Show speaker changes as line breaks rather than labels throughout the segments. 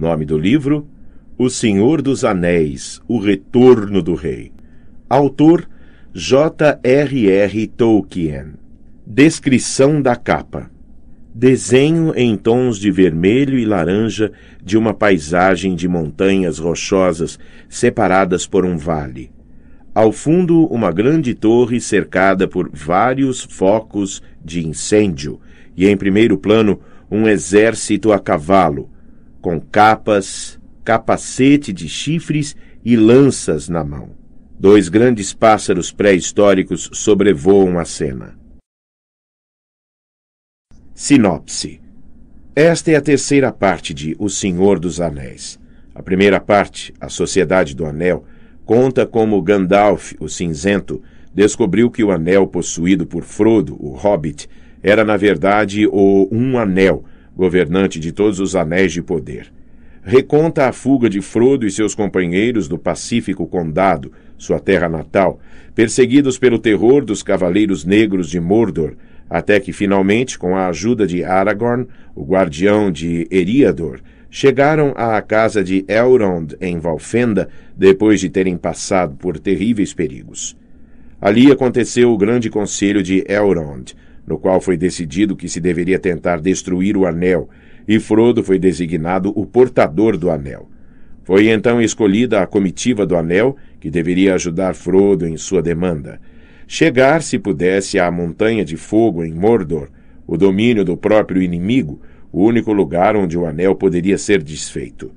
Nome do livro: O Senhor dos Anéis: O Retorno do Rei. Autor: J.R.R. Tolkien. Descrição da capa: Desenho em tons de vermelho e laranja de uma paisagem de montanhas rochosas separadas por um vale. Ao fundo, uma grande torre cercada por vários focos de incêndio, e em primeiro plano, um exército a cavalo, com capas, capacete de chifres e lanças na mão. Dois grandes pássaros pré-históricos sobrevoam a cena. Sinopse: Esta é a terceira parte de O Senhor dos Anéis. A primeira parte, A Sociedade do Anel, conta como Gandalf, o Cinzento, descobriu que o anel possuído por Frodo, o hobbit, era na verdade o Um Anel, governante de todos os anéis de poder. Reconta a fuga de Frodo e seus companheiros do Pacífico Condado, sua terra natal, perseguidos pelo terror dos Cavaleiros Negros de Mordor, até que finalmente, com a ajuda de Aragorn, o guardião de Eriador, chegaram à casa de Elrond em Valfenda, depois de terem passado por terríveis perigos. Ali aconteceu o grande conselho de Elrond, no qual foi decidido que se deveria tentar destruir o anel, e Frodo foi designado o portador do anel. Foi então escolhida a comitiva do anel, que deveria ajudar Frodo em sua demanda. Chegar, se pudesse, à Montanha de Fogo em Mordor, o domínio do próprio inimigo, o único lugar onde o anel poderia ser desfeito.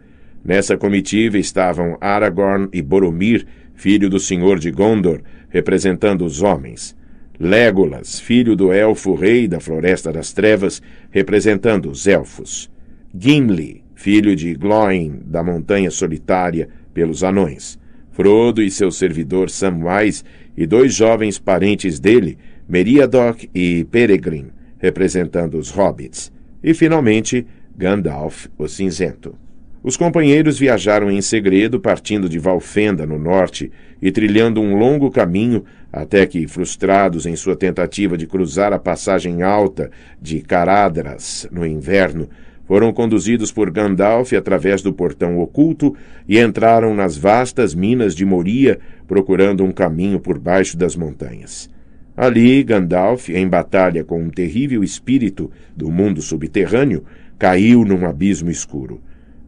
Nessa comitiva estavam Aragorn e Boromir, filho do Senhor de Gondor, representando os homens. Legolas, filho do elfo rei da Floresta das Trevas, representando os elfos. Gimli, filho de Gloin, da Montanha Solitária, pelos anões. Frodo e seu servidor Samwise e dois jovens parentes dele, Meriadoc e Peregrin, representando os hobbits. E, finalmente, Gandalf o Cinzento. Os companheiros viajaram em segredo, partindo de Valfenda, no norte, e trilhando um longo caminho, até que, frustrados em sua tentativa de cruzar a passagem alta de Caradras no inverno, foram conduzidos por Gandalf através do portão oculto e entraram nas vastas minas de Moria, procurando um caminho por baixo das montanhas. Ali, Gandalf, em batalha com um terrível espírito do mundo subterrâneo, caiu num abismo escuro.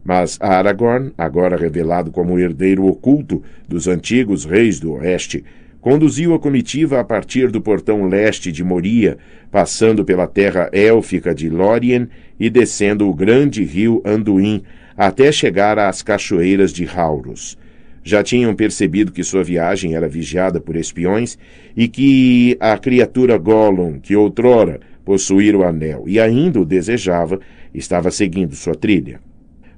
Mas Aragorn, agora revelado como herdeiro oculto dos antigos reis do Oeste, conduziu a comitiva a partir do portão leste de Moria, passando pela terra élfica de Lórien e descendo o grande rio Anduin até chegar às cachoeiras de Rauros. Já tinham percebido que sua viagem era vigiada por espiões e que a criatura Gollum, que outrora possuíra o anel e ainda o desejava, estava seguindo sua trilha.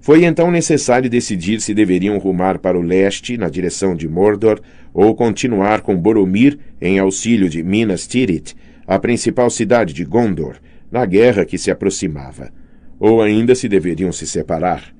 Foi então necessário decidir se deveriam rumar para o leste, na direção de Mordor, ou continuar com Boromir em auxílio de Minas Tirith, a principal cidade de Gondor, na guerra que se aproximava. Ou ainda se deveriam se separar.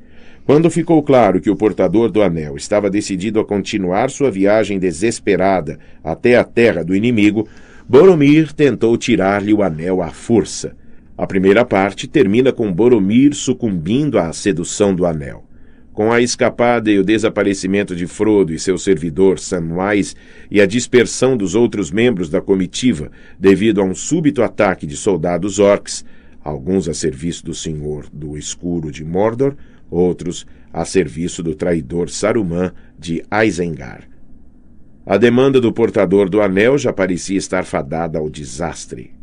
Quando ficou claro que o portador do anel estava decidido a continuar sua viagem desesperada até a terra do inimigo, Boromir tentou tirar-lhe o anel à força. A primeira parte termina com Boromir sucumbindo à sedução do anel. Com a escapada e o desaparecimento de Frodo e seu servidor Samwise e a dispersão dos outros membros da comitiva devido a um súbito ataque de soldados orcs, alguns a serviço do Senhor do Escuro de Mordor, outros a serviço do traidor Saruman de Isengard. A demanda do portador do anel já parecia estar fadada ao desastre.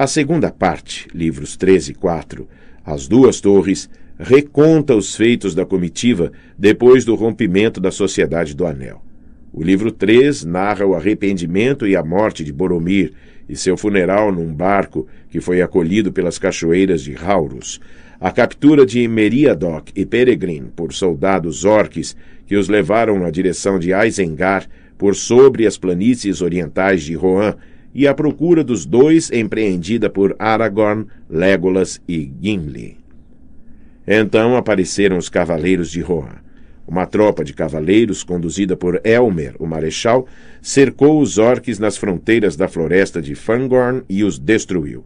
A segunda parte, livros 13 e 4, As Duas Torres, reconta os feitos da comitiva depois do rompimento da Sociedade do Anel. O livro 3 narra o arrependimento e a morte de Boromir e seu funeral num barco que foi acolhido pelas cachoeiras de Haurus, a captura de Meriadoc e Peregrin por soldados orques que os levaram na direção de Isengard por sobre as planícies orientais de Rohan e a procura dos dois empreendida por Aragorn, Legolas e Gimli. Então apareceram os cavaleiros de Rohan. Uma tropa de cavaleiros, conduzida por Elmer, o marechal, cercou os orques nas fronteiras da floresta de Fangorn e os destruiu.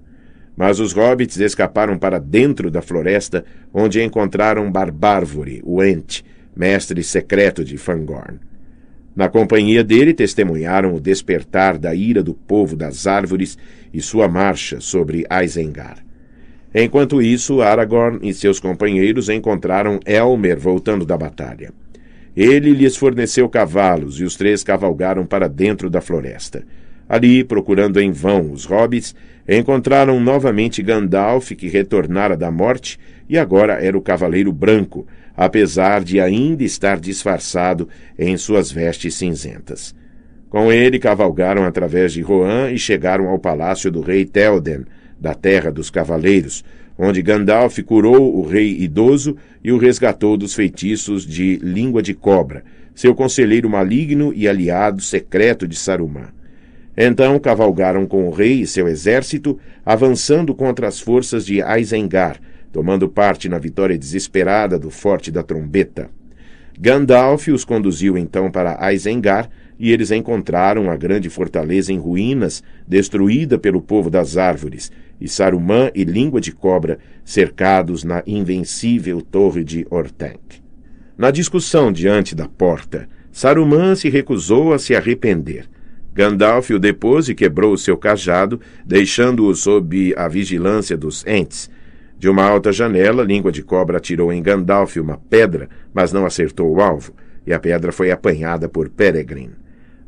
Mas os hobbits escaparam para dentro da floresta, onde encontraram Barbárvore, o Ente, mestre secreto de Fangorn. Na companhia dele testemunharam o despertar da ira do povo das árvores e sua marcha sobre Aizengar. Enquanto isso, Aragorn e seus companheiros encontraram Elmer voltando da batalha. Ele lhes forneceu cavalos e os três cavalgaram para dentro da floresta. Ali, procurando em vão os hobbits, encontraram novamente Gandalf, que retornara da morte e agora era o Cavaleiro Branco, apesar de ainda estar disfarçado em suas vestes cinzentas. Com ele cavalgaram através de Rohan e chegaram ao palácio do rei Telden, da terra dos cavaleiros, onde Gandalf curou o rei idoso e o resgatou dos feitiços de Língua de Cobra, seu conselheiro maligno e aliado secreto de Saruman. Então cavalgaram com o rei e seu exército, avançando contra as forças de Aizengar, tomando parte na vitória desesperada do Forte da Trombeta. Gandalf os conduziu então para Isengard e eles encontraram a grande fortaleza em ruínas, destruída pelo povo das árvores, e Saruman e Língua de Cobra cercados na invencível torre de Orthanc. Na discussão diante da porta, Saruman se recusou a se arrepender. Gandalf o depôs e quebrou o seu cajado, deixando-o sob a vigilância dos Ents, de uma alta janela, Língua de Cobra atirou em Gandalf uma pedra, mas não acertou o alvo, e a pedra foi apanhada por Peregrine.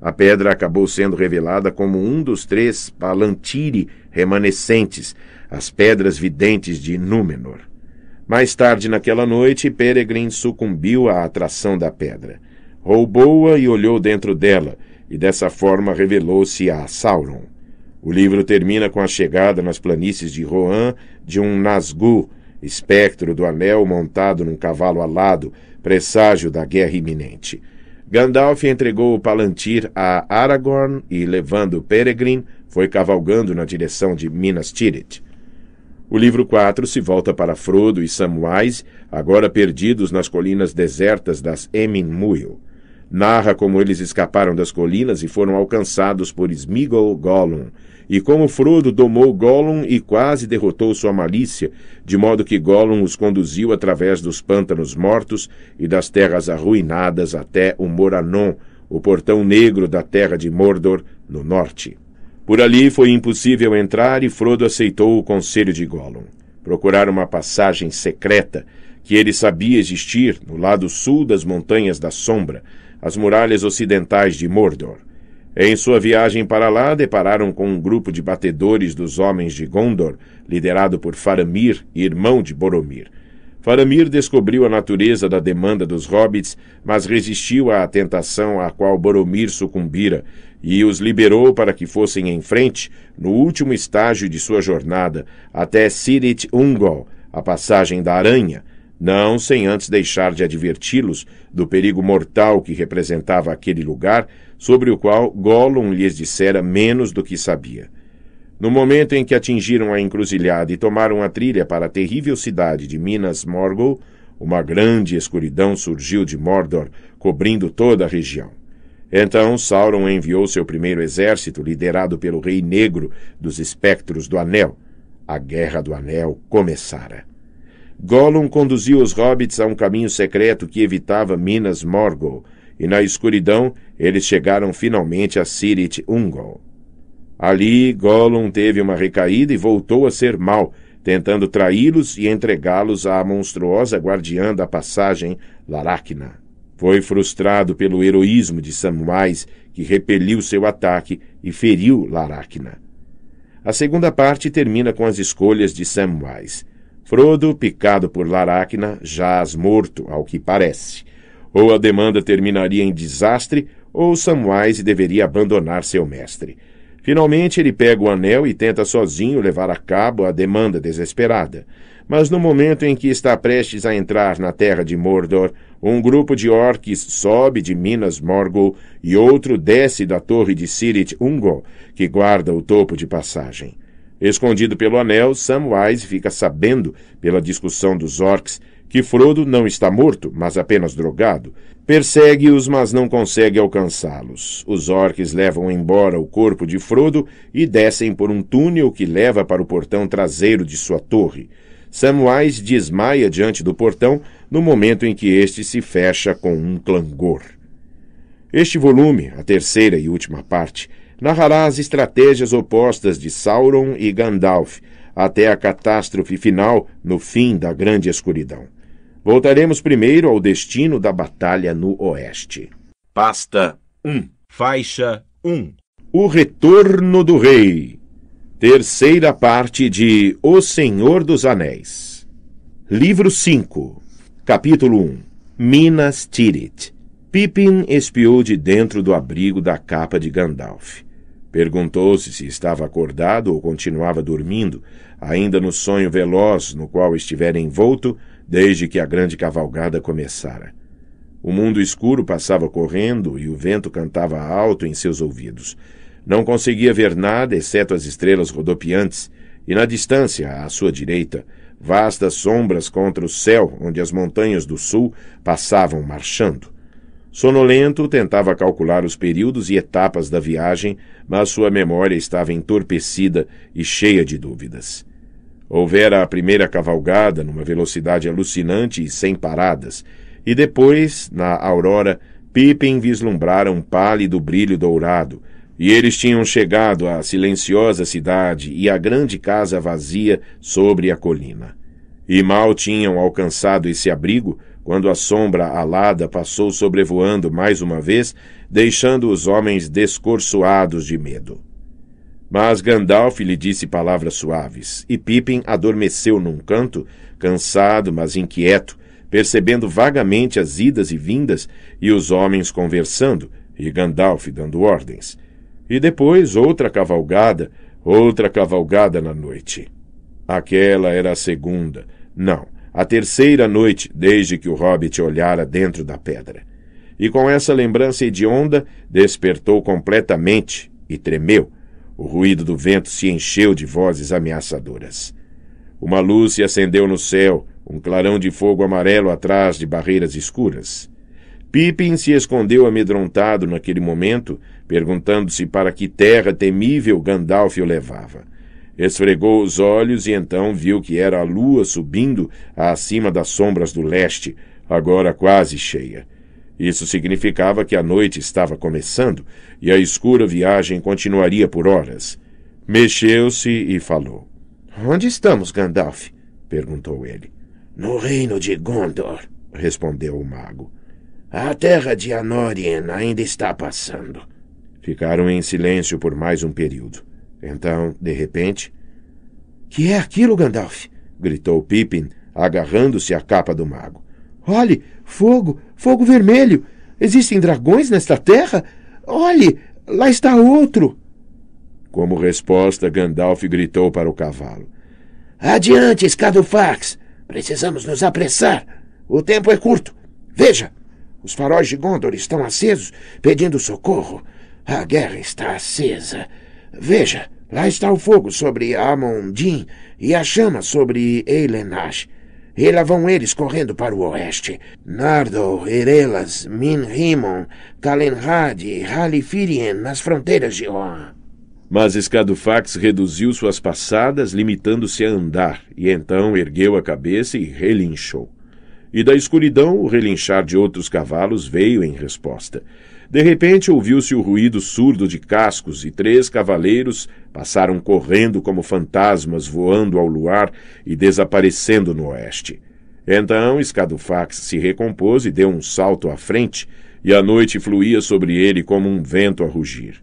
A pedra acabou sendo revelada como um dos três Palantiri remanescentes, as pedras videntes de Númenor. Mais tarde naquela noite, Peregrine sucumbiu à atração da pedra. Roubou-a e olhou dentro dela, e dessa forma revelou-se a Sauron. O livro termina com a chegada nas planícies de Rohan de um Nazgû, espectro do anel montado num cavalo alado, presságio da guerra iminente. Gandalf entregou o palantir a Aragorn e, levando Peregrin, foi cavalgando na direção de Minas Tirith. O livro 4 se volta para Frodo e Samwise, agora perdidos nas colinas desertas das Emin-Muil. Narra como eles escaparam das colinas e foram alcançados por Smigol Gollum, e como Frodo domou Gollum e quase derrotou sua malícia, de modo que Gollum os conduziu através dos pântanos mortos e das terras arruinadas até o Moranon, o portão negro da terra de Mordor, no norte. Por ali foi impossível entrar e Frodo aceitou o conselho de Gollum. Procurar uma passagem secreta, que ele sabia existir no lado sul das Montanhas da Sombra, as muralhas ocidentais de Mordor. Em sua viagem para lá, depararam com um grupo de batedores dos homens de Gondor, liderado por Faramir, irmão de Boromir. Faramir descobriu a natureza da demanda dos hobbits, mas resistiu à tentação à qual Boromir sucumbira, e os liberou para que fossem em frente, no último estágio de sua jornada, até Sirit Ungol, a passagem da Aranha, não sem antes deixar de adverti-los do perigo mortal que representava aquele lugar sobre o qual Gollum lhes dissera menos do que sabia. No momento em que atingiram a encruzilhada e tomaram a trilha para a terrível cidade de Minas Morgul, uma grande escuridão surgiu de Mordor, cobrindo toda a região. Então Sauron enviou seu primeiro exército, liderado pelo Rei Negro dos Espectros do Anel. A Guerra do Anel começara. Gollum conduziu os hobbits a um caminho secreto que evitava Minas Morgul, e na escuridão eles chegaram finalmente a Sirit Ungol. Ali Gollum teve uma recaída e voltou a ser mau, tentando traí-los e entregá-los à monstruosa guardiã da passagem, Laracna. Foi frustrado pelo heroísmo de Samwise, que repeliu seu ataque e feriu Laracna. A segunda parte termina com as escolhas de Samwise. Frodo, picado por Laracna, jaz morto, ao que parece. Ou a demanda terminaria em desastre, ou Samwise deveria abandonar seu mestre. Finalmente, ele pega o anel e tenta sozinho levar a cabo a demanda desesperada. Mas no momento em que está prestes a entrar na terra de Mordor, um grupo de orques sobe de Minas Morgul e outro desce da torre de Sirit Ungol, que guarda o topo de passagem. Escondido pelo anel, Samwise fica sabendo, pela discussão dos orcs, que Frodo não está morto, mas apenas drogado. Persegue-os, mas não consegue alcançá-los. Os orques levam embora o corpo de Frodo e descem por um túnel que leva para o portão traseiro de sua torre. Samwise desmaia diante do portão no momento em que este se fecha com um clangor. Este volume, a terceira e última parte, narrará as estratégias opostas de Sauron e Gandalf até a catástrofe final no fim da Grande Escuridão. Voltaremos primeiro ao destino da batalha no Oeste. Pasta 1, faixa 1. O Retorno do Rei. Terceira parte de O Senhor dos Anéis. Livro 5, capítulo 1. Minas Tirith. Pippin espiou de dentro do abrigo da capa de Gandalf. Perguntou-se se estava acordado ou continuava dormindo, ainda no sonho veloz no qual estivera envolto, desde que a grande cavalgada começara. O mundo escuro passava correndo e o vento cantava alto em seus ouvidos. Não conseguia ver nada exceto as estrelas rodopiantes, e na distância, à sua direita, vastas sombras contra o céu onde as montanhas do sul passavam marchando. Sonolento, tentava calcular os períodos e etapas da viagem, mas sua memória estava entorpecida e cheia de dúvidas. Houvera a primeira cavalgada numa velocidade alucinante e sem paradas, e depois, na aurora, Pippin vislumbrara um pálido brilho dourado, e eles tinham chegado à silenciosa cidade e à grande casa vazia sobre a colina. E mal tinham alcançado esse abrigo quando a sombra alada passou sobrevoando mais uma vez, deixando os homens descorçoados de medo. Mas Gandalf lhe disse palavras suaves, e Pippin adormeceu num canto, cansado, mas inquieto, percebendo vagamente as idas e vindas e os homens conversando, e Gandalf dando ordens. E depois outra cavalgada, outra cavalgada na noite. Aquela era a segunda, não, a terceira noite desde que o hobbit olhara dentro da pedra. E com essa lembrança hedionda, despertou completamente e tremeu, o ruído do vento se encheu de vozes ameaçadoras. Uma luz se acendeu no céu, um clarão de fogo amarelo atrás de barreiras escuras. Pippin se escondeu amedrontado naquele momento, perguntando-se para que terra temível Gandalf o levava. Esfregou os olhos e então viu que era a lua subindo acima das sombras do leste, agora quase cheia. Isso significava que a noite estava começando e a escura viagem continuaria por horas. Mexeu-se e falou. Onde estamos, Gandalf? perguntou ele. No reino de Gondor, respondeu o mago. A terra de Anorian ainda está passando. Ficaram em silêncio por mais um período. Então, de repente. Que é aquilo, Gandalf? gritou Pippin, agarrando-se à capa do mago. Olhe, fogo, fogo vermelho! Existem dragões nesta terra? Olhe, lá está outro! Como resposta, Gandalf gritou para o cavalo: Adiante, Escadofax! Precisamos nos apressar! O tempo é curto! Veja! Os faróis de Gondor estão acesos, pedindo socorro. A guerra está acesa. Veja, lá está o fogo sobre Amon e a chama sobre Eilenash. E lá vão eles correndo para o oeste. Nardo, Erelas, Minrimon, Kalenrad e Halifirien nas fronteiras de Or. Mas Escadufax reduziu suas passadas, limitando-se a andar, e então ergueu a cabeça e relinchou. E da escuridão o relinchar de outros cavalos veio em resposta. De repente ouviu-se o ruído surdo de cascos e três cavaleiros passaram correndo como fantasmas voando ao luar e desaparecendo no oeste. Então Escadufax se recompôs e deu um salto à frente, e a noite fluía sobre ele como um vento a rugir.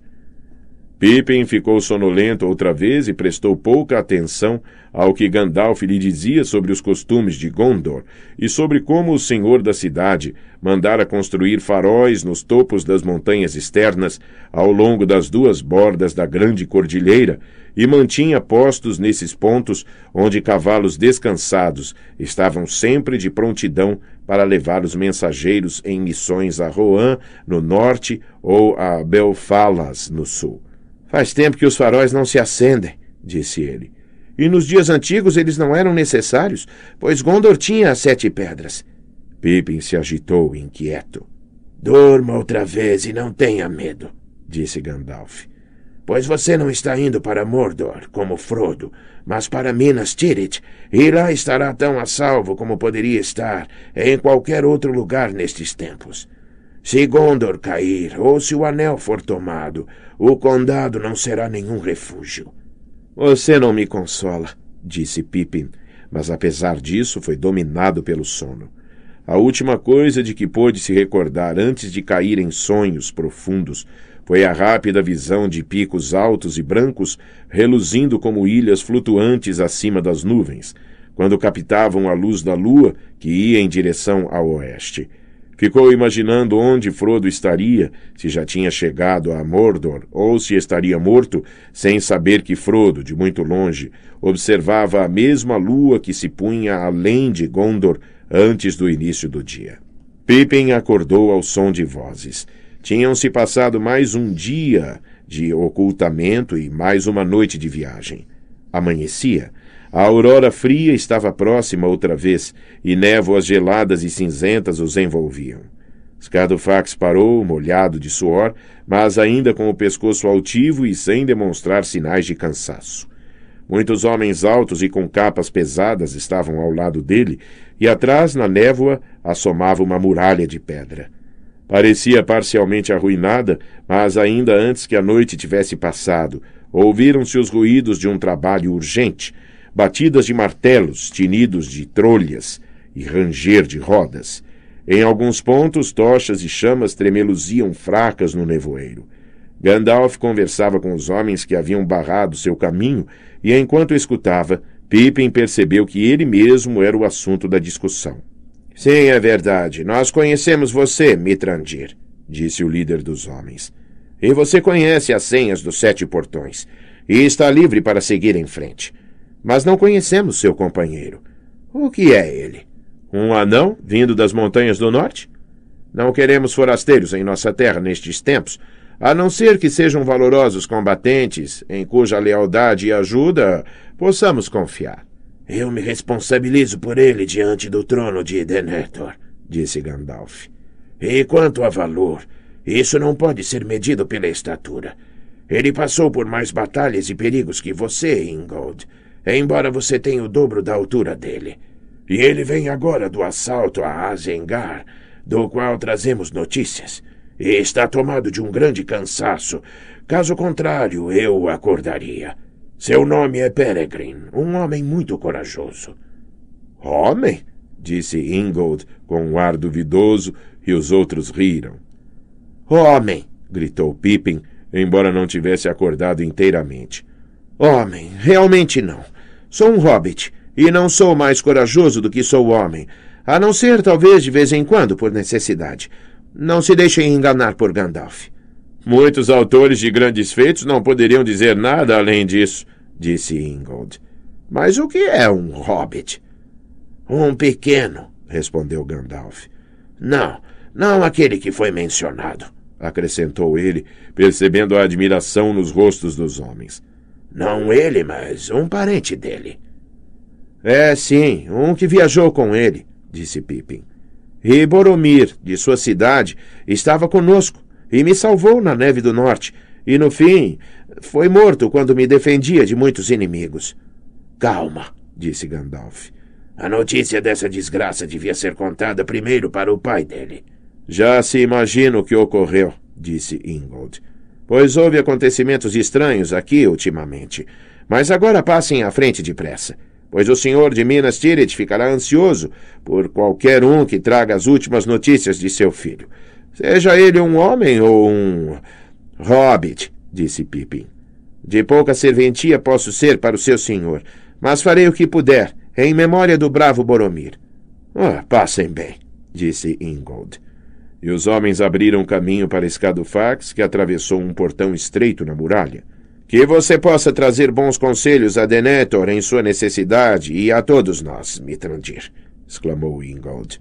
Pippin ficou sonolento outra vez e prestou pouca atenção ao que Gandalf lhe dizia sobre os costumes de Gondor e sobre como o senhor da cidade mandara construir faróis nos topos das montanhas externas ao longo das duas bordas da grande cordilheira e mantinha postos nesses pontos onde cavalos descansados estavam sempre de prontidão para levar os mensageiros em missões a Rohan, no norte, ou a Belfalas, no sul. Faz tempo que os faróis não se acendem, disse ele. E nos dias antigos eles não eram necessários, pois Gondor tinha as sete pedras. Pippin se agitou inquieto. Durma outra vez e não tenha medo, disse Gandalf. Pois você não está indo para Mordor, como Frodo, mas para Minas Tirith, e lá estará tão a salvo como poderia estar em qualquer outro lugar nestes tempos. Se Gondor cair, ou se o anel for tomado, o condado não será nenhum refúgio. Você não me consola, disse Pippin, mas apesar disso foi dominado pelo sono. A última coisa de que pôde se recordar antes de cair em sonhos profundos foi a rápida visão de picos altos e brancos reluzindo como ilhas flutuantes acima das nuvens, quando captavam a luz da lua que ia em direção ao oeste. Ficou imaginando onde Frodo estaria, se já tinha chegado a Mordor, ou se estaria morto, sem saber que Frodo, de muito longe, observava a mesma lua que se punha além de Gondor antes do início do dia. Pippin acordou ao som de vozes. Tinham-se passado mais um dia de ocultamento e mais uma noite de viagem. Amanhecia. A aurora fria estava próxima outra vez, e névoas geladas e cinzentas os envolviam. Scardofax parou, molhado de suor, mas ainda com o pescoço altivo e sem demonstrar sinais de cansaço. Muitos homens altos e com capas pesadas estavam ao lado dele, e atrás, na névoa, assomava uma muralha de pedra. Parecia parcialmente arruinada, mas ainda antes que a noite tivesse passado, ouviram-se os ruídos de um trabalho urgente, batidas de martelos, tinidos de trolhas e ranger de rodas. Em alguns pontos, tochas e chamas tremeluziam fracas no nevoeiro. Gandalf conversava com os homens que haviam barrado seu caminho, e enquanto escutava, Pippin percebeu que ele mesmo era o assunto da discussão. Sim, é verdade. Nós conhecemos você, Mitrandir, disse o líder dos homens. E você conhece as senhas dos sete portões, e está livre para seguir em frente. Mas não conhecemos seu companheiro. O que é ele? Um anão vindo das montanhas do norte? Não queremos forasteiros em nossa terra nestes tempos, a não ser que sejam valorosos combatentes em cuja lealdade e ajuda possamos confiar. Eu me responsabilizo por ele diante do trono de Denethor, disse Gandalf. E quanto a valor, isso não pode ser medido pela estatura. Ele passou por mais batalhas e perigos que você, Ingold embora você tenha o dobro da altura dele. E ele vem agora do assalto a Azengar, do qual trazemos notícias, e está tomado de um grande cansaço. Caso contrário, eu o acordaria. Seu nome é Peregrine, um homem muito corajoso. Homem? disse Ingold com um ar duvidoso, e os outros riram. Homem! gritou Pippin, embora não tivesse acordado inteiramente. Homem, realmente não. Sou um hobbit, e não sou mais corajoso do que sou homem, a não ser talvez de vez em quando por necessidade. Não se deixem enganar por Gandalf. Muitos autores de grandes feitos não poderiam dizer nada além disso, disse Ingold. Mas o que é um hobbit? Um pequeno, respondeu Gandalf. Não, não aquele que foi mencionado, acrescentou ele, percebendo a admiração nos rostos dos homens. Não ele, mas um parente dele. É, sim, um que viajou com ele, disse Pippin. E Boromir, de sua cidade, estava conosco e me salvou na neve do norte. E no fim, foi morto quando me defendia de muitos inimigos. Calma, disse Gandalf. A notícia dessa desgraça devia ser contada primeiro para o pai dele. Já se imagina o que ocorreu, disse Ingold pois houve acontecimentos estranhos aqui ultimamente. Mas agora passem à frente depressa, pois o senhor de Minas Tirith ficará ansioso por qualquer um que traga as últimas notícias de seu filho. Seja ele um homem ou um. Hobbit, disse Pippin. De pouca serventia posso ser para o seu senhor, mas farei o que puder, em memória do bravo Boromir. Oh, passem bem, disse Ingold. E os homens abriram caminho para Escadofax, que atravessou um portão estreito na muralha. Que você possa trazer bons conselhos a Denethor em sua necessidade e a todos nós, Mitrandir, exclamou Ingold.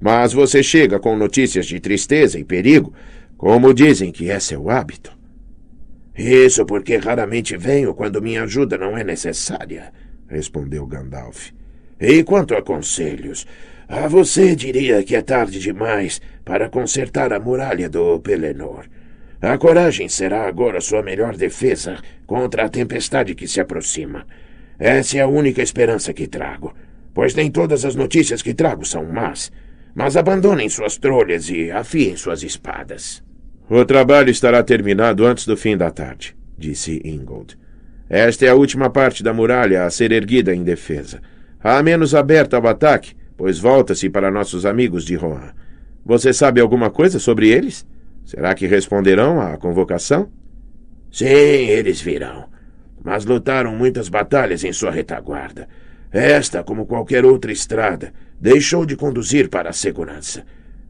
Mas você chega com notícias de tristeza e perigo, como dizem que é seu hábito. Isso porque raramente venho quando minha ajuda não é necessária, respondeu Gandalf. E quanto a conselhos, a você diria que é tarde demais para consertar a muralha do Pelennor. A coragem será agora sua melhor defesa contra a tempestade que se aproxima. Essa é a única esperança que trago, pois nem todas as notícias que trago são más. Mas abandonem suas trolhas e afiem suas espadas. O trabalho estará terminado antes do fim da tarde, disse Ingold. Esta é a última parte da muralha a ser erguida em defesa. A menos aberta ao ataque, pois volta-se para nossos amigos de Rohan. Você sabe alguma coisa sobre eles? Será que responderão à convocação? Sim, eles virão. Mas lutaram muitas batalhas em sua retaguarda. Esta, como qualquer outra estrada, deixou de conduzir para a segurança.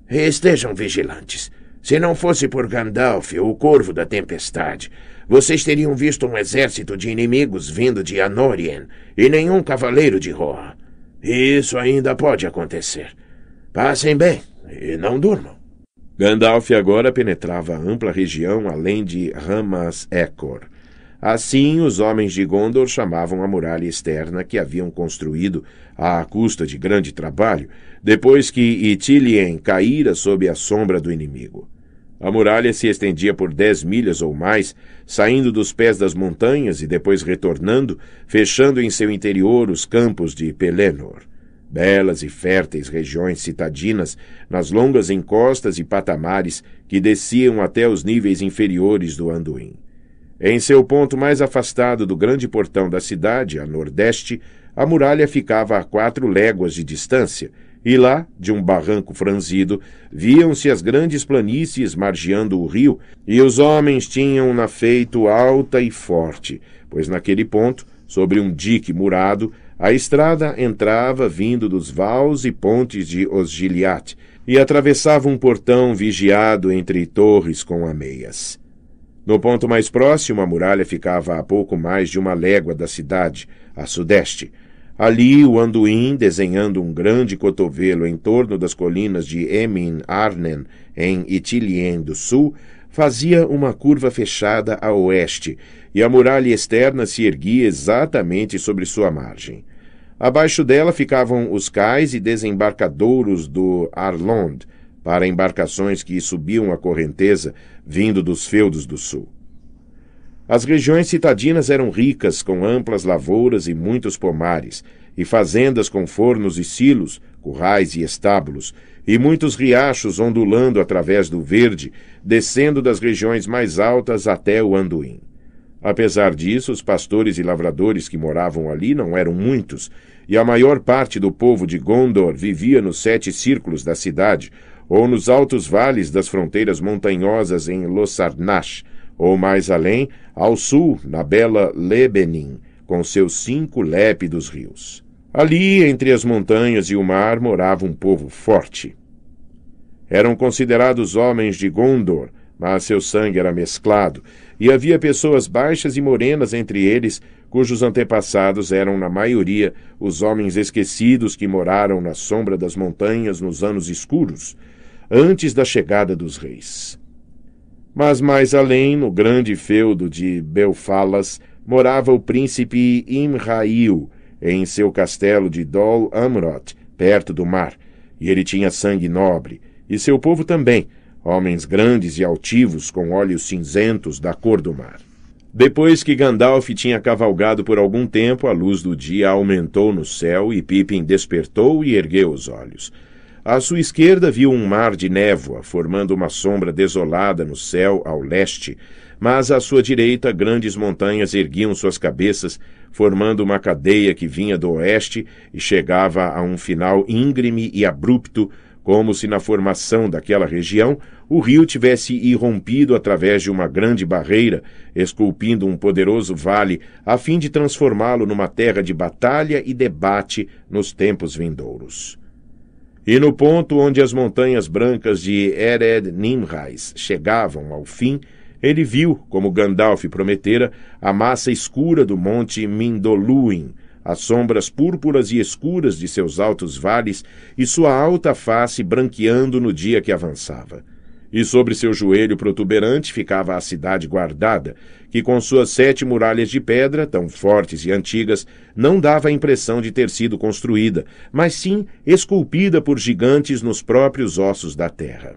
estejam vigilantes. Se não fosse por Gandalf, o Corvo da Tempestade, vocês teriam visto um exército de inimigos vindo de Anorien e nenhum cavaleiro de Roa. Isso ainda pode acontecer. Passem bem e não durmam. Gandalf agora penetrava a ampla região além de Ramas Ekor. Assim, os homens de Gondor chamavam a muralha externa que haviam construído à custa de grande trabalho, depois que Itilien caíra sob a sombra do inimigo. A muralha se estendia por dez milhas ou mais, saindo dos pés das montanhas e depois retornando, fechando em seu interior os campos de Pelennor belas e férteis regiões citadinas, nas longas encostas e patamares que desciam até os níveis inferiores do Anduin. Em seu ponto mais afastado do grande portão da cidade, a nordeste, a muralha ficava a quatro léguas de distância, e lá, de um barranco franzido, viam-se as grandes planícies margeando o rio, e os homens tinham-na feito alta e forte, pois naquele ponto, sobre um dique murado, a estrada entrava vindo dos vals e pontes de Osgiliat e atravessava um portão vigiado entre torres com ameias. No ponto mais próximo, a muralha ficava a pouco mais de uma légua da cidade, a sudeste. Ali, o Anduin, desenhando um grande cotovelo em torno das colinas de Emin Arnen, em Itilien do Sul, fazia uma curva fechada a oeste, e a muralha externa se erguia exatamente sobre sua margem. Abaixo dela ficavam os cais e desembarcadouros do Arlond, para embarcações que subiam a correnteza vindo dos feudos do sul. As regiões citadinas eram ricas, com amplas lavouras e muitos pomares, e fazendas com fornos e silos, currais e estábulos, e muitos riachos ondulando através do verde, descendo das regiões mais altas até o Anduin. Apesar disso, os pastores e lavradores que moravam ali não eram muitos, e a maior parte do povo de Gondor vivia nos sete círculos da cidade, ou nos altos vales das fronteiras montanhosas em Losarnash, ou mais além, ao sul, na bela Lebenin, com seus cinco lépidos rios. Ali, entre as montanhas e o mar, morava um povo forte. Eram considerados homens de Gondor, mas seu sangue era mesclado, e havia pessoas baixas e morenas entre eles, cujos antepassados eram, na maioria, os homens esquecidos que moraram na sombra das montanhas nos anos escuros, antes da chegada dos reis. Mas mais além, no grande feudo de Belfalas, morava o príncipe Imrail, em seu castelo de Dol Amroth perto do mar, e ele tinha sangue nobre, e seu povo também, homens grandes e altivos com olhos cinzentos da cor do mar. Depois que Gandalf tinha cavalgado por algum tempo, a luz do dia aumentou no céu e Pippin despertou e ergueu os olhos. À sua esquerda viu um mar de névoa, formando uma sombra desolada no céu ao leste, mas à sua direita grandes montanhas erguiam suas cabeças, formando uma cadeia que vinha do oeste e chegava a um final íngreme e abrupto, como se na formação daquela região o rio tivesse irrompido através de uma grande barreira, esculpindo um poderoso vale, a fim de transformá-lo numa terra de batalha e debate nos tempos vindouros. E no ponto onde as montanhas brancas de Ered Nimrais chegavam ao fim, ele viu, como Gandalf prometera, a massa escura do monte Mindoluin, as sombras púrpuras e escuras de seus altos vales e sua alta face branqueando no dia que avançava. E sobre seu joelho protuberante ficava a cidade guardada, que com suas sete muralhas de pedra, tão fortes e antigas, não dava a impressão de ter sido construída, mas sim esculpida por gigantes nos próprios ossos da terra.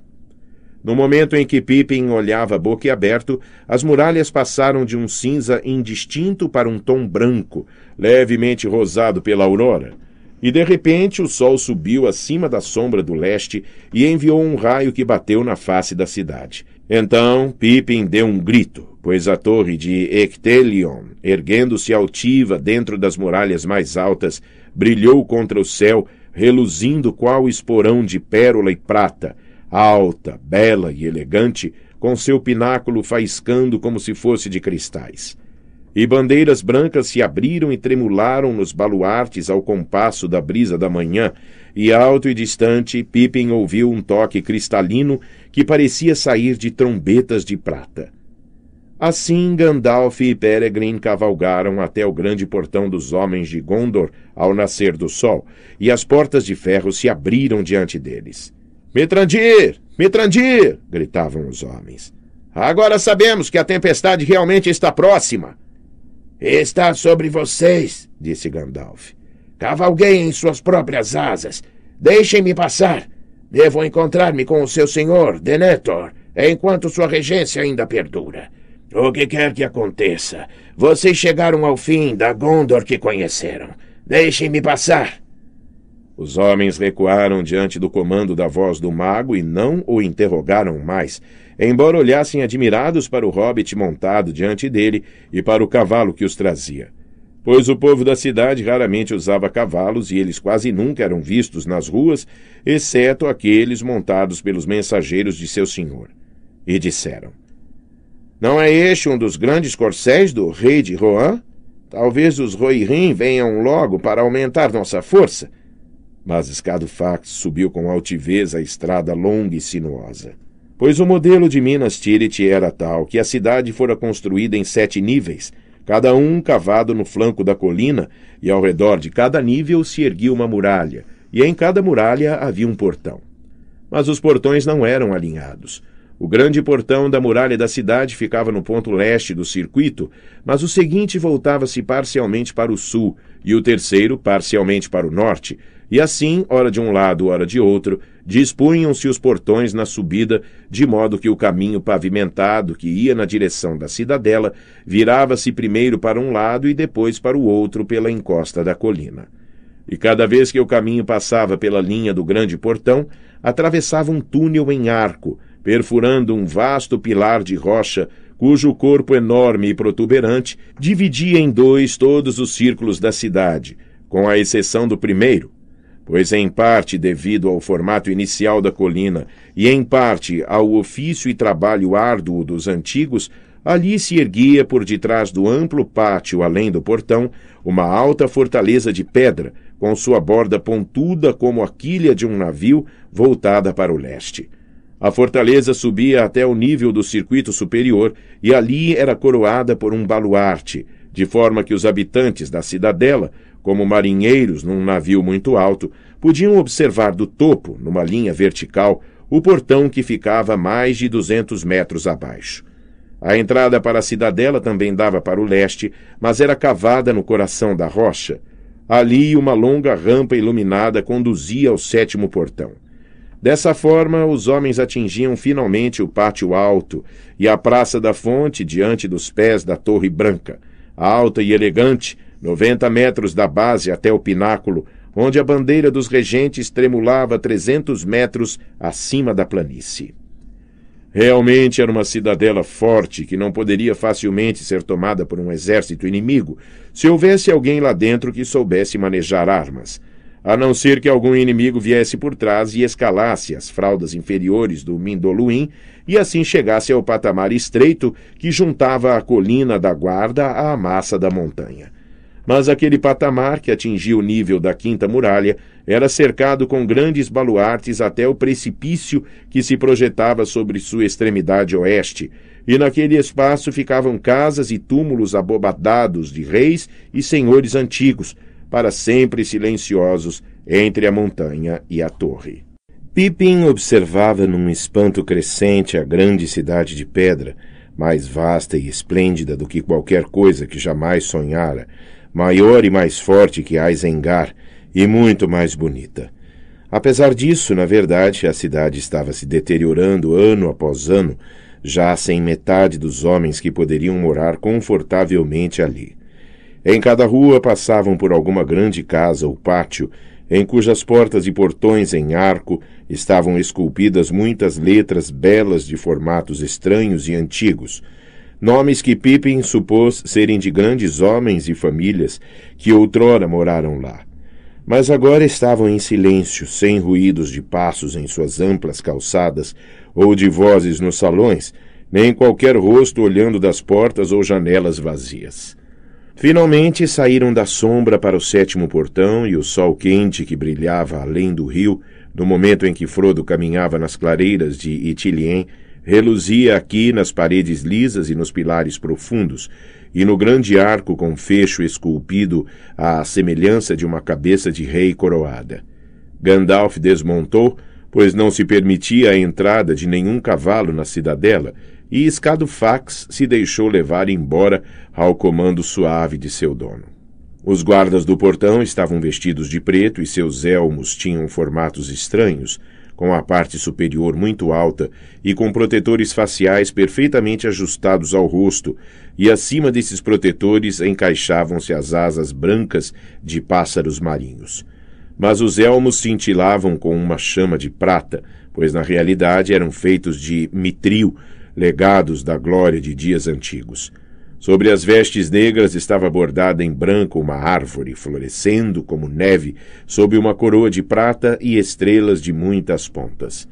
No momento em que Pippin olhava boca aberto, as muralhas passaram de um cinza indistinto para um tom branco, levemente rosado pela aurora. E de repente o sol subiu acima da sombra do leste e enviou um raio que bateu na face da cidade. Então Pippin deu um grito, pois a torre de Ectelion, erguendo-se altiva dentro das muralhas mais altas, brilhou contra o céu, reluzindo qual esporão de pérola e prata, alta, bela e elegante, com seu pináculo faiscando como se fosse de cristais. E bandeiras brancas se abriram e tremularam nos baluartes ao compasso da brisa da manhã, e alto e distante, Pippin ouviu um toque cristalino que parecia sair de trombetas de prata. Assim Gandalf e Peregrine cavalgaram até o grande portão dos homens de Gondor ao nascer do sol, e as portas de ferro se abriram diante deles. Mitrandir! Mitrandir! gritavam os homens. Agora sabemos que a tempestade realmente está próxima. Está sobre vocês, disse Gandalf. Cavalguei em suas próprias asas. Deixem-me passar. Devo encontrar-me com o seu senhor, Denethor, enquanto sua regência ainda perdura. O que quer que aconteça, vocês chegaram ao fim da Gondor que conheceram. Deixem-me passar. Os homens recuaram diante do comando da voz do mago e não o interrogaram mais, embora olhassem admirados para o hobbit montado diante dele e para o cavalo que os trazia. Pois o povo da cidade raramente usava cavalos e eles quase nunca eram vistos nas ruas, exceto aqueles montados pelos mensageiros de seu senhor. E disseram: Não é este um dos grandes corcéis do rei de Rohan? Talvez os Rohirrim venham logo para aumentar nossa força. Mas Escadofax subiu com altivez a estrada longa e sinuosa. Pois o modelo de Minas Tirith era tal que a cidade fora construída em sete níveis, cada um cavado no flanco da colina, e ao redor de cada nível se erguia uma muralha, e em cada muralha havia um portão. Mas os portões não eram alinhados. O grande portão da muralha da cidade ficava no ponto leste do circuito, mas o seguinte voltava-se parcialmente para o sul e o terceiro parcialmente para o norte, e assim, ora de um lado, ora de outro, dispunham-se os portões na subida, de modo que o caminho pavimentado que ia na direção da cidadela virava-se primeiro para um lado e depois para o outro pela encosta da colina. E cada vez que o caminho passava pela linha do grande portão, atravessava um túnel em arco, perfurando um vasto pilar de rocha, cujo corpo enorme e protuberante dividia em dois todos os círculos da cidade, com a exceção do primeiro, pois em parte devido ao formato inicial da colina e em parte ao ofício e trabalho árduo dos antigos, ali se erguia por detrás do amplo pátio além do portão uma alta fortaleza de pedra, com sua borda pontuda como a quilha de um navio voltada para o leste. A fortaleza subia até o nível do circuito superior e ali era coroada por um baluarte, de forma que os habitantes da cidadela como marinheiros num navio muito alto, podiam observar do topo, numa linha vertical, o portão que ficava mais de 200 metros abaixo. A entrada para a cidadela também dava para o leste, mas era cavada no coração da rocha. Ali, uma longa rampa iluminada conduzia ao sétimo portão. Dessa forma, os homens atingiam finalmente o pátio alto e a Praça da Fonte diante dos pés da Torre Branca, alta e elegante, 90 metros da base até o pináculo, onde a bandeira dos regentes tremulava 300 metros acima da planície. Realmente era uma cidadela forte que não poderia facilmente ser tomada por um exército inimigo se houvesse alguém lá dentro que soubesse manejar armas, a não ser que algum inimigo viesse por trás e escalasse as fraldas inferiores do Mindoluim e assim chegasse ao patamar estreito que juntava a colina da guarda à massa da montanha mas aquele patamar que atingia o nível da Quinta Muralha era cercado com grandes baluartes até o precipício que se projetava sobre sua extremidade oeste, e naquele espaço ficavam casas e túmulos abobadados de reis e senhores antigos, para sempre silenciosos entre a montanha e a torre. Pipim observava num espanto crescente a grande cidade de pedra, mais vasta e esplêndida do que qualquer coisa que jamais sonhara, maior e mais forte que Aizengar, e muito mais bonita. Apesar disso, na verdade, a cidade estava se deteriorando ano após ano, já sem metade dos homens que poderiam morar confortavelmente ali. Em cada rua passavam por alguma grande casa ou pátio, em cujas portas e portões em arco estavam esculpidas muitas letras belas de formatos estranhos e antigos, nomes que Pippin supôs serem de grandes homens e famílias que outrora moraram lá. Mas agora estavam em silêncio, sem ruídos de passos em suas amplas calçadas ou de vozes nos salões, nem qualquer rosto olhando das portas ou janelas vazias. Finalmente saíram da sombra para o sétimo portão e o sol quente que brilhava além do rio, no momento em que Frodo caminhava nas clareiras de Itilien, reluzia aqui nas paredes lisas e nos pilares profundos, e no grande arco com fecho esculpido à semelhança de uma cabeça de rei coroada. Gandalf desmontou, pois não se permitia a entrada de nenhum cavalo na cidadela, e Escadofax se deixou levar embora ao comando suave de seu dono. Os guardas do portão estavam vestidos de preto e seus elmos tinham formatos estranhos, com a parte superior muito alta e com protetores faciais perfeitamente ajustados ao rosto, e acima desses protetores encaixavam-se as asas brancas de pássaros marinhos. Mas os elmos cintilavam com uma chama de prata, pois na realidade eram feitos de mitril, legados da glória de dias antigos. Sobre as vestes negras estava bordada em branco uma árvore, florescendo como neve, sob uma coroa de prata e estrelas de muitas pontas.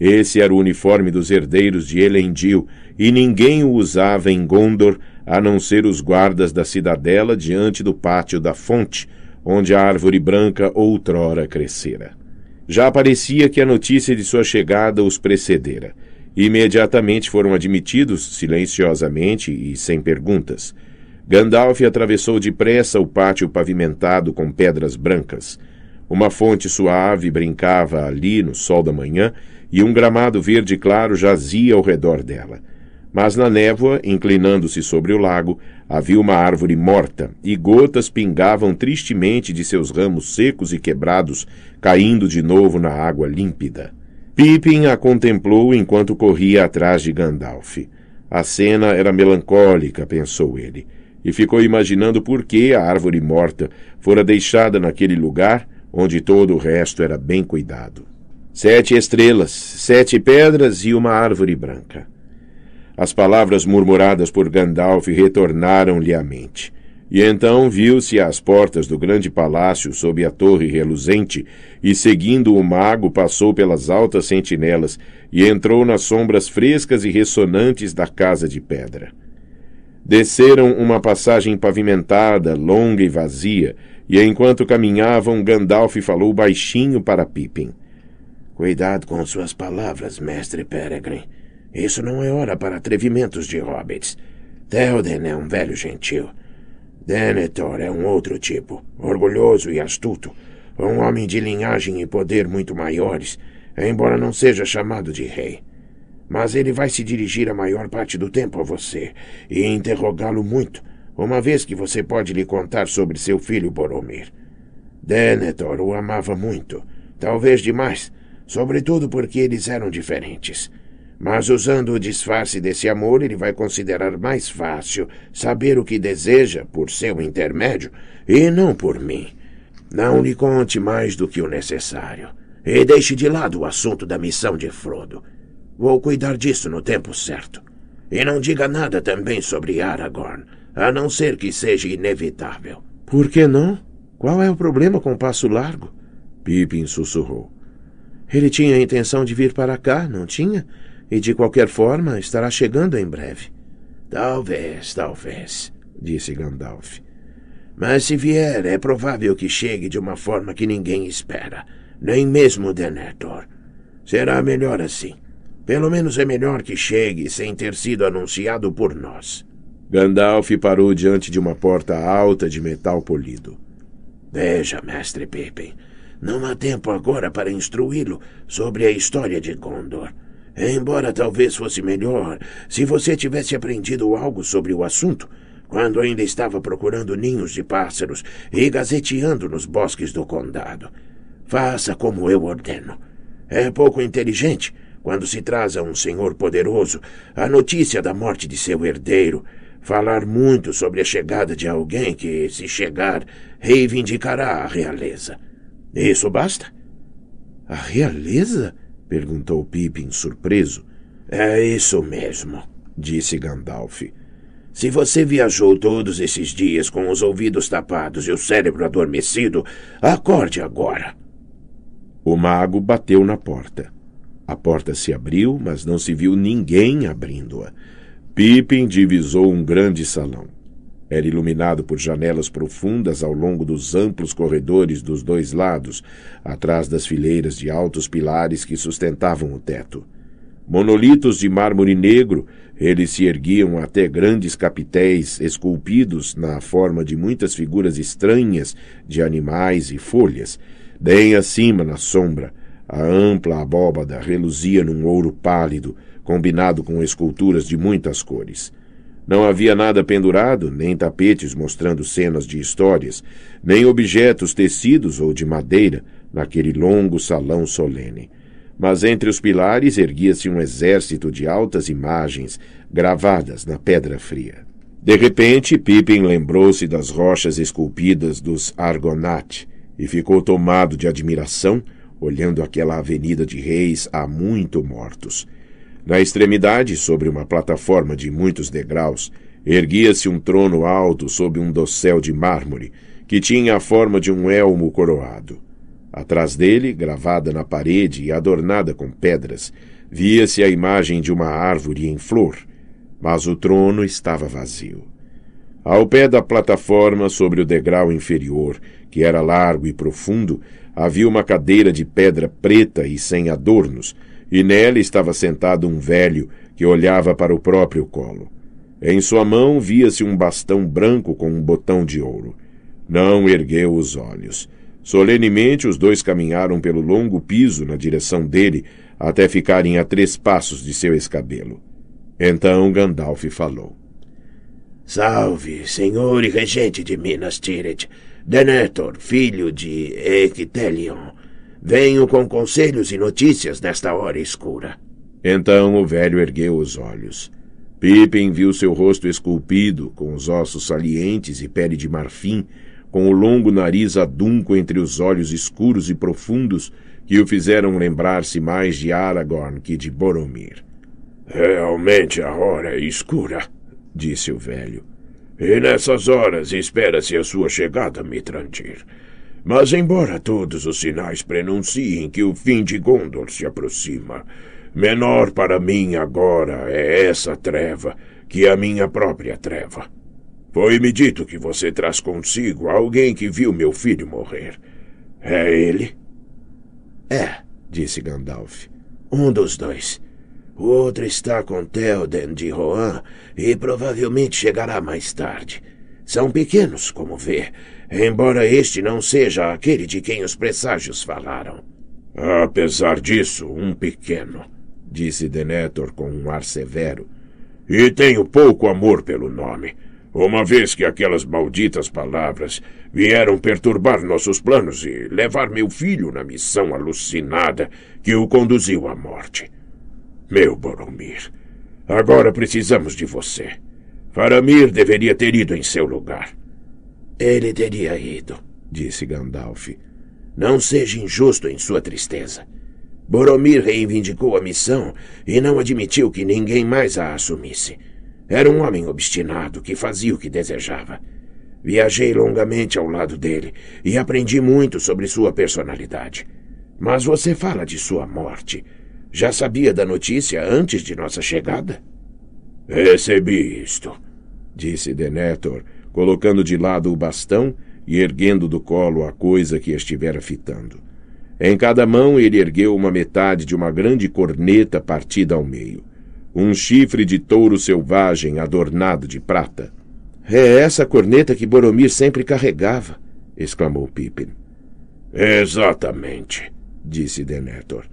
Esse era o uniforme dos herdeiros de Elendil, e ninguém o usava em Gondor, a não ser os guardas da cidadela diante do pátio da fonte, onde a árvore branca outrora crescera. Já parecia que a notícia de sua chegada os precedera. Imediatamente foram admitidos, silenciosamente e sem perguntas. Gandalf atravessou depressa o pátio pavimentado com pedras brancas. Uma fonte suave brincava ali no sol da manhã e um gramado verde claro jazia ao redor dela. Mas na névoa, inclinando-se sobre o lago, havia uma árvore morta e gotas pingavam tristemente de seus ramos secos e quebrados, caindo de novo na água límpida. Pippin a contemplou enquanto corria atrás de Gandalf. A cena era melancólica, pensou ele, e ficou imaginando por que a árvore morta fora deixada naquele lugar onde todo o resto era bem cuidado. Sete estrelas, sete pedras e uma árvore branca. As palavras murmuradas por Gandalf retornaram-lhe à mente. E então viu-se às portas do grande palácio sob a torre reluzente, e seguindo o mago passou pelas altas sentinelas e entrou nas sombras frescas e ressonantes da casa de pedra. Desceram uma passagem pavimentada, longa e vazia, e enquanto caminhavam, Gandalf falou baixinho para Pippin. Cuidado com suas palavras, mestre Peregrine. Isso não é hora para atrevimentos de hobbits. Théoden é um velho gentil Denethor é um outro tipo, orgulhoso e astuto. Um homem de linhagem e poder muito maiores, embora não seja chamado de rei. Mas ele vai se dirigir a maior parte do tempo a você e interrogá-lo muito, uma vez que você pode lhe contar sobre seu filho Boromir. Denethor o amava muito, talvez demais, sobretudo porque eles eram diferentes. Mas usando o disfarce desse amor, ele vai considerar mais fácil saber o que deseja por seu intermédio e não por mim. Não lhe conte mais do que o necessário. E deixe de lado o assunto da missão de Frodo. Vou cuidar disso no tempo certo. E não diga nada também sobre Aragorn, a não ser que seja inevitável. Por que não? Qual é o problema com o passo largo? Pippin sussurrou. Ele tinha a intenção de vir para cá, não tinha? E de qualquer forma, estará chegando em breve. Talvez, talvez, disse Gandalf. Mas se vier, é provável que chegue de uma forma que ninguém espera, nem mesmo Denethor. Será melhor assim. Pelo menos é melhor que chegue sem ter sido anunciado por nós. Gandalf parou diante de uma porta alta de metal polido. Veja, mestre Pippin, não há tempo agora para instruí-lo sobre a história de Gondor. Embora talvez fosse melhor se você tivesse aprendido algo sobre o assunto quando ainda estava procurando ninhos de pássaros e gazeteando nos bosques do condado. Faça como eu ordeno. É pouco inteligente quando se traz a um senhor poderoso a notícia da morte de seu herdeiro. Falar muito sobre a chegada de alguém que, se chegar, reivindicará a realeza. Isso basta? A realeza? Perguntou Pippin, surpreso. É isso mesmo, disse Gandalf. Se você viajou todos esses dias com os ouvidos tapados e o cérebro adormecido, acorde agora. O mago bateu na porta. A porta se abriu, mas não se viu ninguém abrindo-a. Pippin divisou um grande salão. Era iluminado por janelas profundas ao longo dos amplos corredores dos dois lados, atrás das fileiras de altos pilares que sustentavam o teto. Monolitos de mármore negro, eles se erguiam até grandes capitéis esculpidos na forma de muitas figuras estranhas de animais e folhas. Bem acima, na sombra, a ampla abóbada reluzia num ouro pálido, combinado com esculturas de muitas cores. Não havia nada pendurado, nem tapetes mostrando cenas de histórias, nem objetos tecidos ou de madeira naquele longo salão solene. Mas entre os pilares erguia-se um exército de altas imagens gravadas na pedra fria. De repente, Pippin lembrou-se das rochas esculpidas dos Argonat e ficou tomado de admiração, olhando aquela avenida de reis há muito mortos. Na extremidade, sobre uma plataforma de muitos degraus, erguia-se um trono alto sob um dossel de mármore, que tinha a forma de um elmo coroado. Atrás dele, gravada na parede e adornada com pedras, via-se a imagem de uma árvore em flor, mas o trono estava vazio. Ao pé da plataforma, sobre o degrau inferior, que era largo e profundo, havia uma cadeira de pedra preta e sem adornos, e nela estava sentado um velho que olhava para o próprio colo. Em sua mão via-se um bastão branco com um botão de ouro. Não ergueu os olhos. Solenemente os dois caminharam pelo longo piso na direção dele, até ficarem a três passos de seu escabelo. Então Gandalf falou. Salve, senhor e regente de Minas Tirith, Denethor, filho de Ectelion, Venho com conselhos e notícias nesta hora escura. Então o velho ergueu os olhos. Pippin viu seu rosto esculpido, com os ossos salientes e pele de marfim, com o longo nariz adunco entre os olhos escuros e profundos que o fizeram lembrar-se mais de Aragorn que de Boromir. Realmente a hora é escura, disse o velho. E nessas horas espera-se a sua chegada, Mitrandir. Mas embora todos os sinais prenunciem que o fim de Gondor se aproxima, menor para mim agora é essa treva que a minha própria treva. Foi-me dito que você traz consigo alguém que viu meu filho morrer. É ele? É, disse Gandalf. Um dos dois. O outro está com Theoden de Rohan e provavelmente chegará mais tarde. São pequenos, como vê, embora este não seja aquele de quem os presságios falaram. Apesar disso, um pequeno, disse Denethor com um ar severo, e tenho pouco amor pelo nome, uma vez que aquelas malditas palavras vieram perturbar nossos planos e levar meu filho na missão alucinada que o conduziu à morte. Meu Boromir, agora precisamos de você. Faramir deveria ter ido em seu lugar. Ele teria ido, disse Gandalf. Não seja injusto em sua tristeza. Boromir reivindicou a missão e não admitiu que ninguém mais a assumisse. Era um homem obstinado que fazia o que desejava. Viajei longamente ao lado dele e aprendi muito sobre sua personalidade. Mas você fala de sua morte. Já sabia da notícia antes de nossa chegada? Recebi isto, disse Denethor, colocando de lado o bastão e erguendo do colo a coisa que estivera fitando. Em cada mão ele ergueu uma metade de uma grande corneta partida ao meio, um chifre de touro selvagem adornado de prata. É essa corneta que Boromir sempre carregava, exclamou Pippin. Exatamente, disse Denethor.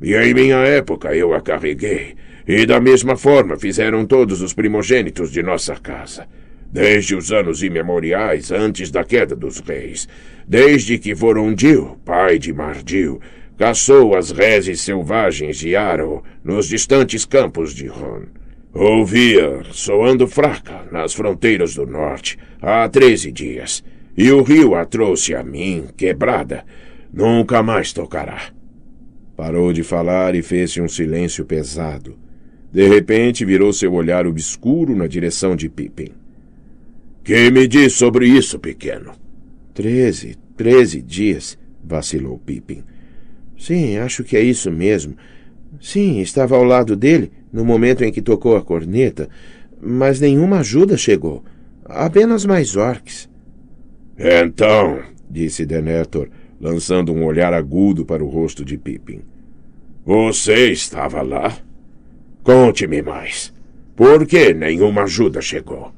E em minha época eu a carreguei, e da mesma forma fizeram todos os primogênitos de nossa casa desde os anos imemoriais antes da queda dos reis, desde que Vorondil, pai de Mardil, caçou as reses selvagens de Aro nos distantes campos de Ron. Ouvia, soando fraca, nas fronteiras do norte, há treze dias, e o rio a trouxe a mim, quebrada. Nunca mais tocará. Parou de falar e fez-se um silêncio pesado. De repente virou seu olhar obscuro na direção de Pippin. Quem me diz sobre isso, pequeno? Treze, treze dias, vacilou Pippin. Sim, acho que é isso mesmo. Sim, estava ao lado dele no momento em que tocou a corneta, mas nenhuma ajuda chegou. Apenas mais orques. Então, disse Denethor, lançando um olhar agudo para o rosto de Pippin. Você estava lá? Conte-me mais. Por que nenhuma ajuda chegou?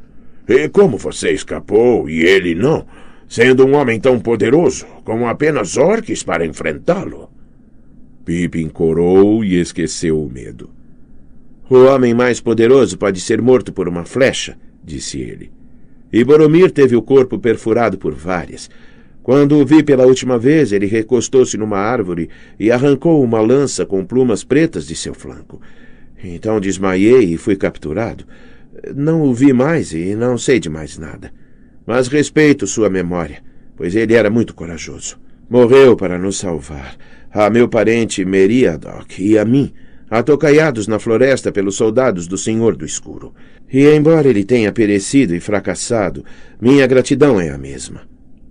E como você escapou e ele não, sendo um homem tão poderoso, com apenas orques para enfrentá-lo? Pipe encorou e esqueceu o medo. O homem mais poderoso pode ser morto por uma flecha, disse ele. E Boromir teve o corpo perfurado por várias. Quando o vi pela última vez, ele recostou-se numa árvore e arrancou uma lança com plumas pretas de seu flanco. Então desmaiei e fui capturado. Não o vi mais e não sei de mais nada. Mas respeito sua memória, pois ele era muito corajoso. Morreu para nos salvar, a meu parente Meriadoc e a mim, atocaiados na floresta pelos soldados do Senhor do Escuro. E, embora ele tenha perecido e fracassado, minha gratidão é a mesma.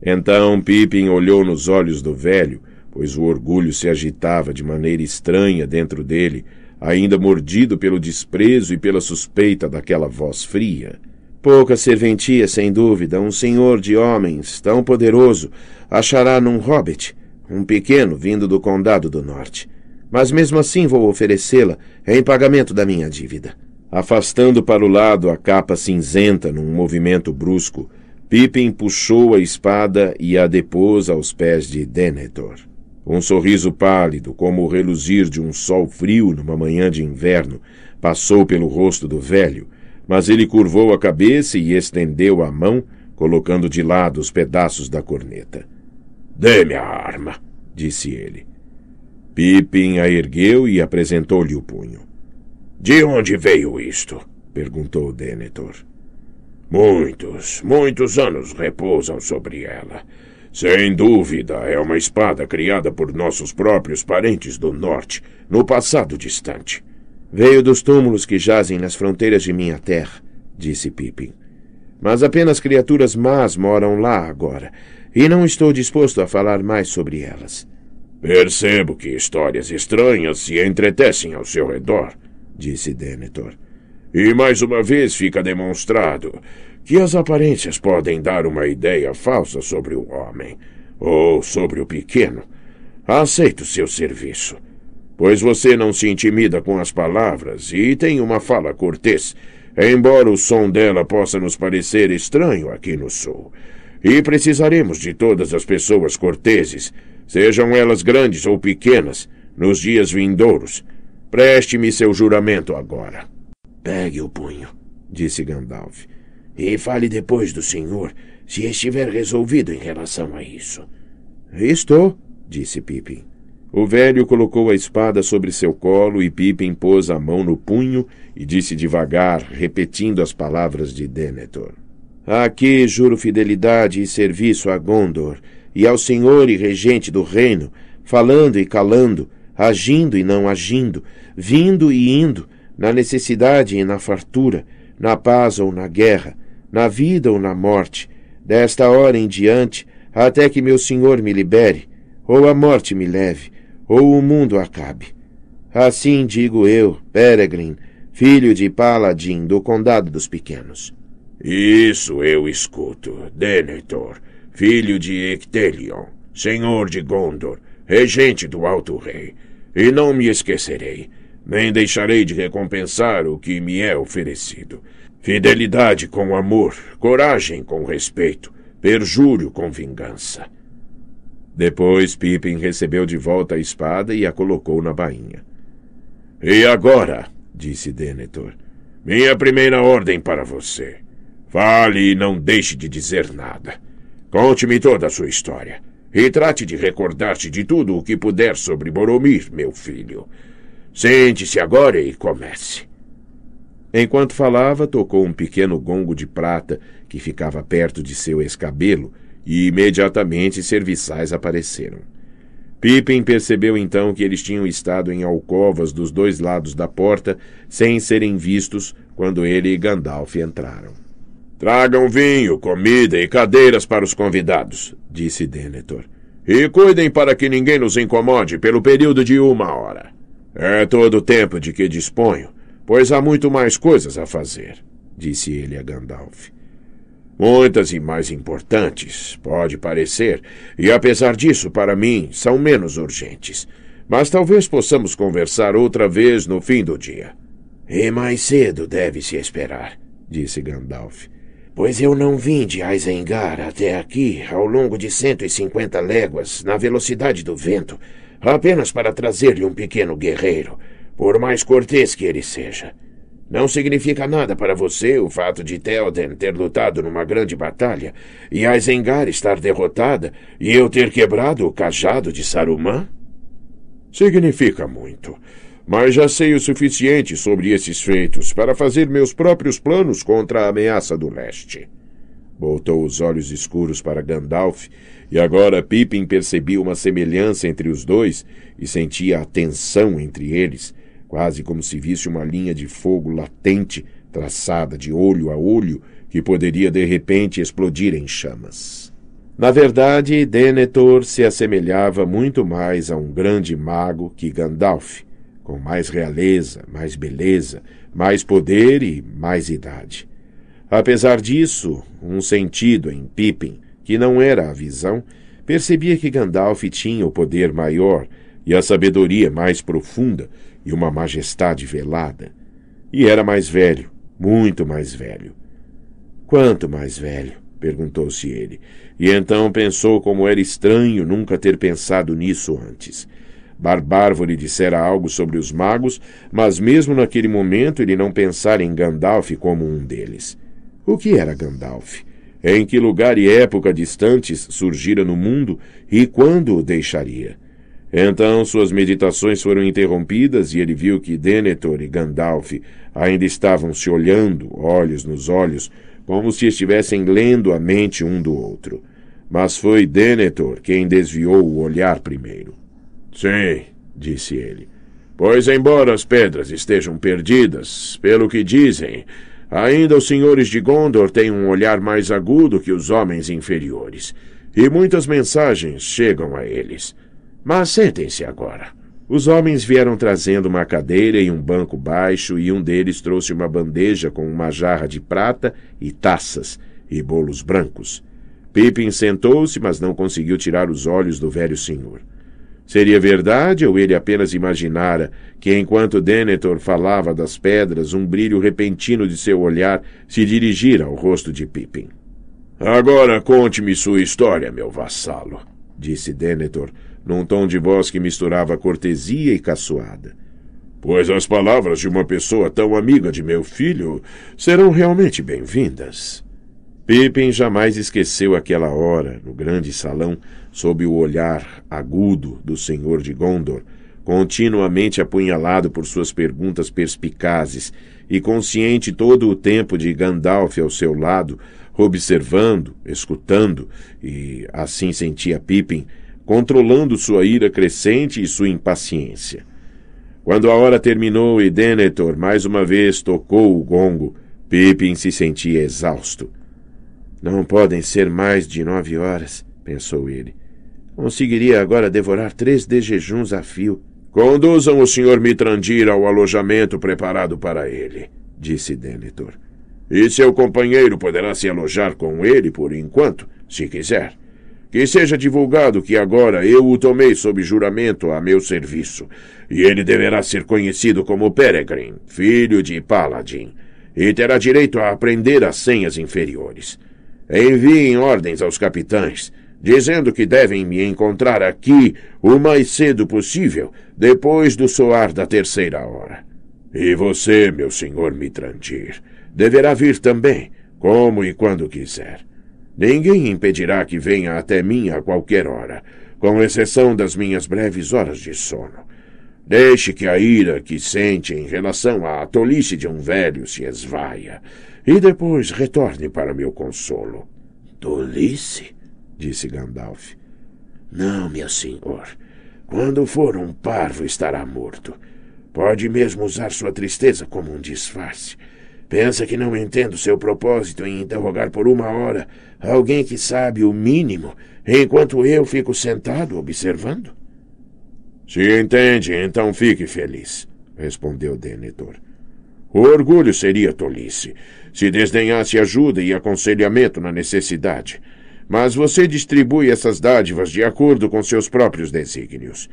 Então Pippin olhou nos olhos do velho, pois o orgulho se agitava de maneira estranha dentro dele, ainda mordido pelo desprezo e pela suspeita daquela voz fria. Pouca serventia, sem dúvida, um senhor de homens tão poderoso achará num hobbit, um pequeno vindo do condado do norte. Mas mesmo assim vou oferecê-la em pagamento da minha dívida. Afastando para o lado a capa cinzenta num movimento brusco, Pippin puxou a espada e a depôs aos pés de Denethor. Um sorriso pálido, como o reluzir de um sol frio numa manhã de inverno, passou pelo rosto do velho, mas ele curvou a cabeça e estendeu a mão, colocando de lado os pedaços da corneta. Dê-me a arma, disse ele. Pipim a ergueu e apresentou-lhe o punho. De onde veio isto? perguntou Denethor. Muitos, muitos anos repousam sobre ela. Sem dúvida, é uma espada criada por nossos próprios parentes do norte, no passado distante. Veio dos túmulos que jazem nas fronteiras de minha terra, disse Pippin. Mas apenas criaturas más moram lá agora, e não estou disposto a falar mais sobre elas. Percebo que histórias estranhas se entretecem ao seu redor, disse Denethor. E mais uma vez fica demonstrado que as aparências podem dar uma ideia falsa sobre o homem ou sobre o pequeno, aceito seu serviço, pois você não se intimida com as palavras e tem uma fala cortês, embora o som dela possa nos parecer estranho aqui no Sul. E precisaremos de todas as pessoas corteses, sejam elas grandes ou pequenas, nos dias vindouros. Preste-me seu juramento agora. Pegue o punho, disse Gandalf e fale depois do senhor, se estiver resolvido em relação a isso. Estou, disse Pippin. O velho colocou a espada sobre seu colo e Pippin pôs a mão no punho e disse devagar, repetindo as palavras de Denethor. Aqui juro fidelidade e serviço a Gondor, e ao senhor e regente do reino, falando e calando, agindo e não agindo, vindo e indo, na necessidade e na fartura, na paz ou na guerra, na vida ou na morte, desta hora em diante, até que meu Senhor me libere, ou a morte me leve, ou o mundo acabe. Assim digo eu, Peregrin, filho de Paladin do Condado dos Pequenos. Isso eu escuto, Denethor, filho de Ectelion, senhor de Gondor, regente do Alto Rei, e não me esquecerei, nem deixarei de recompensar o que me é oferecido. Fidelidade com amor, coragem com respeito, perjúrio com vingança. Depois Pippin recebeu de volta a espada e a colocou na bainha. E agora, disse Denethor, minha primeira ordem para você. Fale e não deixe de dizer nada. Conte-me toda a sua história. E trate de recordar te de tudo o que puder sobre Boromir, meu filho. Sente-se agora e comece. Enquanto falava, tocou um pequeno gongo de prata que ficava perto de seu escabelo e imediatamente serviçais apareceram. Pippin percebeu então que eles tinham estado em alcovas dos dois lados da porta, sem serem vistos, quando ele e Gandalf entraram. Tragam vinho, comida e cadeiras para os convidados, disse Denethor. E cuidem para que ninguém nos incomode pelo período de uma hora. É todo o tempo de que disponho, pois há muito mais coisas a fazer, disse ele a Gandalf. Muitas e mais importantes, pode parecer, e apesar disso, para mim, são menos urgentes. Mas talvez possamos conversar outra vez no fim do dia. E mais cedo deve-se esperar, disse Gandalf. Pois eu não vim de Aizengar até aqui ao longo de cento e cinquenta léguas, na velocidade do vento, apenas para trazer-lhe um pequeno guerreiro por mais cortês que ele seja, não significa nada para você o fato de Telden ter lutado numa grande batalha e a Isengar estar derrotada e eu ter quebrado o cajado de Saruman? Significa muito, mas já sei o suficiente sobre esses feitos para fazer meus próprios planos contra a ameaça do leste. Voltou os olhos escuros para Gandalf, e agora Pippin percebia uma semelhança entre os dois e sentia a tensão entre eles, quase como se visse uma linha de fogo latente, traçada de olho a olho, que poderia de repente explodir em chamas. Na verdade, Denethor se assemelhava muito mais a um grande mago que Gandalf, com mais realeza, mais beleza, mais poder e mais idade. Apesar disso, um sentido em Pippin, que não era a visão, percebia que Gandalf tinha o poder maior e a sabedoria mais profunda, e uma majestade velada. E era mais velho, muito mais velho. Quanto mais velho? perguntou-se ele, e então pensou como era estranho nunca ter pensado nisso antes. Barbarvo lhe dissera algo sobre os magos, mas mesmo naquele momento ele não pensara em Gandalf como um deles. O que era Gandalf? Em que lugar e época distantes surgira no mundo e quando o deixaria? Então suas meditações foram interrompidas e ele viu que Denethor e Gandalf ainda estavam se olhando, olhos nos olhos, como se estivessem lendo a mente um do outro. Mas foi Denethor quem desviou o olhar primeiro. Sim, disse ele. Pois, embora as pedras estejam perdidas, pelo que dizem, ainda os senhores de Gondor têm um olhar mais agudo que os homens inferiores, e muitas mensagens chegam a eles. Mas sentem-se agora. Os homens vieram trazendo uma cadeira e um banco baixo, e um deles trouxe uma bandeja com uma jarra de prata e taças e bolos brancos. Pippin sentou-se, mas não conseguiu tirar os olhos do velho senhor. Seria verdade ou ele apenas imaginara que, enquanto Denethor falava das pedras, um brilho repentino de seu olhar se dirigira ao rosto de Pippin? Agora conte-me sua história, meu vassalo, disse Denethor, num tom de voz que misturava cortesia e caçoada. Pois as palavras de uma pessoa tão amiga de meu filho serão realmente bem-vindas. Pippin jamais esqueceu aquela hora, no grande salão, sob o olhar agudo do senhor de Gondor, continuamente apunhalado por suas perguntas perspicazes e consciente todo o tempo de Gandalf ao seu lado, observando, escutando, e assim sentia Pippin, controlando sua ira crescente e sua impaciência. Quando a hora terminou e Denethor mais uma vez tocou o gongo, Pippin se sentia exausto. Não podem ser mais de nove horas, pensou ele. Conseguiria agora devorar três dejejuns a fio. Conduzam o Sr. Mitrandir ao alojamento preparado para ele, disse Denethor. E seu companheiro poderá se alojar com ele por enquanto, se quiser. Que seja divulgado que agora eu o tomei sob juramento a meu serviço, e ele deverá ser conhecido como Peregrine, filho de Paladin, e terá direito a aprender as senhas inferiores. Enviem ordens aos capitães, dizendo que devem me encontrar aqui o mais cedo possível, depois do soar da terceira hora. E você, meu senhor Mitrandir, deverá vir também, como e quando quiser. Ninguém impedirá que venha até mim a qualquer hora, com exceção das minhas breves horas de sono. Deixe que a ira que sente em relação à tolice de um velho se esvaia, e depois retorne para meu consolo. Tolice? disse Gandalf. Não, meu senhor. Quando for um parvo, estará morto. Pode mesmo usar sua tristeza como um disfarce. Pensa que não entendo seu propósito em interrogar por uma hora alguém que sabe o mínimo, enquanto eu fico sentado observando? Se entende, então fique feliz, respondeu Denethor. O orgulho seria tolice, se desdenhasse ajuda e aconselhamento na necessidade. Mas você distribui essas dádivas de acordo com seus próprios desígnios.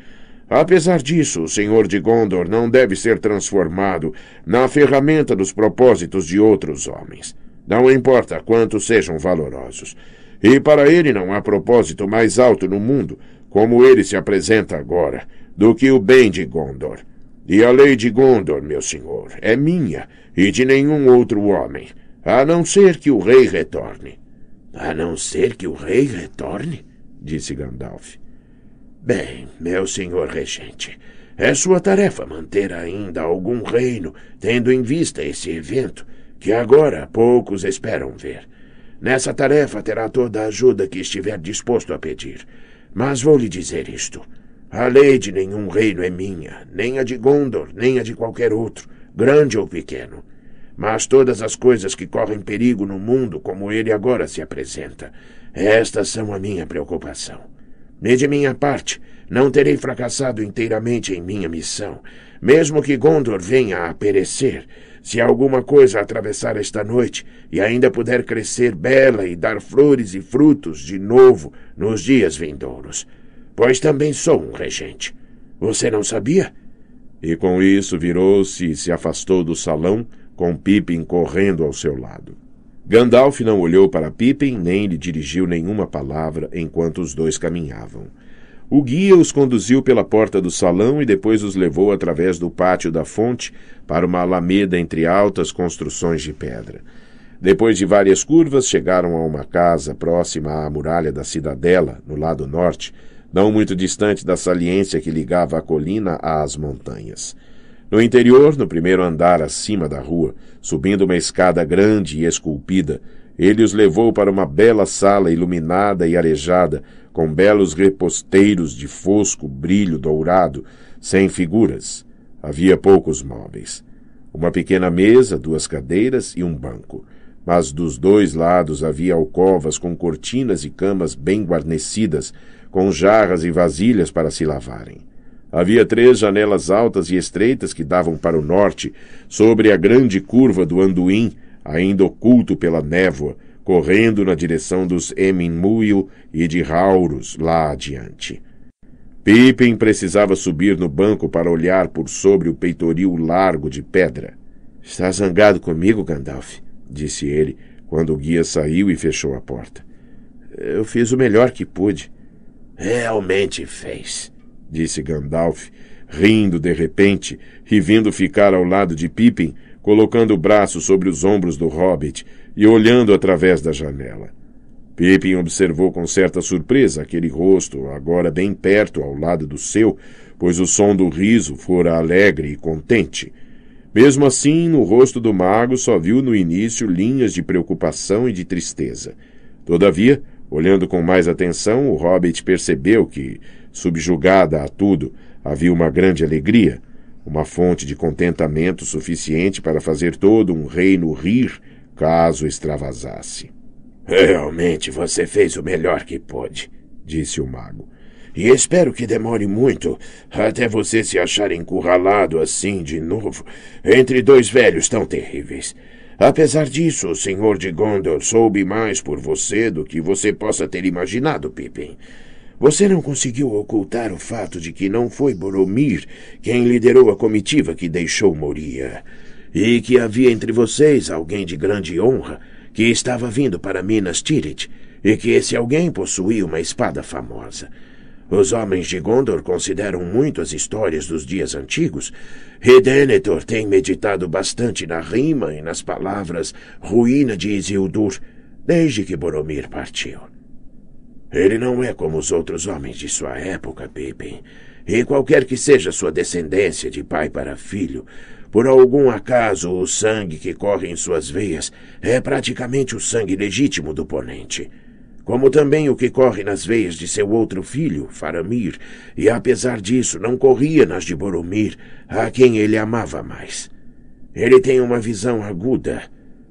Apesar disso, o Senhor de Gondor não deve ser transformado na ferramenta dos propósitos de outros homens. Não importa quantos sejam valorosos. E para ele não há propósito mais alto no mundo, como ele se apresenta agora, do que o bem de Gondor. E a lei de Gondor, meu senhor, é minha e de nenhum outro homem, a não ser que o rei retorne. A não ser que o rei retorne? disse Gandalf. Bem, meu senhor regente, é sua tarefa manter ainda algum reino, tendo em vista esse evento, que agora poucos esperam ver. Nessa tarefa terá toda a ajuda que estiver disposto a pedir. Mas vou lhe dizer isto. A lei de nenhum reino é minha, nem a de Gondor, nem a de qualquer outro, grande ou pequeno. Mas todas as coisas que correm perigo no mundo como ele agora se apresenta, estas são a minha preocupação. E de minha parte, não terei fracassado inteiramente em minha missão. Mesmo que Gondor venha a perecer, se alguma coisa atravessar esta noite e ainda puder crescer bela e dar flores e frutos de novo nos dias vindouros, pois também sou um regente. Você não sabia? E com isso virou-se e se afastou do salão, com Pippin correndo ao seu lado. Gandalf não olhou para Pippin nem lhe dirigiu nenhuma palavra enquanto os dois caminhavam. O guia os conduziu pela porta do salão e depois os levou através do pátio da fonte para uma alameda entre altas construções de pedra. Depois de várias curvas, chegaram a uma casa próxima à muralha da cidadela, no lado norte, não muito distante da saliência que ligava a colina às montanhas. No interior, no primeiro andar acima da rua, subindo uma escada grande e esculpida, ele os levou para uma bela sala iluminada e arejada, com belos reposteiros de fosco brilho dourado, sem figuras. Havia poucos móveis. Uma pequena mesa, duas cadeiras e um banco. Mas dos dois lados havia alcovas com cortinas e camas bem guarnecidas, com jarras e vasilhas para se lavarem. Havia três janelas altas e estreitas que davam para o norte, sobre a grande curva do Anduin, ainda oculto pela névoa, correndo na direção dos Eminmuil e de Rauros lá adiante. Pippin precisava subir no banco para olhar por sobre o peitoril largo de pedra. Está zangado comigo, Gandalf? disse ele, quando o guia saiu e fechou a porta. Eu fiz o melhor que pude. Realmente fez disse Gandalf, rindo de repente e vindo ficar ao lado de Pippin, colocando o braço sobre os ombros do hobbit e olhando através da janela. Pippin observou com certa surpresa aquele rosto, agora bem perto ao lado do seu, pois o som do riso fora alegre e contente. Mesmo assim, no rosto do mago só viu no início linhas de preocupação e de tristeza. Todavia, olhando com mais atenção, o hobbit percebeu que, subjugada a tudo, havia uma grande alegria, uma fonte de contentamento suficiente para fazer todo um reino rir caso extravasasse. Realmente você fez o melhor que pôde, disse o mago. E espero que demore muito até você se achar encurralado assim de novo entre dois velhos tão terríveis. Apesar disso, o senhor de Gondor soube mais por você do que você possa ter imaginado, Pippin. Você não conseguiu ocultar o fato de que não foi Boromir quem liderou a comitiva que deixou Moria, e que havia entre vocês alguém de grande honra que estava vindo para Minas Tirith, e que esse alguém possuía uma espada famosa. Os homens de Gondor consideram muito as histórias dos dias antigos, e Denethor tem meditado bastante na rima e nas palavras ruína de Isildur desde que Boromir partiu. Ele não é como os outros homens de sua época, Pippin. E qualquer que seja sua descendência de pai para filho, por algum acaso o sangue que corre em suas veias é praticamente o sangue legítimo do ponente. Como também o que corre nas veias de seu outro filho, Faramir, e apesar disso não corria nas de Boromir, a quem ele amava mais. Ele tem uma visão aguda.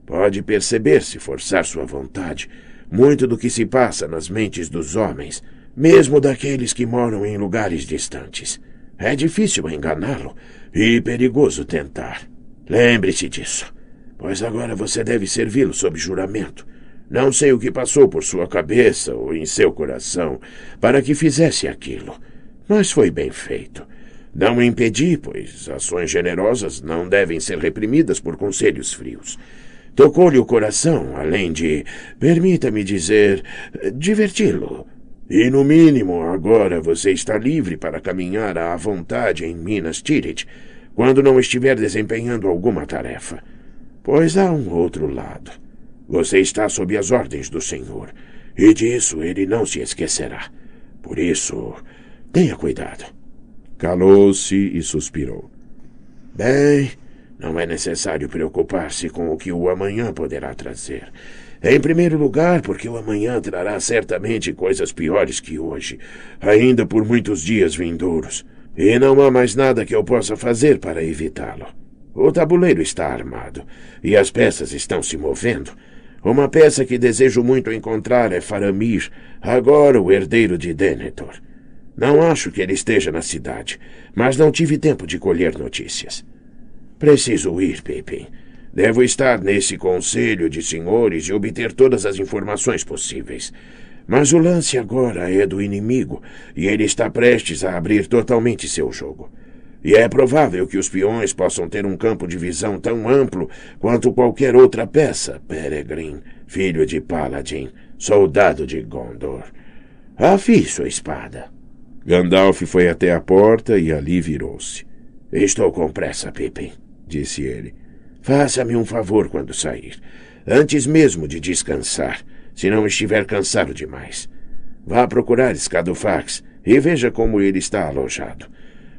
Pode perceber, se forçar sua vontade, muito do que se passa nas mentes dos homens, mesmo daqueles que moram em lugares distantes. É difícil enganá-lo e perigoso tentar. Lembre-se disso, pois agora você deve servi-lo sob juramento. Não sei o que passou por sua cabeça ou em seu coração para que fizesse aquilo, mas foi bem feito. Não o impedi, pois ações generosas não devem ser reprimidas por conselhos frios. Tocou-lhe o coração, além de, permita-me dizer, diverti-lo. E no mínimo, agora você está livre para caminhar à vontade em Minas Tirith, quando não estiver desempenhando alguma tarefa. Pois há um outro lado. Você está sob as ordens do Senhor, e disso ele não se esquecerá. Por isso, tenha cuidado. Calou-se e suspirou. Bem, não é necessário preocupar-se com o que o amanhã poderá trazer. Em primeiro lugar, porque o amanhã trará certamente coisas piores que hoje, ainda por muitos dias vindouros. E não há mais nada que eu possa fazer para evitá-lo. O tabuleiro está armado e as peças estão se movendo. Uma peça que desejo muito encontrar é Faramir, agora o herdeiro de Denethor. Não acho que ele esteja na cidade, mas não tive tempo de colher notícias. Preciso ir, Pippin. Devo estar nesse conselho de senhores e obter todas as informações possíveis. Mas o lance agora é do inimigo, e ele está prestes a abrir totalmente seu jogo. E é provável que os peões possam ter um campo de visão tão amplo quanto qualquer outra peça, Peregrin, filho de Paladin, soldado de Gondor. Afie sua espada. Gandalf foi até a porta e ali virou-se. Estou com pressa, Pippin disse ele. Faça-me um favor quando sair, antes mesmo de descansar, se não estiver cansado demais. Vá procurar Escadofax e veja como ele está alojado.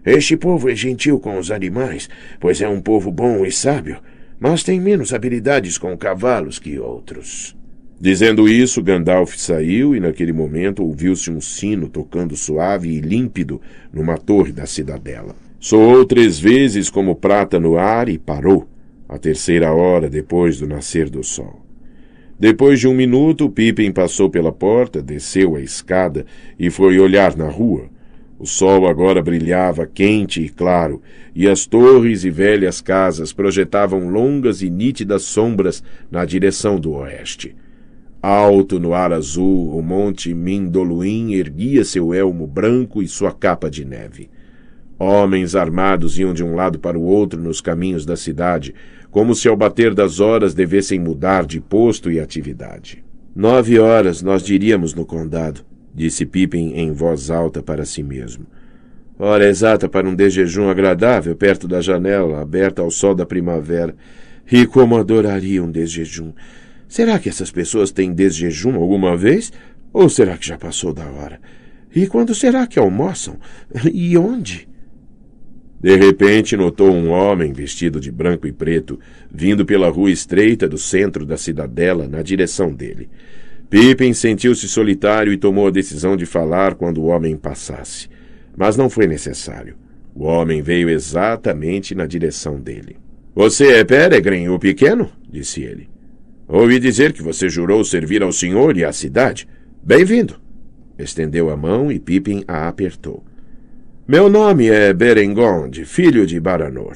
Este povo é gentil com os animais, pois é um povo bom e sábio, mas tem menos habilidades com cavalos que outros. Dizendo isso, Gandalf saiu e naquele momento ouviu-se um sino tocando suave e límpido numa torre da cidadela. Soou três vezes como prata no ar e parou, a terceira hora depois do nascer do sol. Depois de um minuto, Pippin passou pela porta, desceu a escada e foi olhar na rua. O sol agora brilhava quente e claro, e as torres e velhas casas projetavam longas e nítidas sombras na direção do oeste. Alto no ar azul, o monte Mindoluim erguia seu elmo branco e sua capa de neve. Homens armados iam de um lado para o outro nos caminhos da cidade, como se ao bater das horas devessem mudar de posto e atividade. Nove horas, nós diríamos no condado, disse Pippin em voz alta para si mesmo. Hora exata para um desjejum agradável perto da janela, aberta ao sol da primavera. E como adoraria um desjejum! Será que essas pessoas têm desjejum alguma vez? Ou será que já passou da hora? E quando será que almoçam? E onde? De repente, notou um homem vestido de branco e preto vindo pela rua estreita do centro da cidadela na direção dele. Pippin sentiu-se solitário e tomou a decisão de falar quando o homem passasse. Mas não foi necessário. O homem veio exatamente na direção dele. Você é Peregrin, o pequeno? disse ele. Ouvi dizer que você jurou servir ao senhor e à cidade. Bem-vindo. Estendeu a mão e Pippin a apertou. Meu nome é Berengond, filho de Baranor.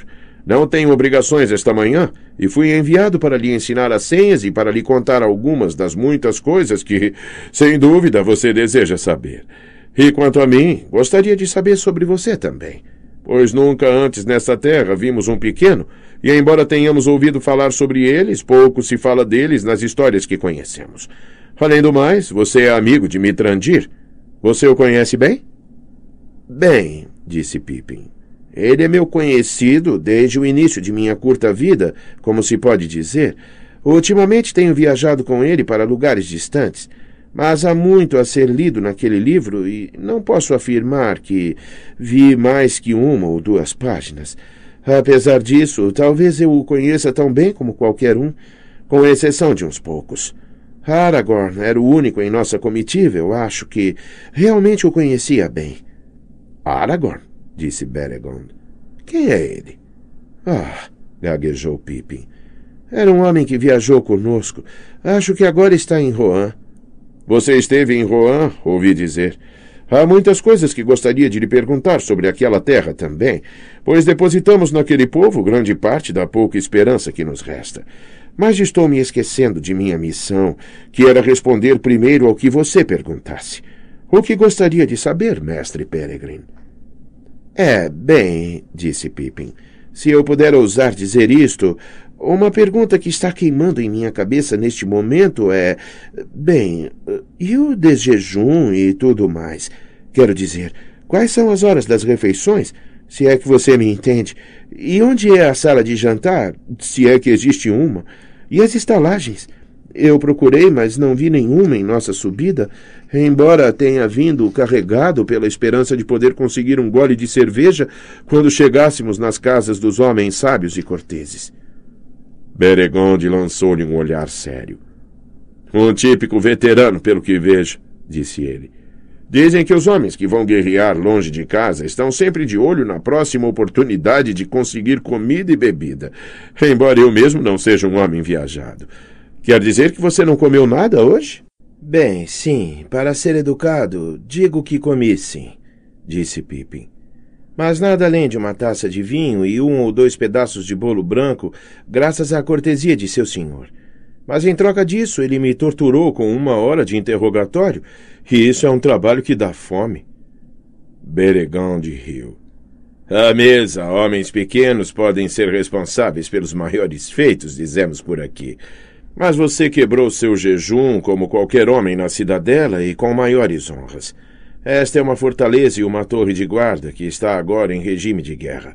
Não tenho obrigações esta manhã e fui enviado para lhe ensinar as senhas e para lhe contar algumas das muitas coisas que, sem dúvida, você deseja saber. E quanto a mim, gostaria de saber sobre você também. Pois nunca antes nesta terra vimos um pequeno, e embora tenhamos ouvido falar sobre eles, pouco se fala deles nas histórias que conhecemos. Além do mais, você é amigo de Mitrandir. Você o conhece bem? Bem, disse Pippin, ele é meu conhecido desde o início de minha curta vida, como se pode dizer. Ultimamente tenho viajado com ele para lugares distantes, mas há muito a ser lido naquele livro e não posso afirmar que vi mais que uma ou duas páginas. Apesar disso, talvez eu o conheça tão bem como qualquer um, com exceção de uns poucos. Aragorn era o único em nossa comitiva, eu acho, que realmente o conhecia bem. Aragorn, disse Beregond. Quem é ele? Ah, gaguejou Pippin. Era um homem que viajou conosco. Acho que agora está em Rohan. Você esteve em Rohan, ouvi dizer. Há muitas coisas que gostaria de lhe perguntar sobre aquela terra também, pois depositamos naquele povo grande parte da pouca esperança que nos resta. Mas estou me esquecendo de minha missão, que era responder primeiro ao que você perguntasse. O que gostaria de saber, mestre Peregrine? É, bem, disse Pippin, se eu puder ousar dizer isto, uma pergunta que está queimando em minha cabeça neste momento é: bem, e o desjejum e tudo mais? Quero dizer, quais são as horas das refeições? Se é que você me entende. E onde é a sala de jantar, se é que existe uma? E as estalagens? Eu procurei, mas não vi nenhuma em nossa subida, embora tenha vindo carregado pela esperança de poder conseguir um gole de cerveja quando chegássemos nas casas dos homens sábios e corteses. Beregonde lançou-lhe um olhar sério. Um típico veterano, pelo que vejo, disse ele. Dizem que os homens que vão guerrear longe de casa estão sempre de olho na próxima oportunidade de conseguir comida e bebida, embora eu mesmo não seja um homem viajado. Quer dizer que você não comeu nada hoje? Bem, sim. Para ser educado, digo que comi sim, disse Pippin. Mas nada além de uma taça de vinho e um ou dois pedaços de bolo branco, graças à cortesia de seu senhor. Mas em troca disso, ele me torturou com uma hora de interrogatório, e isso é um trabalho que dá fome. Beregão de Rio. À mesa, homens pequenos podem ser responsáveis pelos maiores feitos, dizemos por aqui. Mas você quebrou seu jejum como qualquer homem na cidadela e com maiores honras. Esta é uma fortaleza e uma torre de guarda que está agora em regime de guerra.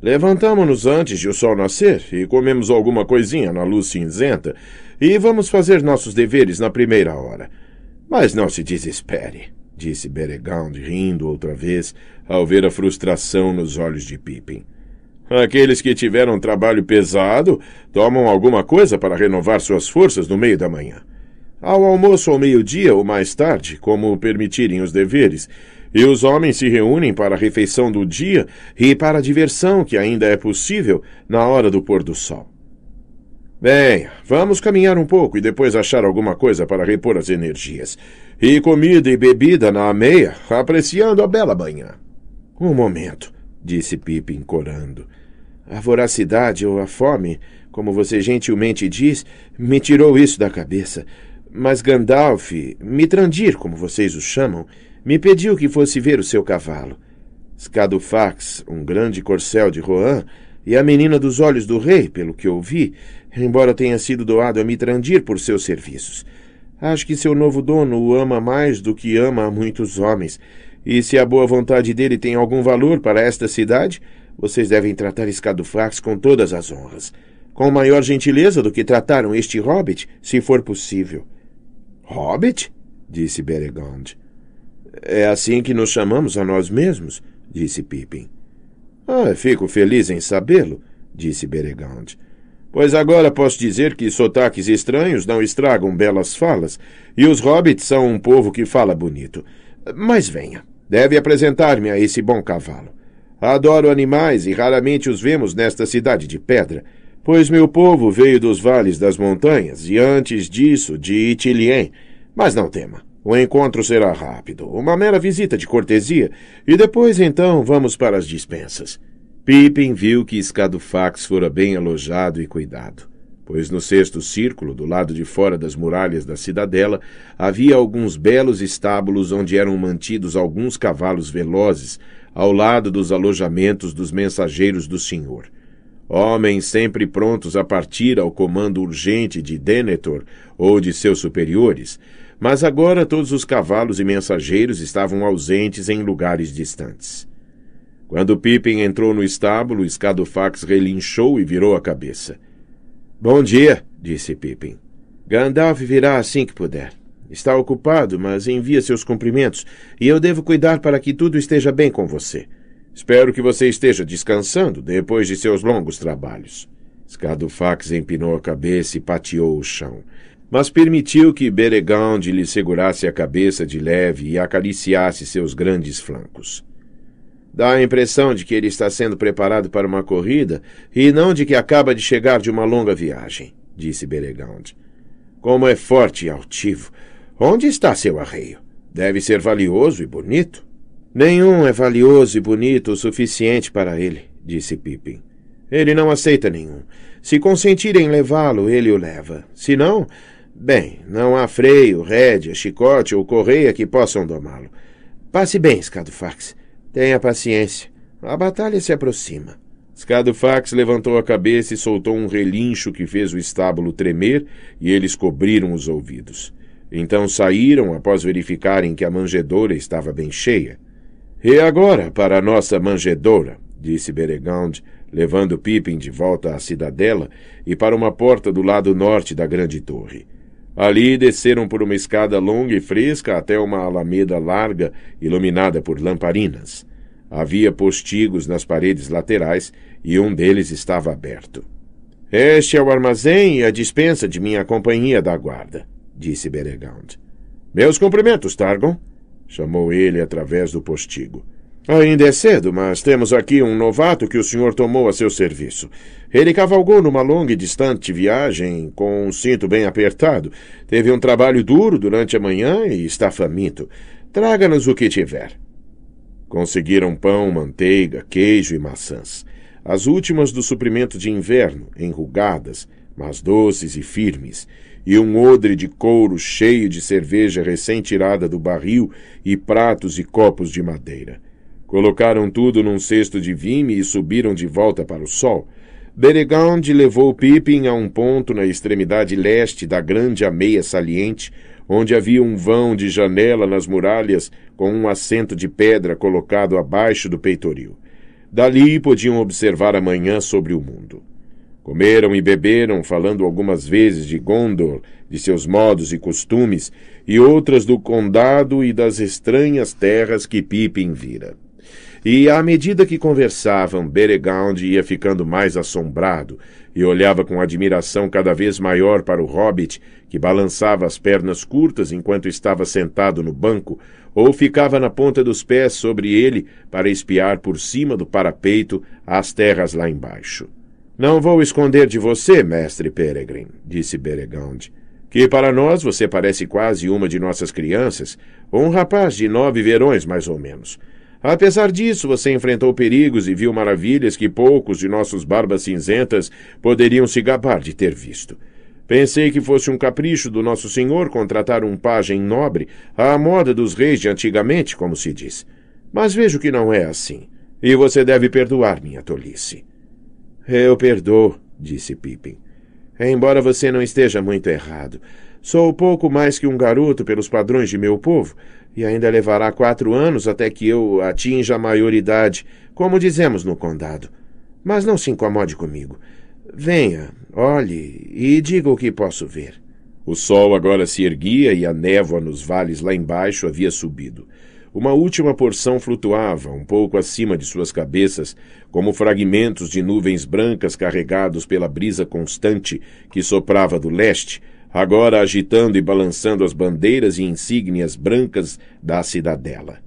Levantamo-nos antes de o sol nascer e comemos alguma coisinha na luz cinzenta e vamos fazer nossos deveres na primeira hora. Mas não se desespere, disse Beregond rindo outra vez ao ver a frustração nos olhos de Pippin. Aqueles que tiveram um trabalho pesado tomam alguma coisa para renovar suas forças no meio da manhã. Ao almoço ou meio-dia ou mais tarde, como permitirem os deveres, e os homens se reúnem para a refeição do dia e para a diversão que ainda é possível na hora do pôr do sol. Bem, vamos caminhar um pouco e depois achar alguma coisa para repor as energias. E comida e bebida na meia, apreciando a bela manhã. Um momento, disse Pipe encorando. A voracidade ou a fome, como você gentilmente diz, me tirou isso da cabeça. Mas Gandalf, Mitrandir, como vocês o chamam, me pediu que fosse ver o seu cavalo. Scadufax, um grande corcel de Rohan, e a menina dos olhos do rei, pelo que ouvi, embora tenha sido doado a Mitrandir por seus serviços. Acho que seu novo dono o ama mais do que ama a muitos homens. E se a boa vontade dele tem algum valor para esta cidade, vocês devem tratar Escadofax com todas as honras. Com maior gentileza do que trataram este hobbit, se for possível. Hobbit? disse Beregond. É assim que nos chamamos a nós mesmos, disse Pippin. Ah, fico feliz em sabê-lo, disse Beregond. Pois agora posso dizer que sotaques estranhos não estragam belas falas, e os hobbits são um povo que fala bonito. Mas venha, deve apresentar-me a esse bom cavalo. Adoro animais e raramente os vemos nesta cidade de pedra, pois meu povo veio dos vales das montanhas e antes disso de Itilien. Mas não tema. O encontro será rápido, uma mera visita de cortesia, e depois então vamos para as dispensas. Pippin viu que Escadufax fora bem alojado e cuidado, pois no sexto círculo, do lado de fora das muralhas da cidadela, havia alguns belos estábulos onde eram mantidos alguns cavalos velozes, ao lado dos alojamentos dos mensageiros do Senhor. Homens sempre prontos a partir ao comando urgente de Denethor ou de seus superiores, mas agora todos os cavalos e mensageiros estavam ausentes em lugares distantes. Quando Pippin entrou no estábulo, Escadofax relinchou e virou a cabeça. Bom dia, disse Pippin. Gandalf virá assim que puder. Está ocupado, mas envia seus cumprimentos, e eu devo cuidar para que tudo esteja bem com você. Espero que você esteja descansando depois de seus longos trabalhos. Scadufax empinou a cabeça e pateou o chão, mas permitiu que Beregonde lhe segurasse a cabeça de leve e acariciasse seus grandes flancos. Dá a impressão de que ele está sendo preparado para uma corrida e não de que acaba de chegar de uma longa viagem, disse Beregonde. Como é forte e altivo! Onde está seu arreio? Deve ser valioso e bonito. Nenhum é valioso e bonito o suficiente para ele, disse Pippin. Ele não aceita nenhum. Se consentirem levá-lo, ele o leva. Se não, bem, não há freio, rédea, chicote ou correia que possam domá-lo. Passe bem, Scadufax. Tenha paciência. A batalha se aproxima. Scadufax levantou a cabeça e soltou um relincho que fez o estábulo tremer, e eles cobriram os ouvidos. Então saíram após verificarem que a manjedoura estava bem cheia. E agora para a nossa manjedoura, disse Beregond, levando Pippin de volta à cidadela e para uma porta do lado norte da grande torre. Ali desceram por uma escada longa e fresca até uma alameda larga, iluminada por lamparinas. Havia postigos nas paredes laterais e um deles estava aberto. Este é o armazém e a dispensa de minha companhia da guarda, disse Beregound. Meus cumprimentos, Targon, chamou ele através do postigo. Ainda é cedo, mas temos aqui um novato que o senhor tomou a seu serviço. Ele cavalgou numa longa e distante viagem, com um cinto bem apertado. Teve um trabalho duro durante a manhã e está faminto. Traga-nos o que tiver. Conseguiram pão, manteiga, queijo e maçãs. As últimas do suprimento de inverno, enrugadas, mas doces e firmes e um odre de couro cheio de cerveja recém-tirada do barril e pratos e copos de madeira. Colocaram tudo num cesto de vime e subiram de volta para o sol. Beregond levou Pippin a um ponto na extremidade leste da grande ameia saliente, onde havia um vão de janela nas muralhas com um assento de pedra colocado abaixo do peitoril. Dali podiam observar a manhã sobre o mundo. Comeram e beberam, falando algumas vezes de Gondor, de seus modos e costumes, e outras do condado e das estranhas terras que Pippin vira. E à medida que conversavam, Beregond ia ficando mais assombrado e olhava com admiração cada vez maior para o hobbit, que balançava as pernas curtas enquanto estava sentado no banco, ou ficava na ponta dos pés sobre ele para espiar por cima do parapeito as terras lá embaixo. Não vou esconder de você, mestre Peregrine, disse Beregonde, que para nós você parece quase uma de nossas crianças, um rapaz de nove verões, mais ou menos. Apesar disso, você enfrentou perigos e viu maravilhas que poucos de nossos barbas cinzentas poderiam se gabar de ter visto. Pensei que fosse um capricho do nosso senhor contratar um pajem nobre, à moda dos reis de antigamente, como se diz. Mas vejo que não é assim. E você deve perdoar minha tolice. Eu perdoo, disse Pippin. Embora você não esteja muito errado, sou pouco mais que um garoto pelos padrões de meu povo, e ainda levará quatro anos até que eu atinja a maioridade, como dizemos no condado. Mas não se incomode comigo. Venha, olhe e diga o que posso ver. O sol agora se erguia e a névoa nos vales lá embaixo havia subido. Uma última porção flutuava um pouco acima de suas cabeças, como fragmentos de nuvens brancas carregados pela brisa constante que soprava do leste, agora agitando e balançando as bandeiras e insígnias brancas da cidadela.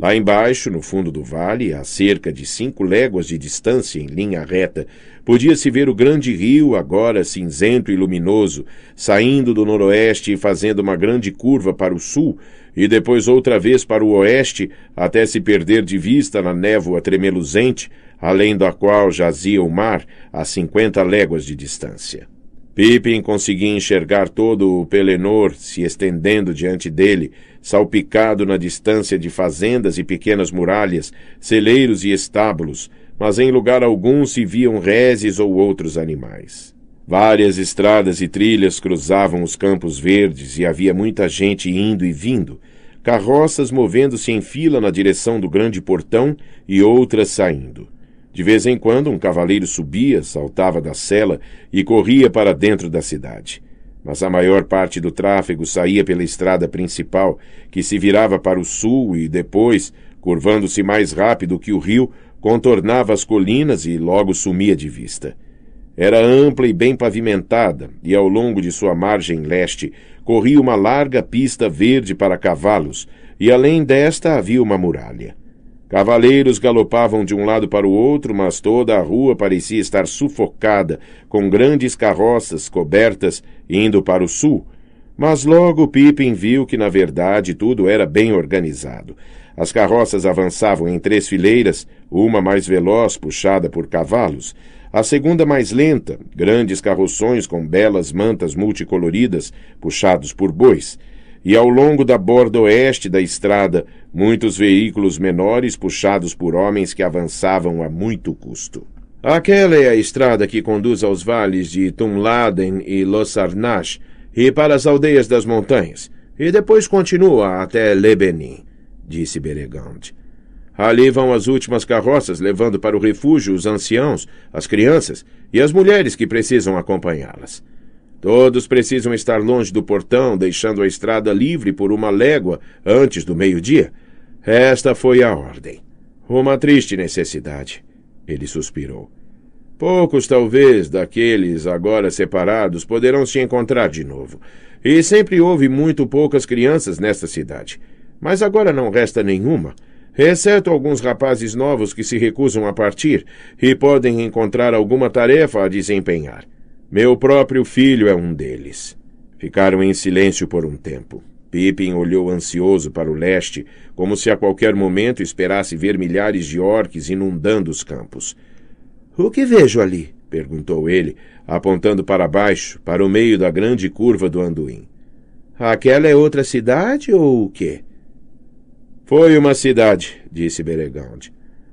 Lá embaixo, no fundo do vale, a cerca de cinco léguas de distância em linha reta, podia-se ver o grande rio, agora cinzento e luminoso, saindo do noroeste e fazendo uma grande curva para o sul, e depois outra vez para o oeste, até se perder de vista na névoa tremeluzente, além da qual jazia o mar a cinquenta léguas de distância. Pippin conseguia enxergar todo o Pelenor se estendendo diante dele, salpicado na distância de fazendas e pequenas muralhas, celeiros e estábulos, mas em lugar algum se viam reses ou outros animais. Várias estradas e trilhas cruzavam os campos verdes e havia muita gente indo e vindo, carroças movendo-se em fila na direção do grande portão e outras saindo. De vez em quando, um cavaleiro subia, saltava da sela e corria para dentro da cidade. Mas a maior parte do tráfego saía pela estrada principal, que se virava para o sul e depois, curvando-se mais rápido que o rio, contornava as colinas e logo sumia de vista. Era ampla e bem pavimentada, e ao longo de sua margem leste corria uma larga pista verde para cavalos, e além desta havia uma muralha. Cavaleiros galopavam de um lado para o outro, mas toda a rua parecia estar sufocada, com grandes carroças cobertas indo para o sul. Mas logo Pippin viu que, na verdade, tudo era bem organizado. As carroças avançavam em três fileiras, uma mais veloz, puxada por cavalos. A segunda mais lenta, grandes carroções com belas mantas multicoloridas, puxados por bois. E ao longo da borda oeste da estrada, muitos veículos menores puxados por homens que avançavam a muito custo. Aquela é a estrada que conduz aos vales de Tumladen e Losarnash e para as aldeias das montanhas, e depois continua até Lebenin, disse Beregond. Ali vão as últimas carroças levando para o refúgio os anciãos, as crianças e as mulheres que precisam acompanhá-las. Todos precisam estar longe do portão, deixando a estrada livre por uma légua antes do meio-dia. Esta foi a ordem. Uma triste necessidade. Ele suspirou. Poucos, talvez, daqueles agora separados poderão se encontrar de novo. E sempre houve muito poucas crianças nesta cidade. Mas agora não resta nenhuma exceto alguns rapazes novos que se recusam a partir e podem encontrar alguma tarefa a desempenhar. Meu próprio filho é um deles. Ficaram em silêncio por um tempo. Pippin olhou ansioso para o leste, como se a qualquer momento esperasse ver milhares de orques inundando os campos. O que vejo ali? perguntou ele, apontando para baixo, para o meio da grande curva do Anduin. Aquela é outra cidade ou o quê? Foi uma cidade, disse Beregond.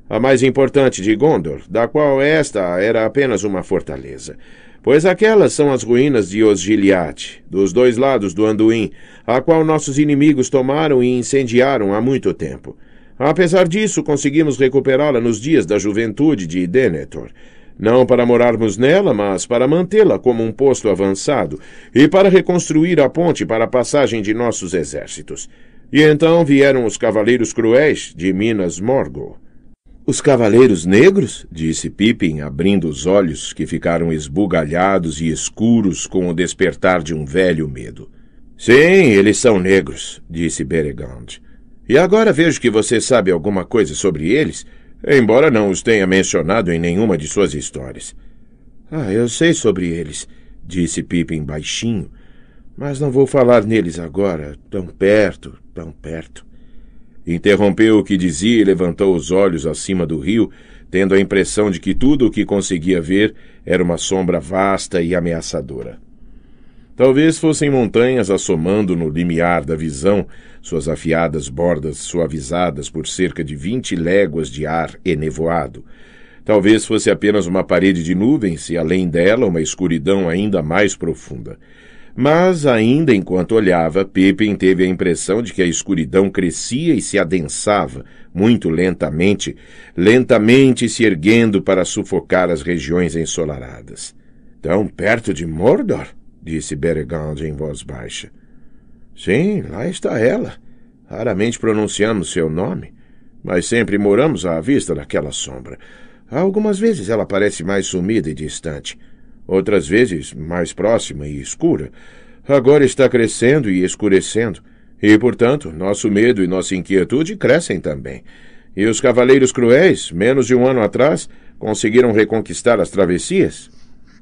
A mais importante de Gondor, da qual esta era apenas uma fortaleza. Pois aquelas são as ruínas de Osgiliath, dos dois lados do Anduin, a qual nossos inimigos tomaram e incendiaram há muito tempo. Apesar disso, conseguimos recuperá-la nos dias da juventude de Denethor. Não para morarmos nela, mas para mantê-la como um posto avançado e para reconstruir a ponte para a passagem de nossos exércitos. E então vieram os cavaleiros cruéis de Minas Morgul. Os cavaleiros negros? disse Pippin, abrindo os olhos, que ficaram esbugalhados e escuros com o despertar de um velho medo. Sim, eles são negros, disse Beregond. E agora vejo que você sabe alguma coisa sobre eles, embora não os tenha mencionado em nenhuma de suas histórias. Ah, eu sei sobre eles, disse Pippin baixinho, mas não vou falar neles agora, tão perto, tão perto. Interrompeu o que dizia e levantou os olhos acima do rio, tendo a impressão de que tudo o que conseguia ver era uma sombra vasta e ameaçadora. Talvez fossem montanhas assomando no limiar da visão, suas afiadas bordas suavizadas por cerca de vinte léguas de ar enevoado. Talvez fosse apenas uma parede de nuvens e, além dela, uma escuridão ainda mais profunda. Mas ainda enquanto olhava, Pippin teve a impressão de que a escuridão crescia e se adensava, muito lentamente, lentamente se erguendo para sufocar as regiões ensolaradas. Tão perto de Mordor? disse Beregond em voz baixa. Sim, lá está ela. Raramente pronunciamos seu nome, mas sempre moramos à vista daquela sombra. Algumas vezes ela parece mais sumida e distante outras vezes mais próxima e escura, agora está crescendo e escurecendo, e, portanto, nosso medo e nossa inquietude crescem também. E os cavaleiros cruéis, menos de um ano atrás, conseguiram reconquistar as travessias?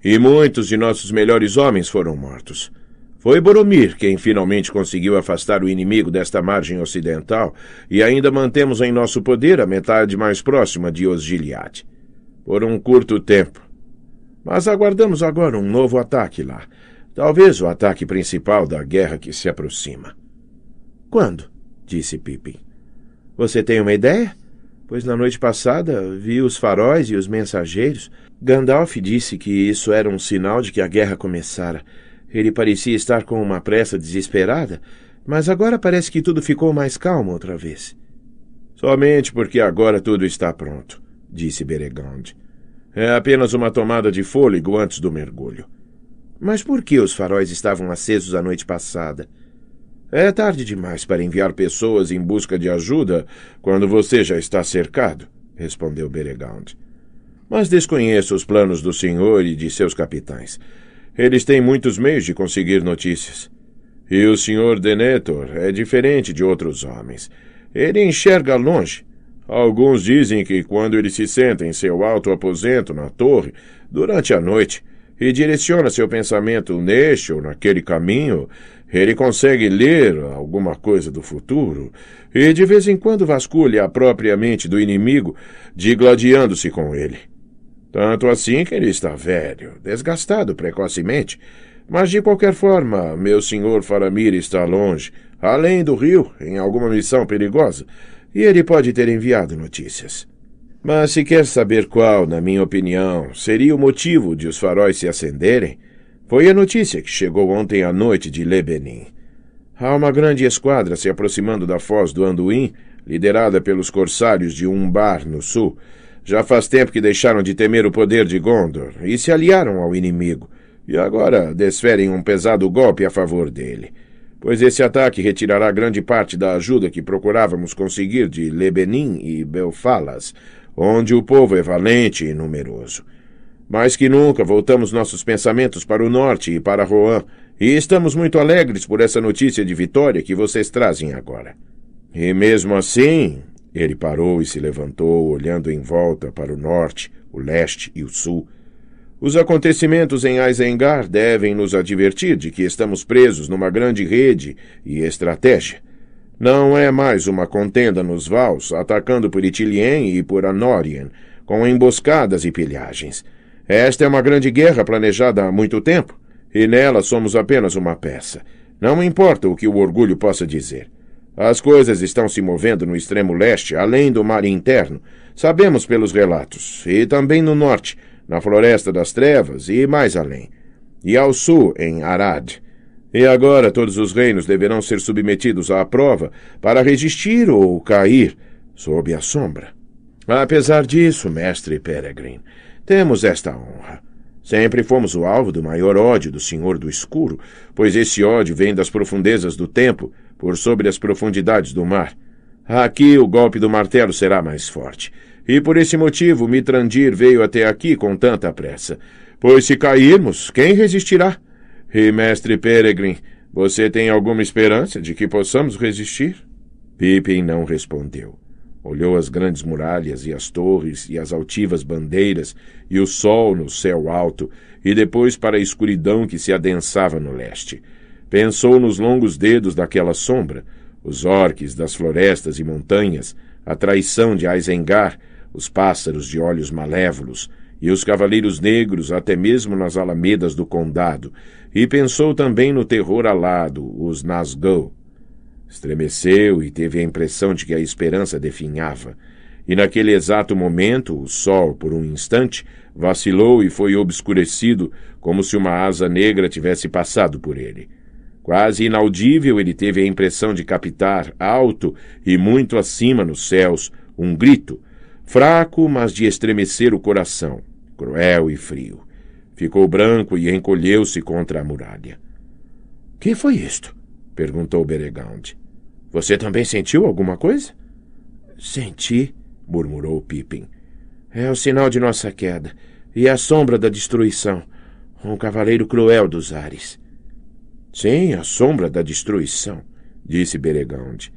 E muitos de nossos melhores homens foram mortos. Foi Boromir quem finalmente conseguiu afastar o inimigo desta margem ocidental, e ainda mantemos em nosso poder a metade mais próxima de Osgiliath. Por um curto tempo, mas aguardamos agora um novo ataque lá. Talvez o ataque principal da guerra que se aproxima. Quando? disse Pippin. Você tem uma ideia? Pois na noite passada vi os faróis e os mensageiros. Gandalf disse que isso era um sinal de que a guerra começara. Ele parecia estar com uma pressa desesperada, mas agora parece que tudo ficou mais calmo outra vez. Somente porque agora tudo está pronto, disse Beregonde. É apenas uma tomada de fôlego antes do mergulho. Mas por que os faróis estavam acesos a noite passada? É tarde demais para enviar pessoas em busca de ajuda quando você já está cercado, respondeu Beregond. Mas desconheço os planos do senhor e de seus capitães. Eles têm muitos meios de conseguir notícias. E o senhor Denethor é diferente de outros homens. Ele enxerga longe Alguns dizem que quando ele se senta em seu alto aposento na torre, durante a noite, e direciona seu pensamento neste ou naquele caminho, ele consegue ler alguma coisa do futuro e de vez em quando vasculha a própria mente do inimigo, digladiando-se com ele. Tanto assim que ele está velho, desgastado precocemente. Mas de qualquer forma, meu senhor Faramir está longe, além do rio, em alguma missão perigosa, e ele pode ter enviado notícias. Mas se quer saber qual, na minha opinião, seria o motivo de os faróis se acenderem, foi a notícia que chegou ontem à noite de Lebenin. Há uma grande esquadra se aproximando da foz do Anduin, liderada pelos corsários de Umbar, no sul. Já faz tempo que deixaram de temer o poder de Gondor e se aliaram ao inimigo, e agora desferem um pesado golpe a favor dele pois esse ataque retirará grande parte da ajuda que procurávamos conseguir de Lebenim e Belfalas, onde o povo é valente e numeroso. Mais que nunca voltamos nossos pensamentos para o norte e para Roan, e estamos muito alegres por essa notícia de vitória que vocês trazem agora. E mesmo assim, ele parou e se levantou, olhando em volta para o norte, o leste e o sul, os acontecimentos em Aizengar devem nos advertir de que estamos presos numa grande rede e estratégia. Não é mais uma contenda nos Vals, atacando por Itilien e por Anorien, com emboscadas e pilhagens. Esta é uma grande guerra planejada há muito tempo, e nela somos apenas uma peça. Não importa o que o orgulho possa dizer. As coisas estão se movendo no extremo leste, além do mar interno. Sabemos pelos relatos, e também no norte, na Floresta das Trevas e mais além, e ao sul, em Arad. E agora todos os reinos deverão ser submetidos à prova para resistir ou cair sob a sombra. Apesar disso, mestre Peregrine, temos esta honra. Sempre fomos o alvo do maior ódio do Senhor do Escuro, pois esse ódio vem das profundezas do tempo, por sobre as profundidades do mar. Aqui o golpe do martelo será mais forte. E por esse motivo Mitrandir veio até aqui com tanta pressa. Pois se cairmos, quem resistirá? E, mestre Peregrin, você tem alguma esperança de que possamos resistir? Pippin não respondeu. Olhou as grandes muralhas e as torres e as altivas bandeiras e o sol no céu alto e depois para a escuridão que se adensava no leste. Pensou nos longos dedos daquela sombra, os orques das florestas e montanhas, a traição de Aizengar os pássaros de olhos malévolos, e os cavaleiros negros até mesmo nas alamedas do condado, e pensou também no terror alado, os Nazgûl. Estremeceu e teve a impressão de que a esperança definhava. E naquele exato momento, o sol, por um instante, vacilou e foi obscurecido, como se uma asa negra tivesse passado por ele. Quase inaudível, ele teve a impressão de captar, alto e muito acima nos céus, um grito, fraco, mas de estremecer o coração, cruel e frio. Ficou branco e encolheu-se contra a muralha. Que foi isto? perguntou Beregonde. Você também sentiu alguma coisa? Senti, murmurou Pippin. É o sinal de nossa queda e a sombra da destruição. Um cavaleiro cruel dos ares. Sim, a sombra da destruição, disse Beregonde.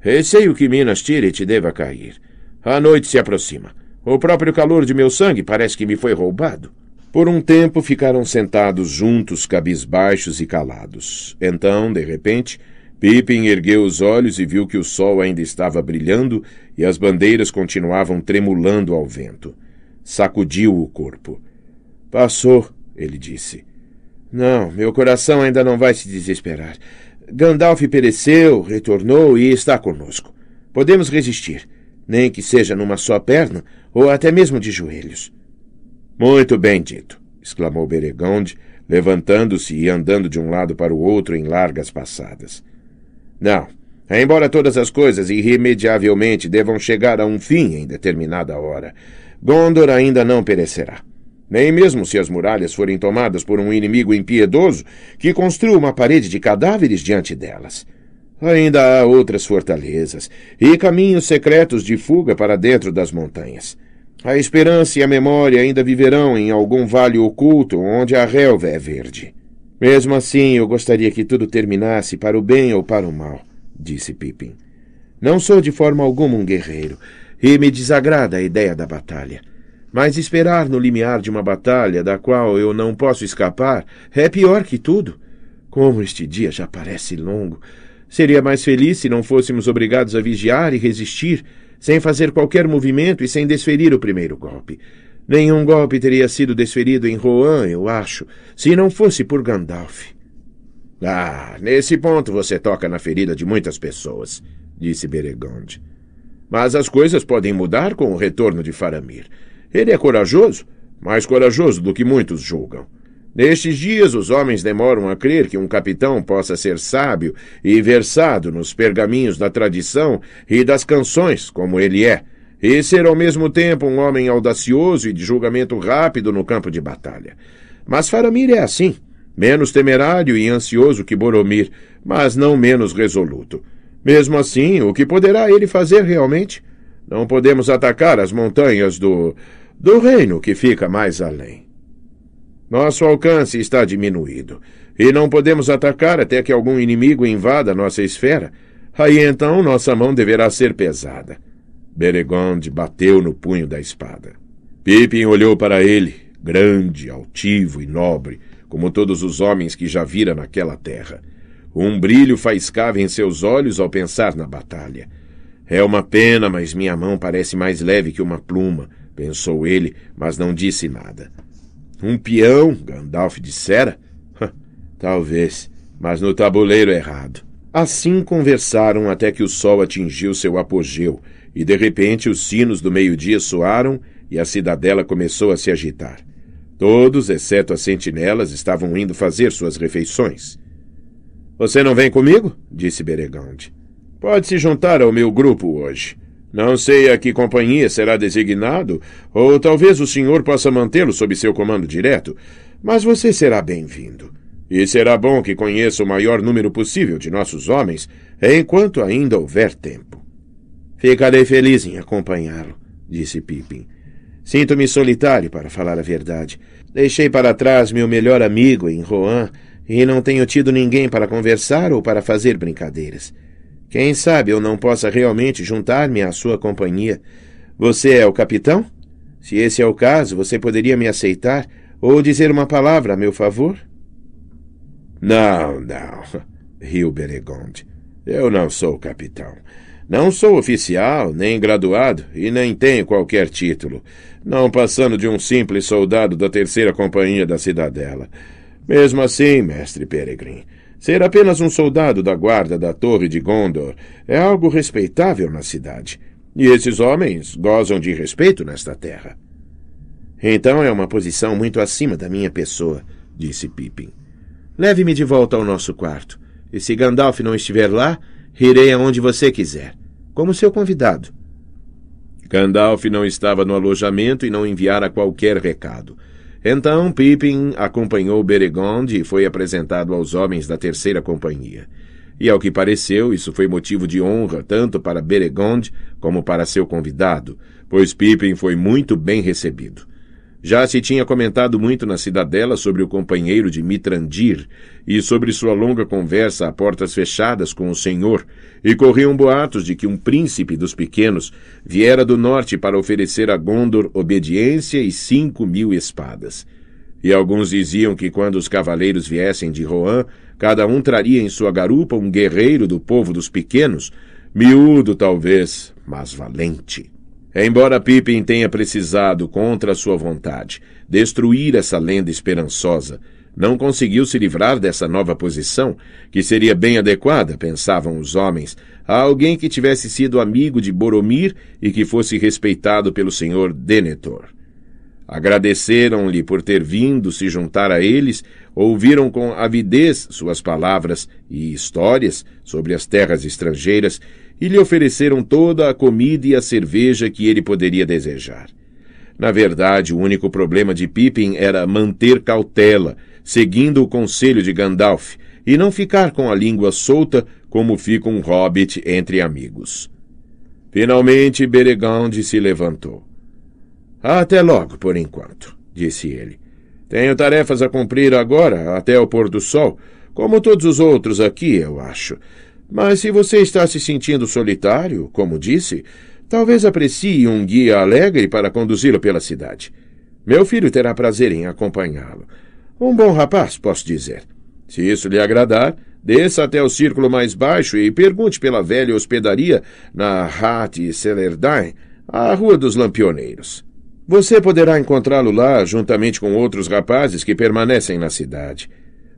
Receio que Minas Tirith deva cair. A noite se aproxima. O próprio calor de meu sangue parece que me foi roubado. Por um tempo ficaram sentados juntos, cabisbaixos e calados. Então, de repente, Pippin ergueu os olhos e viu que o sol ainda estava brilhando e as bandeiras continuavam tremulando ao vento. Sacudiu o corpo. Passou, ele disse. Não, meu coração ainda não vai se desesperar. Gandalf pereceu, retornou e está conosco. Podemos resistir nem que seja numa só perna ou até mesmo de joelhos. Muito bem dito, exclamou Beregonde, levantando-se e andando de um lado para o outro em largas passadas. Não, embora todas as coisas irremediavelmente devam chegar a um fim em determinada hora, Gondor ainda não perecerá. Nem mesmo se as muralhas forem tomadas por um inimigo impiedoso que construa uma parede de cadáveres diante delas. Ainda há outras fortalezas e caminhos secretos de fuga para dentro das montanhas. A esperança e a memória ainda viverão em algum vale oculto onde a relva é verde. Mesmo assim, eu gostaria que tudo terminasse para o bem ou para o mal, disse Pippin. Não sou de forma alguma um guerreiro, e me desagrada a ideia da batalha. Mas esperar no limiar de uma batalha da qual eu não posso escapar é pior que tudo. Como este dia já parece longo, Seria mais feliz se não fôssemos obrigados a vigiar e resistir, sem fazer qualquer movimento e sem desferir o primeiro golpe. Nenhum golpe teria sido desferido em Rohan, eu acho, se não fosse por Gandalf. Ah, nesse ponto você toca na ferida de muitas pessoas, disse Beregonde. Mas as coisas podem mudar com o retorno de Faramir. Ele é corajoso, mais corajoso do que muitos julgam. Nestes dias, os homens demoram a crer que um capitão possa ser sábio e versado nos pergaminhos da tradição e das canções, como ele é, e ser ao mesmo tempo um homem audacioso e de julgamento rápido no campo de batalha. Mas Faramir é assim, menos temerário e ansioso que Boromir, mas não menos resoluto. Mesmo assim, o que poderá ele fazer realmente? Não podemos atacar as montanhas do. do reino que fica mais além. Nosso alcance está diminuído e não podemos atacar até que algum inimigo invada nossa esfera. Aí então nossa mão deverá ser pesada. Beregonde bateu no punho da espada. Pippin olhou para ele, grande, altivo e nobre, como todos os homens que já vira naquela terra. Um brilho faiscava em seus olhos ao pensar na batalha. É uma pena, mas minha mão parece mais leve que uma pluma, pensou ele, mas não disse nada. Um peão, Gandalf dissera? Talvez, mas no tabuleiro é errado. Assim conversaram até que o sol atingiu seu apogeu, e de repente os sinos do meio-dia soaram e a cidadela começou a se agitar. Todos, exceto as sentinelas, estavam indo fazer suas refeições. Você não vem comigo? disse Beregonde. Pode se juntar ao meu grupo hoje. Não sei a que companhia será designado, ou talvez o senhor possa mantê-lo sob seu comando direto, mas você será bem-vindo. E será bom que conheça o maior número possível de nossos homens, enquanto ainda houver tempo. Ficarei feliz em acompanhá-lo, disse Pippin. Sinto-me solitário, para falar a verdade. Deixei para trás meu melhor amigo em Roan e não tenho tido ninguém para conversar ou para fazer brincadeiras. Quem sabe eu não possa realmente juntar-me à sua companhia. Você é o capitão? Se esse é o caso, você poderia me aceitar ou dizer uma palavra a meu favor? Não, não, riu Beregonde. Eu não sou capitão. Não sou oficial, nem graduado e nem tenho qualquer título, não passando de um simples soldado da terceira companhia da cidadela. Mesmo assim, mestre Peregrin, Ser apenas um soldado da guarda da Torre de Gondor é algo respeitável na cidade. E esses homens gozam de respeito nesta terra. Então é uma posição muito acima da minha pessoa, disse Pippin. Leve-me de volta ao nosso quarto. E se Gandalf não estiver lá, irei aonde você quiser, como seu convidado. Gandalf não estava no alojamento e não enviara qualquer recado. Então Pippin acompanhou Beregond e foi apresentado aos homens da terceira companhia. E ao que pareceu, isso foi motivo de honra tanto para Beregond como para seu convidado, pois Pippin foi muito bem recebido. Já se tinha comentado muito na cidadela sobre o companheiro de Mitrandir e sobre sua longa conversa a portas fechadas com o senhor, e corriam boatos de que um príncipe dos pequenos viera do norte para oferecer a Gondor obediência e cinco mil espadas. E alguns diziam que quando os cavaleiros viessem de Rohan, cada um traria em sua garupa um guerreiro do povo dos pequenos, miúdo talvez, mas valente. Embora Pippin tenha precisado, contra sua vontade, destruir essa lenda esperançosa, não conseguiu se livrar dessa nova posição, que seria bem adequada, pensavam os homens, a alguém que tivesse sido amigo de Boromir e que fosse respeitado pelo senhor Denethor. Agradeceram-lhe por ter vindo se juntar a eles, ouviram com avidez suas palavras e histórias sobre as terras estrangeiras e lhe ofereceram toda a comida e a cerveja que ele poderia desejar. Na verdade, o único problema de Pippin era manter cautela, seguindo o conselho de Gandalf, e não ficar com a língua solta como fica um hobbit entre amigos. Finalmente, Beregond se levantou. Até logo, por enquanto, disse ele. Tenho tarefas a cumprir agora, até o pôr do sol, como todos os outros aqui, eu acho. Mas se você está se sentindo solitário, como disse, talvez aprecie um guia alegre para conduzi-lo pela cidade. Meu filho terá prazer em acompanhá-lo. Um bom rapaz, posso dizer. Se isso lhe agradar, desça até o círculo mais baixo e pergunte pela velha hospedaria na Rat Celerdin, a Rua dos Lampioneiros. Você poderá encontrá-lo lá juntamente com outros rapazes que permanecem na cidade.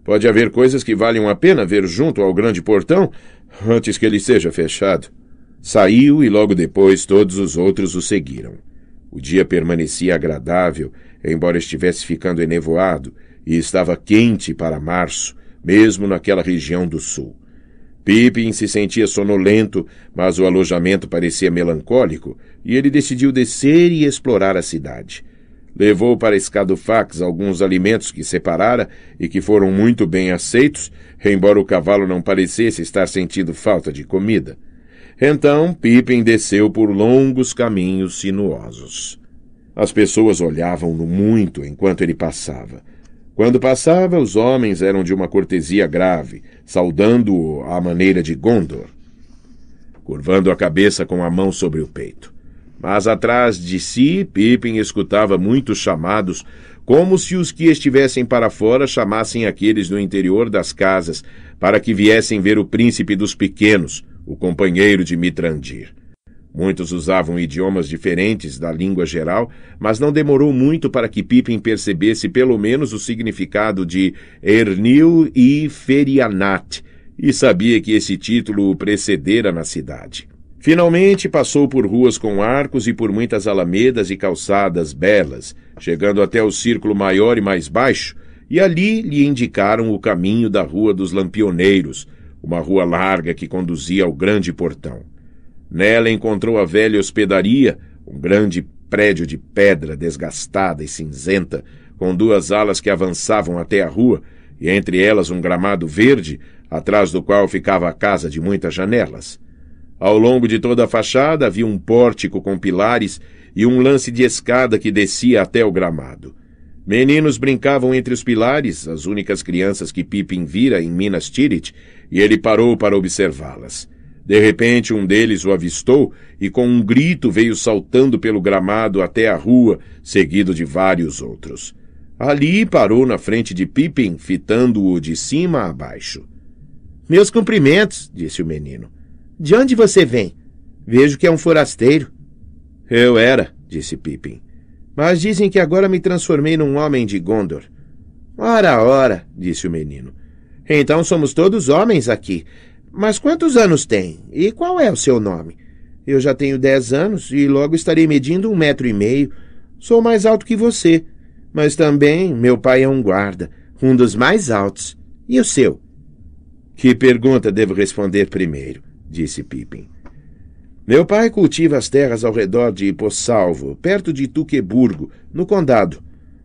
Pode haver coisas que valham a pena ver junto ao grande portão antes que ele seja fechado. Saiu e logo depois todos os outros o seguiram. O dia permanecia agradável, embora estivesse ficando enevoado, e estava quente para março, mesmo naquela região do sul. Pippin se sentia sonolento, mas o alojamento parecia melancólico, e ele decidiu descer e explorar a cidade. Levou para Escadofax alguns alimentos que separara e que foram muito bem aceitos, embora o cavalo não parecesse estar sentindo falta de comida. Então Pippin desceu por longos caminhos sinuosos. As pessoas olhavam-no muito enquanto ele passava. Quando passava, os homens eram de uma cortesia grave, saudando-o à maneira de Gondor, curvando a cabeça com a mão sobre o peito. Mas atrás de si, Pippin escutava muitos chamados, como se os que estivessem para fora chamassem aqueles no interior das casas, para que viessem ver o príncipe dos pequenos, o companheiro de Mitrandir. Muitos usavam idiomas diferentes da língua geral, mas não demorou muito para que Pippin percebesse pelo menos o significado de Ernil e Ferianat, e sabia que esse título o precedera na cidade. Finalmente passou por ruas com arcos e por muitas alamedas e calçadas belas, chegando até o círculo maior e mais baixo, e ali lhe indicaram o caminho da Rua dos Lampioneiros, uma rua larga que conduzia ao grande portão. Nela encontrou a velha hospedaria, um grande prédio de pedra desgastada e cinzenta, com duas alas que avançavam até a rua, e entre elas um gramado verde, atrás do qual ficava a casa de muitas janelas. Ao longo de toda a fachada havia um pórtico com pilares e um lance de escada que descia até o gramado. Meninos brincavam entre os pilares, as únicas crianças que Pippin vira em Minas Tirith, e ele parou para observá-las. De repente, um deles o avistou e, com um grito, veio saltando pelo gramado até a rua, seguido de vários outros. Ali parou na frente de Pippin, fitando-o de cima a baixo. Meus cumprimentos, disse o menino. De onde você vem? Vejo que é um forasteiro. Eu era, disse Pippin. Mas dizem que agora me transformei num homem de Gondor. Ora, ora, disse o menino. Então somos todos homens aqui. Mas quantos anos tem? E qual é o seu nome? Eu já tenho dez anos e logo estarei medindo um metro e meio. Sou mais alto que você. Mas também meu pai é um guarda, um dos mais altos. E o seu? Que pergunta devo responder primeiro? disse Pippin. Meu pai cultiva as terras ao redor de Poçalvo, perto de Tuqueburgo, no condado.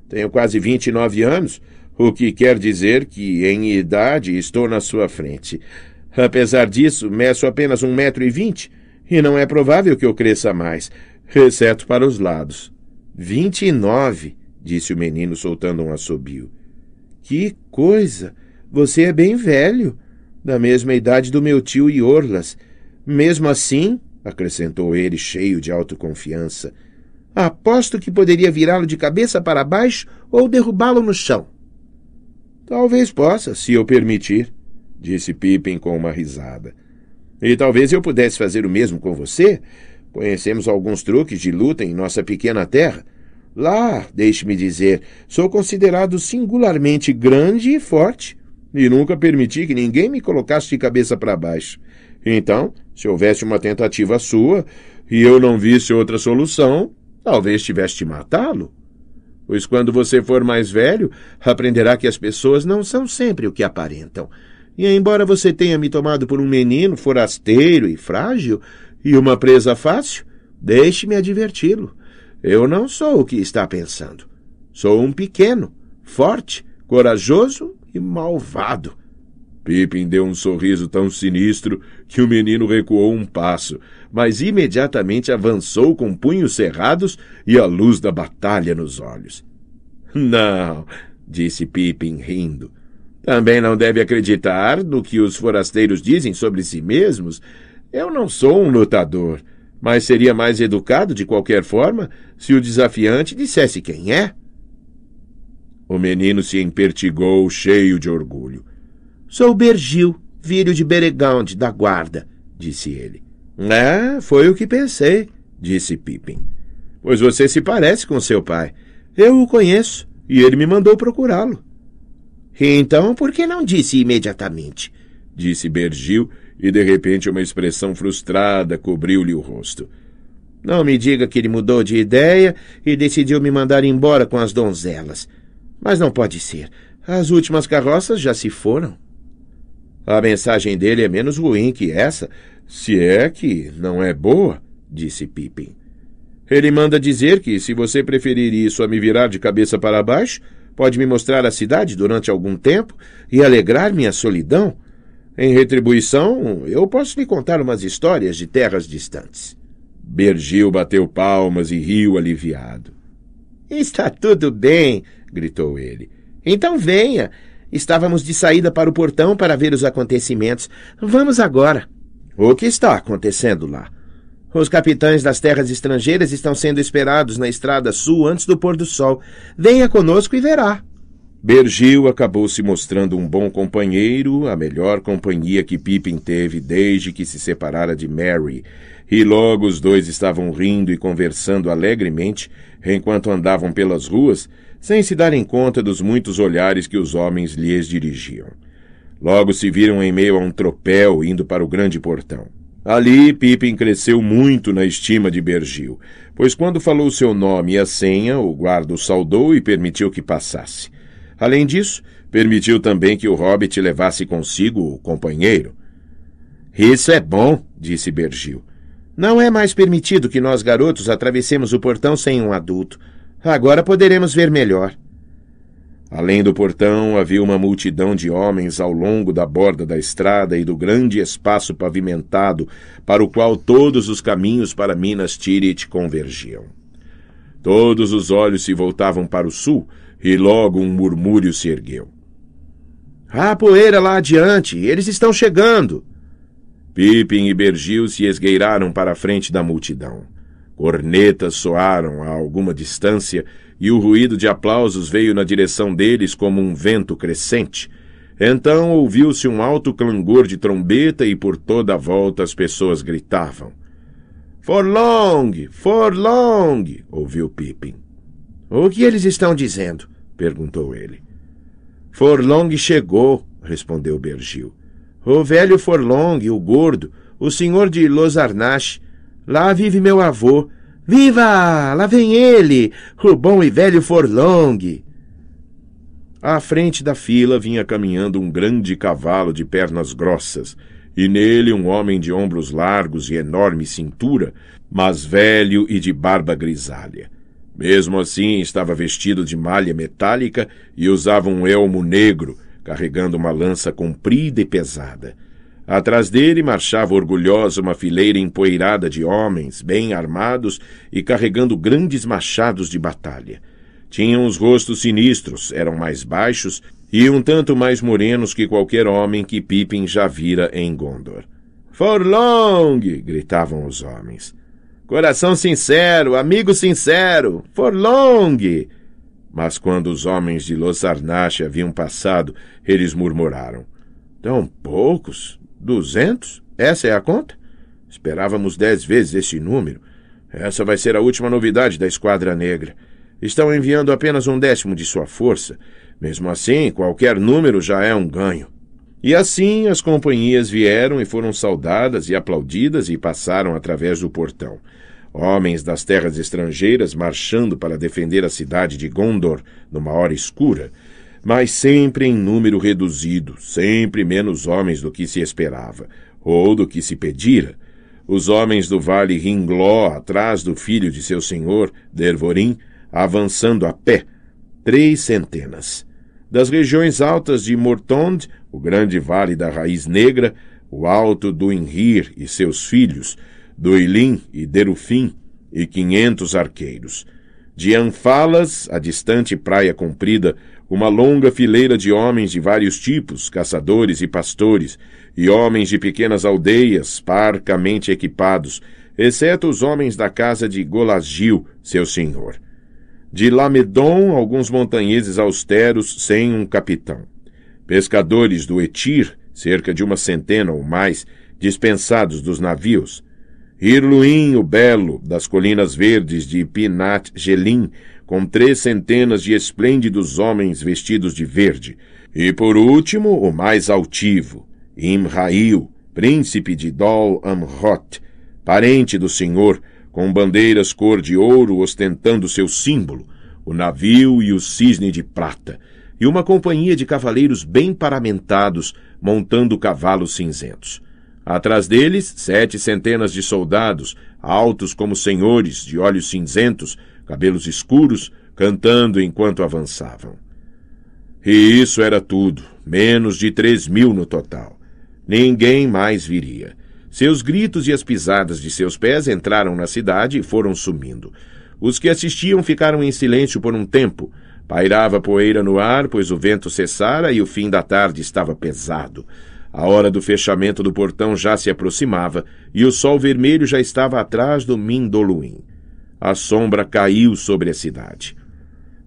Tenho quase 29 anos, o que quer dizer que, em idade, estou na sua frente. Apesar disso, meço apenas um metro e vinte, e não é provável que eu cresça mais, exceto para os lados. Vinte e nove, disse o menino, soltando um assobio. Que coisa! Você é bem velho da mesma idade do meu tio Iorlas. Mesmo assim, acrescentou ele, cheio de autoconfiança, aposto que poderia virá-lo de cabeça para baixo ou derrubá-lo no chão. Talvez possa, se eu permitir, disse Pippin com uma risada. E talvez eu pudesse fazer o mesmo com você. Conhecemos alguns truques de luta em nossa pequena terra. Lá, deixe-me dizer, sou considerado singularmente grande e forte e nunca permiti que ninguém me colocasse de cabeça para baixo. Então, se houvesse uma tentativa sua e eu não visse outra solução, talvez tivesse de matá-lo. Pois quando você for mais velho, aprenderá que as pessoas não são sempre o que aparentam. E embora você tenha me tomado por um menino forasteiro e frágil, e uma presa fácil, deixe-me adverti-lo. Eu não sou o que está pensando. Sou um pequeno, forte, corajoso e malvado. Pippin deu um sorriso tão sinistro que o menino recuou um passo, mas imediatamente avançou com punhos cerrados e a luz da batalha nos olhos. Não, disse Pippin rindo. Também não deve acreditar no que os forasteiros dizem sobre si mesmos. Eu não sou um lutador, mas seria mais educado de qualquer forma se o desafiante dissesse quem é. O menino se empertigou, cheio de orgulho. Sou Bergil, filho de Beregonde, da guarda, disse ele. É, foi o que pensei, disse Pippin. Pois você se parece com seu pai. Eu o conheço, e ele me mandou procurá-lo. Então, por que não disse imediatamente? disse Bergil, e de repente uma expressão frustrada cobriu-lhe o rosto. Não me diga que ele mudou de ideia e decidiu me mandar embora com as donzelas. Mas não pode ser. As últimas carroças já se foram. A mensagem dele é menos ruim que essa, se é que não é boa, disse Pippin. Ele manda dizer que, se você preferir isso a me virar de cabeça para baixo, pode me mostrar a cidade durante algum tempo e alegrar minha solidão. Em retribuição, eu posso lhe contar umas histórias de terras distantes. Bergil bateu palmas e riu aliviado. Está tudo bem, gritou ele. Então venha! Estávamos de saída para o portão para ver os acontecimentos. Vamos agora. O que está acontecendo lá? Os capitães das terras estrangeiras estão sendo esperados na estrada sul antes do pôr do sol. Venha conosco e verá. Bergil acabou se mostrando um bom companheiro, a melhor companhia que Pippin teve desde que se separara de Mary, e logo os dois estavam rindo e conversando alegremente enquanto andavam pelas ruas, sem se darem conta dos muitos olhares que os homens lhes dirigiam. Logo se viram em meio a um tropel indo para o grande portão. Ali, Pippin cresceu muito na estima de Bergil, pois quando falou seu nome e a senha, o guarda o saudou e permitiu que passasse. Além disso, permitiu também que o hobbit levasse consigo o companheiro. Isso é bom, disse Bergil. Não é mais permitido que nós garotos atravessemos o portão sem um adulto. Agora poderemos ver melhor. Além do portão, havia uma multidão de homens ao longo da borda da estrada e do grande espaço pavimentado para o qual todos os caminhos para Minas Tirith convergiam. Todos os olhos se voltavam para o sul e logo um murmúrio se ergueu. Há poeira lá adiante! Eles estão chegando! Pippin e Bergil se esgueiraram para a frente da multidão. Cornetas soaram a alguma distância e o ruído de aplausos veio na direção deles como um vento crescente. Então ouviu-se um alto clangor de trombeta e por toda a volta as pessoas gritavam. For long! For long! ouviu Pippin. O que eles estão dizendo? perguntou ele. Forlong chegou, respondeu Bergil. O velho Forlong, o gordo, o senhor de Losarnache, Lá vive meu avô. Viva! Lá vem ele, o bom e velho Forlong. À frente da fila vinha caminhando um grande cavalo de pernas grossas, e nele um homem de ombros largos e enorme cintura, mas velho e de barba grisalha. Mesmo assim, estava vestido de malha metálica e usava um elmo negro, carregando uma lança comprida e pesada. Atrás dele marchava orgulhosa uma fileira empoeirada de homens, bem armados e carregando grandes machados de batalha. Tinham os rostos sinistros, eram mais baixos e um tanto mais morenos que qualquer homem que Pippin já vira em Gondor. Forlong! gritavam os homens. Coração sincero, amigo sincero, Forlong! Mas quando os homens de Losarnache haviam passado, eles murmuraram. Tão poucos? Duzentos? Essa é a conta? Esperávamos dez vezes esse número. Essa vai ser a última novidade da Esquadra Negra. Estão enviando apenas um décimo de sua força. Mesmo assim, qualquer número já é um ganho. E assim as companhias vieram e foram saudadas e aplaudidas e passaram através do portão. Homens das terras estrangeiras marchando para defender a cidade de Gondor numa hora escura, mas sempre em número reduzido, sempre menos homens do que se esperava, ou do que se pedira. Os homens do vale Ringló, atrás do filho de seu senhor, Dervorim, avançando a pé, três centenas. Das regiões altas de Mortond, o grande vale da Raiz Negra, o alto do Inrir e seus filhos, do Ilim e Derufim, e quinhentos arqueiros. De Anfalas, a distante praia comprida, uma longa fileira de homens de vários tipos, caçadores e pastores, e homens de pequenas aldeias, parcamente equipados, exceto os homens da casa de Golagil, seu senhor. De Lamedon, alguns montanheses austeros, sem um capitão. Pescadores do Etir, cerca de uma centena ou mais, dispensados dos navios. Irluim, o belo, das colinas verdes de Pinat-Gelim, com três centenas de esplêndidos homens vestidos de verde, e por último o mais altivo, Imrail, príncipe de Dol Amrot, parente do Senhor, com bandeiras cor de ouro ostentando seu símbolo, o navio e o cisne de prata, e uma companhia de cavaleiros bem paramentados montando cavalos cinzentos. Atrás deles, sete centenas de soldados, altos como senhores, de olhos cinzentos, cabelos escuros, cantando enquanto avançavam. E isso era tudo, menos de três mil no total. Ninguém mais viria. Seus gritos e as pisadas de seus pés entraram na cidade e foram sumindo. Os que assistiam ficaram em silêncio por um tempo. Pairava poeira no ar, pois o vento cessara e o fim da tarde estava pesado. A hora do fechamento do portão já se aproximava e o sol vermelho já estava atrás do Mindoluim. A sombra caiu sobre a cidade.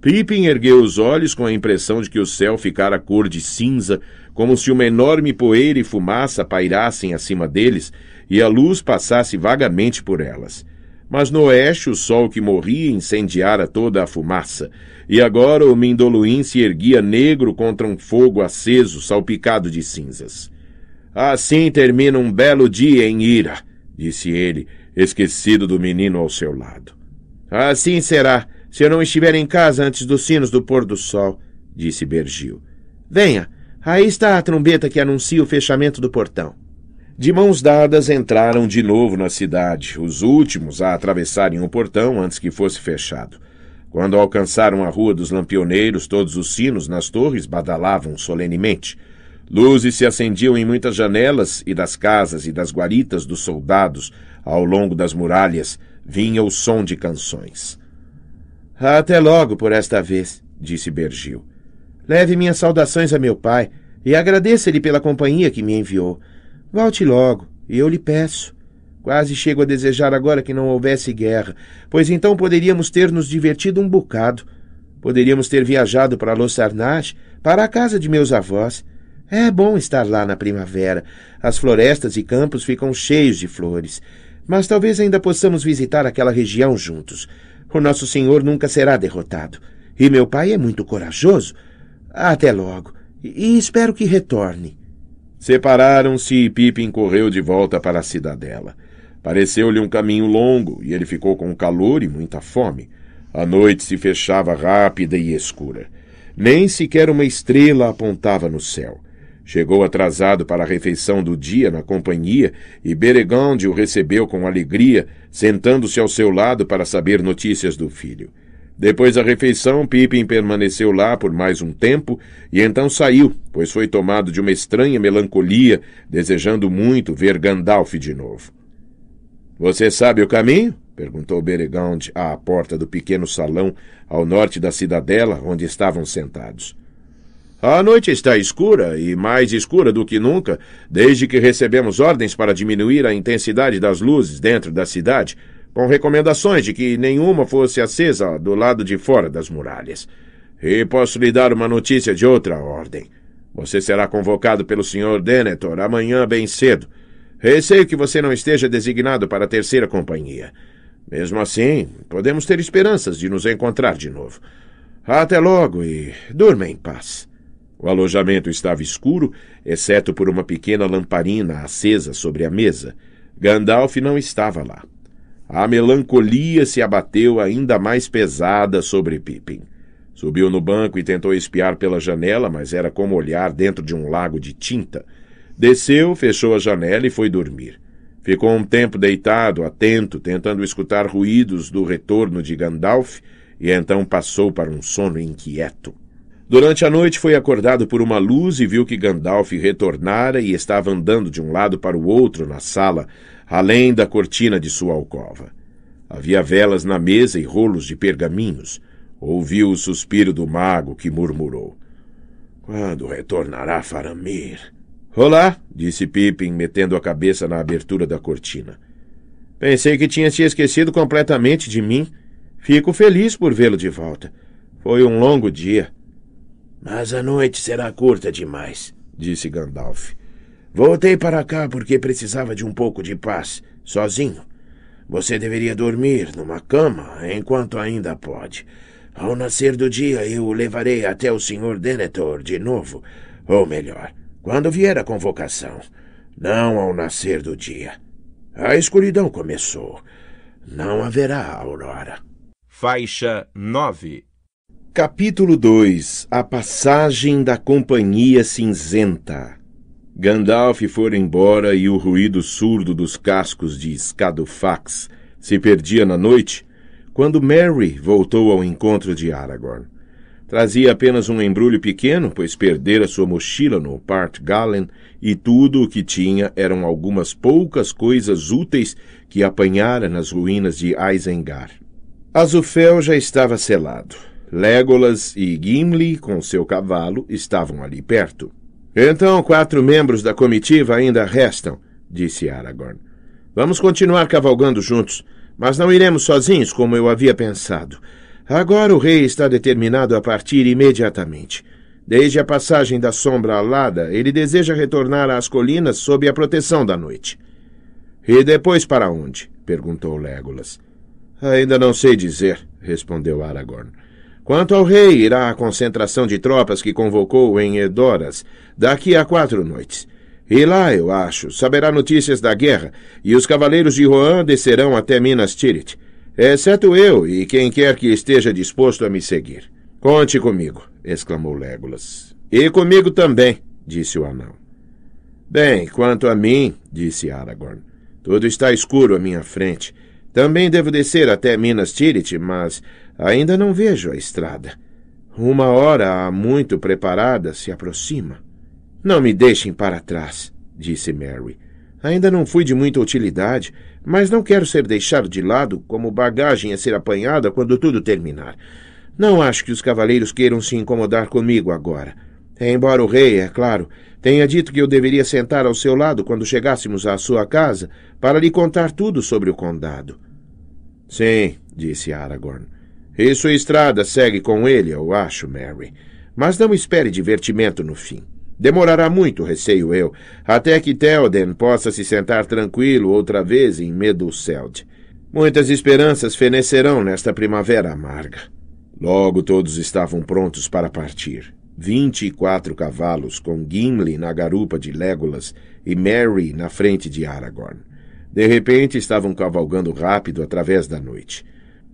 Pippin ergueu os olhos com a impressão de que o céu ficara cor de cinza, como se uma enorme poeira e fumaça pairassem acima deles e a luz passasse vagamente por elas. Mas no oeste o sol que morria incendiara toda a fumaça, e agora o Mindoluim se erguia negro contra um fogo aceso salpicado de cinzas. Assim termina um belo dia em Ira, disse ele, esquecido do menino ao seu lado. Assim será, se eu não estiver em casa antes dos sinos do pôr do sol, disse Bergil. Venha, aí está a trombeta que anuncia o fechamento do portão. De mãos dadas entraram de novo na cidade, os últimos a atravessarem o portão antes que fosse fechado. Quando alcançaram a Rua dos lampioneiros, todos os sinos nas torres badalavam solenemente. Luzes se acendiam em muitas janelas e das casas e das guaritas dos soldados ao longo das muralhas, vinha o som de canções. Até logo por esta vez, disse Bergil. Leve minhas saudações a meu pai e agradeça-lhe pela companhia que me enviou. Volte logo, e eu lhe peço. Quase chego a desejar agora que não houvesse guerra, pois então poderíamos ter nos divertido um bocado. Poderíamos ter viajado para Losarnage para a casa de meus avós. É bom estar lá na primavera. As florestas e campos ficam cheios de flores. Mas talvez ainda possamos visitar aquela região juntos. O nosso senhor nunca será derrotado. E meu pai é muito corajoso. Até logo. E espero que retorne. Separaram-se e Pippin correu de volta para a cidadela. Pareceu-lhe um caminho longo e ele ficou com calor e muita fome. A noite se fechava rápida e escura. Nem sequer uma estrela apontava no céu. Chegou atrasado para a refeição do dia na companhia e Beregonde o recebeu com alegria, sentando-se ao seu lado para saber notícias do filho. Depois da refeição, Pippin permaneceu lá por mais um tempo e então saiu, pois foi tomado de uma estranha melancolia, desejando muito ver Gandalf de novo. Você sabe o caminho? perguntou Beregonde à porta do pequeno salão ao norte da cidadela onde estavam sentados. A noite está escura, e mais escura do que nunca, desde que recebemos ordens para diminuir a intensidade das luzes dentro da cidade, com recomendações de que nenhuma fosse acesa do lado de fora das muralhas. E posso lhe dar uma notícia de outra ordem. Você será convocado pelo Sr. Denethor amanhã bem cedo. Receio que você não esteja designado para a terceira companhia. Mesmo assim, podemos ter esperanças de nos encontrar de novo. Até logo e durma em paz. O alojamento estava escuro, exceto por uma pequena lamparina acesa sobre a mesa. Gandalf não estava lá. A melancolia se abateu ainda mais pesada sobre Pippin. Subiu no banco e tentou espiar pela janela, mas era como olhar dentro de um lago de tinta. Desceu, fechou a janela e foi dormir. Ficou um tempo deitado, atento, tentando escutar ruídos do retorno de Gandalf, e então passou para um sono inquieto. Durante a noite foi acordado por uma luz e viu que Gandalf retornara e estava andando de um lado para o outro na sala, além da cortina de sua alcova. Havia velas na mesa e rolos de pergaminhos. Ouviu o suspiro do mago que murmurou. Quando retornará Faramir? Olá, disse Pippin, metendo a cabeça na abertura da cortina. Pensei que tinha se esquecido completamente de mim. Fico feliz por vê-lo de volta. Foi um longo dia. Mas a noite será curta demais, disse Gandalf. Voltei para cá porque precisava de um pouco de paz, sozinho. Você deveria dormir numa cama enquanto ainda pode. Ao nascer do dia, eu o levarei até o Sr. Denethor de novo. Ou melhor, quando vier a convocação. Não ao nascer do dia. A escuridão começou. Não haverá aurora. Faixa 9 Capítulo 2 A Passagem da Companhia Cinzenta Gandalf fora embora e o ruído surdo dos cascos de Scadofax se perdia na noite, quando Mary voltou ao encontro de Aragorn. Trazia apenas um embrulho pequeno, pois perdera sua mochila no Part Galen, e tudo o que tinha eram algumas poucas coisas úteis que apanhara nas ruínas de Isengard. Azufel já estava selado. Legolas e Gimli, com seu cavalo, estavam ali perto. Então quatro membros da comitiva ainda restam, disse Aragorn. Vamos continuar cavalgando juntos, mas não iremos sozinhos como eu havia pensado. Agora o rei está determinado a partir imediatamente. Desde a passagem da sombra alada, ele deseja retornar às colinas sob a proteção da noite. E depois para onde? perguntou Legolas. Ainda não sei dizer, respondeu Aragorn. Quanto ao rei, irá à concentração de tropas que convocou em Edoras daqui a quatro noites. E lá, eu acho, saberá notícias da guerra, e os cavaleiros de Rohan descerão até Minas Tirith, exceto eu e quem quer que esteja disposto a me seguir. Conte comigo, exclamou Legolas. E comigo também, disse o anão. Bem, quanto a mim, disse Aragorn, tudo está escuro à minha frente. Também devo descer até Minas Tirith, mas Ainda não vejo a estrada. Uma hora há muito preparada se aproxima. Não me deixem para trás, disse Mary. Ainda não fui de muita utilidade, mas não quero ser deixado de lado como bagagem a ser apanhada quando tudo terminar. Não acho que os cavaleiros queiram se incomodar comigo agora. Embora o rei, é claro, tenha dito que eu deveria sentar ao seu lado quando chegássemos à sua casa para lhe contar tudo sobre o condado. Sim, disse Aragorn. E sua estrada segue com ele, eu acho, Mary. Mas não espere divertimento no fim. Demorará muito, receio eu, até que Telden possa se sentar tranquilo outra vez em Meduseld. Muitas esperanças fenecerão nesta primavera amarga. Logo todos estavam prontos para partir. Vinte e quatro cavalos, com Gimli na garupa de Legolas e Mary na frente de Aragorn. De repente estavam cavalgando rápido através da noite.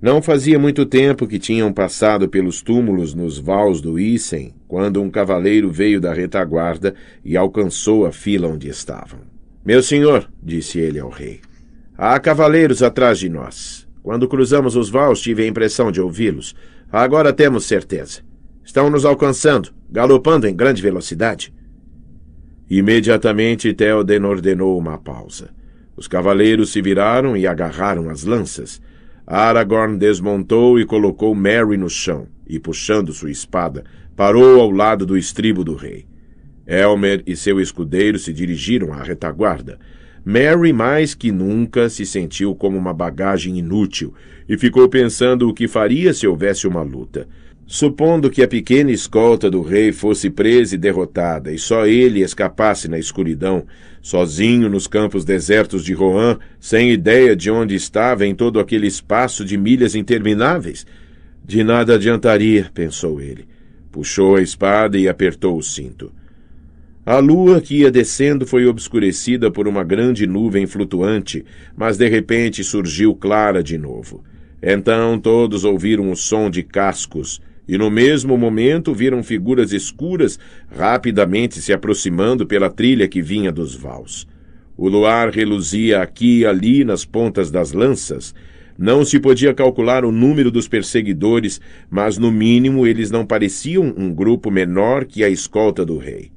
Não fazia muito tempo que tinham passado pelos túmulos nos vals do Isen, quando um cavaleiro veio da retaguarda e alcançou a fila onde estavam. Meu senhor, disse ele ao rei, há cavaleiros atrás de nós. Quando cruzamos os vals, tive a impressão de ouvi-los. Agora temos certeza. Estão nos alcançando, galopando em grande velocidade. Imediatamente Theoden ordenou uma pausa. Os cavaleiros se viraram e agarraram as lanças. Aragorn desmontou e colocou Merry no chão, e puxando sua espada, parou ao lado do estribo do rei. Elmer e seu escudeiro se dirigiram à retaguarda. Mary mais que nunca se sentiu como uma bagagem inútil e ficou pensando o que faria se houvesse uma luta. Supondo que a pequena escolta do rei fosse presa e derrotada, e só ele escapasse na escuridão, sozinho nos campos desertos de Rohan, sem ideia de onde estava em todo aquele espaço de milhas intermináveis? De nada adiantaria, pensou ele. Puxou a espada e apertou o cinto. A lua que ia descendo foi obscurecida por uma grande nuvem flutuante, mas de repente surgiu clara de novo. Então todos ouviram o som de cascos, e no mesmo momento viram figuras escuras rapidamente se aproximando pela trilha que vinha dos vaus. O luar reluzia aqui e ali nas pontas das lanças. Não se podia calcular o número dos perseguidores, mas no mínimo eles não pareciam um grupo menor que a escolta do rei.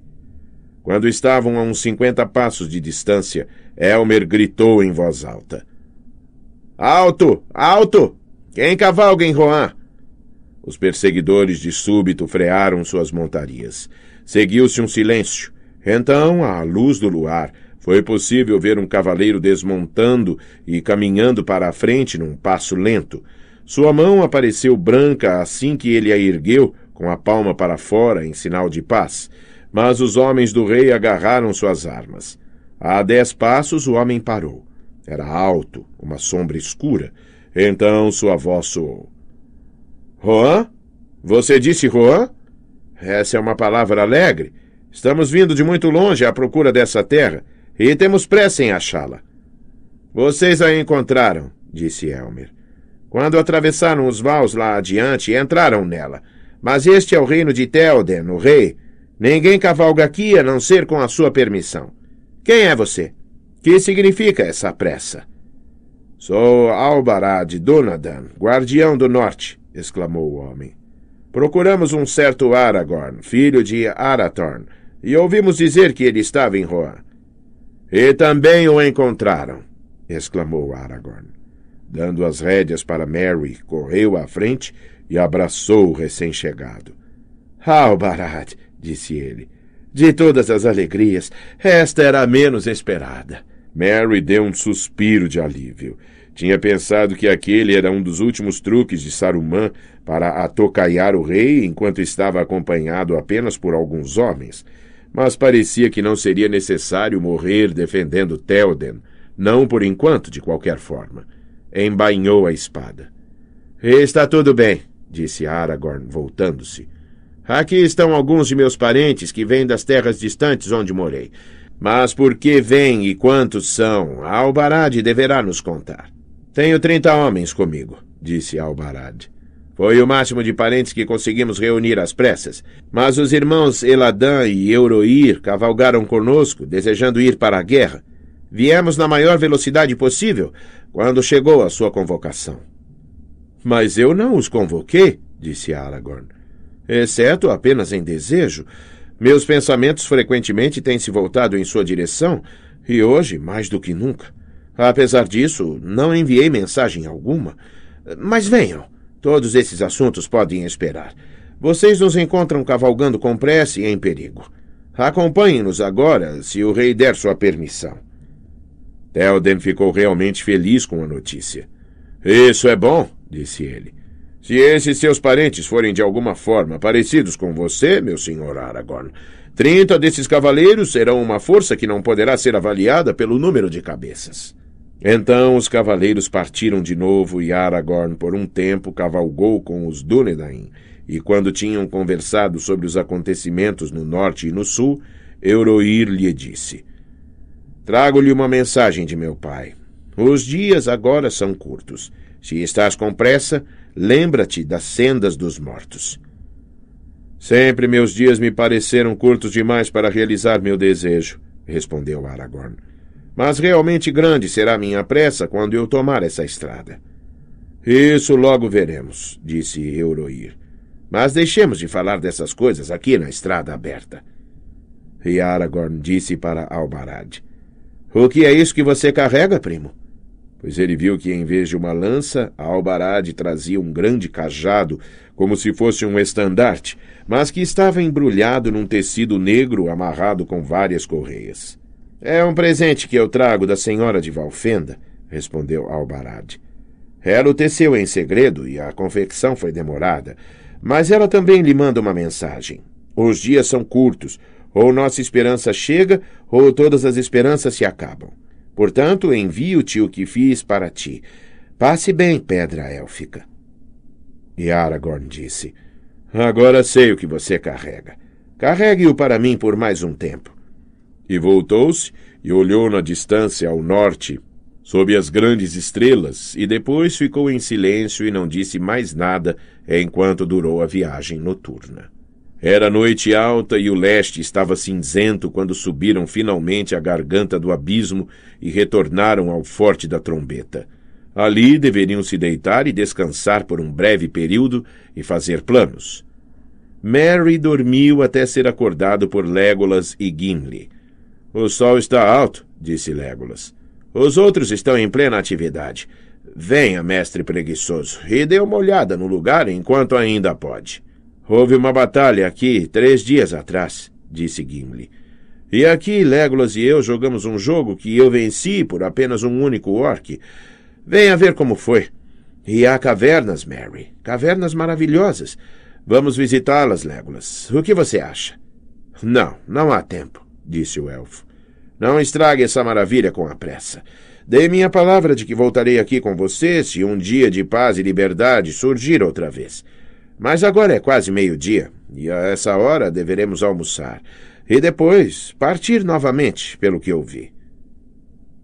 Quando estavam a uns cinquenta passos de distância, Elmer gritou em voz alta: Alto! Alto! Quem cavalga em Rohan? Os perseguidores de súbito frearam suas montarias. Seguiu-se um silêncio. Então, à luz do luar, foi possível ver um cavaleiro desmontando e caminhando para a frente num passo lento. Sua mão apareceu branca assim que ele a ergueu, com a palma para fora, em sinal de paz. Mas os homens do rei agarraram suas armas. A dez passos o homem parou. Era alto, uma sombra escura. Então sua voz soou. Juan? Você disse Juan? Essa é uma palavra alegre. Estamos vindo de muito longe à procura dessa terra e temos pressa em achá-la. Vocês a encontraram, disse Elmer. Quando atravessaram os vals lá adiante, entraram nela. Mas este é o reino de Telden, o rei. Ninguém cavalga aqui a não ser com a sua permissão. Quem é você? Que significa essa pressa? Sou Albarad Donadan, guardião do norte exclamou o homem. Procuramos um certo Aragorn, filho de Arathorn, e ouvimos dizer que ele estava em Rohan. E também o encontraram, exclamou Aragorn. Dando as rédeas para Mary, correu à frente e abraçou o recém-chegado. Albarad, disse ele, de todas as alegrias, esta era a menos esperada. Mary deu um suspiro de alívio. Tinha pensado que aquele era um dos últimos truques de Saruman para atocaiar o rei enquanto estava acompanhado apenas por alguns homens, mas parecia que não seria necessário morrer defendendo Telden, não por enquanto, de qualquer forma. Embainhou a espada. Está tudo bem, disse Aragorn, voltando-se. Aqui estão alguns de meus parentes que vêm das terras distantes onde morei. Mas por que vêm e quantos são, Albarade deverá nos contar. Tenho trinta homens comigo, disse Albarad. Foi o máximo de parentes que conseguimos reunir às pressas. Mas os irmãos Eladan e Euroir cavalgaram conosco, desejando ir para a guerra. Viemos na maior velocidade possível quando chegou a sua convocação. Mas eu não os convoquei, disse Aragorn. Exceto apenas em desejo. Meus pensamentos frequentemente têm se voltado em sua direção, e hoje mais do que nunca. Apesar disso, não enviei mensagem alguma. Mas venham, todos esses assuntos podem esperar. Vocês nos encontram cavalgando com pressa e em perigo. Acompanhem-nos agora, se o rei der sua permissão. Telden ficou realmente feliz com a notícia. Isso é bom, disse ele. Se esses seus parentes forem de alguma forma parecidos com você, meu senhor Aragorn, trinta desses cavaleiros serão uma força que não poderá ser avaliada pelo número de cabeças. Então os cavaleiros partiram de novo e Aragorn por um tempo cavalgou com os Dúnedain, e quando tinham conversado sobre os acontecimentos no norte e no sul, Euroir lhe disse: Trago-lhe uma mensagem de meu pai. Os dias agora são curtos. Se estás com pressa, lembra-te das sendas dos mortos. Sempre meus dias me pareceram curtos demais para realizar meu desejo, respondeu Aragorn. Mas realmente grande será minha pressa quando eu tomar essa estrada. Isso logo veremos, disse Euroir. Mas deixemos de falar dessas coisas aqui na estrada aberta. E Aragorn disse para Albarad: O que é isso que você carrega, primo? Pois ele viu que, em vez de uma lança, Albarad trazia um grande cajado, como se fosse um estandarte, mas que estava embrulhado num tecido negro amarrado com várias correias. É um presente que eu trago da senhora de Valfenda, respondeu Albarade. Ela o teceu em segredo e a confecção foi demorada, mas ela também lhe manda uma mensagem. Os dias são curtos, ou nossa esperança chega, ou todas as esperanças se acabam. Portanto, envio-te o que fiz para ti. Passe bem, pedra élfica. E Aragorn disse: Agora sei o que você carrega. Carregue-o para mim por mais um tempo. E voltou-se e olhou na distância ao norte, sob as grandes estrelas, e depois ficou em silêncio e não disse mais nada enquanto durou a viagem noturna. Era noite alta e o leste estava cinzento quando subiram finalmente a garganta do abismo e retornaram ao forte da trombeta. Ali deveriam se deitar e descansar por um breve período e fazer planos. Mary dormiu até ser acordado por Legolas e Gimli. O sol está alto, disse Legolas. Os outros estão em plena atividade. Venha, mestre preguiçoso, e dê uma olhada no lugar enquanto ainda pode. Houve uma batalha aqui três dias atrás, disse Gimli. E aqui Legolas e eu jogamos um jogo que eu venci por apenas um único orc. Venha ver como foi. E há cavernas, Mary. Cavernas maravilhosas. Vamos visitá-las, Legolas. O que você acha? Não, não há tempo disse o elfo. Não estrague essa maravilha com a pressa. Dei minha palavra de que voltarei aqui com você se um dia de paz e liberdade surgir outra vez. Mas agora é quase meio-dia, e a essa hora deveremos almoçar. E depois partir novamente, pelo que ouvi.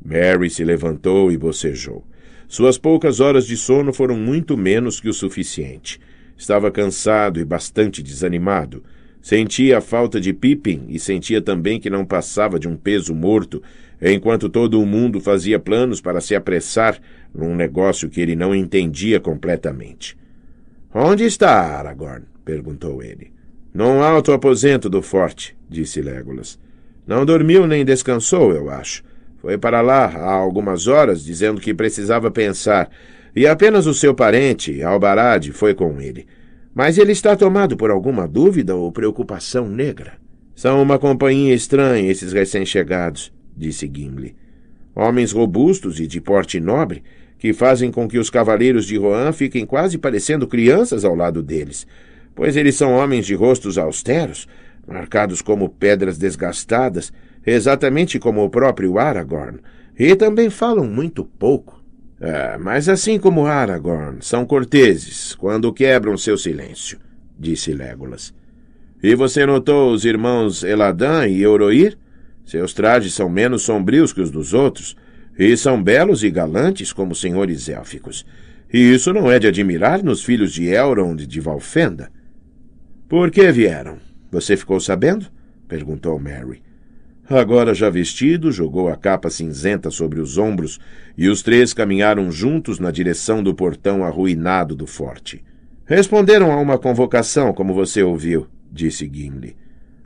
Mary se levantou e bocejou. Suas poucas horas de sono foram muito menos que o suficiente. Estava cansado e bastante desanimado. Sentia a falta de Pippin e sentia também que não passava de um peso morto, enquanto todo o mundo fazia planos para se apressar num negócio que ele não entendia completamente. Onde está Aragorn? perguntou ele. Num alto aposento do forte, disse Legolas. Não dormiu nem descansou, eu acho. Foi para lá há algumas horas, dizendo que precisava pensar, e apenas o seu parente, Albarade, foi com ele. Mas ele está tomado por alguma dúvida ou preocupação negra. São uma companhia estranha esses recém-chegados, disse Gimli. Homens robustos e de porte nobre, que fazem com que os cavaleiros de Rohan fiquem quase parecendo crianças ao lado deles, pois eles são homens de rostos austeros, marcados como pedras desgastadas, exatamente como o próprio Aragorn, e também falam muito pouco. É, mas assim como Aragorn, são corteses quando quebram seu silêncio, disse Legolas. E você notou os irmãos Eladan e Euroir? Seus trajes são menos sombrios que os dos outros, e são belos e galantes como senhores élficos. E isso não é de admirar nos filhos de Elrond de Valfenda. Por que vieram? Você ficou sabendo? perguntou Mary. Agora já vestido, jogou a capa cinzenta sobre os ombros e os três caminharam juntos na direção do portão arruinado do forte. Responderam a uma convocação, como você ouviu, disse Gimli.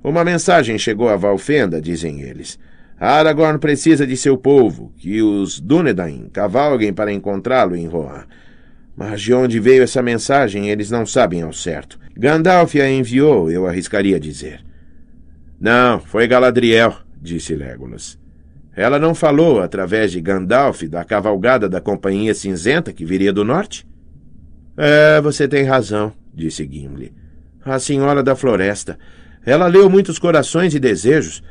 Uma mensagem chegou a Valfenda, dizem eles. Aragorn precisa de seu povo, que os Dúnedain cavalguem para encontrá-lo em Rohan. Mas de onde veio essa mensagem eles não sabem ao certo. Gandalf a enviou, eu arriscaria dizer. Não, foi Galadriel, disse Legolas. Ela não falou através de Gandalf da cavalgada da Companhia Cinzenta que viria do norte? É, você tem razão, disse Gimli. A Senhora da Floresta. Ela leu muitos corações e desejos.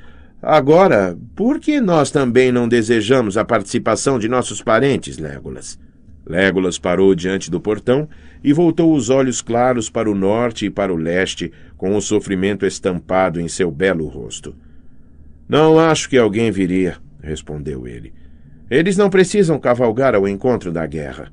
Agora, por que nós também não desejamos a participação de nossos parentes, Legolas? Legolas parou diante do portão e voltou os olhos claros para o norte e para o leste, com o sofrimento estampado em seu belo rosto. Não acho que alguém viria, respondeu ele. Eles não precisam cavalgar ao encontro da guerra.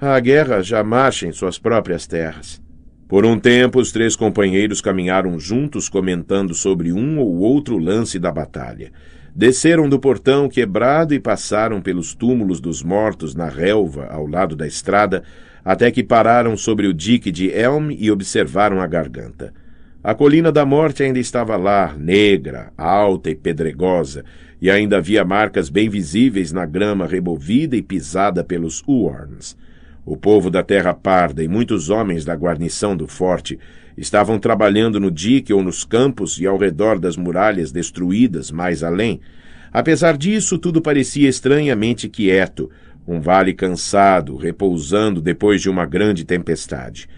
A guerra já marcha em suas próprias terras. Por um tempo, os três companheiros caminharam juntos, comentando sobre um ou outro lance da batalha. Desceram do portão quebrado e passaram pelos túmulos dos mortos na relva, ao lado da estrada, até que pararam sobre o dique de Elm e observaram a garganta. A colina da morte ainda estava lá, negra, alta e pedregosa, e ainda havia marcas bem visíveis na grama removida e pisada pelos Uorns. O povo da Terra Parda e muitos homens da guarnição do forte estavam trabalhando no dique ou nos campos e ao redor das muralhas destruídas mais além. Apesar disso, tudo parecia estranhamente quieto, um vale cansado, repousando depois de uma grande tempestade.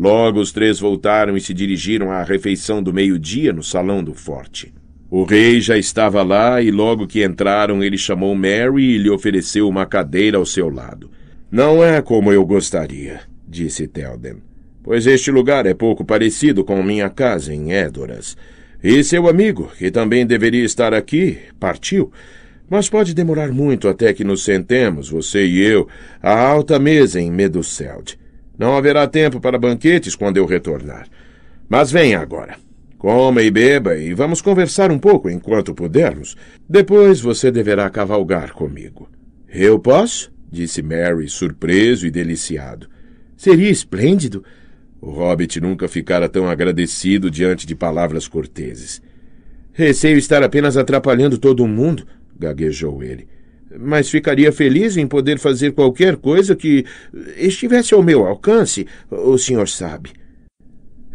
Logo os três voltaram e se dirigiram à refeição do meio-dia no salão do forte. O rei já estava lá e logo que entraram ele chamou Mary e lhe ofereceu uma cadeira ao seu lado. Não é como eu gostaria, disse Telden, pois este lugar é pouco parecido com minha casa em Édoras. E seu amigo, que também deveria estar aqui, partiu. Mas pode demorar muito até que nos sentemos, você e eu, à alta mesa em Meduseld. Não haverá tempo para banquetes quando eu retornar. Mas venha agora. Coma e beba e vamos conversar um pouco enquanto pudermos. Depois você deverá cavalgar comigo. Eu posso? disse Mary, surpreso e deliciado. Seria esplêndido. O hobbit nunca ficara tão agradecido diante de palavras corteses. Receio estar apenas atrapalhando todo mundo, gaguejou ele mas ficaria feliz em poder fazer qualquer coisa que estivesse ao meu alcance, o senhor sabe.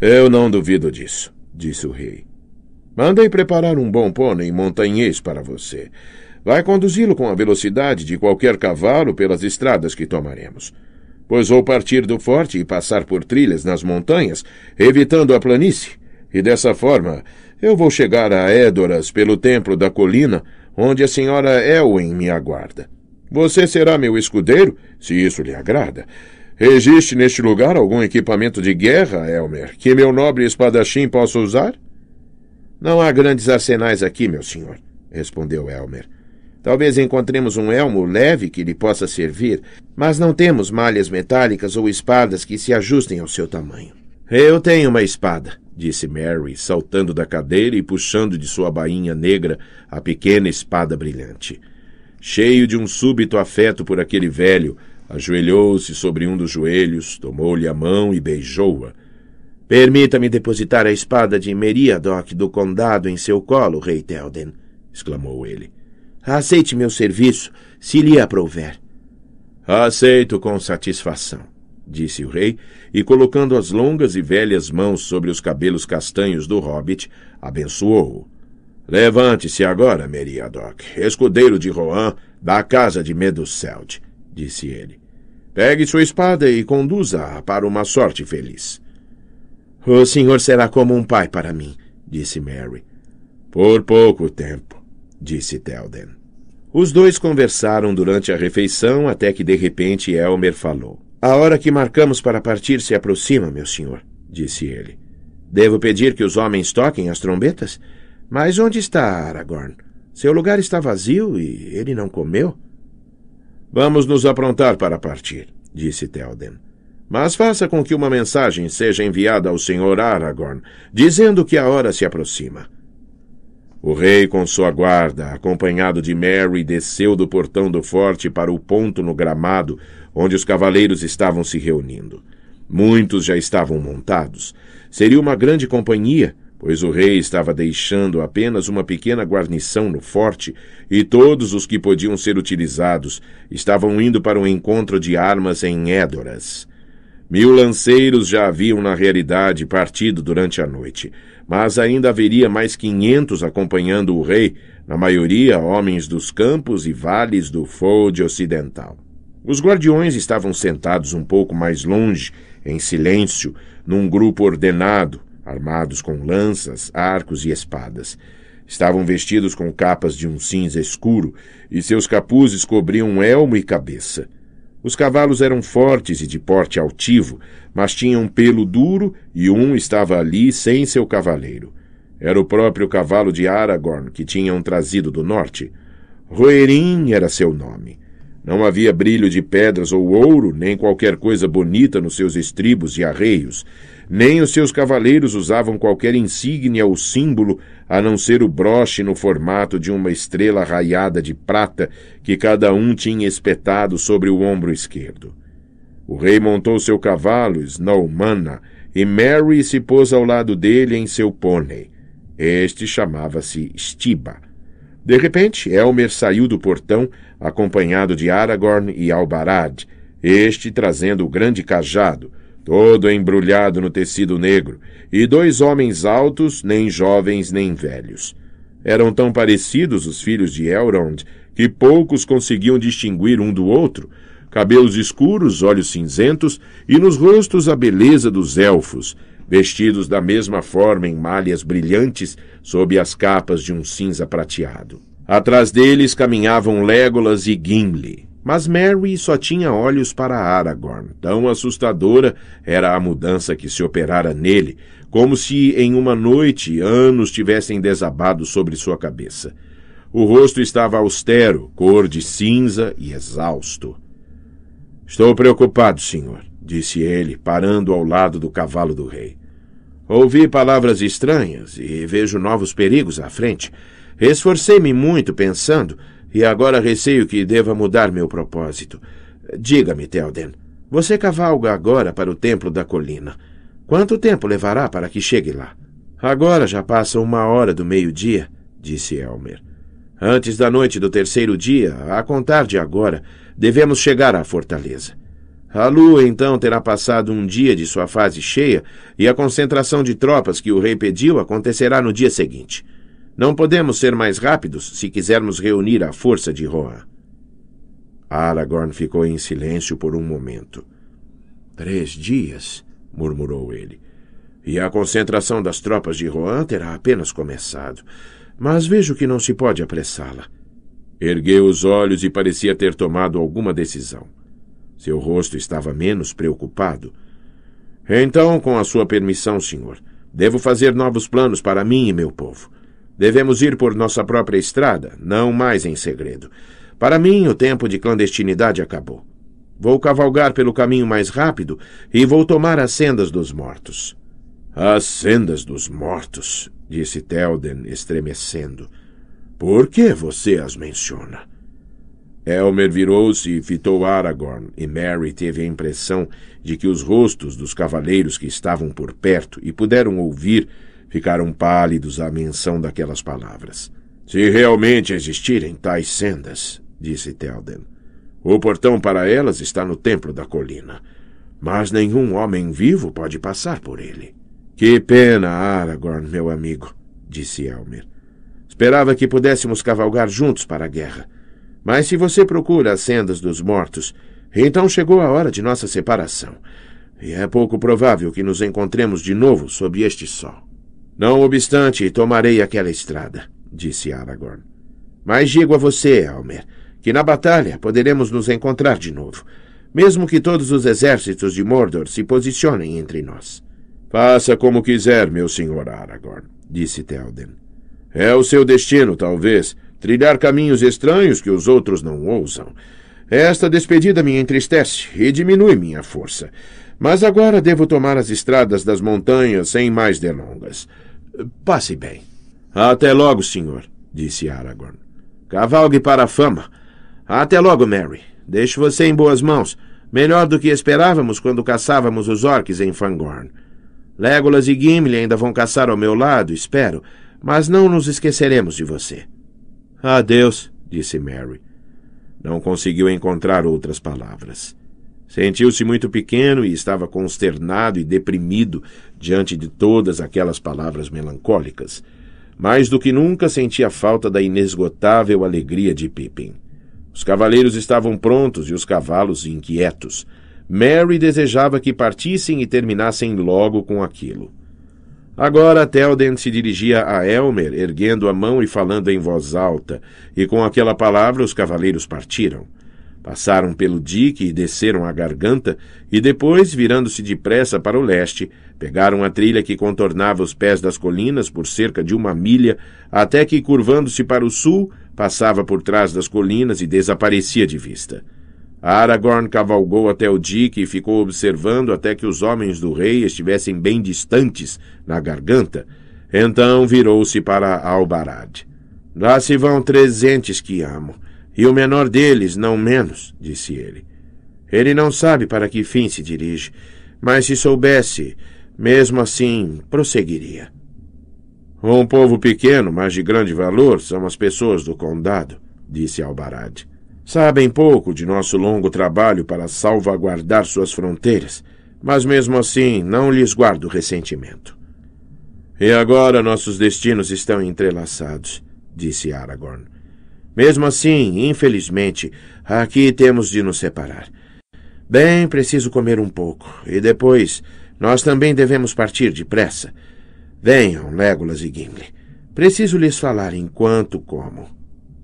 Eu não duvido disso, disse o rei. Mandei preparar um bom pônei montanhês para você. Vai conduzi-lo com a velocidade de qualquer cavalo pelas estradas que tomaremos. Pois vou partir do forte e passar por trilhas nas montanhas, evitando a planície. E dessa forma, eu vou chegar a Édoras pelo templo da colina, onde a senhora Elwin me aguarda. Você será meu escudeiro, se isso lhe agrada. Existe neste lugar algum equipamento de guerra, Elmer, que meu nobre espadachim possa usar? Não há grandes arsenais aqui, meu senhor, respondeu Elmer. Talvez encontremos um elmo leve que lhe possa servir, mas não temos malhas metálicas ou espadas que se ajustem ao seu tamanho. Eu tenho uma espada, disse Mary, saltando da cadeira e puxando de sua bainha negra a pequena espada brilhante. Cheio de um súbito afeto por aquele velho, ajoelhou-se sobre um dos joelhos, tomou-lhe a mão e beijou-a. Permita-me depositar a espada de Meriadoc do condado em seu colo, rei Telden, exclamou ele. Aceite meu serviço, se lhe aprouver. Aceito com satisfação, disse o rei, e colocando as longas e velhas mãos sobre os cabelos castanhos do hobbit, abençoou-o. Levante-se agora, Meriadoc, escudeiro de Rohan, da casa de Meduseld, disse ele. Pegue sua espada e conduza-a para uma sorte feliz. O senhor será como um pai para mim, disse Mary. Por pouco tempo, disse Telden. Os dois conversaram durante a refeição até que de repente Elmer falou. A hora que marcamos para partir se aproxima, meu senhor, disse ele. Devo pedir que os homens toquem as trombetas? Mas onde está Aragorn? Seu lugar está vazio e ele não comeu? Vamos nos aprontar para partir, disse Telden. Mas faça com que uma mensagem seja enviada ao senhor Aragorn, dizendo que a hora se aproxima. O rei, com sua guarda, acompanhado de Mary, desceu do portão do forte para o ponto no gramado, onde os cavaleiros estavam se reunindo. Muitos já estavam montados. Seria uma grande companhia, pois o rei estava deixando apenas uma pequena guarnição no forte e todos os que podiam ser utilizados estavam indo para um encontro de armas em Édoras. Mil lanceiros já haviam, na realidade, partido durante a noite, mas ainda haveria mais quinhentos acompanhando o rei, na maioria homens dos campos e vales do Foude Ocidental. Os guardiões estavam sentados um pouco mais longe, em silêncio, num grupo ordenado, armados com lanças, arcos e espadas. Estavam vestidos com capas de um cinza escuro, e seus capuzes cobriam elmo e cabeça. Os cavalos eram fortes e de porte altivo, mas tinham pelo duro e um estava ali sem seu cavaleiro. Era o próprio cavalo de Aragorn que tinham trazido do norte. Roerim era seu nome. Não havia brilho de pedras ou ouro, nem qualquer coisa bonita nos seus estribos e arreios, nem os seus cavaleiros usavam qualquer insígnia ou símbolo, a não ser o broche no formato de uma estrela raiada de prata que cada um tinha espetado sobre o ombro esquerdo. O rei montou seu cavalo, Snowmana, e Mary se pôs ao lado dele em seu pônei. Este chamava-se Stiba. De repente, Elmer saiu do portão, acompanhado de Aragorn e Albarad, este trazendo o grande cajado, todo embrulhado no tecido negro, e dois homens altos, nem jovens nem velhos. Eram tão parecidos os filhos de Elrond que poucos conseguiam distinguir um do outro, cabelos escuros, olhos cinzentos, e nos rostos a beleza dos elfos, vestidos da mesma forma em malhas brilhantes sob as capas de um cinza prateado. Atrás deles caminhavam Legolas e Gimli. Mas Mary só tinha olhos para Aragorn. Tão assustadora era a mudança que se operara nele, como se em uma noite anos tivessem desabado sobre sua cabeça. O rosto estava austero, cor de cinza e exausto. Estou preocupado, senhor, disse ele, parando ao lado do cavalo do rei. Ouvi palavras estranhas e vejo novos perigos à frente. Esforcei-me muito pensando e agora receio que deva mudar meu propósito. Diga-me, Telden, você cavalga agora para o templo da colina. Quanto tempo levará para que chegue lá? Agora já passa uma hora do meio-dia, disse Elmer. Antes da noite do terceiro dia, a contar de agora, devemos chegar à fortaleza. A lua então terá passado um dia de sua fase cheia e a concentração de tropas que o rei pediu acontecerá no dia seguinte. Não podemos ser mais rápidos se quisermos reunir a força de Rohan. Aragorn ficou em silêncio por um momento. Três dias, murmurou ele. E a concentração das tropas de Rohan terá apenas começado. Mas vejo que não se pode apressá-la. Ergueu os olhos e parecia ter tomado alguma decisão. Seu rosto estava menos preocupado. Então, com a sua permissão, senhor, devo fazer novos planos para mim e meu povo. Devemos ir por nossa própria estrada, não mais em segredo. Para mim, o tempo de clandestinidade acabou. Vou cavalgar pelo caminho mais rápido e vou tomar as sendas dos mortos. As sendas dos mortos, disse Telden, estremecendo. Por que você as menciona? Elmer virou-se e fitou Aragorn, e Mary teve a impressão de que os rostos dos cavaleiros que estavam por perto e puderam ouvir ficaram pálidos à menção daquelas palavras. Se realmente existirem tais sendas, disse Telden, o portão para elas está no templo da colina. Mas nenhum homem vivo pode passar por ele. Que pena, Aragorn, meu amigo, disse Elmer. Esperava que pudéssemos cavalgar juntos para a guerra. Mas se você procura as sendas dos mortos, então chegou a hora de nossa separação. E é pouco provável que nos encontremos de novo sob este sol. Não obstante, tomarei aquela estrada, disse Aragorn. Mas digo a você, Almer, que na batalha poderemos nos encontrar de novo, mesmo que todos os exércitos de Mordor se posicionem entre nós. Faça como quiser, meu senhor Aragorn, disse Telden. É o seu destino, talvez, trilhar caminhos estranhos que os outros não ousam. Esta despedida me entristece e diminui minha força. Mas agora devo tomar as estradas das montanhas sem mais delongas. Passe bem. Até logo, senhor, disse Aragorn. Cavalgue para a fama. Até logo, Mary. Deixo você em boas mãos. Melhor do que esperávamos quando caçávamos os orques em Fangorn. Legolas e Gimli ainda vão caçar ao meu lado, espero, mas não nos esqueceremos de você. Adeus, disse Mary. Não conseguiu encontrar outras palavras. Sentiu-se muito pequeno e estava consternado e deprimido diante de todas aquelas palavras melancólicas. Mais do que nunca sentia falta da inesgotável alegria de Pippin. Os cavaleiros estavam prontos e os cavalos inquietos. Mary desejava que partissem e terminassem logo com aquilo. Agora Telden se dirigia a Elmer, erguendo a mão e falando em voz alta, e com aquela palavra os cavaleiros partiram. Passaram pelo dique e desceram a garganta, e depois, virando-se depressa para o leste, pegaram a trilha que contornava os pés das colinas por cerca de uma milha, até que, curvando-se para o sul, passava por trás das colinas e desaparecia de vista. Aragorn cavalgou até o dique e ficou observando até que os homens do rei estivessem bem distantes na garganta. Então virou-se para Albarad. Lá se vão trezentos que amo. E o menor deles, não menos, disse ele. Ele não sabe para que fim se dirige, mas se soubesse, mesmo assim, prosseguiria. Um povo pequeno, mas de grande valor, são as pessoas do condado, disse Albarade. Sabem pouco de nosso longo trabalho para salvaguardar suas fronteiras, mas mesmo assim não lhes guardo ressentimento. E agora nossos destinos estão entrelaçados, disse Aragorn. Mesmo assim, infelizmente, aqui temos de nos separar. Bem, preciso comer um pouco. E depois, nós também devemos partir depressa. Venham, Legolas e Gimli. Preciso lhes falar enquanto como.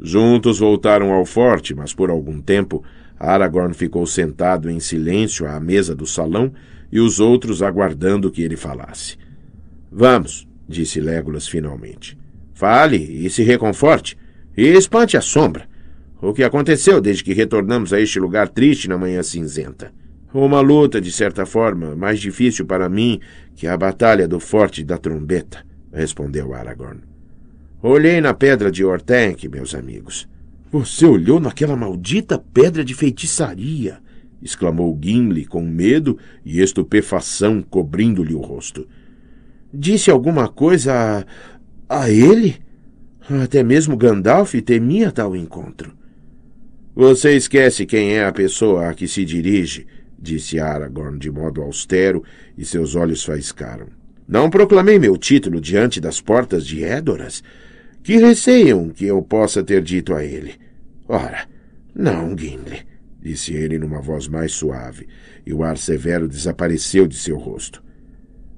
Juntos voltaram ao forte, mas por algum tempo Aragorn ficou sentado em silêncio à mesa do salão e os outros aguardando que ele falasse. Vamos, disse Legolas finalmente. Fale e se reconforte. E espante a sombra. O que aconteceu desde que retornamos a este lugar triste na manhã cinzenta? Uma luta, de certa forma, mais difícil para mim que a batalha do Forte da Trombeta, respondeu Aragorn. Olhei na pedra de Ortenk, meus amigos. Você olhou naquela maldita pedra de feitiçaria! exclamou Gimli com medo e estupefação cobrindo-lhe o rosto. Disse alguma coisa a. a ele? Até mesmo Gandalf temia tal encontro. Você esquece quem é a pessoa a que se dirige, disse Aragorn de modo austero, e seus olhos faiscaram. Não proclamei meu título diante das portas de Édoras. Que receiam que eu possa ter dito a ele? Ora, não, Gimli, disse ele numa voz mais suave, e o ar severo desapareceu de seu rosto.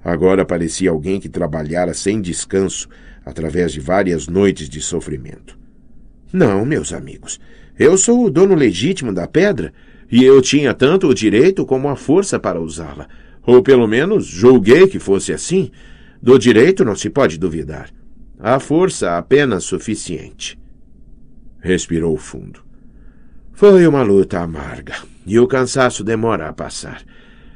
Agora parecia alguém que trabalhara sem descanso, através de várias noites de sofrimento. Não, meus amigos. Eu sou o dono legítimo da pedra e eu tinha tanto o direito como a força para usá-la. Ou pelo menos julguei que fosse assim. Do direito não se pode duvidar. A força apenas suficiente. Respirou fundo. Foi uma luta amarga, e o cansaço demora a passar.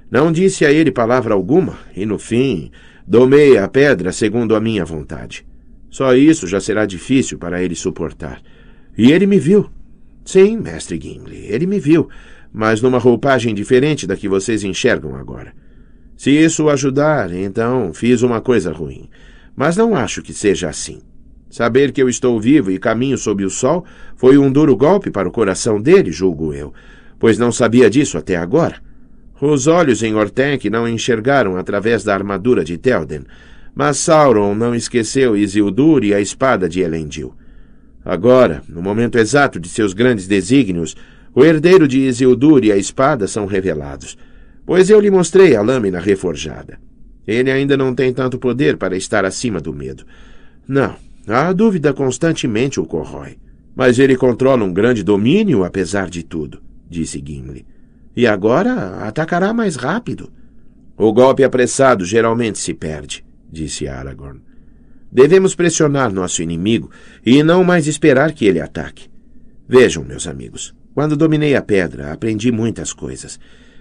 Não disse a ele palavra alguma, e no fim, domei a pedra segundo a minha vontade. Só isso já será difícil para ele suportar. E ele me viu. Sim, mestre Gimli, ele me viu, mas numa roupagem diferente da que vocês enxergam agora. Se isso o ajudar, então fiz uma coisa ruim. Mas não acho que seja assim. Saber que eu estou vivo e caminho sob o sol foi um duro golpe para o coração dele, julgo eu, pois não sabia disso até agora. Os olhos em Ortenk não enxergaram através da armadura de Telden, mas Sauron não esqueceu Isildur e a espada de Elendil. Agora, no momento exato de seus grandes desígnios, o herdeiro de Isildur e a espada são revelados, pois eu lhe mostrei a lâmina reforjada. Ele ainda não tem tanto poder para estar acima do medo. Não, a dúvida constantemente o corrói. Mas ele controla um grande domínio, apesar de tudo, disse Gimli. E agora atacará mais rápido. O golpe apressado geralmente se perde disse Aragorn. Devemos pressionar nosso inimigo e não mais esperar que ele ataque. Vejam, meus amigos, quando dominei a pedra, aprendi muitas coisas.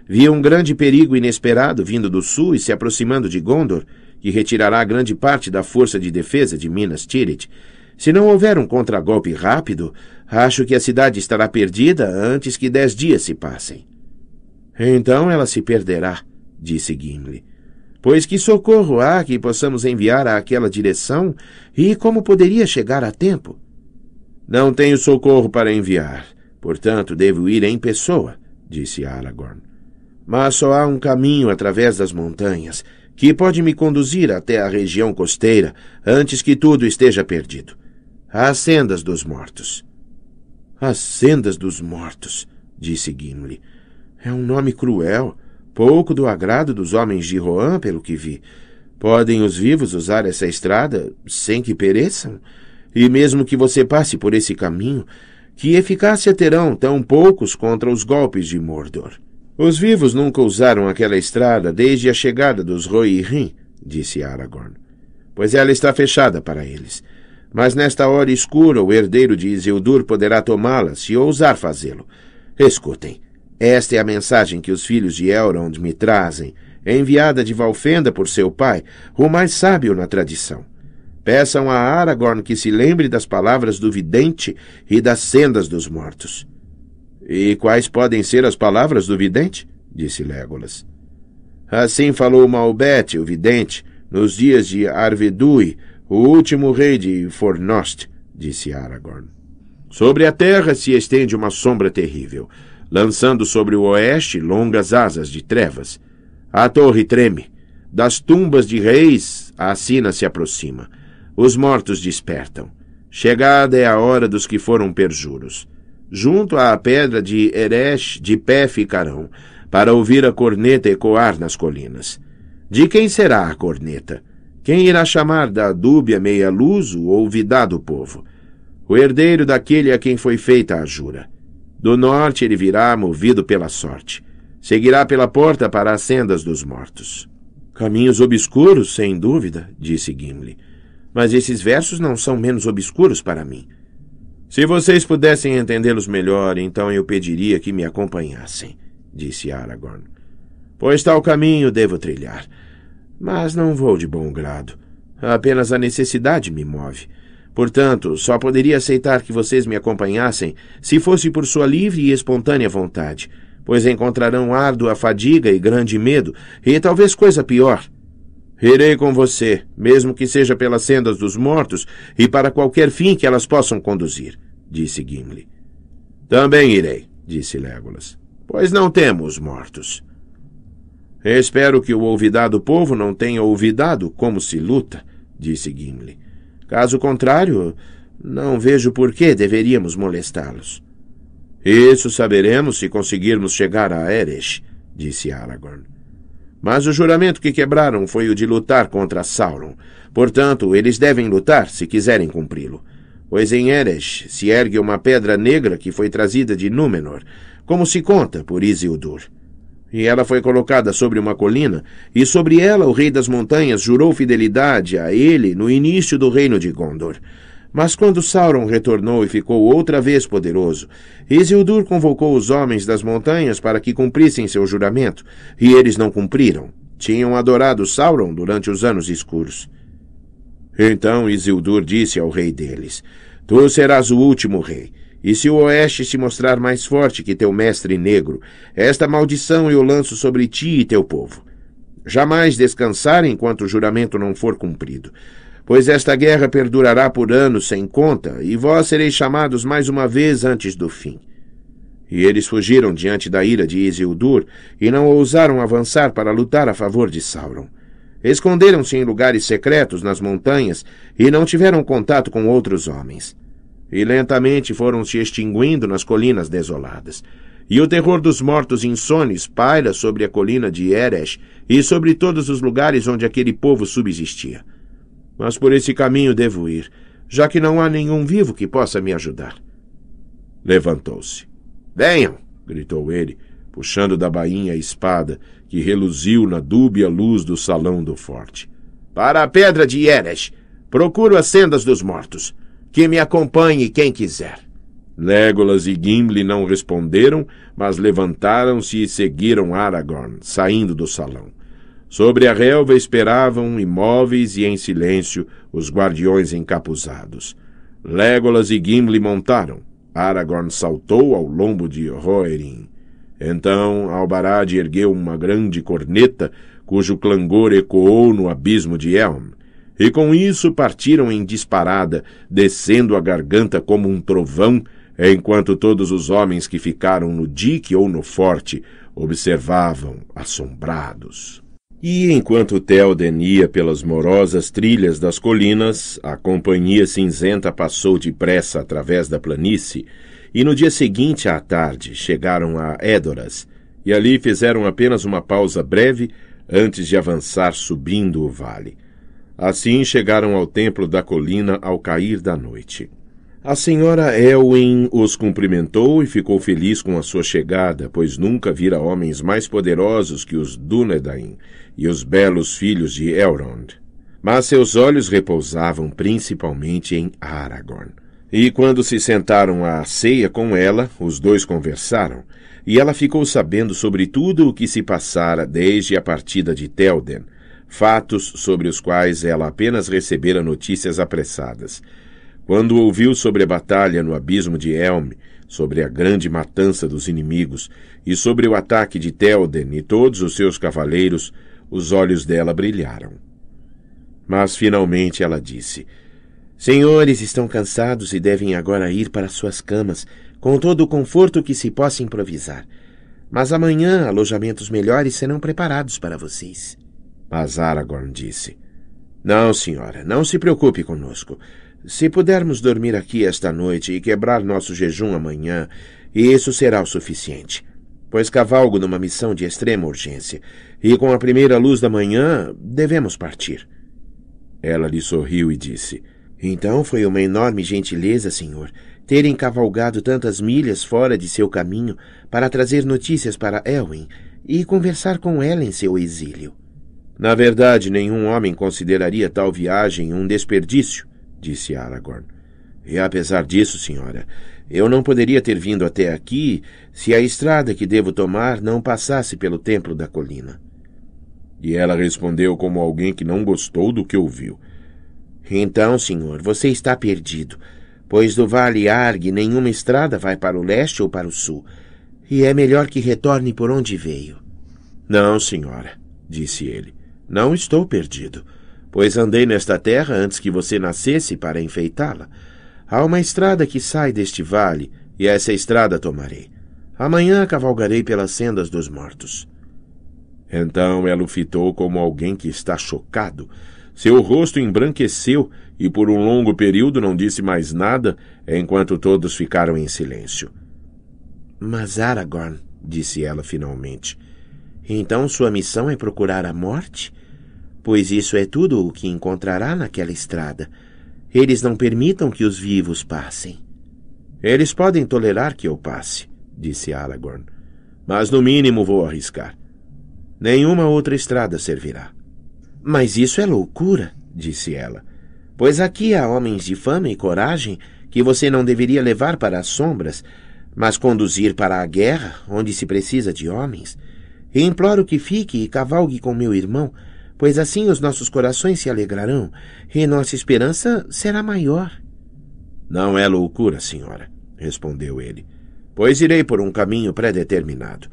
Vi um grande perigo inesperado vindo do sul e se aproximando de Gondor, que retirará grande parte da força de defesa de Minas Tirith. Se não houver um contragolpe rápido, acho que a cidade estará perdida antes que dez dias se passem. Então ela se perderá, disse Gimli. Pois que socorro há que possamos enviar àquela direção? E como poderia chegar a tempo? Não tenho socorro para enviar, portanto devo ir em pessoa, disse Aragorn. Mas só há um caminho através das montanhas que pode me conduzir até a região costeira antes que tudo esteja perdido. As sendas dos mortos. As sendas dos mortos, disse Gimli. É um nome cruel. Pouco do agrado dos homens de Rohan, pelo que vi. Podem os vivos usar essa estrada sem que pereçam? E mesmo que você passe por esse caminho, que eficácia terão tão poucos contra os golpes de Mordor? Os vivos nunca usaram aquela estrada desde a chegada dos Rohirrim, disse Aragorn, pois ela está fechada para eles. Mas nesta hora escura o herdeiro de Isildur poderá tomá-la se ousar fazê-lo. Escutem, esta é a mensagem que os filhos de Elrond me trazem, enviada de Valfenda por seu pai, o mais sábio na tradição. Peçam a Aragorn que se lembre das palavras do vidente e das sendas dos mortos. E quais podem ser as palavras do vidente? disse Legolas. Assim falou Malbete, o vidente, nos dias de Arvedui, o último rei de Fornost, disse Aragorn. Sobre a terra se estende uma sombra terrível lançando sobre o oeste longas asas de trevas. A torre treme. Das tumbas de reis, a sina se aproxima. Os mortos despertam. Chegada é a hora dos que foram perjuros. Junto à pedra de Eresh, de pé ficarão, para ouvir a corneta ecoar nas colinas. De quem será a corneta? Quem irá chamar da dúbia meia-luz o ouvidado povo? O herdeiro daquele a quem foi feita a jura. Do norte ele virá movido pela sorte. Seguirá pela porta para as sendas dos mortos. Caminhos obscuros, sem dúvida, disse Gimli. Mas esses versos não são menos obscuros para mim. Se vocês pudessem entendê-los melhor, então eu pediria que me acompanhassem, disse Aragorn. Pois tal caminho devo trilhar. Mas não vou de bom grado. Apenas a necessidade me move. Portanto, só poderia aceitar que vocês me acompanhassem se fosse por sua livre e espontânea vontade, pois encontrarão árdua fadiga e grande medo, e talvez coisa pior. Irei com você, mesmo que seja pelas sendas dos mortos e para qualquer fim que elas possam conduzir, disse Gimli. Também irei, disse Legolas, pois não temos mortos. Espero que o olvidado povo não tenha olvidado como se luta, disse Gimli. Caso contrário, não vejo por que deveríamos molestá-los. Isso saberemos se conseguirmos chegar a Eresh, disse Aragorn. Mas o juramento que quebraram foi o de lutar contra Sauron. Portanto, eles devem lutar se quiserem cumpri-lo. Pois em Eresh se ergue uma pedra negra que foi trazida de Númenor, como se conta por Isildur. E ela foi colocada sobre uma colina, e sobre ela o rei das montanhas jurou fidelidade a ele no início do reino de Gondor. Mas quando Sauron retornou e ficou outra vez poderoso, Isildur convocou os homens das montanhas para que cumprissem seu juramento, e eles não cumpriram. Tinham adorado Sauron durante os anos escuros. Então Isildur disse ao rei deles: Tu serás o último rei. E se o oeste se mostrar mais forte que teu mestre negro, esta maldição eu lanço sobre ti e teu povo. Jamais descansar enquanto o juramento não for cumprido. Pois esta guerra perdurará por anos sem conta, e vós sereis chamados mais uma vez antes do fim. E eles fugiram diante da ira de Isildur, e não ousaram avançar para lutar a favor de Sauron. Esconderam-se em lugares secretos nas montanhas, e não tiveram contato com outros homens e lentamente foram se extinguindo nas colinas desoladas. E o terror dos mortos insones paira sobre a colina de Eresh e sobre todos os lugares onde aquele povo subsistia. Mas por esse caminho devo ir, já que não há nenhum vivo que possa me ajudar. Levantou-se. Venham! gritou ele, puxando da bainha a espada que reluziu na dúbia luz do salão do forte. Para a pedra de Eresh! Procuro as sendas dos mortos. Que me acompanhe quem quiser. Legolas e Gimli não responderam, mas levantaram-se e seguiram Aragorn, saindo do salão. Sobre a relva esperavam, imóveis e em silêncio, os guardiões encapuzados. Legolas e Gimli montaram. Aragorn saltou ao lombo de Roerin. Então Albarad ergueu uma grande corneta, cujo clangor ecoou no abismo de Elm. E com isso partiram em disparada, descendo a garganta como um trovão, enquanto todos os homens que ficaram no dique ou no forte observavam, assombrados. E enquanto Telden ia pelas morosas trilhas das colinas, a companhia cinzenta passou depressa através da planície, e no dia seguinte à tarde chegaram a Édoras, e ali fizeram apenas uma pausa breve antes de avançar subindo o vale. Assim chegaram ao templo da colina ao cair da noite. A senhora Elwin os cumprimentou e ficou feliz com a sua chegada, pois nunca vira homens mais poderosos que os Dúnedain e os belos filhos de Elrond. Mas seus olhos repousavam principalmente em Aragorn. E quando se sentaram à ceia com ela, os dois conversaram, e ela ficou sabendo sobre tudo o que se passara desde a partida de Telden, fatos sobre os quais ela apenas recebera notícias apressadas. Quando ouviu sobre a batalha no abismo de Helm, sobre a grande matança dos inimigos e sobre o ataque de Telden e todos os seus cavaleiros, os olhos dela brilharam. Mas finalmente ela disse: Senhores, estão cansados e devem agora ir para suas camas, com todo o conforto que se possa improvisar. Mas amanhã alojamentos melhores serão preparados para vocês. Mas Aragorn disse: Não, senhora, não se preocupe conosco. Se pudermos dormir aqui esta noite e quebrar nosso jejum amanhã, isso será o suficiente. Pois cavalgo numa missão de extrema urgência, e com a primeira luz da manhã devemos partir. Ela lhe sorriu e disse: Então foi uma enorme gentileza, senhor, terem cavalgado tantas milhas fora de seu caminho para trazer notícias para Elwin e conversar com ela em seu exílio. Na verdade, nenhum homem consideraria tal viagem um desperdício, disse Aragorn. E apesar disso, senhora, eu não poderia ter vindo até aqui se a estrada que devo tomar não passasse pelo templo da colina. E ela respondeu como alguém que não gostou do que ouviu. Então, senhor, você está perdido, pois do Vale Argue nenhuma estrada vai para o leste ou para o sul, e é melhor que retorne por onde veio. Não, senhora, disse ele. Não estou perdido, pois andei nesta terra antes que você nascesse para enfeitá-la. Há uma estrada que sai deste vale, e essa estrada tomarei. Amanhã cavalgarei pelas sendas dos mortos. Então ela o fitou como alguém que está chocado. Seu rosto embranqueceu e por um longo período não disse mais nada, enquanto todos ficaram em silêncio. Mas Aragorn, disse ela finalmente, então sua missão é procurar a morte? Pois isso é tudo o que encontrará naquela estrada. Eles não permitam que os vivos passem. Eles podem tolerar que eu passe, disse Aragorn. Mas no mínimo vou arriscar. Nenhuma outra estrada servirá. Mas isso é loucura, disse ela. Pois aqui há homens de fama e coragem que você não deveria levar para as sombras, mas conduzir para a guerra, onde se precisa de homens. E imploro que fique e cavalgue com meu irmão, pois assim os nossos corações se alegrarão e nossa esperança será maior. Não é loucura, senhora, respondeu ele, pois irei por um caminho pré-determinado,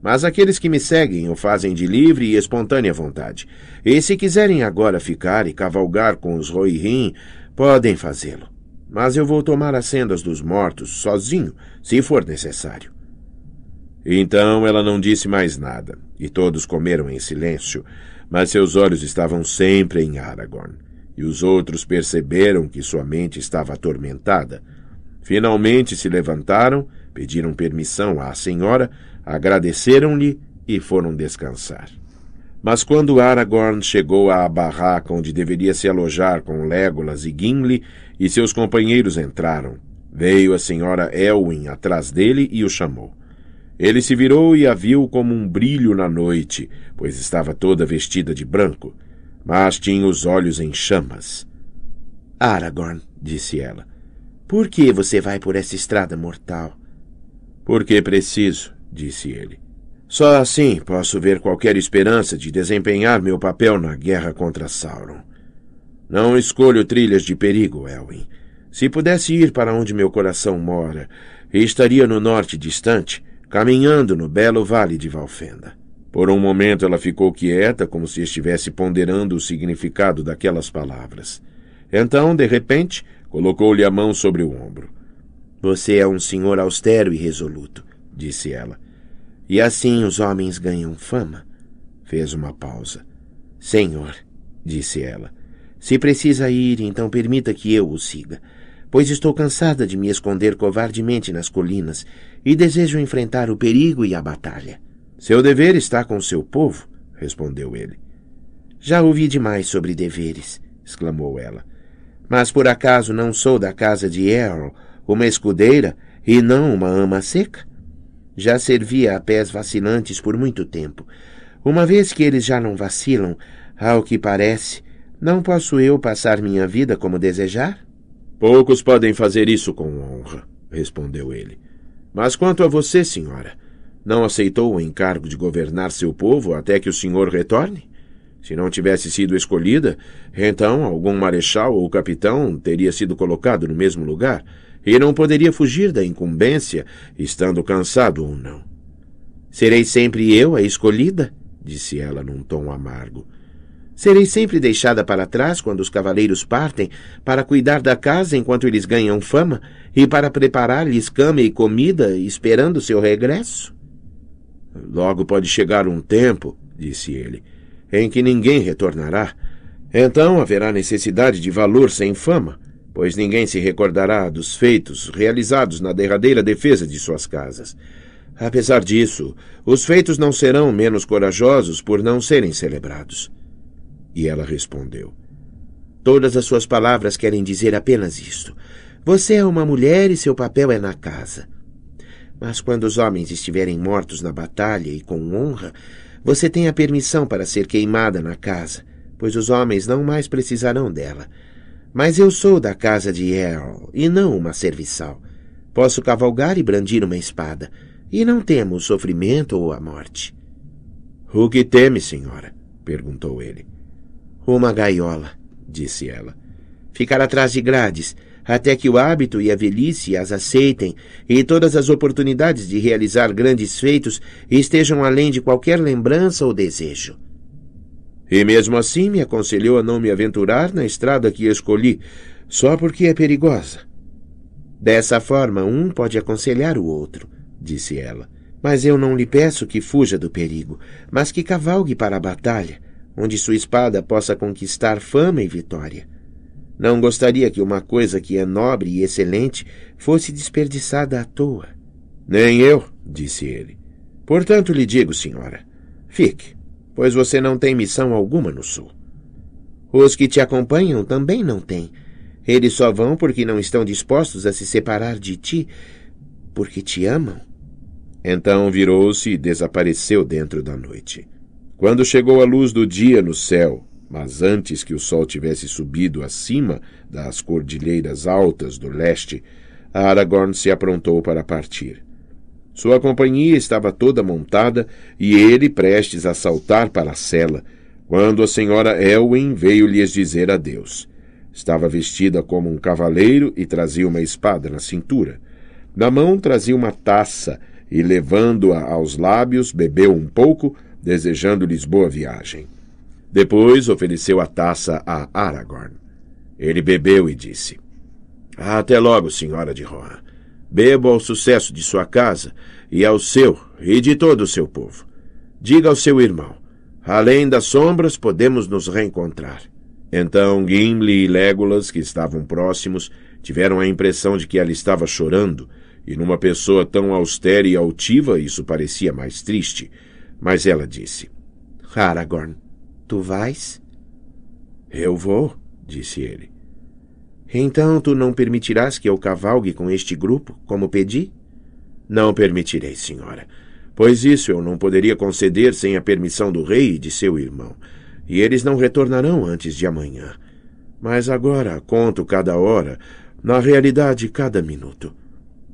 Mas aqueles que me seguem o fazem de livre e espontânea vontade. E se quiserem agora ficar e cavalgar com os Rohirrim, podem fazê-lo. Mas eu vou tomar as sendas dos mortos sozinho, se for necessário. Então ela não disse mais nada, e todos comeram em silêncio, mas seus olhos estavam sempre em Aragorn, e os outros perceberam que sua mente estava atormentada. Finalmente se levantaram, pediram permissão à senhora, agradeceram-lhe e foram descansar. Mas quando Aragorn chegou à barraca onde deveria se alojar com Legolas e Gimli, e seus companheiros entraram, veio a senhora Elwin atrás dele e o chamou. Ele se virou e a viu como um brilho na noite, pois estava toda vestida de branco, mas tinha os olhos em chamas. Aragorn, disse ela, por que você vai por essa estrada mortal? Porque preciso, disse ele. Só assim posso ver qualquer esperança de desempenhar meu papel na guerra contra Sauron. Não escolho trilhas de perigo, Elwin. Se pudesse ir para onde meu coração mora, e estaria no norte distante, caminhando no belo vale de Valfenda. Por um momento ela ficou quieta, como se estivesse ponderando o significado daquelas palavras. Então, de repente, colocou-lhe a mão sobre o ombro. Você é um senhor austero e resoluto, disse ela. E assim os homens ganham fama. Fez uma pausa. Senhor, disse ela, se precisa ir, então permita que eu o siga pois estou cansada de me esconder covardemente nas colinas e desejo enfrentar o perigo e a batalha. Seu dever está com seu povo, respondeu ele. Já ouvi demais sobre deveres, exclamou ela. Mas por acaso não sou da casa de Errol, uma escudeira e não uma ama seca? Já servia a pés vacilantes por muito tempo. Uma vez que eles já não vacilam, ao que parece, não posso eu passar minha vida como desejar? Poucos podem fazer isso com honra, respondeu ele. Mas quanto a você, senhora, não aceitou o encargo de governar seu povo até que o senhor retorne? Se não tivesse sido escolhida, então algum marechal ou capitão teria sido colocado no mesmo lugar e não poderia fugir da incumbência, estando cansado ou não. Serei sempre eu a escolhida? disse ela num tom amargo. Serei sempre deixada para trás quando os cavaleiros partem, para cuidar da casa enquanto eles ganham fama, e para preparar-lhes cama e comida, esperando seu regresso? Logo pode chegar um tempo, disse ele, em que ninguém retornará. Então haverá necessidade de valor sem fama, pois ninguém se recordará dos feitos realizados na derradeira defesa de suas casas. Apesar disso, os feitos não serão menos corajosos por não serem celebrados. E ela respondeu: Todas as suas palavras querem dizer apenas isto. Você é uma mulher e seu papel é na casa. Mas quando os homens estiverem mortos na batalha e com honra, você tem a permissão para ser queimada na casa, pois os homens não mais precisarão dela. Mas eu sou da casa de Earl, e não uma serviçal. Posso cavalgar e brandir uma espada, e não temo o sofrimento ou a morte. O que teme, senhora? perguntou ele. Uma gaiola, disse ela. Ficar atrás de grades, até que o hábito e a velhice as aceitem e todas as oportunidades de realizar grandes feitos estejam além de qualquer lembrança ou desejo. E mesmo assim me aconselhou a não me aventurar na estrada que escolhi, só porque é perigosa. Dessa forma, um pode aconselhar o outro, disse ela. Mas eu não lhe peço que fuja do perigo, mas que cavalgue para a batalha, onde sua espada possa conquistar fama e vitória. Não gostaria que uma coisa que é nobre e excelente fosse desperdiçada à toa. Nem eu, disse ele. Portanto, lhe digo, senhora, fique, pois você não tem missão alguma no sul. Os que te acompanham também não têm. Eles só vão porque não estão dispostos a se separar de ti, porque te amam. Então virou-se e desapareceu dentro da noite. Quando chegou a luz do dia no céu, mas antes que o sol tivesse subido acima das cordilheiras altas do leste, Aragorn se aprontou para partir. Sua companhia estava toda montada e ele prestes a saltar para a cela, quando a senhora Elwyn veio lhes dizer adeus. Estava vestida como um cavaleiro e trazia uma espada na cintura. Na mão trazia uma taça e, levando-a aos lábios, bebeu um pouco desejando-lhes boa viagem. Depois ofereceu a taça a Aragorn. Ele bebeu e disse: Até logo, senhora de Rohan. Bebo ao sucesso de sua casa e ao seu e de todo o seu povo. Diga ao seu irmão: Além das sombras podemos nos reencontrar. Então Gimli e Legolas, que estavam próximos, tiveram a impressão de que ela estava chorando, e numa pessoa tão austera e altiva isso parecia mais triste. Mas ela disse: Aragorn, tu vais? Eu vou, disse ele. Então tu não permitirás que eu cavalgue com este grupo, como pedi? Não permitirei, senhora, pois isso eu não poderia conceder sem a permissão do rei e de seu irmão, e eles não retornarão antes de amanhã. Mas agora conto cada hora, na realidade, cada minuto.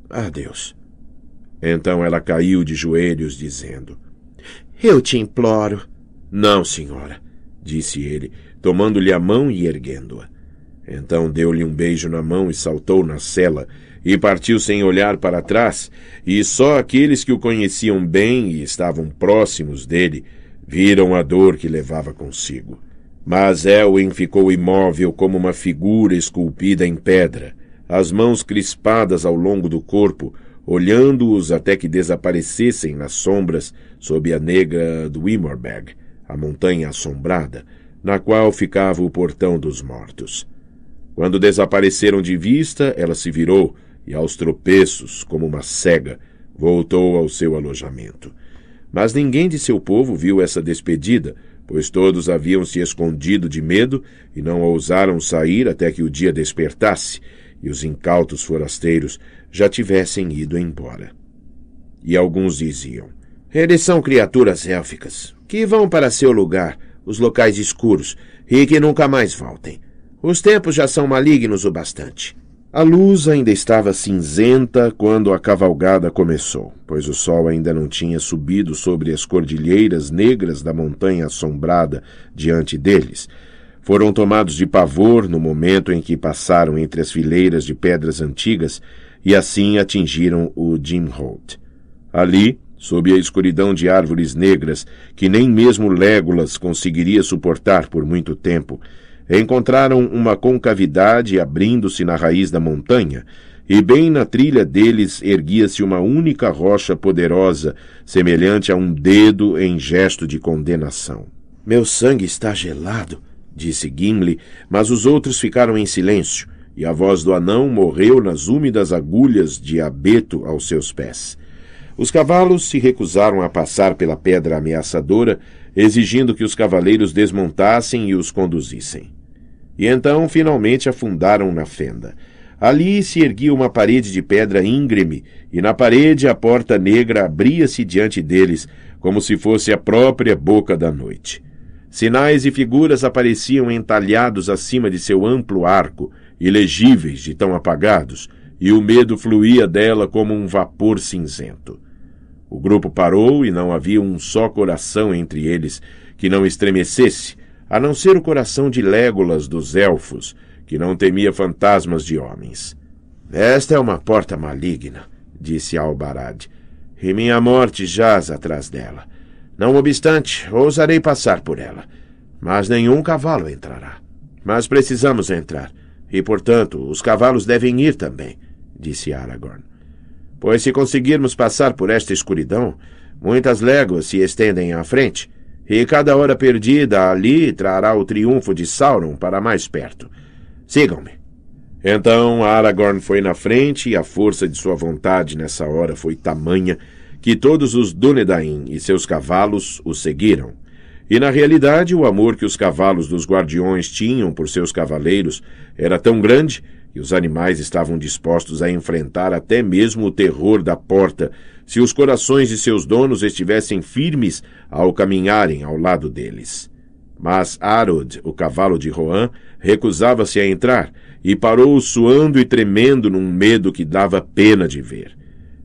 Adeus. Então ela caiu de joelhos, dizendo: eu te imploro. Não, senhora, disse ele, tomando-lhe a mão e erguendo-a. Então deu-lhe um beijo na mão e saltou na cela, e partiu sem olhar para trás, e só aqueles que o conheciam bem e estavam próximos dele viram a dor que levava consigo. Mas Elwin ficou imóvel como uma figura esculpida em pedra, as mãos crispadas ao longo do corpo, olhando-os até que desaparecessem nas sombras sob a negra do Wimmerberg, a montanha assombrada, na qual ficava o portão dos mortos. Quando desapareceram de vista, ela se virou e, aos tropeços, como uma cega, voltou ao seu alojamento. Mas ninguém de seu povo viu essa despedida, pois todos haviam se escondido de medo e não ousaram sair até que o dia despertasse e os incautos forasteiros já tivessem ido embora. E alguns diziam: eles são criaturas élficas, que vão para seu lugar, os locais escuros, e que nunca mais voltem. Os tempos já são malignos o bastante. A luz ainda estava cinzenta quando a cavalgada começou, pois o sol ainda não tinha subido sobre as cordilheiras negras da montanha assombrada diante deles. Foram tomados de pavor no momento em que passaram entre as fileiras de pedras antigas e assim atingiram o Jim Holt. Ali, sob a escuridão de árvores negras que nem mesmo Legolas conseguiria suportar por muito tempo, encontraram uma concavidade abrindo-se na raiz da montanha, e bem na trilha deles erguia-se uma única rocha poderosa, semelhante a um dedo em gesto de condenação. Meu sangue está gelado, disse Gimli, mas os outros ficaram em silêncio, e a voz do anão morreu nas úmidas agulhas de abeto aos seus pés. Os cavalos se recusaram a passar pela pedra ameaçadora, exigindo que os cavaleiros desmontassem e os conduzissem. E então finalmente afundaram na fenda. Ali se erguia uma parede de pedra íngreme, e na parede a porta negra abria-se diante deles, como se fosse a própria boca da noite. Sinais e figuras apareciam entalhados acima de seu amplo arco, ilegíveis de tão apagados, e o medo fluía dela como um vapor cinzento. O grupo parou e não havia um só coração entre eles que não estremecesse, a não ser o coração de Légolas dos elfos, que não temia fantasmas de homens. Esta é uma porta maligna, disse Albarad, e minha morte jaz atrás dela. Não obstante, ousarei passar por ela. Mas nenhum cavalo entrará. Mas precisamos entrar, e, portanto, os cavalos devem ir também disse Aragorn. Pois se conseguirmos passar por esta escuridão, muitas léguas se estendem à frente, e cada hora perdida ali trará o triunfo de Sauron para mais perto. Sigam-me. Então Aragorn foi na frente e a força de sua vontade nessa hora foi tamanha que todos os Dúnedain e seus cavalos o seguiram. E na realidade o amor que os cavalos dos guardiões tinham por seus cavaleiros era tão grande e os animais estavam dispostos a enfrentar até mesmo o terror da porta, se os corações de seus donos estivessem firmes ao caminharem ao lado deles. Mas Arod, o cavalo de Roan, recusava-se a entrar e parou suando e tremendo num medo que dava pena de ver.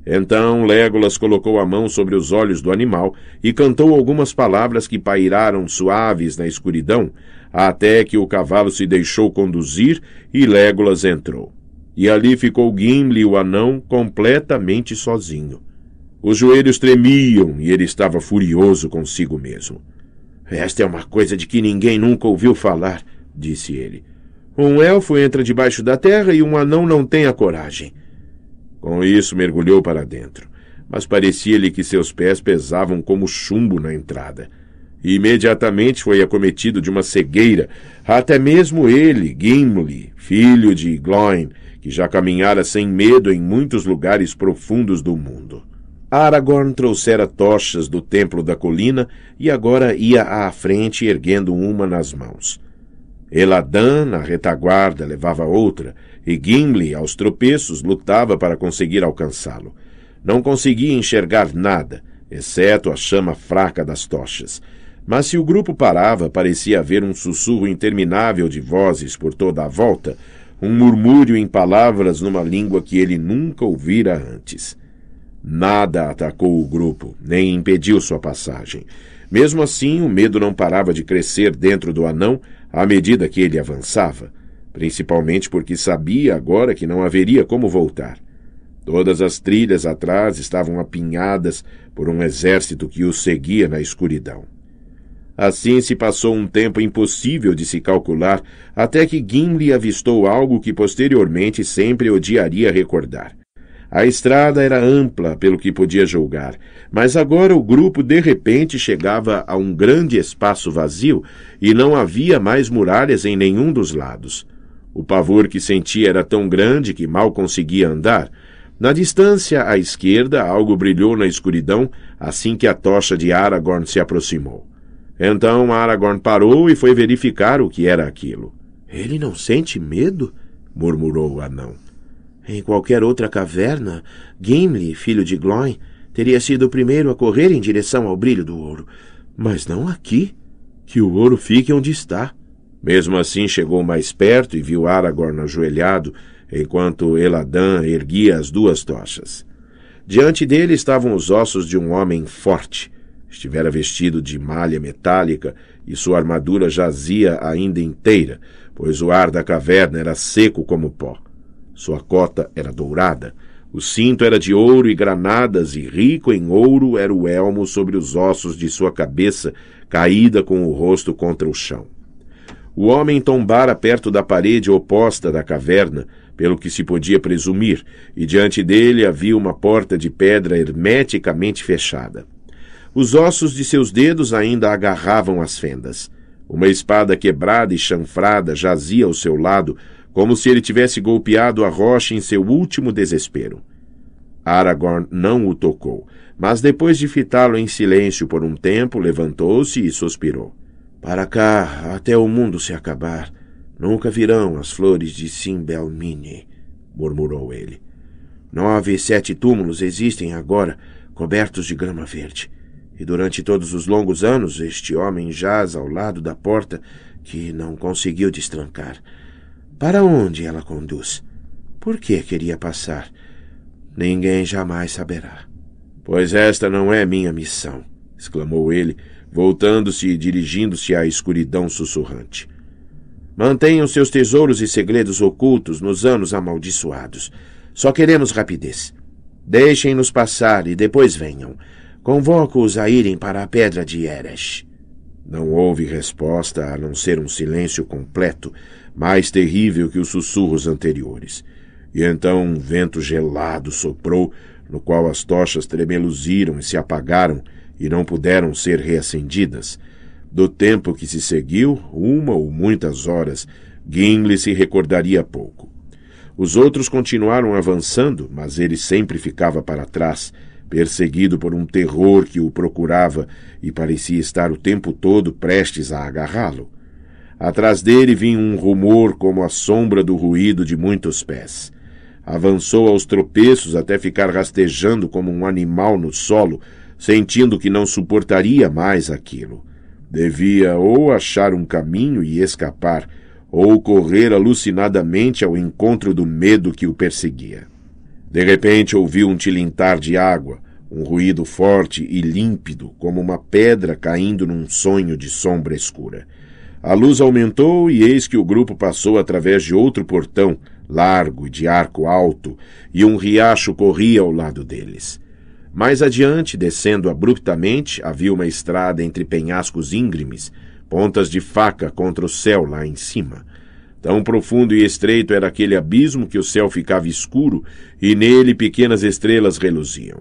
Então Legolas colocou a mão sobre os olhos do animal e cantou algumas palavras que pairaram suaves na escuridão, até que o cavalo se deixou conduzir e Legolas entrou. E ali ficou Gimli, o anão, completamente sozinho. Os joelhos tremiam e ele estava furioso consigo mesmo. Esta é uma coisa de que ninguém nunca ouviu falar, disse ele. Um elfo entra debaixo da terra e um anão não tem a coragem. Com isso, mergulhou para dentro, mas parecia-lhe que seus pés pesavam como chumbo na entrada e imediatamente foi acometido de uma cegueira, até mesmo ele, Gimli, filho de Gloin, que já caminhara sem medo em muitos lugares profundos do mundo. Aragorn trouxera tochas do templo da colina e agora ia à frente erguendo uma nas mãos. Eladan, na retaguarda, levava outra, e Gimli, aos tropeços, lutava para conseguir alcançá-lo. Não conseguia enxergar nada, exceto a chama fraca das tochas. Mas se o grupo parava, parecia haver um sussurro interminável de vozes por toda a volta, um murmúrio em palavras numa língua que ele nunca ouvira antes. Nada atacou o grupo, nem impediu sua passagem. Mesmo assim, o medo não parava de crescer dentro do anão à medida que ele avançava, principalmente porque sabia agora que não haveria como voltar. Todas as trilhas atrás estavam apinhadas por um exército que o seguia na escuridão. Assim se passou um tempo impossível de se calcular, até que Gimli avistou algo que posteriormente sempre odiaria recordar. A estrada era ampla, pelo que podia julgar, mas agora o grupo de repente chegava a um grande espaço vazio e não havia mais muralhas em nenhum dos lados. O pavor que sentia era tão grande que mal conseguia andar. Na distância à esquerda, algo brilhou na escuridão assim que a tocha de Aragorn se aproximou. Então Aragorn parou e foi verificar o que era aquilo. Ele não sente medo? murmurou o anão. Em qualquer outra caverna, Gimli, filho de Gloin, teria sido o primeiro a correr em direção ao brilho do ouro. Mas não aqui. Que o ouro fique onde está. Mesmo assim, chegou mais perto e viu Aragorn ajoelhado, enquanto Eladan erguia as duas tochas. Diante dele estavam os ossos de um homem forte, Estivera vestido de malha metálica e sua armadura jazia ainda inteira, pois o ar da caverna era seco como pó. Sua cota era dourada, o cinto era de ouro e granadas, e rico em ouro era o elmo sobre os ossos de sua cabeça, caída com o rosto contra o chão. O homem tombara perto da parede oposta da caverna, pelo que se podia presumir, e diante dele havia uma porta de pedra hermeticamente fechada. Os ossos de seus dedos ainda agarravam as fendas. Uma espada quebrada e chanfrada jazia ao seu lado, como se ele tivesse golpeado a rocha em seu último desespero. Aragorn não o tocou, mas depois de fitá-lo em silêncio por um tempo, levantou-se e suspirou. Para cá, até o mundo se acabar, nunca virão as flores de Simbelmine, murmurou ele. Nove e sete túmulos existem agora, cobertos de grama verde. E durante todos os longos anos, este homem jaz ao lado da porta que não conseguiu destrancar. Para onde ela conduz? Por que queria passar? Ninguém jamais saberá. Pois esta não é minha missão, exclamou ele, voltando-se e dirigindo-se à escuridão sussurrante. Mantenham seus tesouros e segredos ocultos nos anos amaldiçoados. Só queremos rapidez. Deixem-nos passar e depois venham. Convoco-os a irem para a pedra de Eresh. Não houve resposta a não ser um silêncio completo, mais terrível que os sussurros anteriores. E então um vento gelado soprou, no qual as tochas tremeluziram e se apagaram e não puderam ser reacendidas. Do tempo que se seguiu, uma ou muitas horas, Gimli se recordaria pouco. Os outros continuaram avançando, mas ele sempre ficava para trás, perseguido por um terror que o procurava e parecia estar o tempo todo prestes a agarrá-lo. Atrás dele vinha um rumor como a sombra do ruído de muitos pés. Avançou aos tropeços até ficar rastejando como um animal no solo, sentindo que não suportaria mais aquilo. Devia ou achar um caminho e escapar, ou correr alucinadamente ao encontro do medo que o perseguia. De repente ouviu um tilintar de água, um ruído forte e límpido, como uma pedra caindo num sonho de sombra escura. A luz aumentou e eis que o grupo passou através de outro portão, largo e de arco alto, e um riacho corria ao lado deles. Mais adiante, descendo abruptamente, havia uma estrada entre penhascos íngremes, pontas de faca contra o céu lá em cima. Tão profundo e estreito era aquele abismo que o céu ficava escuro e nele pequenas estrelas reluziam.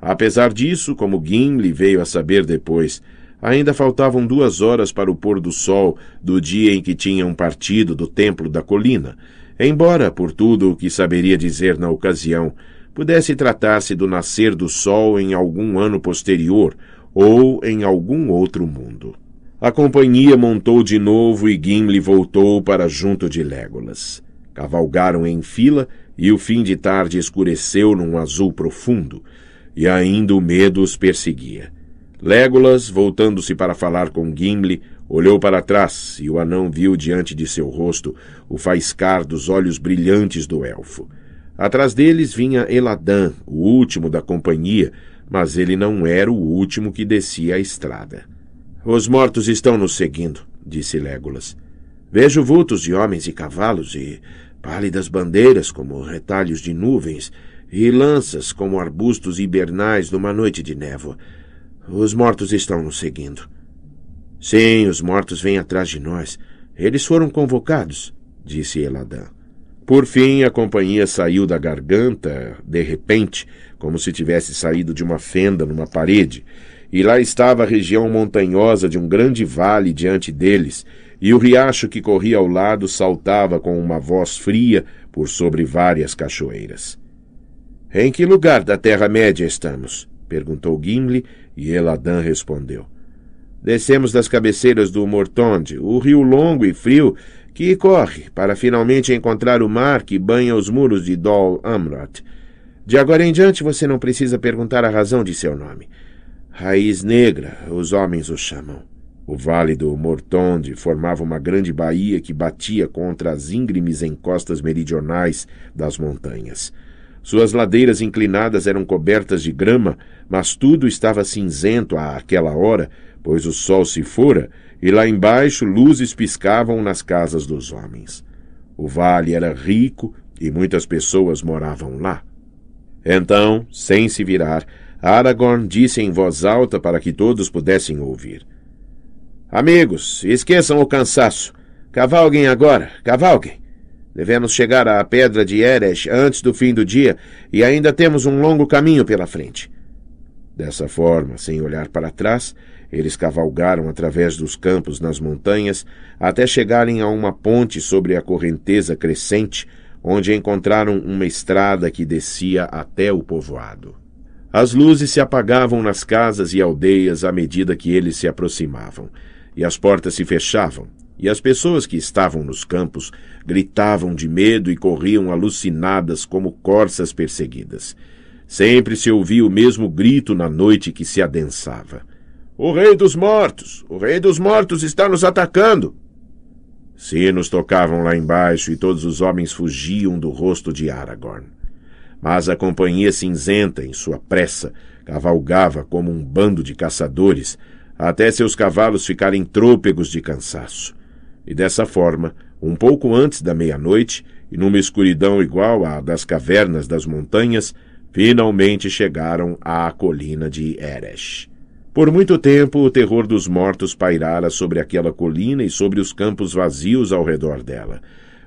Apesar disso, como Gimli veio a saber depois, ainda faltavam duas horas para o pôr do sol do dia em que tinham partido do templo da colina, embora, por tudo o que saberia dizer na ocasião, pudesse tratar-se do nascer do sol em algum ano posterior ou em algum outro mundo. A companhia montou de novo e Gimli voltou para junto de Legolas. Cavalgaram em fila e o fim de tarde escureceu num azul profundo, e ainda o medo os perseguia. Legolas, voltando-se para falar com Gimli, olhou para trás e o anão viu diante de seu rosto o faiscar dos olhos brilhantes do elfo. Atrás deles vinha Eladan, o último da companhia, mas ele não era o último que descia a estrada. Os mortos estão nos seguindo, disse Legolas. Vejo vultos de homens e cavalos e pálidas bandeiras como retalhos de nuvens e lanças como arbustos hibernais numa noite de névoa. Os mortos estão nos seguindo. Sim, os mortos vêm atrás de nós. Eles foram convocados, disse Eladan. Por fim, a companhia saiu da garganta, de repente, como se tivesse saído de uma fenda numa parede, e lá estava a região montanhosa de um grande vale diante deles, e o riacho que corria ao lado saltava com uma voz fria por sobre várias cachoeiras. Em que lugar da Terra-média estamos? perguntou Gimli, e Eladan respondeu. Descemos das cabeceiras do Mortonde, o rio longo e frio que corre para finalmente encontrar o mar que banha os muros de Dol Amroth. De agora em diante você não precisa perguntar a razão de seu nome. Raiz Negra, os homens o chamam. O vale do Mortonde formava uma grande baía que batia contra as íngremes encostas meridionais das montanhas. Suas ladeiras inclinadas eram cobertas de grama, mas tudo estava cinzento àquela hora, pois o sol se fora e lá embaixo luzes piscavam nas casas dos homens. O vale era rico e muitas pessoas moravam lá. Então, sem se virar, Aragorn disse em voz alta para que todos pudessem ouvir. Amigos, esqueçam o cansaço. Cavalguem agora, cavalguem. Devemos chegar à Pedra de Eresh antes do fim do dia e ainda temos um longo caminho pela frente. Dessa forma, sem olhar para trás, eles cavalgaram através dos campos nas montanhas até chegarem a uma ponte sobre a correnteza crescente, onde encontraram uma estrada que descia até o povoado. As luzes se apagavam nas casas e aldeias à medida que eles se aproximavam, e as portas se fechavam, e as pessoas que estavam nos campos gritavam de medo e corriam alucinadas como corças perseguidas. Sempre se ouvia o mesmo grito na noite que se adensava. O rei dos mortos! O rei dos mortos está nos atacando! Sinos tocavam lá embaixo e todos os homens fugiam do rosto de Aragorn. Mas a Companhia Cinzenta, em sua pressa, cavalgava como um bando de caçadores, até seus cavalos ficarem trôpegos de cansaço. E dessa forma, um pouco antes da meia-noite, e numa escuridão igual à das cavernas das montanhas, finalmente chegaram à colina de Eresh. Por muito tempo, o terror dos mortos pairara sobre aquela colina e sobre os campos vazios ao redor dela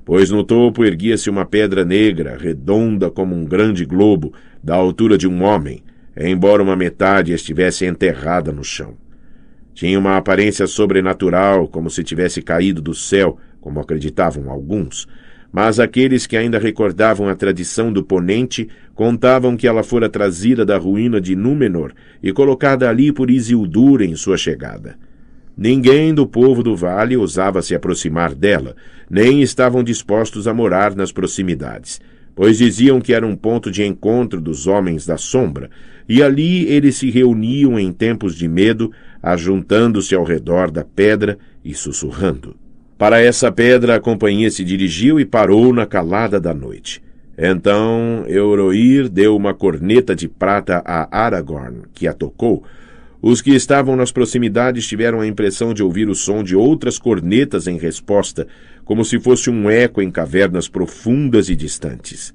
pois no topo erguia-se uma pedra negra, redonda como um grande globo, da altura de um homem, embora uma metade estivesse enterrada no chão. Tinha uma aparência sobrenatural, como se tivesse caído do céu, como acreditavam alguns, mas aqueles que ainda recordavam a tradição do ponente contavam que ela fora trazida da ruína de Númenor e colocada ali por Isildur em sua chegada. Ninguém do povo do vale ousava se aproximar dela, nem estavam dispostos a morar nas proximidades, pois diziam que era um ponto de encontro dos homens da sombra, e ali eles se reuniam em tempos de medo, ajuntando-se ao redor da pedra e sussurrando. Para essa pedra a companhia se dirigiu e parou na calada da noite. Então Euroir deu uma corneta de prata a Aragorn, que a tocou, os que estavam nas proximidades tiveram a impressão de ouvir o som de outras cornetas em resposta, como se fosse um eco em cavernas profundas e distantes.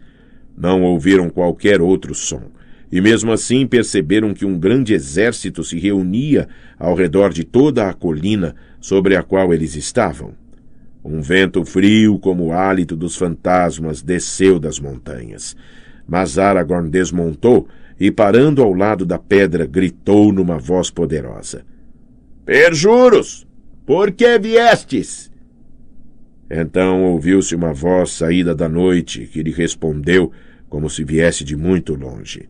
Não ouviram qualquer outro som, e mesmo assim perceberam que um grande exército se reunia ao redor de toda a colina sobre a qual eles estavam. Um vento frio como o hálito dos fantasmas desceu das montanhas. Mas Aragorn desmontou e, parando ao lado da pedra, gritou numa voz poderosa: Perjuros, por que viestes? Então ouviu-se uma voz saída da noite que lhe respondeu como se viesse de muito longe: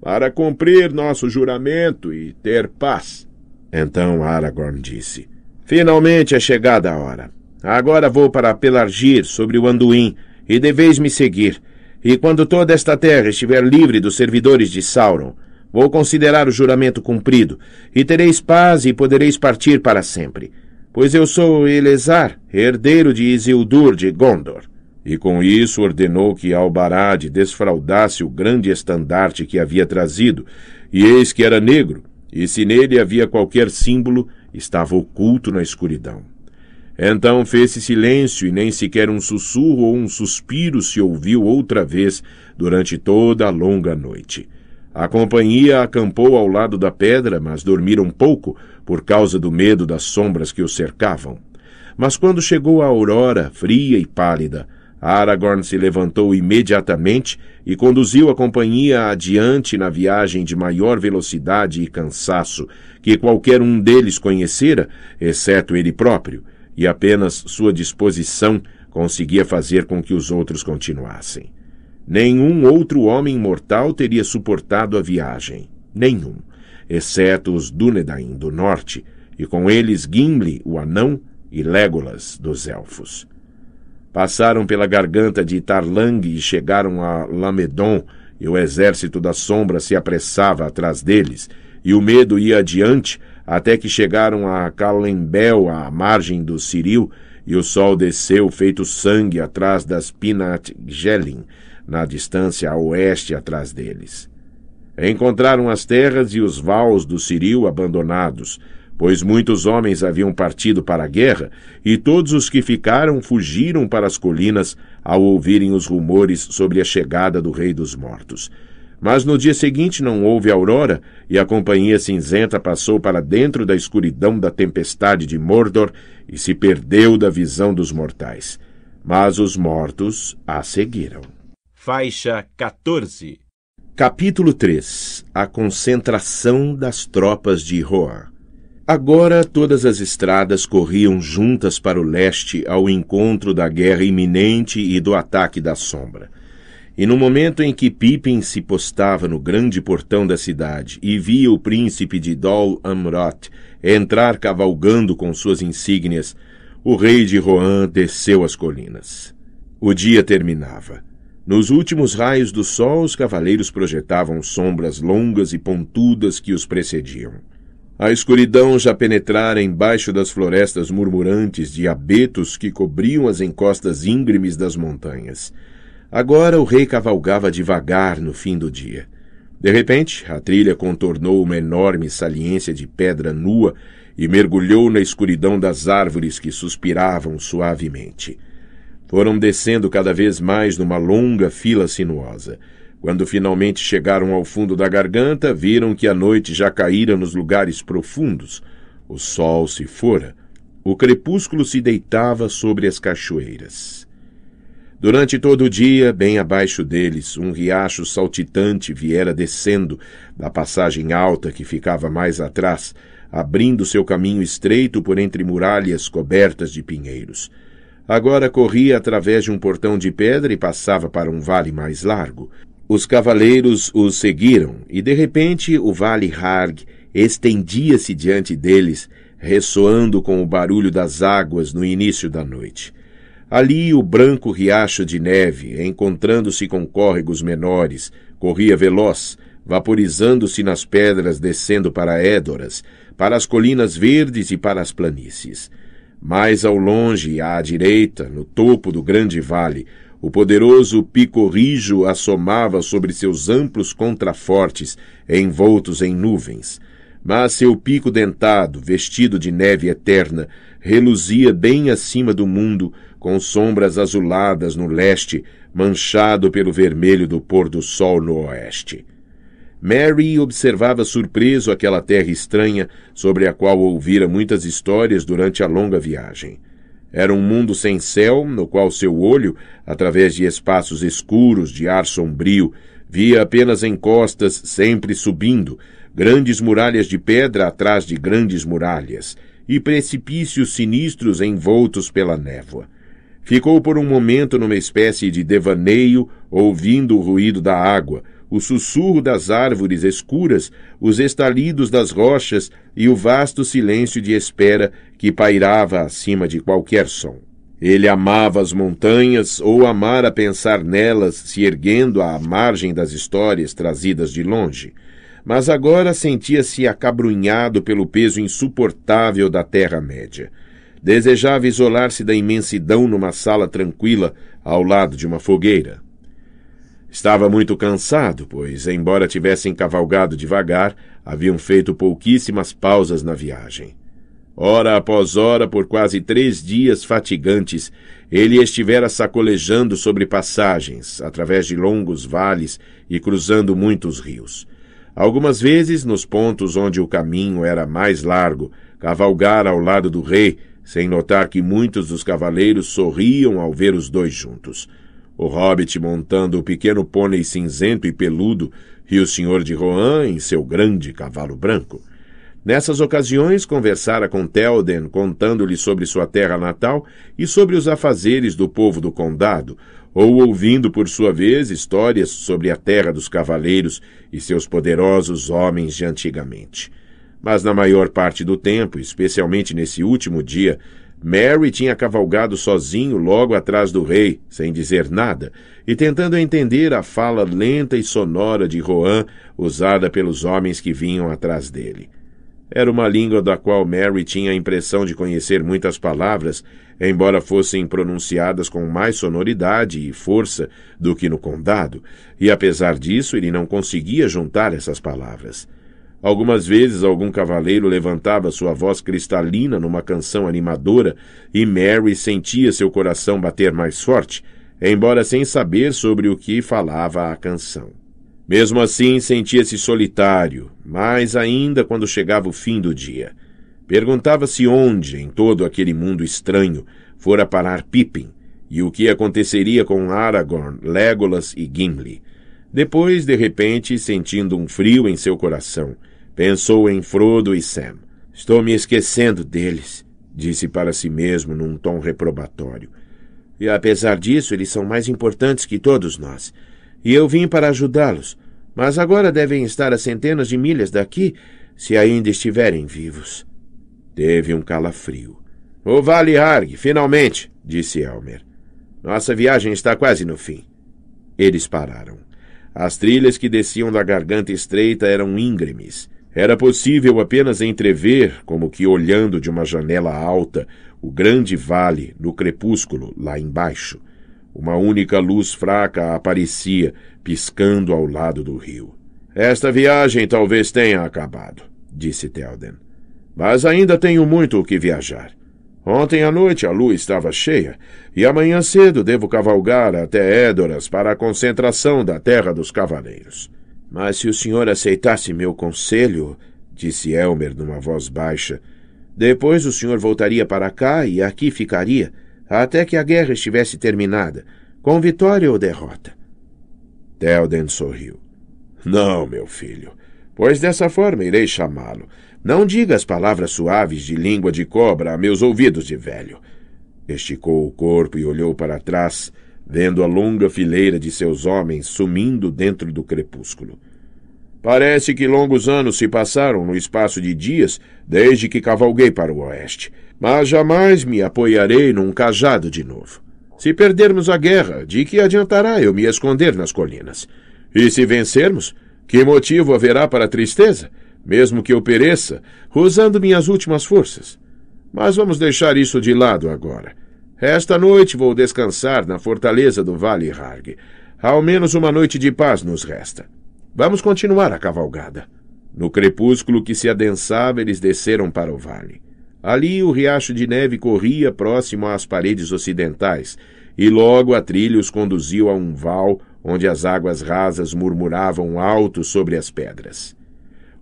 Para cumprir nosso juramento e ter paz. Então Aragorn disse: Finalmente é chegada a hora. Agora vou para Pelargir sobre o Anduin e deveis me seguir e quando toda esta terra estiver livre dos servidores de Sauron, vou considerar o juramento cumprido, e tereis paz e podereis partir para sempre. Pois eu sou Elezar, herdeiro de Isildur de Gondor. E com isso ordenou que Albarade desfraldasse o grande estandarte que havia trazido, e eis que era negro, e se nele havia qualquer símbolo, estava oculto na escuridão. Então fez-se silêncio, e nem sequer um sussurro ou um suspiro se ouviu outra vez durante toda a longa noite. A companhia acampou ao lado da pedra, mas dormiram pouco por causa do medo das sombras que os cercavam. Mas quando chegou a aurora, fria e pálida, Aragorn se levantou imediatamente e conduziu a companhia adiante na viagem de maior velocidade e cansaço que qualquer um deles conhecera, exceto ele próprio e apenas sua disposição conseguia fazer com que os outros continuassem. Nenhum outro homem mortal teria suportado a viagem. Nenhum. Exceto os Dúnedain do norte, e com eles Gimli, o anão, e Legolas, dos elfos. Passaram pela garganta de Tarlang e chegaram a Lamedon, e o exército da sombra se apressava atrás deles, e o medo ia adiante até que chegaram a Calembel, à margem do Ciril, e o sol desceu feito sangue atrás das Pinatgelin, na distância a oeste atrás deles. Encontraram as terras e os vals do Ciril abandonados, pois muitos homens haviam partido para a guerra, e todos os que ficaram fugiram para as colinas ao ouvirem os rumores sobre a chegada do Rei dos Mortos. Mas no dia seguinte não houve aurora, e a companhia cinzenta passou para dentro da escuridão da tempestade de Mordor e se perdeu da visão dos mortais. Mas os mortos a seguiram. Faixa 14 Capítulo 3 A concentração das tropas de Roar. Agora todas as estradas corriam juntas para o leste ao encontro da guerra iminente e do ataque da sombra. E no momento em que Pipin se postava no grande portão da cidade e via o príncipe de Dol Amroth entrar cavalgando com suas insígnias, o rei de Rohan desceu as colinas. O dia terminava. Nos últimos raios do sol, os cavaleiros projetavam sombras longas e pontudas que os precediam. A escuridão já penetrara embaixo das florestas murmurantes de abetos que cobriam as encostas íngremes das montanhas. Agora o rei cavalgava devagar no fim do dia. De repente, a trilha contornou uma enorme saliência de pedra nua e mergulhou na escuridão das árvores que suspiravam suavemente. Foram descendo cada vez mais numa longa fila sinuosa. Quando finalmente chegaram ao fundo da garganta, viram que a noite já caíra nos lugares profundos. O sol se fora. O crepúsculo se deitava sobre as cachoeiras. Durante todo o dia, bem abaixo deles, um riacho saltitante viera descendo da passagem alta que ficava mais atrás, abrindo seu caminho estreito por entre muralhas cobertas de pinheiros. Agora corria através de um portão de pedra e passava para um vale mais largo. Os cavaleiros os seguiram, e de repente o vale Harg estendia-se diante deles, ressoando com o barulho das águas no início da noite. Ali o branco riacho de neve, encontrando-se com córregos menores, corria veloz, vaporizando-se nas pedras descendo para Édoras, para as colinas verdes e para as planícies. Mais ao longe, à direita, no topo do grande vale, o poderoso pico rijo assomava sobre seus amplos contrafortes, envoltos em nuvens. Mas seu pico dentado, vestido de neve eterna, reluzia bem acima do mundo, com sombras azuladas no leste, manchado pelo vermelho do pôr-do-sol no oeste. Mary observava surpreso aquela terra estranha sobre a qual ouvira muitas histórias durante a longa viagem. Era um mundo sem céu, no qual seu olho, através de espaços escuros de ar sombrio, via apenas encostas sempre subindo, grandes muralhas de pedra atrás de grandes muralhas, e precipícios sinistros envoltos pela névoa. Ficou por um momento numa espécie de devaneio, ouvindo o ruído da água, o sussurro das árvores escuras, os estalidos das rochas e o vasto silêncio de espera que pairava acima de qualquer som. Ele amava as montanhas, ou amara pensar nelas, se erguendo à margem das histórias trazidas de longe. Mas agora sentia-se acabrunhado pelo peso insuportável da Terra-média. Desejava isolar-se da imensidão numa sala tranquila, ao lado de uma fogueira. Estava muito cansado, pois, embora tivessem cavalgado devagar, haviam feito pouquíssimas pausas na viagem. Hora após hora, por quase três dias fatigantes, ele estivera sacolejando sobre passagens, através de longos vales e cruzando muitos rios. Algumas vezes, nos pontos onde o caminho era mais largo, cavalgara ao lado do rei, sem notar que muitos dos cavaleiros sorriam ao ver os dois juntos. O hobbit montando o pequeno pônei cinzento e peludo e o senhor de Rohan em seu grande cavalo branco. Nessas ocasiões, conversara com Telden, contando-lhe sobre sua terra natal e sobre os afazeres do povo do condado, ou ouvindo por sua vez histórias sobre a terra dos cavaleiros e seus poderosos homens de antigamente. Mas na maior parte do tempo, especialmente nesse último dia, Mary tinha cavalgado sozinho logo atrás do rei, sem dizer nada, e tentando entender a fala lenta e sonora de Rohan usada pelos homens que vinham atrás dele. Era uma língua da qual Mary tinha a impressão de conhecer muitas palavras, embora fossem pronunciadas com mais sonoridade e força do que no condado, e apesar disso ele não conseguia juntar essas palavras. Algumas vezes algum cavaleiro levantava sua voz cristalina numa canção animadora e Mary sentia seu coração bater mais forte, embora sem saber sobre o que falava a canção. Mesmo assim, sentia-se solitário, mais ainda quando chegava o fim do dia. Perguntava-se onde, em todo aquele mundo estranho, fora parar Pippin e o que aconteceria com Aragorn, Legolas e Gimli. Depois, de repente, sentindo um frio em seu coração, Pensou em Frodo e Sam. Estou me esquecendo deles, disse para si mesmo num tom reprobatório. E apesar disso, eles são mais importantes que todos nós. E eu vim para ajudá-los, mas agora devem estar a centenas de milhas daqui, se ainda estiverem vivos. Teve um calafrio. O Vale Arg, finalmente, disse Elmer. Nossa viagem está quase no fim. Eles pararam. As trilhas que desciam da garganta estreita eram íngremes. Era possível apenas entrever, como que olhando de uma janela alta, o grande vale no crepúsculo lá embaixo. Uma única luz fraca aparecia, piscando ao lado do rio. Esta viagem talvez tenha acabado, disse Telden. Mas ainda tenho muito o que viajar. Ontem à noite a lua estava cheia, e amanhã cedo devo cavalgar até Édoras para a concentração da Terra dos Cavaleiros. Mas se o senhor aceitasse meu conselho, disse Elmer numa voz baixa, depois o senhor voltaria para cá e aqui ficaria, até que a guerra estivesse terminada, com vitória ou derrota. Telden sorriu. Não, meu filho, pois dessa forma irei chamá-lo. Não diga as palavras suaves de língua de cobra a meus ouvidos de velho. Esticou o corpo e olhou para trás, vendo a longa fileira de seus homens sumindo dentro do crepúsculo. Parece que longos anos se passaram no espaço de dias desde que cavalguei para o oeste, mas jamais me apoiarei num cajado de novo. Se perdermos a guerra, de que adiantará eu me esconder nas colinas? E se vencermos, que motivo haverá para tristeza, mesmo que eu pereça, usando minhas últimas forças? Mas vamos deixar isso de lado agora. Esta noite vou descansar na fortaleza do Vale Harg. Ao menos uma noite de paz nos resta. Vamos continuar a cavalgada. No crepúsculo que se adensava, eles desceram para o vale. Ali o riacho de neve corria próximo às paredes ocidentais, e logo a trilha os conduziu a um val onde as águas rasas murmuravam alto sobre as pedras.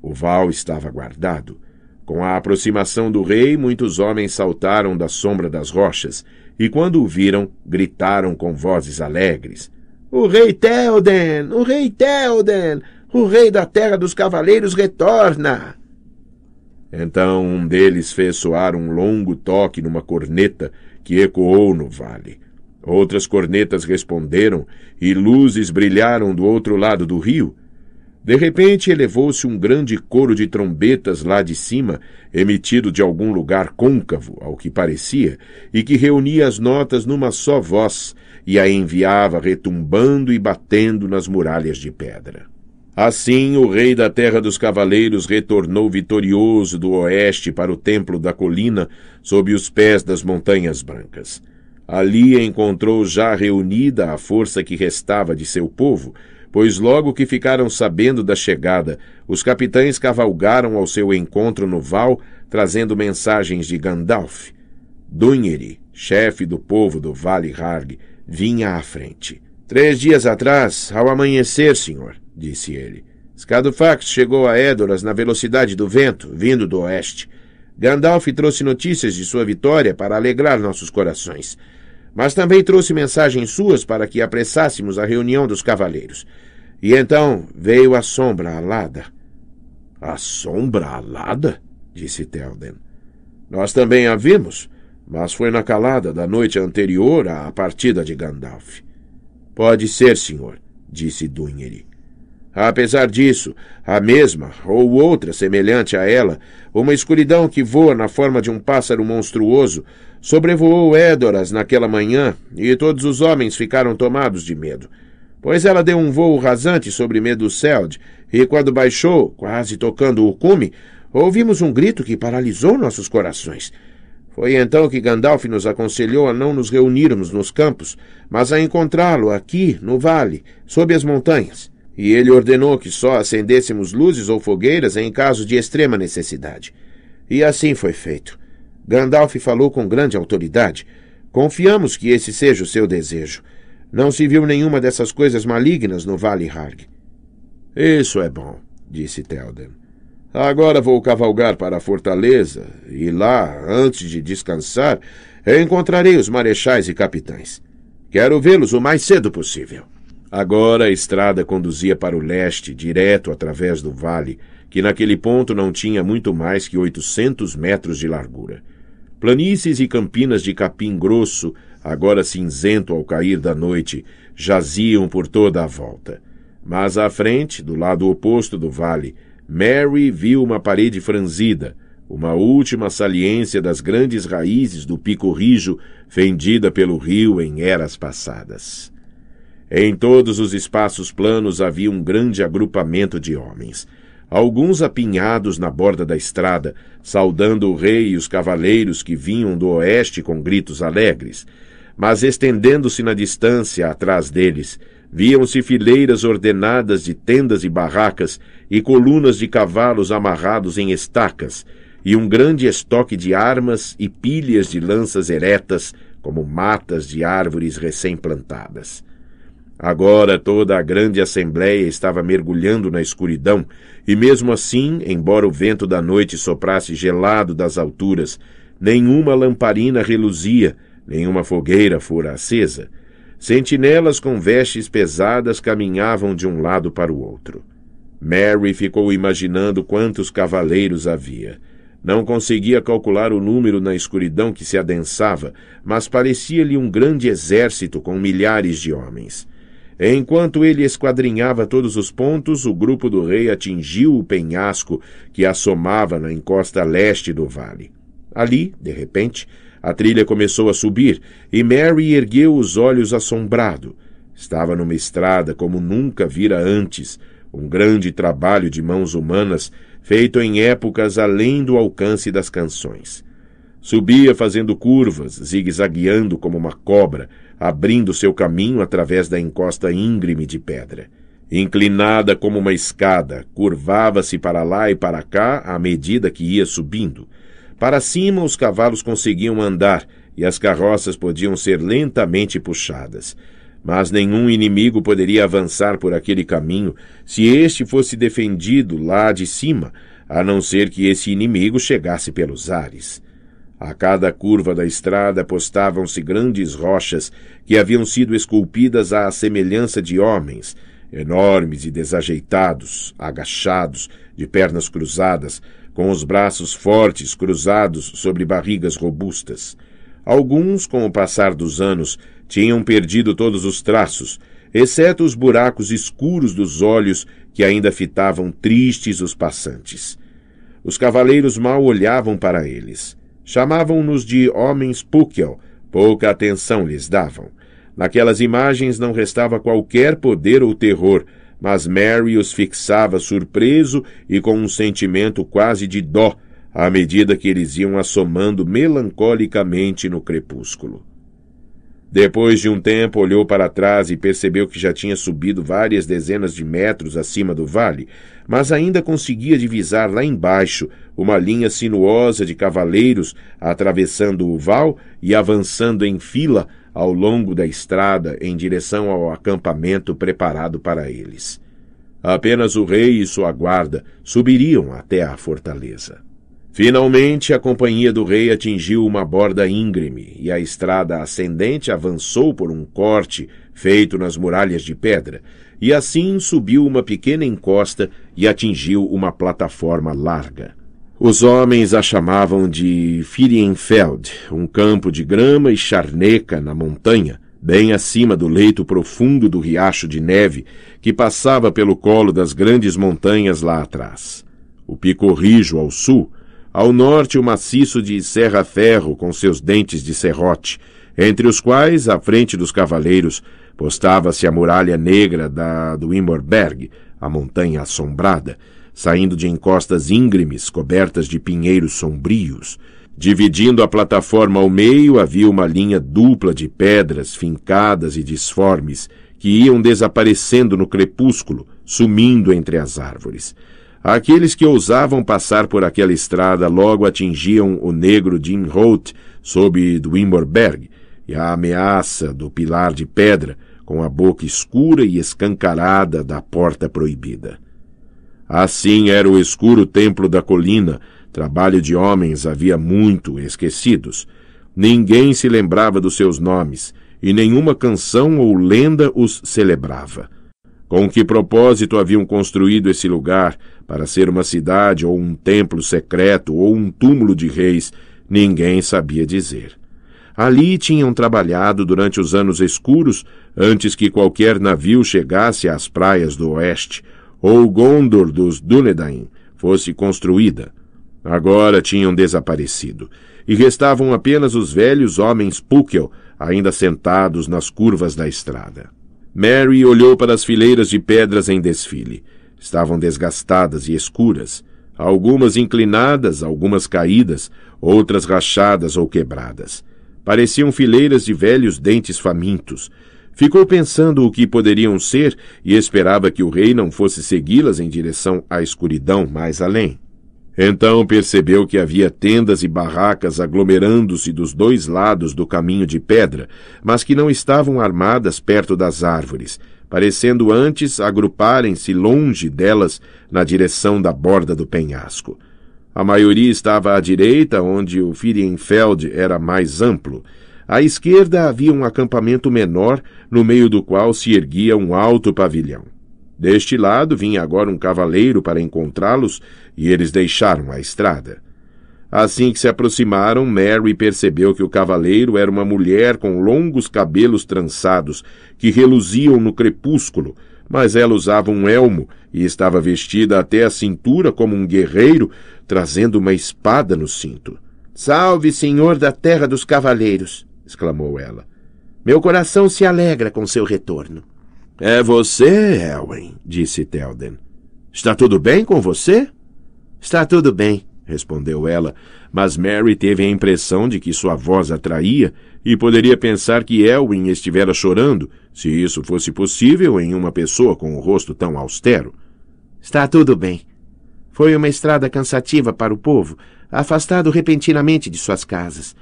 O val estava guardado. Com a aproximação do rei, muitos homens saltaram da sombra das rochas e quando o viram, gritaram com vozes alegres: O rei Theoden! O rei Theoden! O rei da terra dos cavaleiros retorna! Então um deles fez soar um longo toque numa corneta que ecoou no vale. Outras cornetas responderam e luzes brilharam do outro lado do rio. De repente elevou-se um grande coro de trombetas lá de cima, emitido de algum lugar côncavo, ao que parecia, e que reunia as notas numa só voz e a enviava retumbando e batendo nas muralhas de pedra. Assim, o rei da terra dos cavaleiros retornou vitorioso do oeste para o templo da colina, sob os pés das montanhas brancas. Ali encontrou já reunida a força que restava de seu povo, Pois logo que ficaram sabendo da chegada, os capitães cavalgaram ao seu encontro no Val, trazendo mensagens de Gandalf. Dunheri, chefe do povo do Vale Harg, vinha à frente. Três dias atrás, ao amanhecer, senhor, disse ele, Scadufax chegou a Édoras na velocidade do vento, vindo do oeste. Gandalf trouxe notícias de sua vitória para alegrar nossos corações. Mas também trouxe mensagens suas para que apressássemos a reunião dos cavaleiros. E então veio a sombra alada. A sombra alada? disse Telden. Nós também a vimos, mas foi na calada da noite anterior à partida de Gandalf. Pode ser, senhor, disse Dunheri. Apesar disso, a mesma, ou outra semelhante a ela, uma escuridão que voa na forma de um pássaro monstruoso, sobrevoou Édoras naquela manhã e todos os homens ficaram tomados de medo pois ela deu um vôo rasante sobre Meduseld, e quando baixou, quase tocando o cume, ouvimos um grito que paralisou nossos corações. Foi então que Gandalf nos aconselhou a não nos reunirmos nos campos, mas a encontrá-lo aqui, no vale, sob as montanhas. E ele ordenou que só acendêssemos luzes ou fogueiras em caso de extrema necessidade. E assim foi feito. Gandalf falou com grande autoridade. Confiamos que esse seja o seu desejo. Não se viu nenhuma dessas coisas malignas no Vale Harg. Isso é bom, disse Telden. Agora vou cavalgar para a fortaleza e lá, antes de descansar, encontrarei os marechais e capitães. Quero vê-los o mais cedo possível. Agora a estrada conduzia para o leste, direto através do vale, que naquele ponto não tinha muito mais que 800 metros de largura. Planícies e campinas de capim grosso agora cinzento ao cair da noite, jaziam por toda a volta. Mas à frente, do lado oposto do vale, Mary viu uma parede franzida, uma última saliência das grandes raízes do pico rijo fendida pelo rio em eras passadas. Em todos os espaços planos havia um grande agrupamento de homens, alguns apinhados na borda da estrada, saudando o rei e os cavaleiros que vinham do oeste com gritos alegres, mas estendendo-se na distância atrás deles, viam-se fileiras ordenadas de tendas e barracas e colunas de cavalos amarrados em estacas, e um grande estoque de armas e pilhas de lanças eretas, como matas de árvores recém-plantadas. Agora toda a grande assembléia estava mergulhando na escuridão, e mesmo assim, embora o vento da noite soprasse gelado das alturas, nenhuma lamparina reluzia, Nenhuma fogueira fora acesa. Sentinelas com vestes pesadas caminhavam de um lado para o outro. Mary ficou imaginando quantos cavaleiros havia. Não conseguia calcular o número na escuridão que se adensava, mas parecia-lhe um grande exército com milhares de homens. Enquanto ele esquadrinhava todos os pontos, o grupo do rei atingiu o penhasco que assomava na encosta leste do vale. Ali, de repente, a trilha começou a subir e Mary ergueu os olhos assombrado. Estava numa estrada como nunca vira antes, um grande trabalho de mãos humanas feito em épocas além do alcance das canções. Subia fazendo curvas, zigue-zagueando como uma cobra, abrindo seu caminho através da encosta íngreme de pedra. Inclinada como uma escada, curvava-se para lá e para cá à medida que ia subindo. Para cima, os cavalos conseguiam andar e as carroças podiam ser lentamente puxadas. Mas nenhum inimigo poderia avançar por aquele caminho se este fosse defendido lá de cima, a não ser que esse inimigo chegasse pelos ares. A cada curva da estrada postavam-se grandes rochas que haviam sido esculpidas à semelhança de homens, enormes e desajeitados, agachados, de pernas cruzadas, com os braços fortes cruzados sobre barrigas robustas. Alguns, com o passar dos anos, tinham perdido todos os traços, exceto os buracos escuros dos olhos que ainda fitavam tristes os passantes. Os cavaleiros mal olhavam para eles. Chamavam-nos de homens pukel, pouca atenção lhes davam. Naquelas imagens não restava qualquer poder ou terror, mas Mary os fixava surpreso e com um sentimento quase de dó, à medida que eles iam assomando melancolicamente no crepúsculo. Depois de um tempo, olhou para trás e percebeu que já tinha subido várias dezenas de metros acima do vale, mas ainda conseguia divisar lá embaixo uma linha sinuosa de cavaleiros atravessando o val e avançando em fila ao longo da estrada em direção ao acampamento preparado para eles. Apenas o rei e sua guarda subiriam até a fortaleza. Finalmente, a companhia do rei atingiu uma borda íngreme e a estrada ascendente avançou por um corte feito nas muralhas de pedra, e assim subiu uma pequena encosta e atingiu uma plataforma larga. Os homens a chamavam de Firienfeld, um campo de grama e charneca na montanha, bem acima do leito profundo do riacho de neve que passava pelo colo das grandes montanhas lá atrás. O pico rijo ao sul, ao norte o maciço de Serra Ferro com seus dentes de serrote, entre os quais, à frente dos cavaleiros, postava-se a muralha negra da, do Imorberg, a montanha assombrada, saindo de encostas íngremes cobertas de pinheiros sombrios. Dividindo a plataforma ao meio, havia uma linha dupla de pedras fincadas e disformes que iam desaparecendo no crepúsculo, sumindo entre as árvores. Aqueles que ousavam passar por aquela estrada logo atingiam o negro Jim Holt sob Dwimborberg e a ameaça do pilar de pedra, com a boca escura e escancarada da porta proibida. Assim era o escuro templo da colina, trabalho de homens havia muito esquecidos. Ninguém se lembrava dos seus nomes, e nenhuma canção ou lenda os celebrava. Com que propósito haviam construído esse lugar, para ser uma cidade ou um templo secreto ou um túmulo de reis, ninguém sabia dizer. Ali tinham trabalhado durante os anos escuros, antes que qualquer navio chegasse às praias do oeste, ou Gondor dos Dúnedain, fosse construída. Agora tinham desaparecido, e restavam apenas os velhos homens Puckel ainda sentados nas curvas da estrada. Mary olhou para as fileiras de pedras em desfile. Estavam desgastadas e escuras, algumas inclinadas, algumas caídas, outras rachadas ou quebradas. Pareciam fileiras de velhos dentes famintos, Ficou pensando o que poderiam ser e esperava que o rei não fosse segui-las em direção à escuridão mais além. Então percebeu que havia tendas e barracas aglomerando-se dos dois lados do caminho de pedra, mas que não estavam armadas perto das árvores, parecendo antes agruparem-se longe delas na direção da borda do penhasco. A maioria estava à direita, onde o Firienfeld era mais amplo, à esquerda havia um acampamento menor, no meio do qual se erguia um alto pavilhão. Deste lado vinha agora um cavaleiro para encontrá-los, e eles deixaram a estrada. Assim que se aproximaram, Mary percebeu que o cavaleiro era uma mulher com longos cabelos trançados, que reluziam no crepúsculo, mas ela usava um elmo e estava vestida até a cintura como um guerreiro, trazendo uma espada no cinto. Salve, senhor da terra dos cavaleiros! exclamou ela. Meu coração se alegra com seu retorno. É você, Elwin, disse Telden. Está tudo bem com você? Está tudo bem, respondeu ela, mas Mary teve a impressão de que sua voz atraía e poderia pensar que Elwin estivera chorando, se isso fosse possível em uma pessoa com um rosto tão austero. Está tudo bem. Foi uma estrada cansativa para o povo, afastado repentinamente de suas casas.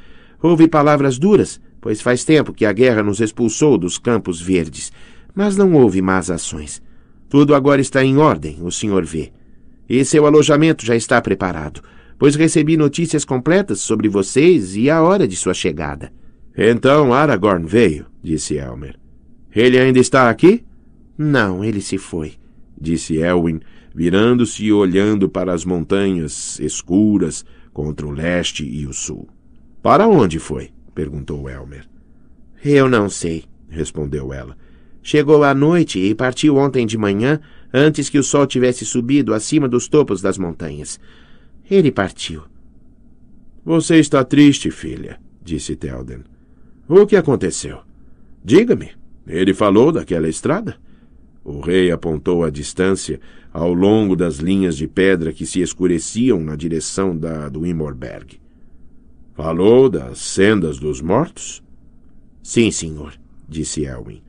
Houve palavras duras, pois faz tempo que a guerra nos expulsou dos campos verdes, mas não houve más ações. Tudo agora está em ordem, o senhor vê. E seu alojamento já está preparado, pois recebi notícias completas sobre vocês e a hora de sua chegada. Então Aragorn veio, disse Elmer. Ele ainda está aqui? Não, ele se foi, disse Elwin, virando-se e olhando para as montanhas escuras contra o leste e o sul. Para onde foi? perguntou Elmer. Eu não sei, respondeu ela. Chegou à noite e partiu ontem de manhã, antes que o sol tivesse subido acima dos topos das montanhas. Ele partiu. Você está triste, filha, disse Telden. O que aconteceu? Diga-me. Ele falou daquela estrada? O rei apontou a distância ao longo das linhas de pedra que se escureciam na direção da do Imorberg. Falou das sendas dos mortos? Sim, senhor, disse Elwin.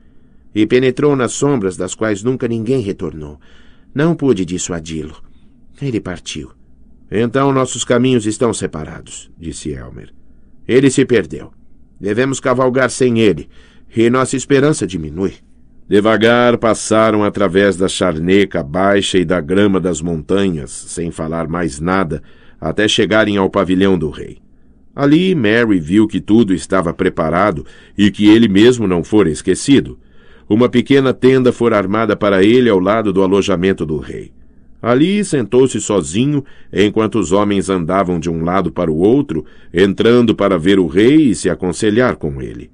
E penetrou nas sombras das quais nunca ninguém retornou. Não pude dissuadi-lo. Ele partiu. Então nossos caminhos estão separados, disse Elmer. Ele se perdeu. Devemos cavalgar sem ele, e nossa esperança diminui. Devagar passaram através da charneca baixa e da grama das montanhas, sem falar mais nada, até chegarem ao pavilhão do rei. Ali Mary viu que tudo estava preparado e que ele mesmo não fora esquecido. Uma pequena tenda fora armada para ele ao lado do alojamento do rei. Ali sentou-se sozinho, enquanto os homens andavam de um lado para o outro, entrando para ver o rei e se aconselhar com ele.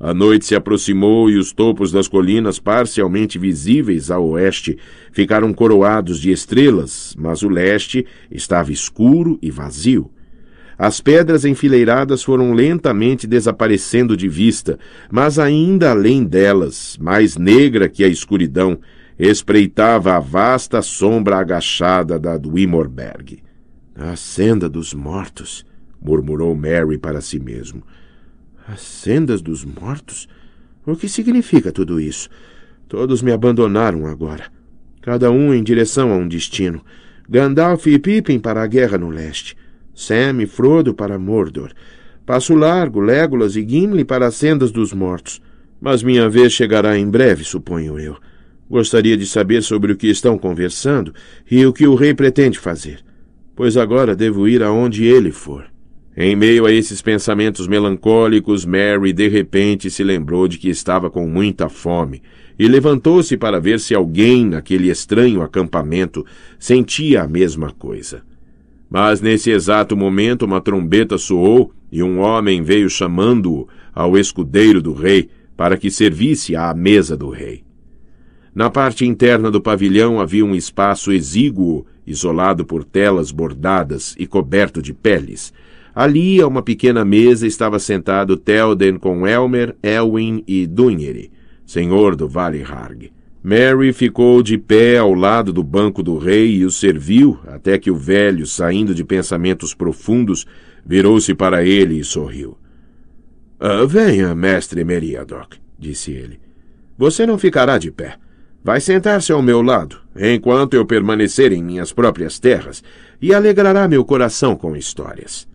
A noite se aproximou e os topos das colinas, parcialmente visíveis a oeste, ficaram coroados de estrelas, mas o leste estava escuro e vazio. As pedras enfileiradas foram lentamente desaparecendo de vista, mas ainda além delas, mais negra que a escuridão, espreitava a vasta sombra agachada da do Imorberg. A senda dos mortos, murmurou Mary para si mesmo. As sendas dos mortos? O que significa tudo isso? Todos me abandonaram agora, cada um em direção a um destino. Gandalf e Pippin para a guerra no leste. Sam e Frodo para Mordor. Passo Largo, Legolas e Gimli para as Sendas dos Mortos. Mas minha vez chegará em breve, suponho eu. Gostaria de saber sobre o que estão conversando e o que o rei pretende fazer, pois agora devo ir aonde ele for. Em meio a esses pensamentos melancólicos, Mary de repente se lembrou de que estava com muita fome e levantou-se para ver se alguém naquele estranho acampamento sentia a mesma coisa. Mas nesse exato momento uma trombeta soou e um homem veio chamando-o ao escudeiro do rei para que servisse à mesa do rei. Na parte interna do pavilhão havia um espaço exíguo, isolado por telas bordadas e coberto de peles. Ali, a uma pequena mesa, estava sentado Telden com Elmer, Elwin e Dunheri, senhor do Vale Harg. Mary ficou de pé ao lado do banco do rei e o serviu, até que o velho, saindo de pensamentos profundos, virou-se para ele e sorriu. Ah, venha, mestre Meriadoc, disse ele. Você não ficará de pé. Vai sentar-se ao meu lado, enquanto eu permanecer em minhas próprias terras, e alegrará meu coração com histórias.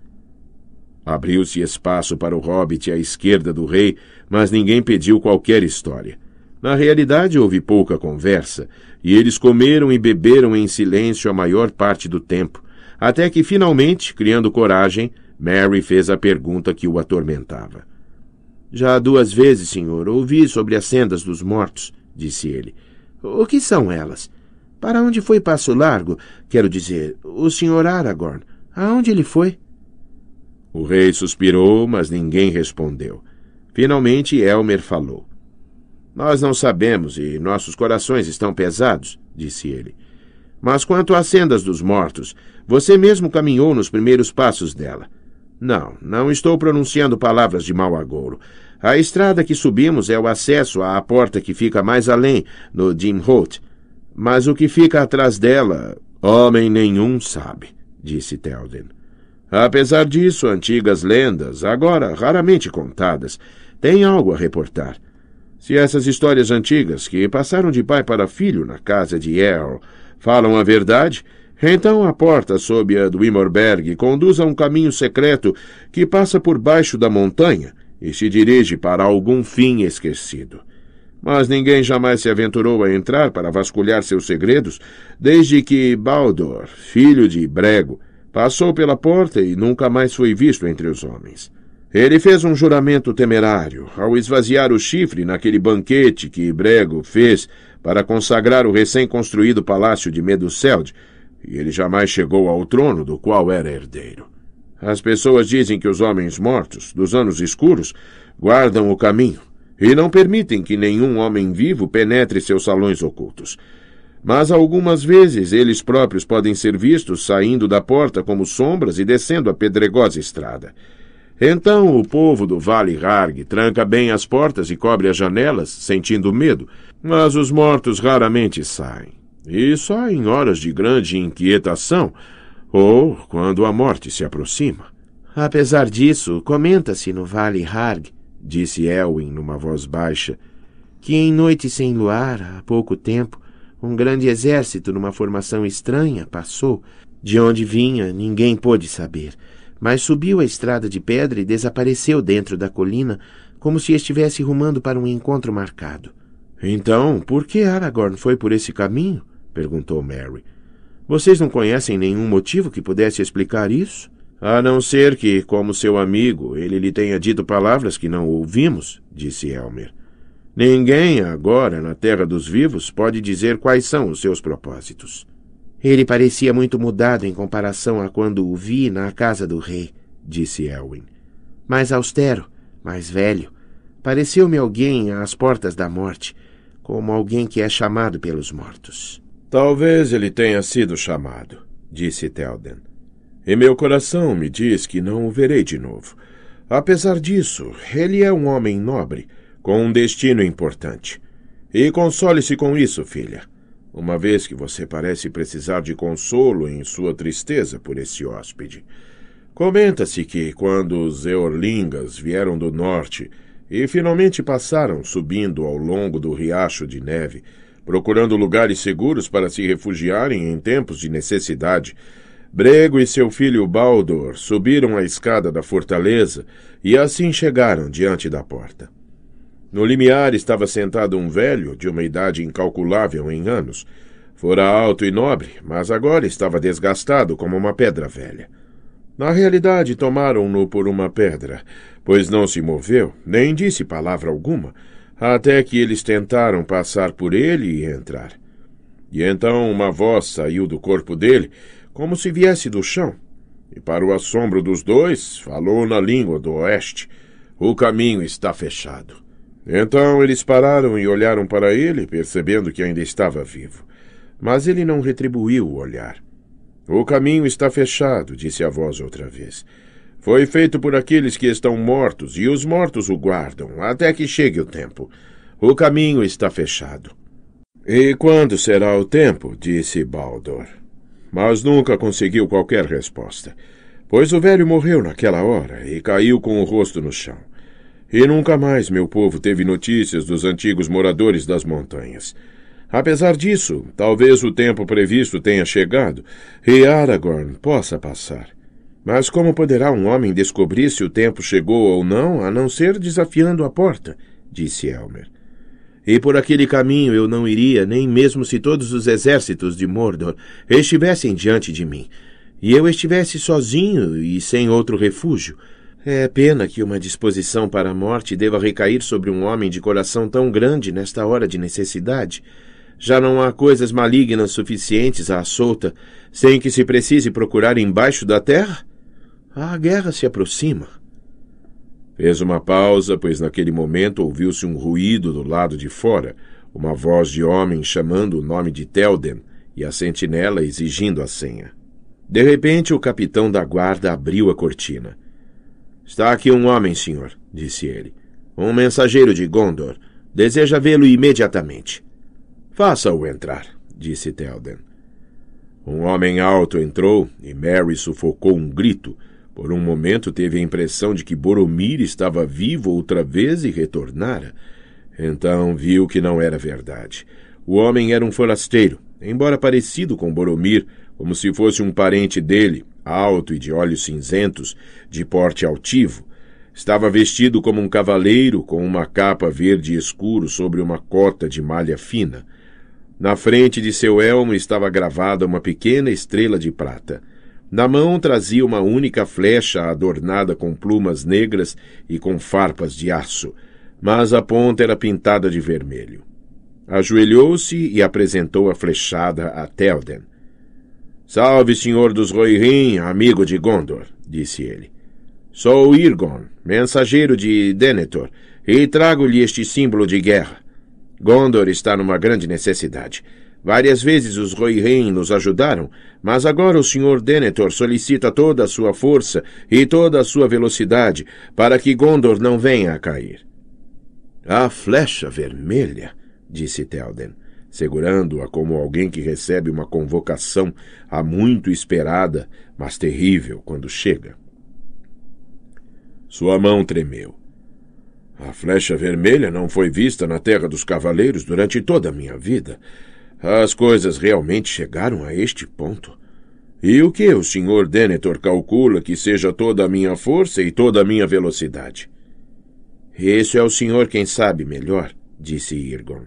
Abriu-se espaço para o hobbit à esquerda do rei, mas ninguém pediu qualquer história. Na realidade, houve pouca conversa, e eles comeram e beberam em silêncio a maior parte do tempo, até que finalmente, criando coragem, Mary fez a pergunta que o atormentava. Já duas vezes, senhor, ouvi sobre as sendas dos mortos, disse ele. O que são elas? Para onde foi Passo Largo? Quero dizer, o senhor Aragorn. Aonde ele foi? O rei suspirou, mas ninguém respondeu. Finalmente Elmer falou. Nós não sabemos e nossos corações estão pesados, disse ele. Mas quanto às sendas dos mortos, você mesmo caminhou nos primeiros passos dela. Não, não estou pronunciando palavras de mau agouro. A estrada que subimos é o acesso à porta que fica mais além, no Jim Holt. Mas o que fica atrás dela, homem nenhum sabe, disse Telden. Apesar disso, antigas lendas, agora raramente contadas, têm algo a reportar. Se essas histórias antigas, que passaram de pai para filho na casa de Earl, falam a verdade, então a porta sob a do Imorberg conduz a um caminho secreto que passa por baixo da montanha e se dirige para algum fim esquecido. Mas ninguém jamais se aventurou a entrar para vasculhar seus segredos desde que Baldor, filho de Brego, passou pela porta e nunca mais foi visto entre os homens. Ele fez um juramento temerário ao esvaziar o chifre naquele banquete que Brego fez para consagrar o recém-construído palácio de Meduseld, e ele jamais chegou ao trono do qual era herdeiro. As pessoas dizem que os homens mortos, dos anos escuros, guardam o caminho e não permitem que nenhum homem vivo penetre seus salões ocultos. Mas algumas vezes eles próprios podem ser vistos saindo da porta como sombras e descendo a pedregosa estrada. Então o povo do Vale Harg tranca bem as portas e cobre as janelas, sentindo medo, mas os mortos raramente saem. E só em horas de grande inquietação ou quando a morte se aproxima. Apesar disso, comenta-se no Vale Harg, disse Elwin numa voz baixa, que em noite sem luar, há pouco tempo, um grande exército numa formação estranha passou. De onde vinha, ninguém pôde saber mas subiu a estrada de pedra e desapareceu dentro da colina, como se estivesse rumando para um encontro marcado. Então, por que Aragorn foi por esse caminho? perguntou Mary. Vocês não conhecem nenhum motivo que pudesse explicar isso? A não ser que, como seu amigo, ele lhe tenha dito palavras que não ouvimos, disse Elmer. Ninguém agora na terra dos vivos pode dizer quais são os seus propósitos. Ele parecia muito mudado em comparação a quando o vi na casa do rei, disse Elwin. Mais austero, mais velho. Pareceu-me alguém às portas da morte, como alguém que é chamado pelos mortos. Talvez ele tenha sido chamado, disse Telden. E meu coração me diz que não o verei de novo. Apesar disso, ele é um homem nobre, com um destino importante. E console-se com isso, filha uma vez que você parece precisar de consolo em sua tristeza por esse hóspede. Comenta-se que, quando os Eorlingas vieram do norte e finalmente passaram subindo ao longo do riacho de neve, procurando lugares seguros para se refugiarem em tempos de necessidade, Brego e seu filho Baldur subiram a escada da fortaleza e assim chegaram diante da porta. No limiar estava sentado um velho, de uma idade incalculável em anos. Fora alto e nobre, mas agora estava desgastado como uma pedra velha. Na realidade, tomaram-no por uma pedra, pois não se moveu, nem disse palavra alguma, até que eles tentaram passar por ele e entrar. E então uma voz saiu do corpo dele, como se viesse do chão, e, para o assombro dos dois, falou na língua do oeste: O caminho está fechado. Então eles pararam e olharam para ele, percebendo que ainda estava vivo. Mas ele não retribuiu o olhar. O caminho está fechado, disse a voz outra vez. Foi feito por aqueles que estão mortos, e os mortos o guardam, até que chegue o tempo. O caminho está fechado. E quando será o tempo? disse Baldor. Mas nunca conseguiu qualquer resposta, pois o velho morreu naquela hora e caiu com o rosto no chão. E nunca mais meu povo teve notícias dos antigos moradores das montanhas. Apesar disso, talvez o tempo previsto tenha chegado e Aragorn possa passar. Mas como poderá um homem descobrir se o tempo chegou ou não, a não ser desafiando a porta? disse Elmer. E por aquele caminho eu não iria, nem mesmo se todos os exércitos de Mordor estivessem diante de mim, e eu estivesse sozinho e sem outro refúgio. É pena que uma disposição para a morte deva recair sobre um homem de coração tão grande nesta hora de necessidade. Já não há coisas malignas suficientes à solta, sem que se precise procurar embaixo da terra? A guerra se aproxima. Fez uma pausa, pois naquele momento ouviu-se um ruído do lado de fora, uma voz de homem chamando o nome de Telden e a sentinela exigindo a senha. De repente, o capitão da guarda abriu a cortina. Está aqui um homem, senhor, disse ele. Um mensageiro de Gondor. Deseja vê-lo imediatamente. Faça-o entrar, disse Telden. Um homem alto entrou e Mary sufocou um grito. Por um momento teve a impressão de que Boromir estava vivo outra vez e retornara. Então viu que não era verdade. O homem era um forasteiro, embora parecido com Boromir, como se fosse um parente dele, alto e de olhos cinzentos, de porte altivo. Estava vestido como um cavaleiro, com uma capa verde escuro sobre uma cota de malha fina. Na frente de seu elmo estava gravada uma pequena estrela de prata. Na mão trazia uma única flecha adornada com plumas negras e com farpas de aço, mas a ponta era pintada de vermelho. Ajoelhou-se e apresentou a flechada a Telden. Salve, senhor dos Rohirrim, amigo de Gondor, disse ele. Sou Irgon, mensageiro de Denethor, e trago-lhe este símbolo de guerra. Gondor está numa grande necessidade. Várias vezes os Rohirrim nos ajudaram, mas agora o senhor Denethor solicita toda a sua força e toda a sua velocidade para que Gondor não venha a cair. A flecha vermelha, disse Telden segurando-a como alguém que recebe uma convocação há muito esperada, mas terrível quando chega. Sua mão tremeu. A flecha vermelha não foi vista na Terra dos Cavaleiros durante toda a minha vida. As coisas realmente chegaram a este ponto. E o que o Sr. Denethor calcula que seja toda a minha força e toda a minha velocidade? Isso é o senhor quem sabe melhor, disse Irgon.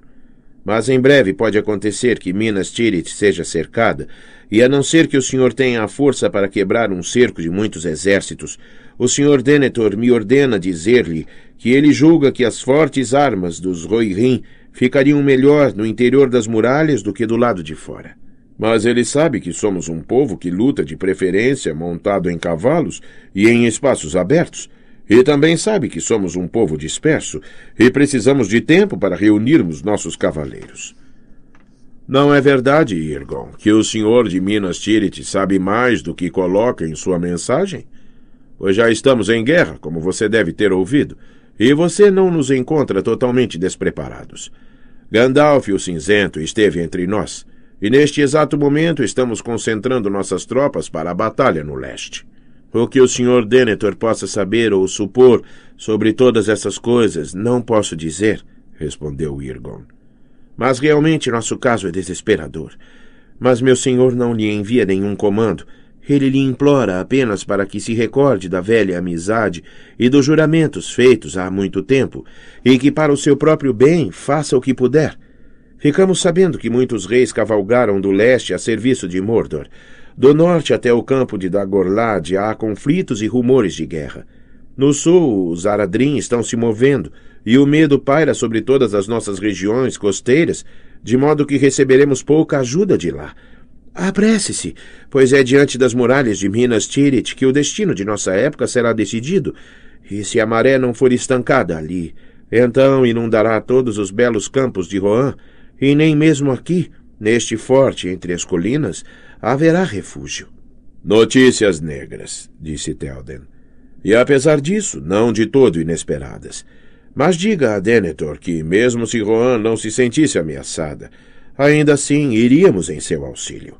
Mas em breve pode acontecer que Minas Tirith seja cercada, e a não ser que o senhor tenha a força para quebrar um cerco de muitos exércitos, o senhor Denethor me ordena dizer-lhe que ele julga que as fortes armas dos Rohirrim ficariam melhor no interior das muralhas do que do lado de fora. Mas ele sabe que somos um povo que luta de preferência montado em cavalos e em espaços abertos. E também sabe que somos um povo disperso e precisamos de tempo para reunirmos nossos cavaleiros. Não é verdade, Irgon, que o senhor de Minas Tirith sabe mais do que coloca em sua mensagem? Pois já estamos em guerra, como você deve ter ouvido, e você não nos encontra totalmente despreparados. Gandalf o Cinzento esteve entre nós, e neste exato momento estamos concentrando nossas tropas para a batalha no leste. O que o Sr. Denethor possa saber ou supor sobre todas essas coisas, não posso dizer, respondeu Irgon. Mas realmente nosso caso é desesperador. Mas meu senhor não lhe envia nenhum comando. Ele lhe implora apenas para que se recorde da velha amizade e dos juramentos feitos há muito tempo, e que, para o seu próprio bem, faça o que puder. Ficamos sabendo que muitos reis cavalgaram do leste a serviço de Mordor. Do norte até o campo de Dagorlad há conflitos e rumores de guerra. No sul, os Aradrim estão se movendo, e o medo paira sobre todas as nossas regiões costeiras, de modo que receberemos pouca ajuda de lá. Apresse-se, pois é diante das muralhas de Minas Tirith que o destino de nossa época será decidido, e se a maré não for estancada ali, então inundará todos os belos campos de Rohan, e nem mesmo aqui, neste forte entre as colinas, haverá refúgio. Notícias negras, disse Telden. E apesar disso, não de todo inesperadas. Mas diga a Denethor que, mesmo se Rohan não se sentisse ameaçada, ainda assim iríamos em seu auxílio.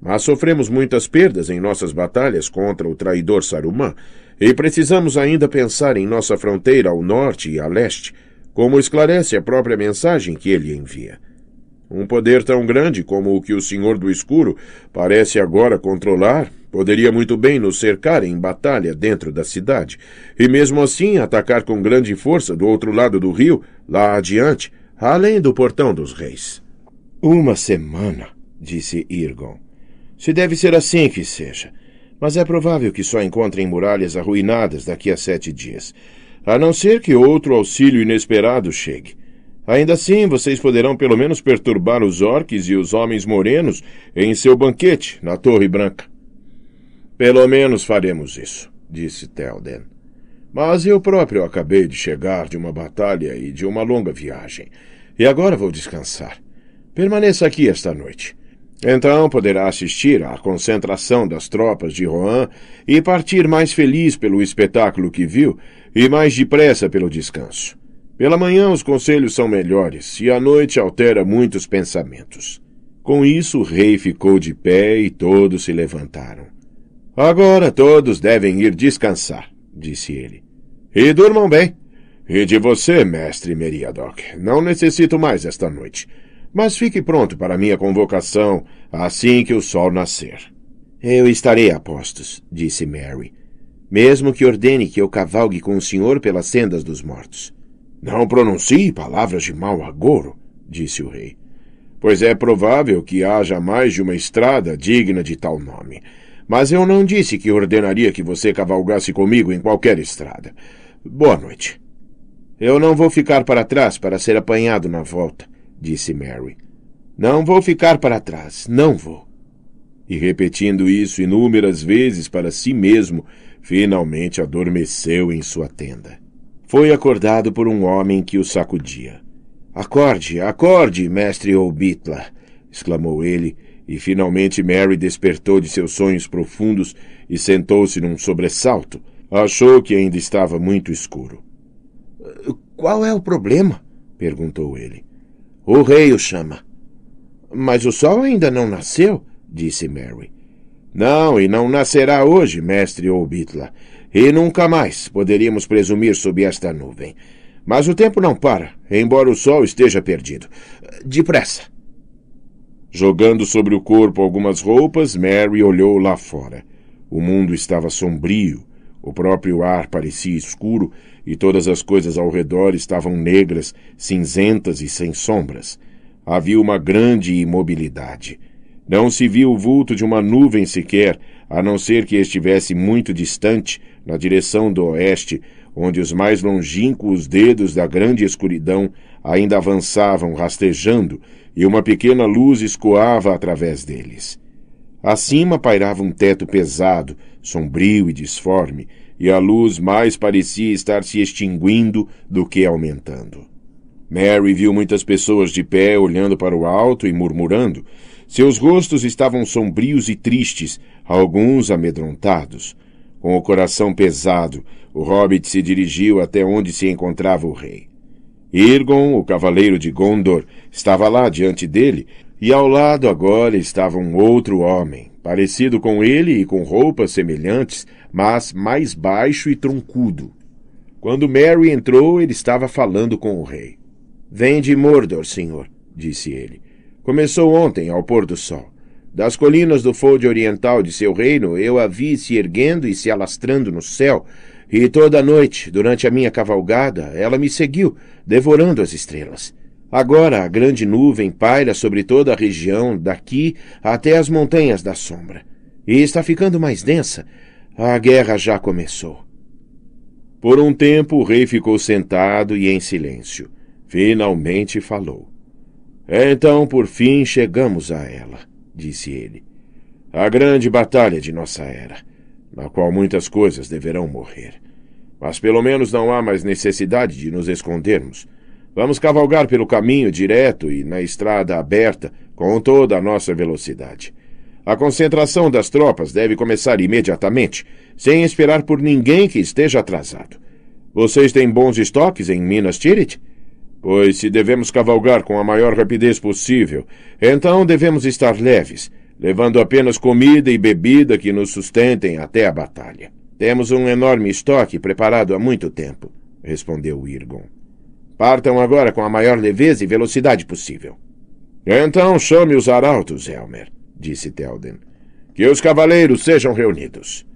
Mas sofremos muitas perdas em nossas batalhas contra o traidor Saruman, e precisamos ainda pensar em nossa fronteira ao norte e a leste, como esclarece a própria mensagem que ele envia. Um poder tão grande como o que o Senhor do Escuro parece agora controlar poderia muito bem nos cercar em batalha dentro da cidade, e mesmo assim atacar com grande força do outro lado do rio, lá adiante, além do portão dos reis. Uma semana, disse Irgon. Se deve ser assim que seja. Mas é provável que só encontrem muralhas arruinadas daqui a sete dias, a não ser que outro auxílio inesperado chegue. Ainda assim, vocês poderão pelo menos perturbar os orques e os homens morenos em seu banquete na Torre Branca. Pelo menos faremos isso, disse Telden. Mas eu próprio acabei de chegar de uma batalha e de uma longa viagem, e agora vou descansar. Permaneça aqui esta noite. Então poderá assistir à concentração das tropas de Rohan e partir mais feliz pelo espetáculo que viu e mais depressa pelo descanso. Pela manhã os conselhos são melhores e à noite altera muitos pensamentos. Com isso o rei ficou de pé e todos se levantaram. Agora todos devem ir descansar, disse ele. E durmam bem. E de você, mestre Meriadoc, não necessito mais esta noite. Mas fique pronto para minha convocação assim que o sol nascer. Eu estarei a postos, disse Mary, mesmo que ordene que eu cavalgue com o senhor pelas sendas dos mortos. Não pronuncie palavras de mau agouro, disse o rei, pois é provável que haja mais de uma estrada digna de tal nome. Mas eu não disse que ordenaria que você cavalgasse comigo em qualquer estrada. Boa noite. Eu não vou ficar para trás para ser apanhado na volta, disse Mary. Não vou ficar para trás, não vou. E repetindo isso inúmeras vezes para si mesmo, finalmente adormeceu em sua tenda. Foi acordado por um homem que o sacudia. Acorde, acorde, mestre Obitla! exclamou ele, e finalmente Mary despertou de seus sonhos profundos e sentou-se num sobressalto. Achou que ainda estava muito escuro. Qual é o problema? perguntou ele. O rei o chama. Mas o sol ainda não nasceu, disse Mary. Não, e não nascerá hoje, mestre Obitla. E nunca mais poderíamos presumir sob esta nuvem. Mas o tempo não para, embora o sol esteja perdido. Depressa! Jogando sobre o corpo algumas roupas, Mary olhou lá fora. O mundo estava sombrio, o próprio ar parecia escuro e todas as coisas ao redor estavam negras, cinzentas e sem sombras. Havia uma grande imobilidade. Não se viu o vulto de uma nuvem sequer, a não ser que estivesse muito distante na direção do oeste, onde os mais longínquos dedos da grande escuridão ainda avançavam rastejando e uma pequena luz escoava através deles. Acima pairava um teto pesado, sombrio e disforme, e a luz mais parecia estar se extinguindo do que aumentando. Mary viu muitas pessoas de pé olhando para o alto e murmurando. Seus rostos estavam sombrios e tristes, alguns amedrontados. Com o coração pesado, o hobbit se dirigiu até onde se encontrava o rei. Irgon, o cavaleiro de Gondor, estava lá diante dele, e ao lado agora estava um outro homem, parecido com ele e com roupas semelhantes, mas mais baixo e troncudo. Quando Mary entrou, ele estava falando com o rei. Vem de Mordor, senhor, disse ele. Começou ontem, ao pôr do sol. Das colinas do folde oriental de seu reino, eu a vi se erguendo e se alastrando no céu, e toda a noite, durante a minha cavalgada, ela me seguiu, devorando as estrelas. Agora a grande nuvem paira sobre toda a região, daqui até as montanhas da sombra. E está ficando mais densa. A guerra já começou. Por um tempo o rei ficou sentado e em silêncio. Finalmente falou. É, então, por fim, chegamos a ela disse ele. A grande batalha de nossa era, na qual muitas coisas deverão morrer. Mas pelo menos não há mais necessidade de nos escondermos. Vamos cavalgar pelo caminho direto e na estrada aberta com toda a nossa velocidade. A concentração das tropas deve começar imediatamente, sem esperar por ninguém que esteja atrasado. Vocês têm bons estoques em Minas Tirith? Pois se devemos cavalgar com a maior rapidez possível, então devemos estar leves, levando apenas comida e bebida que nos sustentem até a batalha. Temos um enorme estoque preparado há muito tempo, respondeu Irgon. Partam agora com a maior leveza e velocidade possível. Então chame os arautos, Helmer, disse Telden. Que os cavaleiros sejam reunidos.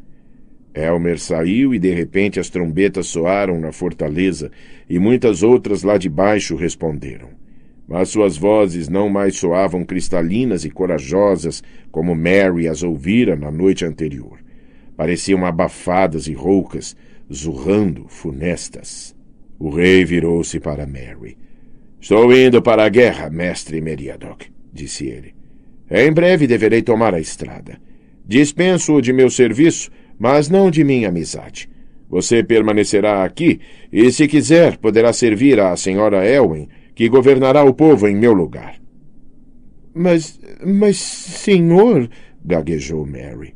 Elmer saiu e de repente as trombetas soaram na fortaleza e muitas outras lá de baixo responderam. Mas suas vozes não mais soavam cristalinas e corajosas como Mary as ouvira na noite anterior. Pareciam abafadas e roucas, zurrando, funestas. O rei virou-se para Mary. Estou indo para a guerra, mestre Meriadoc, disse ele. Em breve deverei tomar a estrada. Dispenso-o de meu serviço mas não de minha amizade. Você permanecerá aqui e, se quiser, poderá servir à senhora Elwen, que governará o povo em meu lugar. Mas, mas, senhor, gaguejou Mary,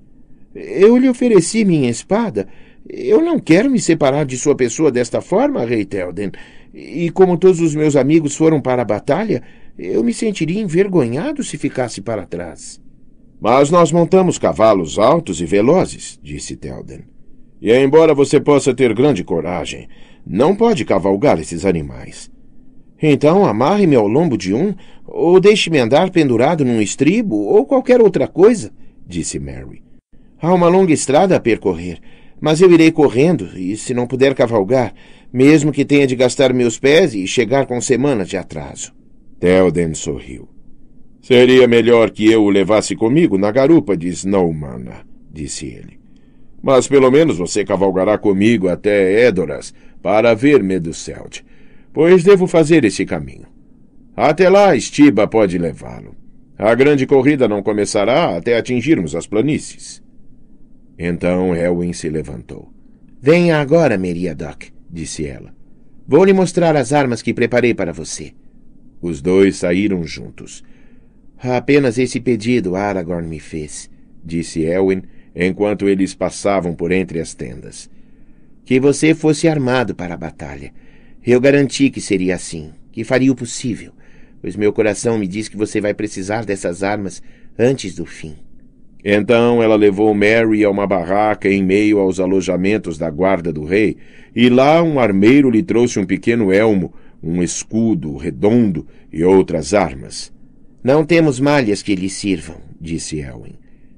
eu lhe ofereci minha espada. Eu não quero me separar de sua pessoa desta forma, Rei Telden. E como todos os meus amigos foram para a batalha, eu me sentiria envergonhado se ficasse para trás. Mas nós montamos cavalos altos e velozes, disse Telden. E embora você possa ter grande coragem, não pode cavalgar esses animais. Então amarre-me ao lombo de um, ou deixe-me andar pendurado num estribo, ou qualquer outra coisa, disse Mary. Há uma longa estrada a percorrer, mas eu irei correndo, e se não puder cavalgar, mesmo que tenha de gastar meus pés e chegar com semanas de atraso. Telden sorriu. Seria melhor que eu o levasse comigo na garupa de Snowmana, disse ele. Mas pelo menos você cavalgará comigo até Edoras para ver Meduselt, pois devo fazer esse caminho. Até lá, Estiba pode levá-lo. A grande corrida não começará até atingirmos as planícies. Então Elwin se levantou. Venha agora, Meriadoc, disse ela. Vou lhe mostrar as armas que preparei para você. Os dois saíram juntos. Apenas esse pedido Aragorn me fez, disse Elwin, enquanto eles passavam por entre as tendas. Que você fosse armado para a batalha. Eu garanti que seria assim, que faria o possível, pois meu coração me diz que você vai precisar dessas armas antes do fim. Então ela levou Mary a uma barraca em meio aos alojamentos da guarda do rei, e lá um armeiro lhe trouxe um pequeno elmo, um escudo redondo e outras armas. Não temos malhas que lhe sirvam, disse Elwin.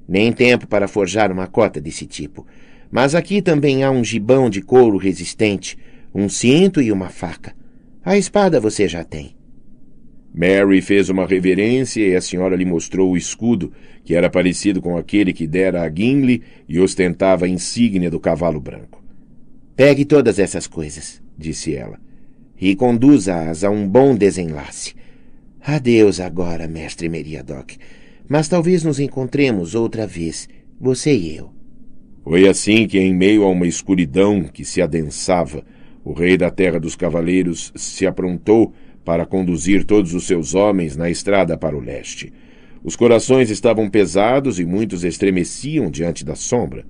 Nem tempo para forjar uma cota desse tipo. Mas aqui também há um gibão de couro resistente, um cinto e uma faca. A espada você já tem. Mary fez uma reverência e a senhora lhe mostrou o escudo, que era parecido com aquele que dera a Gimli e ostentava a insígnia do cavalo branco. Pegue todas essas coisas, disse ela, e conduza-as a um bom desenlace. Adeus agora, mestre Meriadoc. Mas talvez nos encontremos outra vez, você e eu. Foi assim que, em meio a uma escuridão que se adensava, o rei da Terra dos Cavaleiros se aprontou para conduzir todos os seus homens na estrada para o leste. Os corações estavam pesados e muitos estremeciam diante da sombra,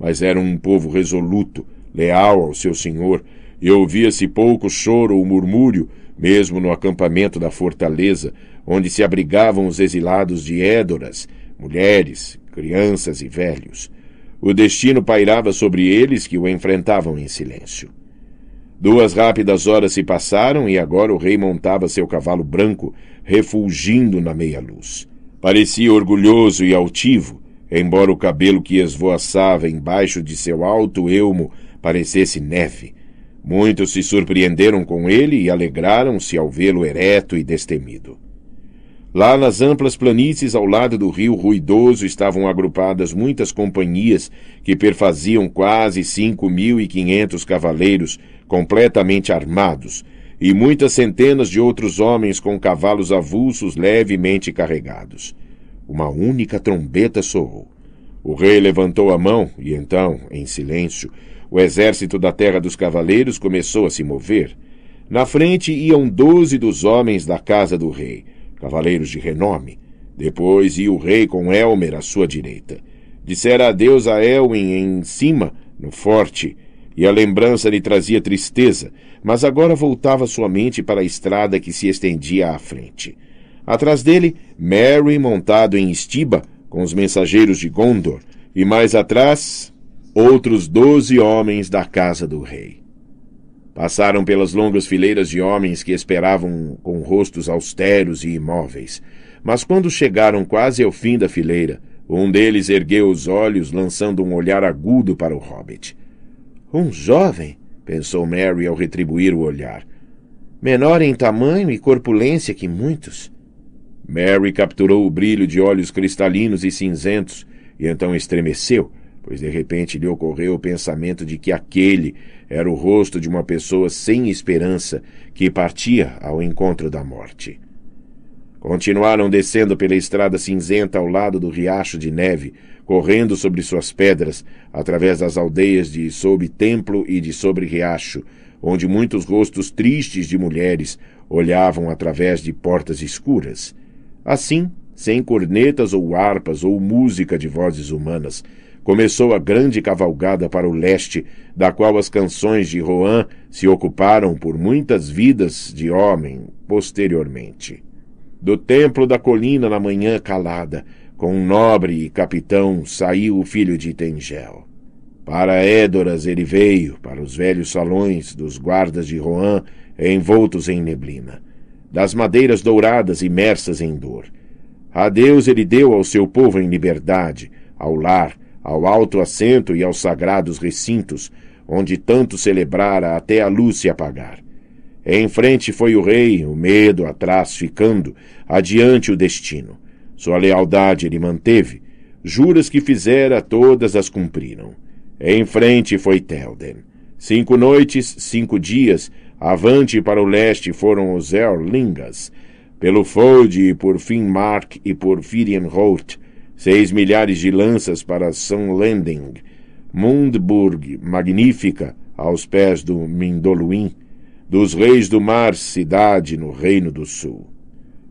mas eram um povo resoluto, leal ao seu senhor, e ouvia-se pouco choro ou murmúrio mesmo no acampamento da fortaleza, onde se abrigavam os exilados de Édoras, mulheres, crianças e velhos, o destino pairava sobre eles que o enfrentavam em silêncio. Duas rápidas horas se passaram e agora o rei montava seu cavalo branco, refulgindo na meia-luz. Parecia orgulhoso e altivo, embora o cabelo que esvoaçava embaixo de seu alto elmo parecesse neve, Muitos se surpreenderam com ele e alegraram-se ao vê-lo ereto e destemido. Lá nas amplas planícies ao lado do rio ruidoso estavam agrupadas muitas companhias que perfaziam quase cinco mil e quinhentos cavaleiros completamente armados e muitas centenas de outros homens com cavalos avulsos levemente carregados. Uma única trombeta soou. O rei levantou a mão e então, em silêncio, o exército da terra dos cavaleiros começou a se mover. Na frente iam doze dos homens da casa do rei, cavaleiros de renome. Depois ia o rei com Elmer à sua direita. Dissera adeus a Elwin em cima, no forte, e a lembrança lhe trazia tristeza, mas agora voltava sua mente para a estrada que se estendia à frente. Atrás dele, Mary montado em estiba, com os mensageiros de Gondor, e mais atrás, outros doze homens da casa do rei. Passaram pelas longas fileiras de homens que esperavam com rostos austeros e imóveis. Mas quando chegaram quase ao fim da fileira, um deles ergueu os olhos, lançando um olhar agudo para o hobbit. Um jovem, pensou Mary ao retribuir o olhar. Menor em tamanho e corpulência que muitos. Mary capturou o brilho de olhos cristalinos e cinzentos e então estremeceu pois de repente lhe ocorreu o pensamento de que aquele era o rosto de uma pessoa sem esperança que partia ao encontro da morte. Continuaram descendo pela estrada cinzenta ao lado do riacho de neve, correndo sobre suas pedras, através das aldeias de sob templo e de sobre riacho, onde muitos rostos tristes de mulheres olhavam através de portas escuras. Assim, sem cornetas ou harpas ou música de vozes humanas, começou a grande cavalgada para o leste, da qual as canções de Rohan se ocuparam por muitas vidas de homem posteriormente. Do templo da colina na manhã calada, com um nobre e capitão saiu o filho de Tengel. Para Édoras ele veio, para os velhos salões dos guardas de Rohan, envoltos em neblina, das madeiras douradas imersas em dor. A Deus ele deu ao seu povo em liberdade, ao lar, ao alto assento e aos sagrados recintos, onde tanto celebrara até a luz se apagar. Em frente foi o rei, o medo atrás ficando, adiante o destino. Sua lealdade ele manteve, juras que fizera todas as cumpriram. Em frente foi Telden. Cinco noites, cinco dias, avante para o leste foram os Erlingas, pelo Fold e por Finnmark e por Firienholt, seis milhares de lanças para São Lending, Mundburg, magnífica, aos pés do Mindoluim, dos reis do mar, cidade no Reino do Sul.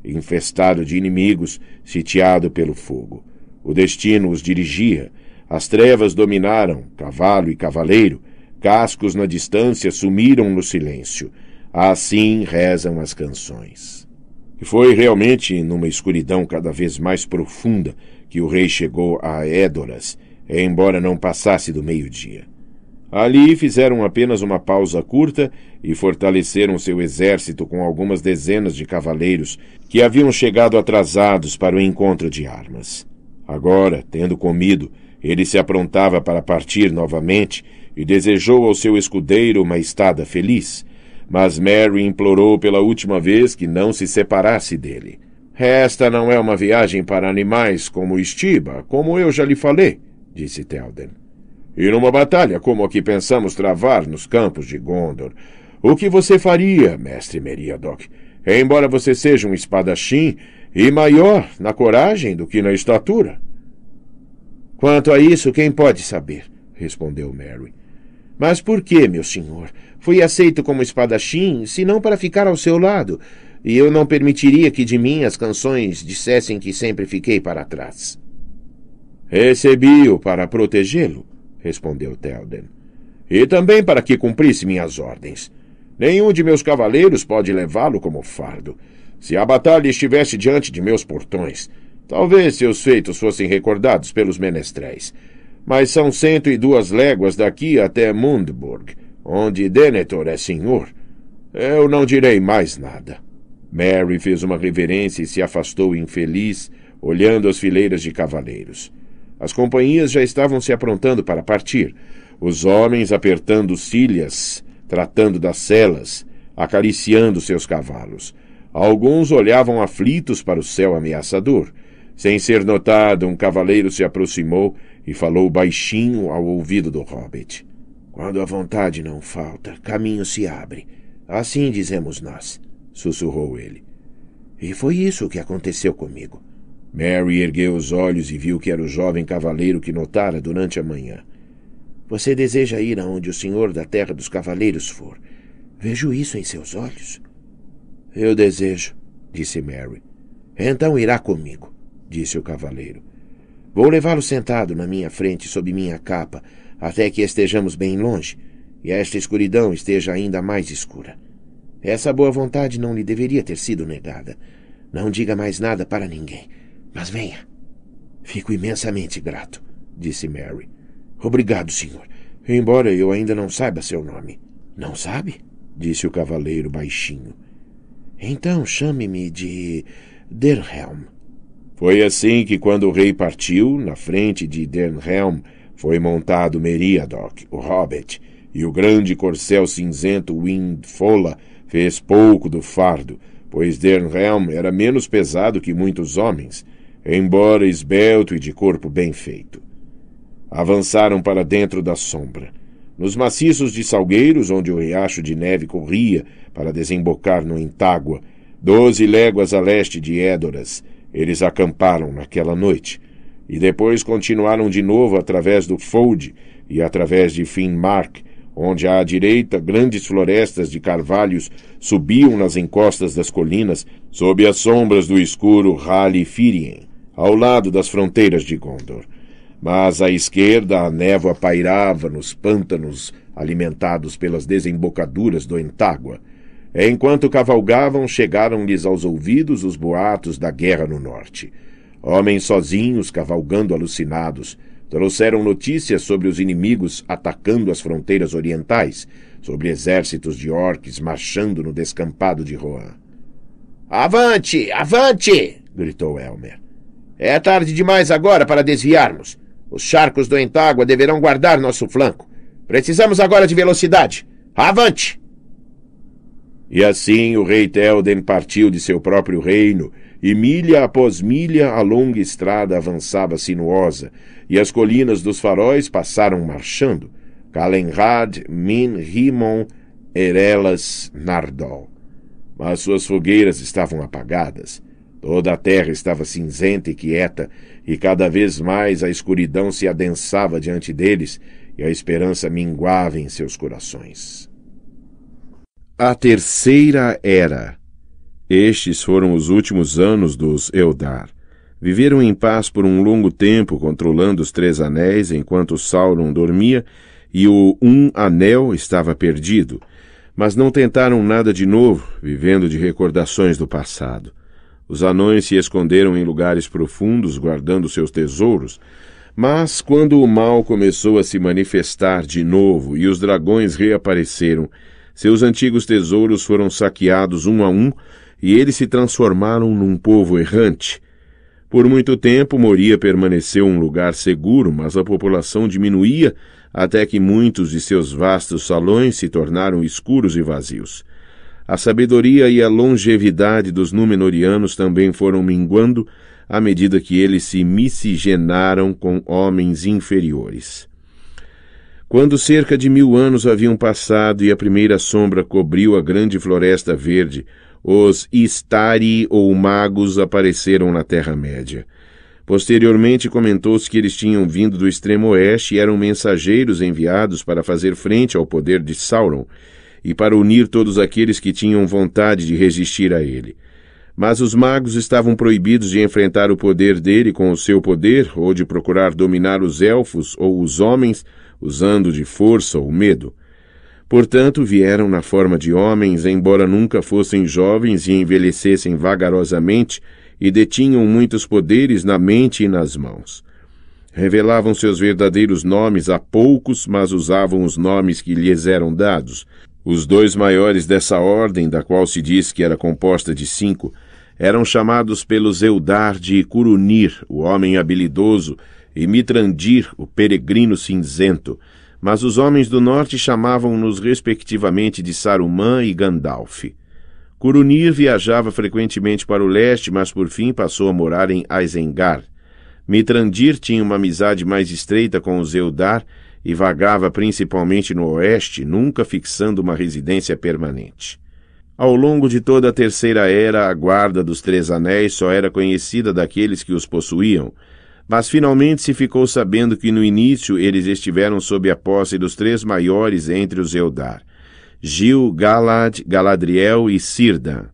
Infestado de inimigos, sitiado pelo fogo. O destino os dirigia, as trevas dominaram, cavalo e cavaleiro, cascos na distância sumiram no silêncio. Assim rezam as canções. E foi realmente numa escuridão cada vez mais profunda que o rei chegou a Édoras, embora não passasse do meio-dia. Ali fizeram apenas uma pausa curta e fortaleceram seu exército com algumas dezenas de cavaleiros que haviam chegado atrasados para o encontro de armas. Agora, tendo comido, ele se aprontava para partir novamente e desejou ao seu escudeiro uma estada feliz. Mas Mary implorou pela última vez que não se separasse dele. Esta não é uma viagem para animais como Estiba, como eu já lhe falei, disse Telden. E numa batalha como a que pensamos travar nos campos de Gondor. O que você faria, mestre Meriadoc? Embora você seja um espadachim e maior na coragem do que na estatura. Quanto a isso, quem pode saber? respondeu Mary. Mas por que, meu senhor? Fui aceito como espadachim, senão para ficar ao seu lado e eu não permitiria que de mim as canções dissessem que sempre fiquei para trás. Recebi-o para protegê-lo, respondeu Telden, e também para que cumprisse minhas ordens. Nenhum de meus cavaleiros pode levá-lo como fardo. Se a batalha estivesse diante de meus portões, talvez seus feitos fossem recordados pelos menestréis. Mas são cento e duas léguas daqui até Mundburg, onde Denethor é senhor. Eu não direi mais nada. Mary fez uma reverência e se afastou infeliz, olhando as fileiras de cavaleiros. As companhias já estavam se aprontando para partir, os homens apertando cilhas, tratando das celas, acariciando seus cavalos. Alguns olhavam aflitos para o céu ameaçador. Sem ser notado, um cavaleiro se aproximou e falou baixinho ao ouvido do hobbit. Quando a vontade não falta, caminho se abre. Assim dizemos nós sussurrou ele. E foi isso que aconteceu comigo. Mary ergueu os olhos e viu que era o jovem cavaleiro que notara durante a manhã. Você deseja ir aonde o senhor da terra dos cavaleiros for. Vejo isso em seus olhos. Eu desejo, disse Mary. Então irá comigo, disse o cavaleiro. Vou levá-lo sentado na minha frente sob minha capa, até que estejamos bem longe e esta escuridão esteja ainda mais escura. Essa boa vontade não lhe deveria ter sido negada. Não diga mais nada para ninguém. Mas venha. Fico imensamente grato, disse Mary. Obrigado, senhor. Embora eu ainda não saiba seu nome. Não sabe? disse o cavaleiro baixinho. Então chame-me de Dernhelm. Foi assim que, quando o rei partiu, na frente de Dernhelm, foi montado Meriadoc, o hobbit, e o grande corcel cinzento Windfola Fez pouco do fardo, pois Dernhelm era menos pesado que muitos homens, embora esbelto e de corpo bem feito. Avançaram para dentro da sombra. Nos maciços de salgueiros, onde o riacho de neve corria para desembocar no Entágua, doze léguas a leste de Édoras, eles acamparam naquela noite, e depois continuaram de novo através do Fold e através de Finmark, onde à direita grandes florestas de carvalhos subiam nas encostas das colinas, sob as sombras do escuro Halifirien, ao lado das fronteiras de Gondor. Mas à esquerda a névoa pairava nos pântanos alimentados pelas desembocaduras do Entágua. Enquanto cavalgavam, chegaram-lhes aos ouvidos os boatos da guerra no norte. Homens sozinhos cavalgando alucinados, Trouxeram notícias sobre os inimigos atacando as fronteiras orientais, sobre exércitos de orques marchando no descampado de Rohan. Avante! Avante! gritou Elmer. É tarde demais agora para desviarmos. Os charcos do Entágua deverão guardar nosso flanco. Precisamos agora de velocidade. Avante! E assim o rei Telden partiu de seu próprio reino, e milha após milha a longa estrada avançava sinuosa, e as colinas dos faróis passaram marchando. Kalenrad, Min, Rimon, Erelas, Nardol. Mas suas fogueiras estavam apagadas. Toda a terra estava cinzenta e quieta, e cada vez mais a escuridão se adensava diante deles, e a esperança minguava em seus corações. A Terceira Era Estes foram os últimos anos dos Eldar. Viveram em paz por um longo tempo, controlando os três anéis enquanto Sauron dormia e o Um Anel estava perdido. Mas não tentaram nada de novo, vivendo de recordações do passado. Os anões se esconderam em lugares profundos, guardando seus tesouros. Mas quando o mal começou a se manifestar de novo e os dragões reapareceram, seus antigos tesouros foram saqueados um a um e eles se transformaram num povo errante. Por muito tempo, Moria permaneceu um lugar seguro, mas a população diminuía até que muitos de seus vastos salões se tornaram escuros e vazios. A sabedoria e a longevidade dos Númenóreanos também foram minguando à medida que eles se miscigenaram com homens inferiores. Quando cerca de mil anos haviam passado e a primeira sombra cobriu a grande floresta verde, os Istari ou Magos apareceram na Terra-média. Posteriormente, comentou-se que eles tinham vindo do extremo oeste e eram mensageiros enviados para fazer frente ao poder de Sauron e para unir todos aqueles que tinham vontade de resistir a ele. Mas os magos estavam proibidos de enfrentar o poder dele com o seu poder ou de procurar dominar os elfos ou os homens usando de força ou medo. Portanto, vieram na forma de homens, embora nunca fossem jovens e envelhecessem vagarosamente, e detinham muitos poderes na mente e nas mãos. Revelavam seus verdadeiros nomes a poucos, mas usavam os nomes que lhes eram dados. Os dois maiores dessa ordem, da qual se diz que era composta de cinco, eram chamados pelos Eudarde e Curunir, o homem habilidoso, e Mitrandir, o peregrino cinzento, mas os homens do norte chamavam-nos respectivamente de Saruman e Gandalf. Curunir viajava frequentemente para o leste, mas por fim passou a morar em Azengar. Mitrandir tinha uma amizade mais estreita com os Eldar e vagava principalmente no oeste, nunca fixando uma residência permanente. Ao longo de toda a Terceira Era, a guarda dos Três Anéis só era conhecida daqueles que os possuíam, mas finalmente se ficou sabendo que no início eles estiveram sob a posse dos três maiores entre os Eldar: Gil, Galad, Galadriel e Sirdan.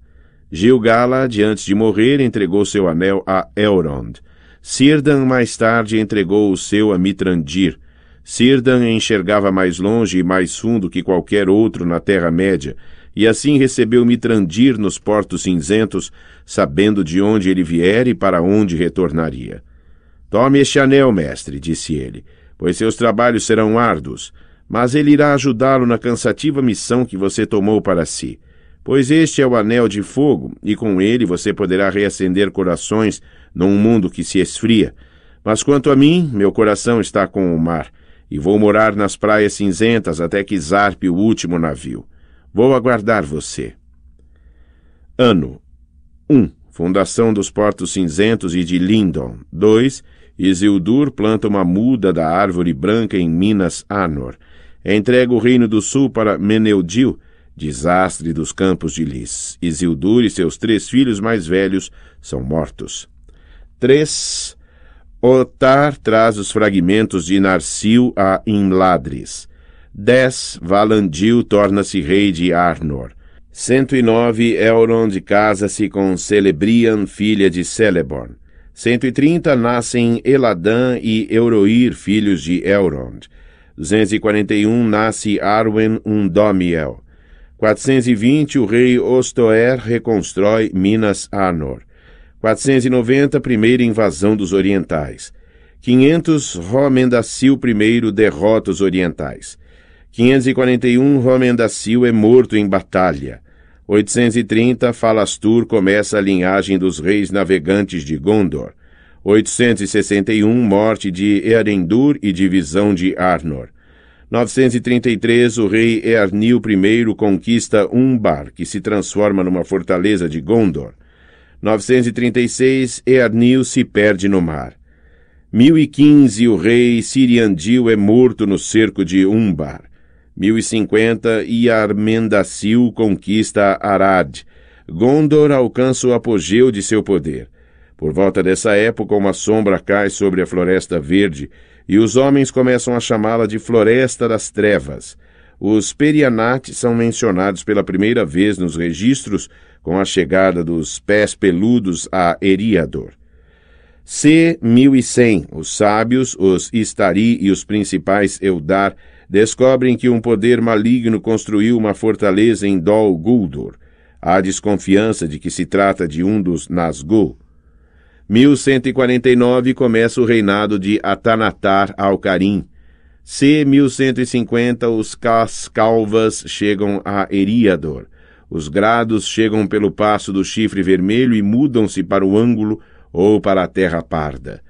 Gil Galad, antes de morrer, entregou seu anel a Elrond. Sirdan mais tarde entregou o seu a Mitrandir. Sirdan enxergava mais longe e mais fundo que qualquer outro na Terra-média, e assim recebeu Mitrandir nos Portos Cinzentos, sabendo de onde ele viera e para onde retornaria. Tome este anel, mestre, disse ele, pois seus trabalhos serão árduos, mas ele irá ajudá-lo na cansativa missão que você tomou para si. Pois este é o anel de fogo, e com ele você poderá reacender corações num mundo que se esfria. Mas quanto a mim, meu coração está com o mar, e vou morar nas praias cinzentas até que zarpe o último navio. Vou aguardar você. Ano 1. Um, fundação dos Portos Cinzentos e de Lindon. 2. Isildur planta uma muda da árvore branca em Minas Anor. Entrega o reino do sul para Meneldil, desastre dos campos de Lis. Isildur e seus três filhos mais velhos são mortos. 3. Otar traz os fragmentos de Narsil a Imladris. 10. Valandil torna-se rei de Arnor. 109. Elrond casa-se com Celebrian, filha de Celeborn. 130 nascem Eladã e Euroir, filhos de Elrond. 241 nasce Arwen Undomiel. 420 o rei Ostoer reconstrói Minas Anor. 490 primeira invasão dos orientais. 500 Romendacil I derrota os orientais. 541 Romendacil é morto em batalha. 830, Falastur começa a linhagem dos reis navegantes de Gondor. 861, morte de Earendur e divisão de Arnor. 933, o rei Earnil I conquista Umbar, que se transforma numa fortaleza de Gondor. 936, Earnil se perde no mar. 1015, o rei Siriandil é morto no cerco de Umbar. 1050 e Armendacil conquista Arad. Gondor alcança o apogeu de seu poder. Por volta dessa época, uma sombra cai sobre a Floresta Verde e os homens começam a chamá-la de Floresta das Trevas. Os Perianates são mencionados pela primeira vez nos registros com a chegada dos pés peludos a Eriador. C. 1100. Os sábios, os Istari e os principais Eldar descobrem que um poder maligno construiu uma fortaleza em Dol Guldur. Há desconfiança de que se trata de um dos Nazgûl. 1149 começa o reinado de Atanatar Alcarim. C. 1150 os Cascalvas chegam a Eriador. Os grados chegam pelo passo do chifre vermelho e mudam-se para o ângulo ou para a terra parda.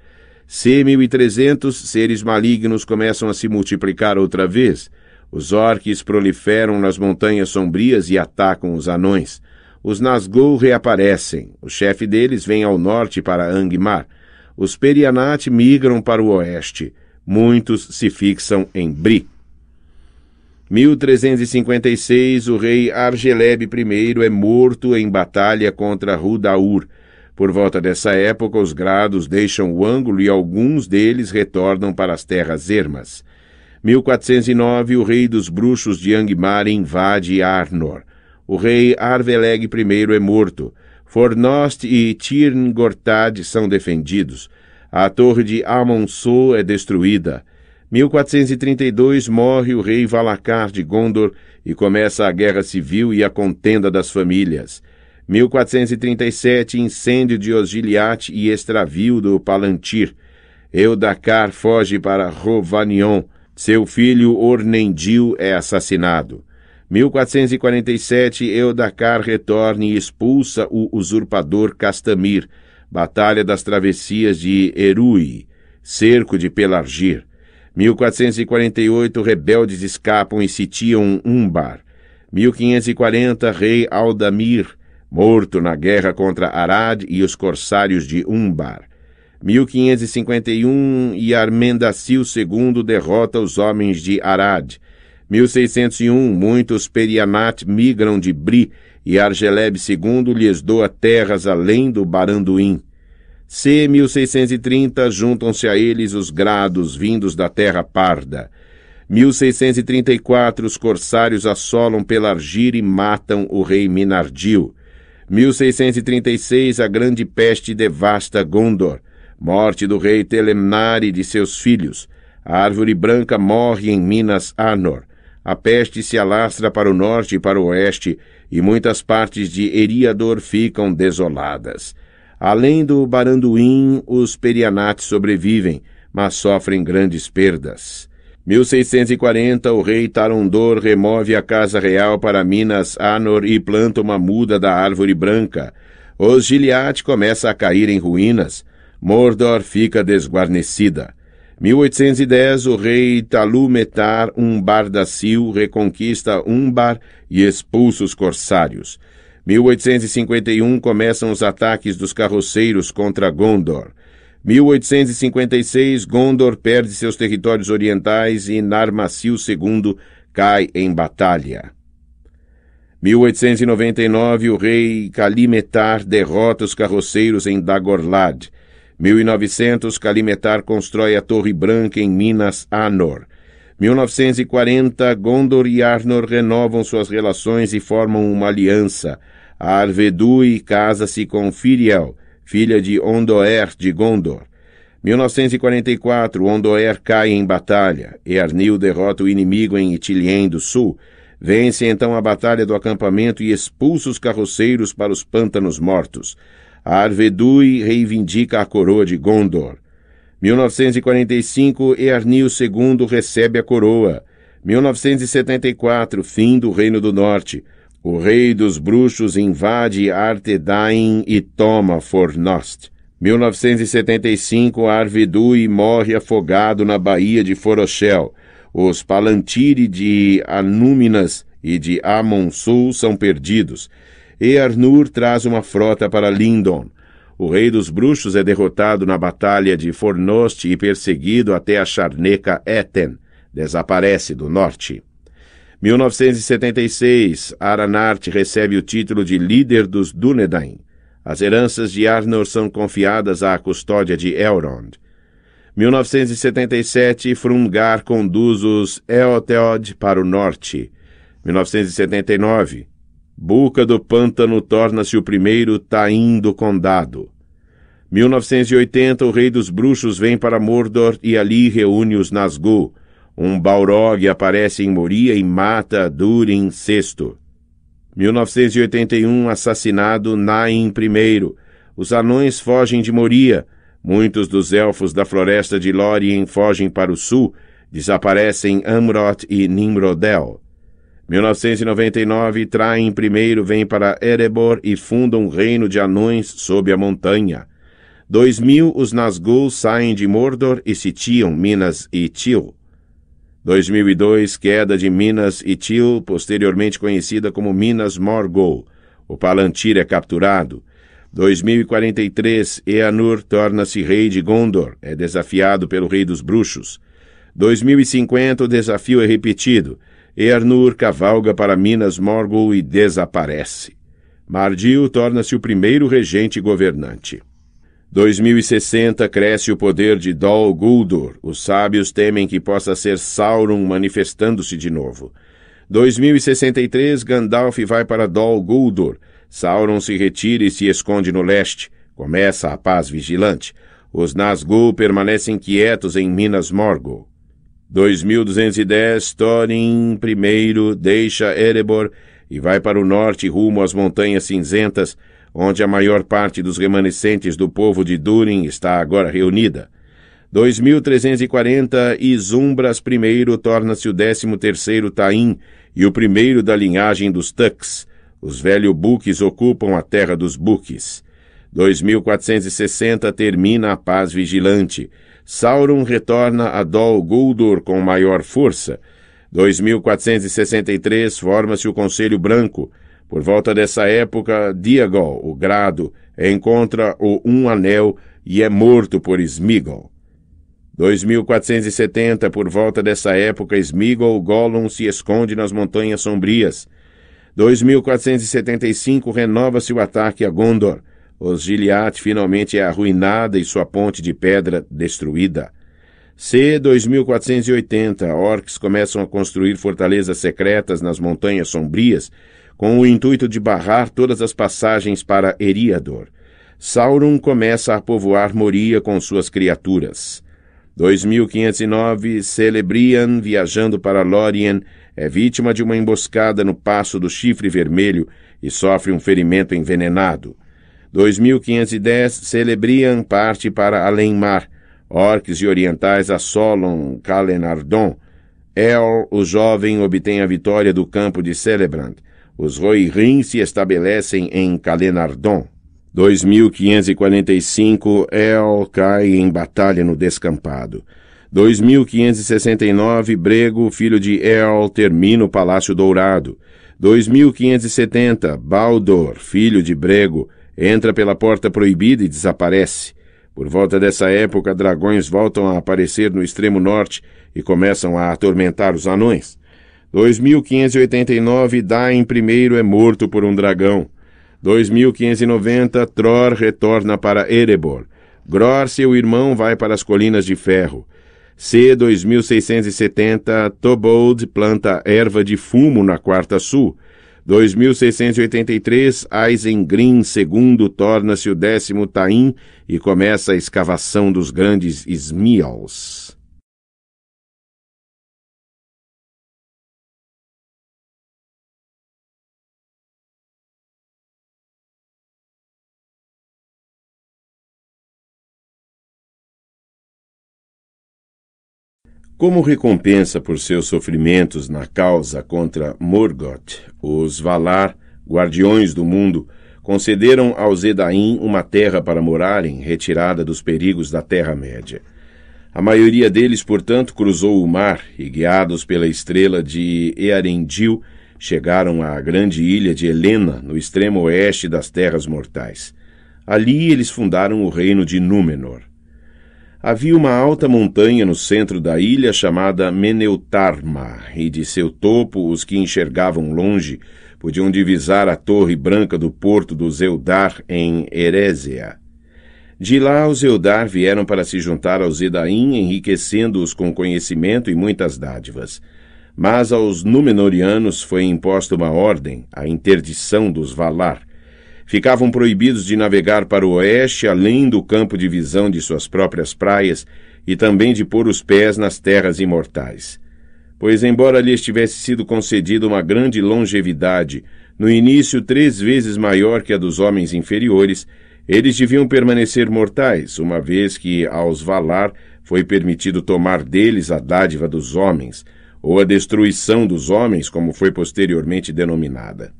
C-1300 seres malignos começam a se multiplicar outra vez. Os orques proliferam nas montanhas sombrias e atacam os anões. Os Nazgûl reaparecem. O chefe deles vem ao norte para Angmar. Os Perianat migram para o oeste. Muitos se fixam em Bri. 1356, o rei Argeleb I é morto em batalha contra Rudaur por volta dessa época, os grados deixam o ângulo e alguns deles retornam para as terras ermas. 1409, o rei dos bruxos de Angmar invade Arnor. O rei Arveleg I é morto. Fornost e Tirngortad são defendidos. A torre de Amonso é destruída. 1432 morre o rei Valacar de Gondor e começa a guerra civil e a contenda das famílias. 1437, incêndio de Osgiliath e extravio do Palantir. Eudacar foge para Rovanion. Seu filho Ornendil é assassinado. 1447, Eudacar retorna e expulsa o usurpador Castamir. Batalha das Travessias de Erui. Cerco de Pelargir. 1448, rebeldes escapam e sitiam Umbar. 1540, rei Aldamir morto na guerra contra Arad e os corsários de Umbar. 1551 e II derrota os homens de Arad. 1601 muitos Perianat migram de Bri e Argeleb II lhes doa terras além do Baranduim. C. 1630 juntam-se a eles os grados vindos da Terra Parda. 1634 os corsários assolam Pelargir e matam o rei Minardil. 1636 a grande peste devasta Gondor. Morte do rei Telemnari e de seus filhos. A árvore branca morre em Minas Anor. A peste se alastra para o norte e para o oeste, e muitas partes de Eriador ficam desoladas. Além do Baranduim, os Perianates sobrevivem, mas sofrem grandes perdas. 1640, o rei Tarondor remove a casa real para Minas Anor e planta uma muda da árvore branca. Os Gilead começa a cair em ruínas. Mordor fica desguarnecida. 1810, o rei Talumetar Umbar da Sil reconquista Umbar e expulsa os corsários. 1851, começam os ataques dos carroceiros contra Gondor. 1856, Gondor perde seus territórios orientais e Narmacil II cai em batalha. 1899, o rei Kalimetar derrota os carroceiros em Dagorlad. 1900, Kalimetar constrói a Torre Branca em Minas Anor. 1940, Gondor e Arnor renovam suas relações e formam uma aliança. Arvedui casa-se com Firiel filha de Ondoer de Gondor. 1944, Ondoer cai em batalha. Earnil derrota o inimigo em Itilien do Sul. Vence então a batalha do acampamento e expulsa os carroceiros para os pântanos mortos. Arvedui reivindica a coroa de Gondor. 1945, Earnil II recebe a coroa. 1974, fim do Reino do Norte. O rei dos bruxos invade Artedain e toma Fornost. 1975, Arvidui morre afogado na Baía de Forochel. Os Palantiri de Anúminas e de Amonsul são perdidos. E Arnur traz uma frota para Lindon. O rei dos bruxos é derrotado na batalha de Fornost e perseguido até a charneca Eten. Desaparece do norte. 1976, Aranart recebe o título de líder dos Dúnedain. As heranças de Arnor são confiadas à custódia de Elrond. 1977, Frungar conduz os Eotheod para o norte. 1979, Buca do Pântano torna-se o primeiro Taim do Condado. 1980, o Rei dos Bruxos vem para Mordor e ali reúne os Nazgûl um Balrog aparece em Moria e mata Durin VI. 1981, assassinado Nain I. Os anões fogem de Moria. Muitos dos elfos da floresta de Lórien fogem para o sul. Desaparecem Amroth e Nimrodel. 1999, Traem I vem para Erebor e funda um reino de anões sob a montanha. 2000, os Nazgûl saem de Mordor e sitiam Minas e Til. 2002, queda de Minas Itil, posteriormente conhecida como Minas Morgul. O Palantir é capturado. 2043, Eanur torna-se rei de Gondor, é desafiado pelo rei dos bruxos. 2050, o desafio é repetido. Eanur cavalga para Minas Morgul e desaparece. Mardil torna-se o primeiro regente governante. 2060 cresce o poder de Dol Guldur. Os sábios temem que possa ser Sauron manifestando-se de novo. 2063 Gandalf vai para Dol Guldur. Sauron se retira e se esconde no leste. Começa a paz vigilante. Os Nazgûl permanecem quietos em Minas Morgul. 2210 Thorin I deixa Erebor e vai para o norte rumo às Montanhas Cinzentas onde a maior parte dos remanescentes do povo de Durin está agora reunida. 2340 e Zumbras I torna-se o 13º Taim e o primeiro da linhagem dos Tucks. Os velhos Buques ocupam a terra dos Buques. 2460 termina a paz vigilante. Sauron retorna a Dol Guldur com maior força. 2463 forma-se o Conselho Branco. Por volta dessa época, Diagol, o Grado, encontra o Um Anel e é morto por Smigol. 2470, por volta dessa época, Smigol, Gollum se esconde nas Montanhas Sombrias. 2475, renova-se o ataque a Gondor. Os Gilead finalmente é arruinada e sua ponte de pedra destruída. C. 2480, orcs começam a construir fortalezas secretas nas Montanhas Sombrias com o intuito de barrar todas as passagens para Eriador. Sauron começa a povoar Moria com suas criaturas. 2509, Celebrian, viajando para Lórien, é vítima de uma emboscada no Passo do Chifre Vermelho e sofre um ferimento envenenado. 2510, Celebrian parte para Além-Mar. Orques e orientais assolam Calenardon. El, o jovem, obtém a vitória do campo de Celebrant. Os Rohirrim se estabelecem em Calenardon. 2545 El cai em batalha no descampado. 2569 Brego, filho de El, termina o Palácio Dourado. 2570 Baldor, filho de Brego, entra pela porta proibida e desaparece. Por volta dessa época, dragões voltam a aparecer no extremo norte e começam a atormentar os anões. 2589 Dain I é morto por um dragão. 2590 Tror retorna para Erebor. Gror, seu irmão, vai para as colinas de ferro. C 2670 Tobold planta erva de fumo na quarta sul. 2683 Isengrin II torna-se o décimo Taim e começa a escavação dos grandes Smials. Como recompensa por seus sofrimentos na causa contra Morgoth, os Valar, guardiões do mundo, concederam aos Edaim uma terra para morarem, retirada dos perigos da Terra-média. A maioria deles, portanto, cruzou o mar e, guiados pela estrela de Earendil, chegaram à grande ilha de Helena, no extremo oeste das Terras Mortais. Ali eles fundaram o reino de Númenor. Havia uma alta montanha no centro da ilha chamada Meneutarma, e de seu topo os que enxergavam longe podiam divisar a torre branca do porto do Zeudar em Herésia. De lá os Eudar vieram para se juntar aos Edaim, enriquecendo-os com conhecimento e muitas dádivas. Mas aos Númenóreanos foi imposta uma ordem, a interdição dos Valar, ficavam proibidos de navegar para o oeste, além do campo de visão de suas próprias praias, e também de pôr os pés nas terras imortais. Pois, embora lhes tivesse sido concedida uma grande longevidade, no início três vezes maior que a dos homens inferiores, eles deviam permanecer mortais, uma vez que aos Valar foi permitido tomar deles a dádiva dos homens, ou a destruição dos homens, como foi posteriormente denominada.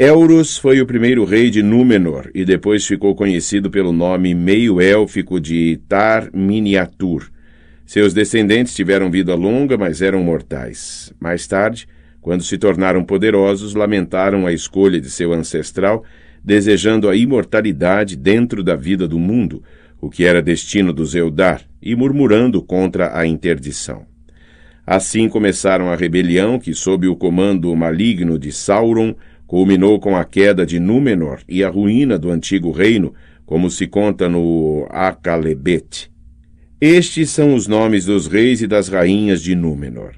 Elros foi o primeiro rei de Númenor e depois ficou conhecido pelo nome meio-élfico de Tar Miniatur. Seus descendentes tiveram vida longa, mas eram mortais. Mais tarde, quando se tornaram poderosos, lamentaram a escolha de seu ancestral, desejando a imortalidade dentro da vida do mundo, o que era destino dos Eldar, e murmurando contra a interdição. Assim começaram a rebelião que, sob o comando maligno de Sauron, culminou com a queda de Númenor e a ruína do antigo reino, como se conta no Acalebete. Estes são os nomes dos reis e das rainhas de Númenor.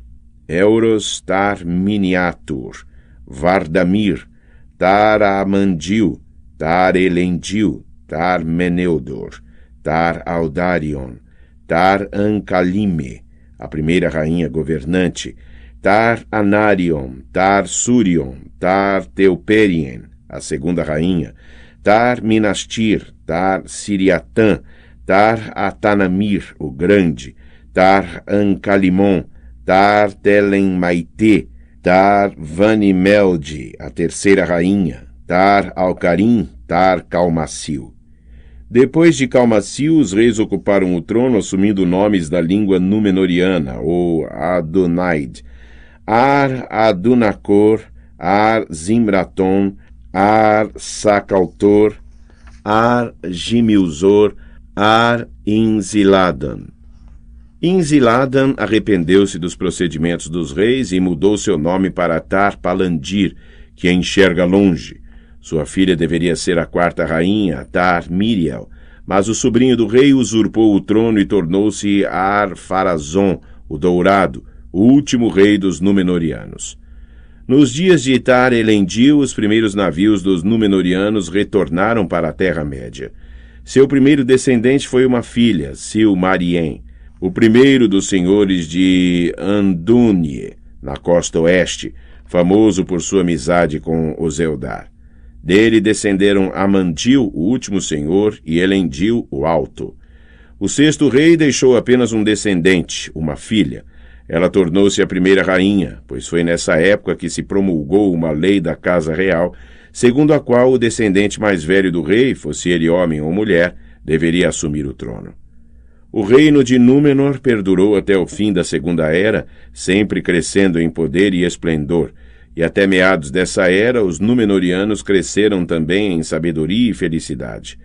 Euros Tar Miniatur, Vardamir, Tar Amandil, Tar Elendil, Tar Meneudor, Tar Aldarion, Tar Ancalime, a primeira rainha governante, Tar Anarion, Tar Surion, Tar Teuperien, a segunda rainha, Tar Minastir, Tar Siriatã, Tar Atanamir, o grande, Tar Ancalimon, Tar Telenmaitê, Tar Vanimeldi, a terceira rainha, Tar Alcarim, Tar Calmacil. Depois de Calmacil, os reis ocuparam o trono assumindo nomes da língua númenoriana, ou Adonaid, Ar Adunacor, Ar Zimraton, Ar Sacaltor, Ar Gimilzor, Ar Inziladan. Inziladan arrependeu-se dos procedimentos dos reis e mudou seu nome para Tar Palandir, que enxerga longe. Sua filha deveria ser a quarta rainha, Tar Miriel, mas o sobrinho do rei usurpou o trono e tornou-se Ar Farazon, o Dourado, o último rei dos Númenóreanos. Nos dias de Itar Elendil, os primeiros navios dos Númenóreanos retornaram para a Terra-média. Seu primeiro descendente foi uma filha, Silmarien, o primeiro dos senhores de Andúnie, na costa oeste, famoso por sua amizade com Oseldar. Dele descenderam Amandil, o último senhor, e Elendil, o alto. O sexto rei deixou apenas um descendente, uma filha, ela tornou-se a primeira rainha, pois foi nessa época que se promulgou uma lei da Casa Real, segundo a qual o descendente mais velho do rei, fosse ele homem ou mulher, deveria assumir o trono. O reino de Númenor perdurou até o fim da Segunda Era, sempre crescendo em poder e esplendor, e até meados dessa era os Númenorianos cresceram também em sabedoria e felicidade.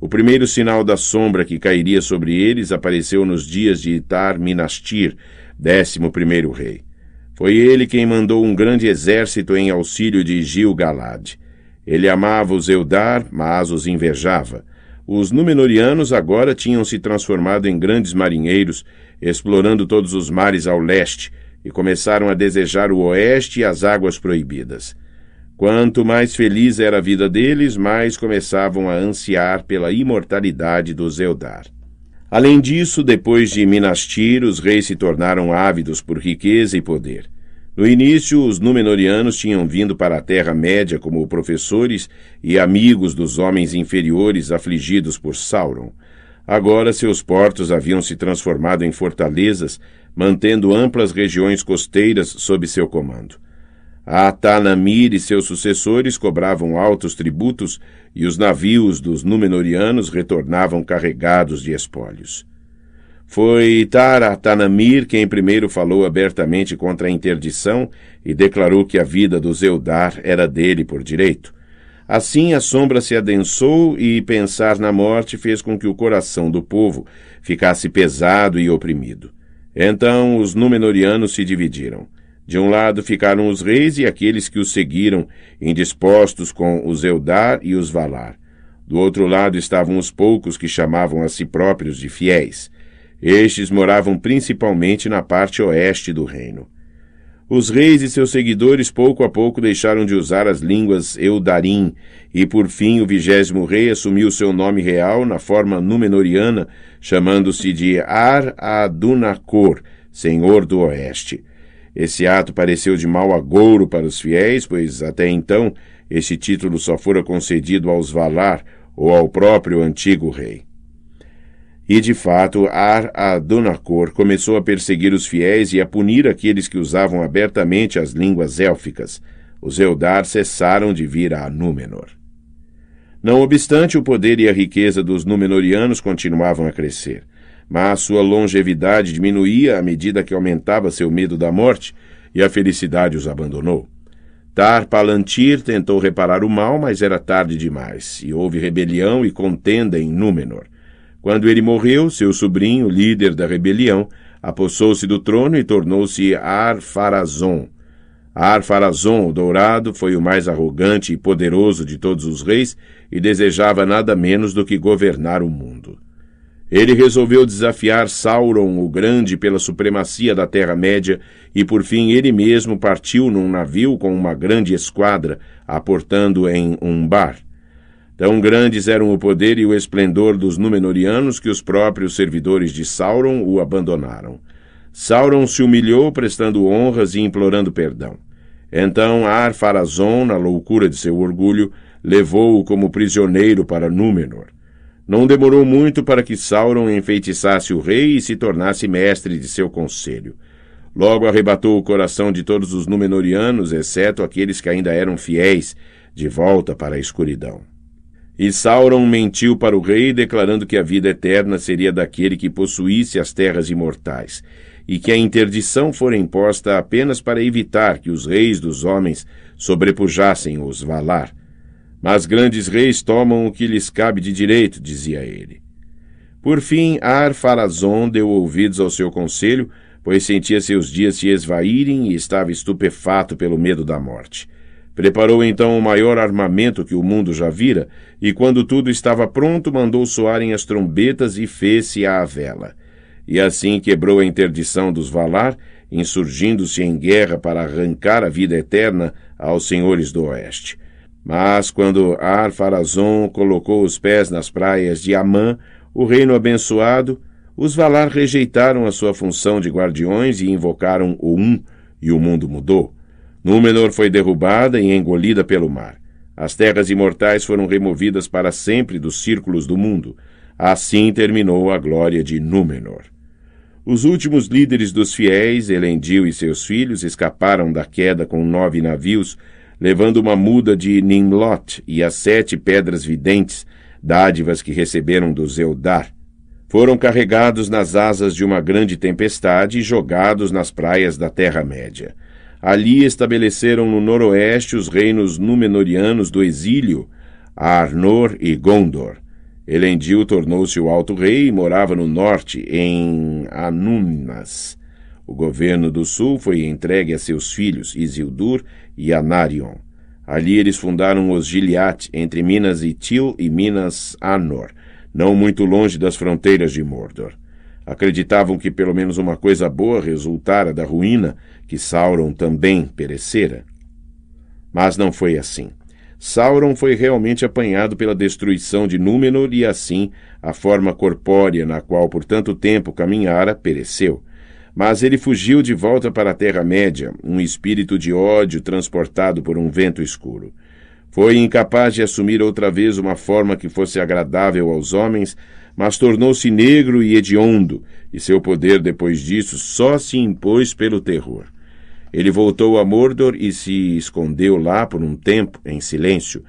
O primeiro sinal da sombra que cairia sobre eles apareceu nos dias de Itar Minastir, décimo primeiro rei. Foi ele quem mandou um grande exército em auxílio de Gil-galad. Ele amava os Eudar, mas os invejava. Os Númenóreanos agora tinham se transformado em grandes marinheiros, explorando todos os mares ao leste, e começaram a desejar o oeste e as águas proibidas. Quanto mais feliz era a vida deles, mais começavam a ansiar pela imortalidade dos Eudar. Além disso, depois de Minas os reis se tornaram ávidos por riqueza e poder. No início, os Númenóreanos tinham vindo para a Terra-média como professores e amigos dos homens inferiores afligidos por Sauron. Agora, seus portos haviam se transformado em fortalezas, mantendo amplas regiões costeiras sob seu comando. A Atanamir e seus sucessores cobravam altos tributos e os navios dos Númenóreanos retornavam carregados de espólios. Foi Tar-Atanamir quem primeiro falou abertamente contra a interdição e declarou que a vida do Zeudar era dele por direito. Assim a sombra se adensou e pensar na morte fez com que o coração do povo ficasse pesado e oprimido. Então os Númenóreanos se dividiram. De um lado ficaram os reis e aqueles que os seguiram, indispostos com os Eldar e os Valar. Do outro lado estavam os poucos que chamavam a si próprios de fiéis. Estes moravam principalmente na parte oeste do reino. Os reis e seus seguidores pouco a pouco deixaram de usar as línguas Eudarim, e por fim o vigésimo rei assumiu seu nome real na forma númenoriana, chamando-se de Ar-Adunacor, Senhor do Oeste. Esse ato pareceu de mau agouro para os fiéis, pois até então este título só fora concedido aos Valar ou ao próprio antigo rei. E de fato, Ar-Adonacor começou a perseguir os fiéis e a punir aqueles que usavam abertamente as línguas élficas. Os Eldar cessaram de vir a Númenor. Não obstante, o poder e a riqueza dos Númenóreanos continuavam a crescer mas sua longevidade diminuía à medida que aumentava seu medo da morte e a felicidade os abandonou. Tar Palantir tentou reparar o mal, mas era tarde demais, e houve rebelião e contenda em Númenor. Quando ele morreu, seu sobrinho, líder da rebelião, apossou-se do trono e tornou-se Ar-Farazon. Ar-Farazon, o Dourado, foi o mais arrogante e poderoso de todos os reis e desejava nada menos do que governar o mundo. Ele resolveu desafiar Sauron o Grande pela supremacia da Terra-média e, por fim, ele mesmo partiu num navio com uma grande esquadra, aportando em Umbar. Tão grandes eram o poder e o esplendor dos Númenóreanos que os próprios servidores de Sauron o abandonaram. Sauron se humilhou, prestando honras e implorando perdão. Então Ar-Pharazôn, na loucura de seu orgulho, levou-o como prisioneiro para Númenor. Não demorou muito para que Sauron enfeitiçasse o rei e se tornasse mestre de seu conselho. Logo arrebatou o coração de todos os Númenóreanos, exceto aqueles que ainda eram fiéis, de volta para a escuridão. E Sauron mentiu para o rei, declarando que a vida eterna seria daquele que possuísse as terras imortais, e que a interdição fora imposta apenas para evitar que os reis dos homens sobrepujassem os Valar, mas grandes reis tomam o que lhes cabe de direito, dizia ele. Por fim, Arfarazon deu ouvidos ao seu conselho, pois sentia seus dias se esvaírem e estava estupefato pelo medo da morte. Preparou então o maior armamento que o mundo já vira, e quando tudo estava pronto, mandou soarem as trombetas e fez-se à vela. E assim quebrou a interdição dos Valar, insurgindo-se em guerra para arrancar a vida eterna aos senhores do Oeste. Mas quando Ar-Farazon colocou os pés nas praias de Amã, o reino abençoado, os Valar rejeitaram a sua função de guardiões e invocaram o Um, e o mundo mudou. Númenor foi derrubada e engolida pelo mar. As terras imortais foram removidas para sempre dos círculos do mundo. Assim terminou a glória de Númenor. Os últimos líderes dos fiéis, Elendil e seus filhos, escaparam da queda com nove navios levando uma muda de Nimlot e as sete pedras videntes, dádivas que receberam do Zeudar. Foram carregados nas asas de uma grande tempestade e jogados nas praias da Terra-média. Ali estabeleceram no noroeste os reinos númenorianos do exílio, Arnor e Gondor. Elendil tornou-se o alto rei e morava no norte, em Anumnas. O governo do sul foi entregue a seus filhos Isildur e Anarion. Ali eles fundaram os Gilead, entre Minas Itil e Minas Anor, não muito longe das fronteiras de Mordor. Acreditavam que pelo menos uma coisa boa resultara da ruína, que Sauron também perecera. Mas não foi assim. Sauron foi realmente apanhado pela destruição de Númenor e assim a forma corpórea na qual por tanto tempo caminhara pereceu. Mas ele fugiu de volta para a Terra-média, um espírito de ódio transportado por um vento escuro. Foi incapaz de assumir outra vez uma forma que fosse agradável aos homens, mas tornou-se negro e hediondo, e seu poder depois disso só se impôs pelo terror. Ele voltou a Mordor e se escondeu lá por um tempo, em silêncio.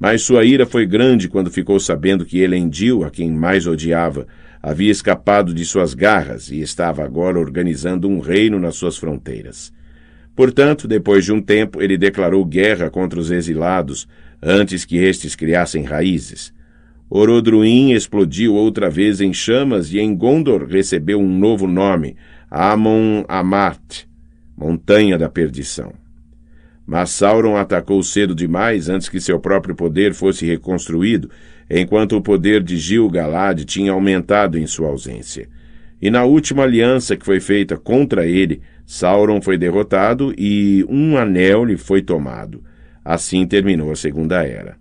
Mas sua ira foi grande quando ficou sabendo que Elendil, a quem mais odiava, havia escapado de suas garras e estava agora organizando um reino nas suas fronteiras. Portanto, depois de um tempo, ele declarou guerra contra os exilados, antes que estes criassem raízes. Orodruin explodiu outra vez em chamas e em Gondor recebeu um novo nome, Amon Amart, Montanha da Perdição. Mas Sauron atacou cedo demais antes que seu próprio poder fosse reconstruído enquanto o poder de Gil-galad tinha aumentado em sua ausência. E na última aliança que foi feita contra ele, Sauron foi derrotado e um anel lhe foi tomado. Assim terminou a Segunda Era.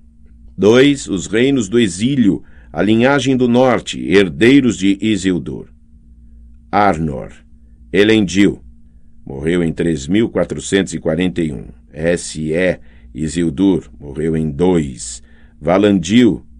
2. Os reinos do exílio, a linhagem do norte, herdeiros de Isildur. Arnor, Elendil, morreu em 3441. S.E. Isildur, morreu em 2. Valandil,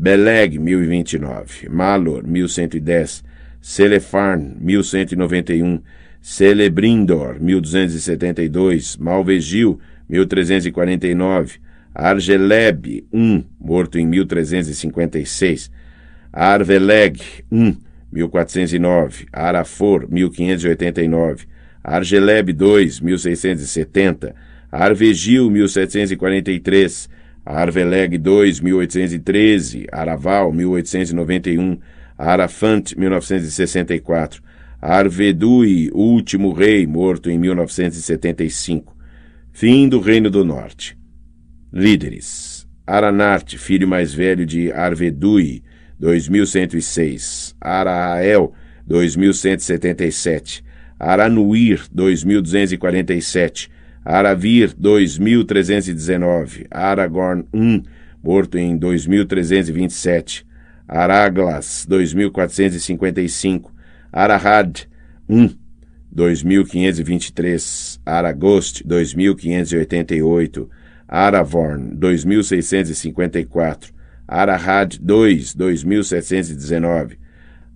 Beleg, 1029, Malor, 1110, Selefarn, 1191, Celebrindor, 1272, Malvegil, 1349, Argeleb, 1, morto em 1356, Arveleg, 1, 1409, Arafor, 1589, Argeleb, 2, 1670, Arvegil, 1743, Arveleg 2, 1813, Araval, 1891, Arafant, 1964, Arvedui, último rei, morto em 1975. Fim do Reino do Norte. Líderes: Aranart filho mais velho de Arvedui, 2106, Araael 2177, Aranuir, 2247, Aravir 2.319, Aragorn 1, morto em 2.327, Araglas 2.455, Arahad 1, 2.523, Aragost 2.588, Aravorn 2.654, Arahad 2, 2.719,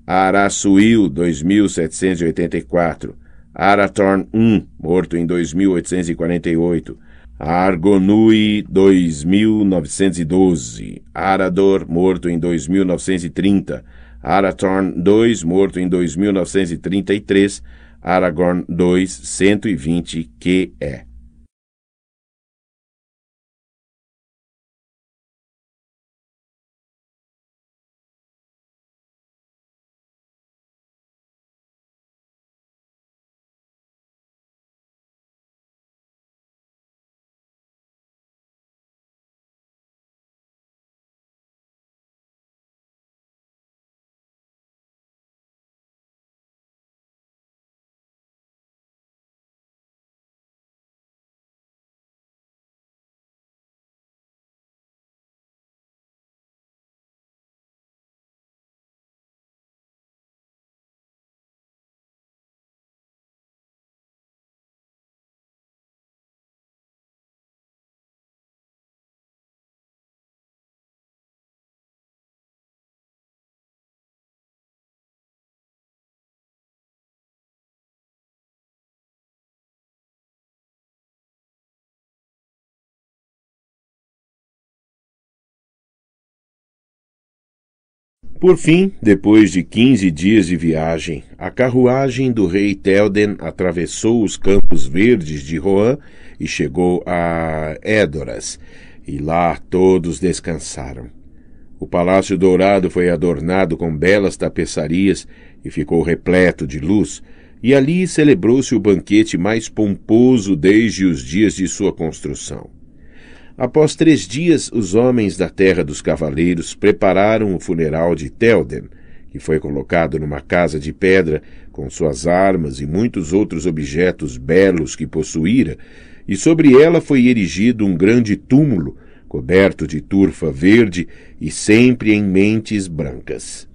Araçuil 2.784, Arathorn I, morto em 2848, Argonui 2912, Arador, morto em 2930, Arathorn II, morto em 2933, Aragorn II, 120 QE. Por fim, depois de quinze dias de viagem, a carruagem do rei Telden atravessou os campos verdes de Rohan e chegou a Édoras, e lá todos descansaram. O Palácio Dourado foi adornado com belas tapeçarias e ficou repleto de luz, e ali celebrou-se o banquete mais pomposo desde os dias de sua construção. Após três dias, os homens da terra dos cavaleiros prepararam o funeral de Telden, que foi colocado numa casa de pedra, com suas armas e muitos outros objetos belos que possuíra, e sobre ela foi erigido um grande túmulo, coberto de turfa verde e sempre em mentes brancas.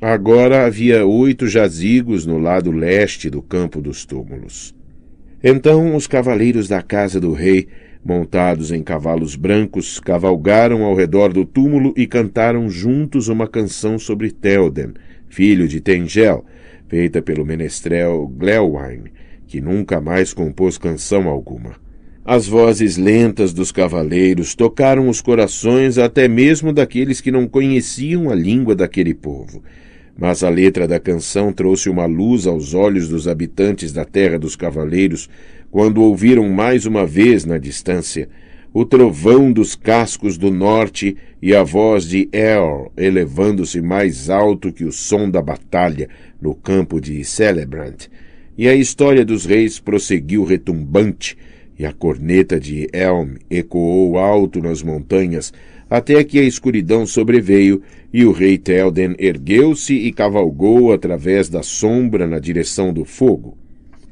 Agora havia oito jazigos no lado leste do campo dos túmulos. Então os cavaleiros da casa do rei montados em cavalos brancos, cavalgaram ao redor do túmulo e cantaram juntos uma canção sobre Telden, filho de Tengel, feita pelo menestrel Glelwine, que nunca mais compôs canção alguma. As vozes lentas dos cavaleiros tocaram os corações até mesmo daqueles que não conheciam a língua daquele povo. Mas a letra da canção trouxe uma luz aos olhos dos habitantes da Terra dos Cavaleiros, quando ouviram mais uma vez na distância o trovão dos cascos do norte e a voz de El elevando-se mais alto que o som da batalha no campo de Celebrant. E a história dos reis prosseguiu retumbante, e a corneta de Elm ecoou alto nas montanhas, até que a escuridão sobreveio, e o rei Telden ergueu-se e cavalgou através da sombra na direção do fogo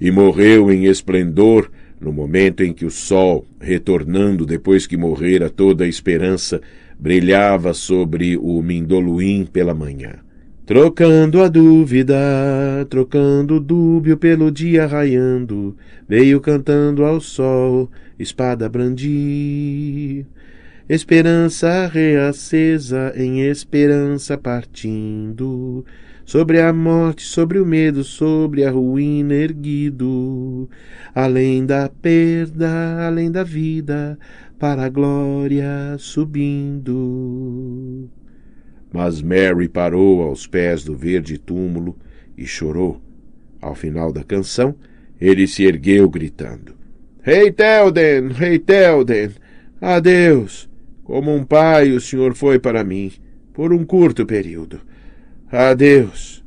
e morreu em esplendor no momento em que o sol, retornando depois que morrera toda a esperança, brilhava sobre o Mindoluim pela manhã. Trocando a dúvida, trocando o dúbio pelo dia raiando, veio cantando ao sol, espada brandi. Esperança reacesa em esperança partindo, sobre a morte, sobre o medo, sobre a ruína erguido, além da perda, além da vida, para a glória subindo. Mas Mary parou aos pés do verde túmulo e chorou. Ao final da canção, ele se ergueu gritando: Rei hey, Telden, Rei hey, Telden, adeus! Como um pai o senhor foi para mim, por um curto período. Adeus!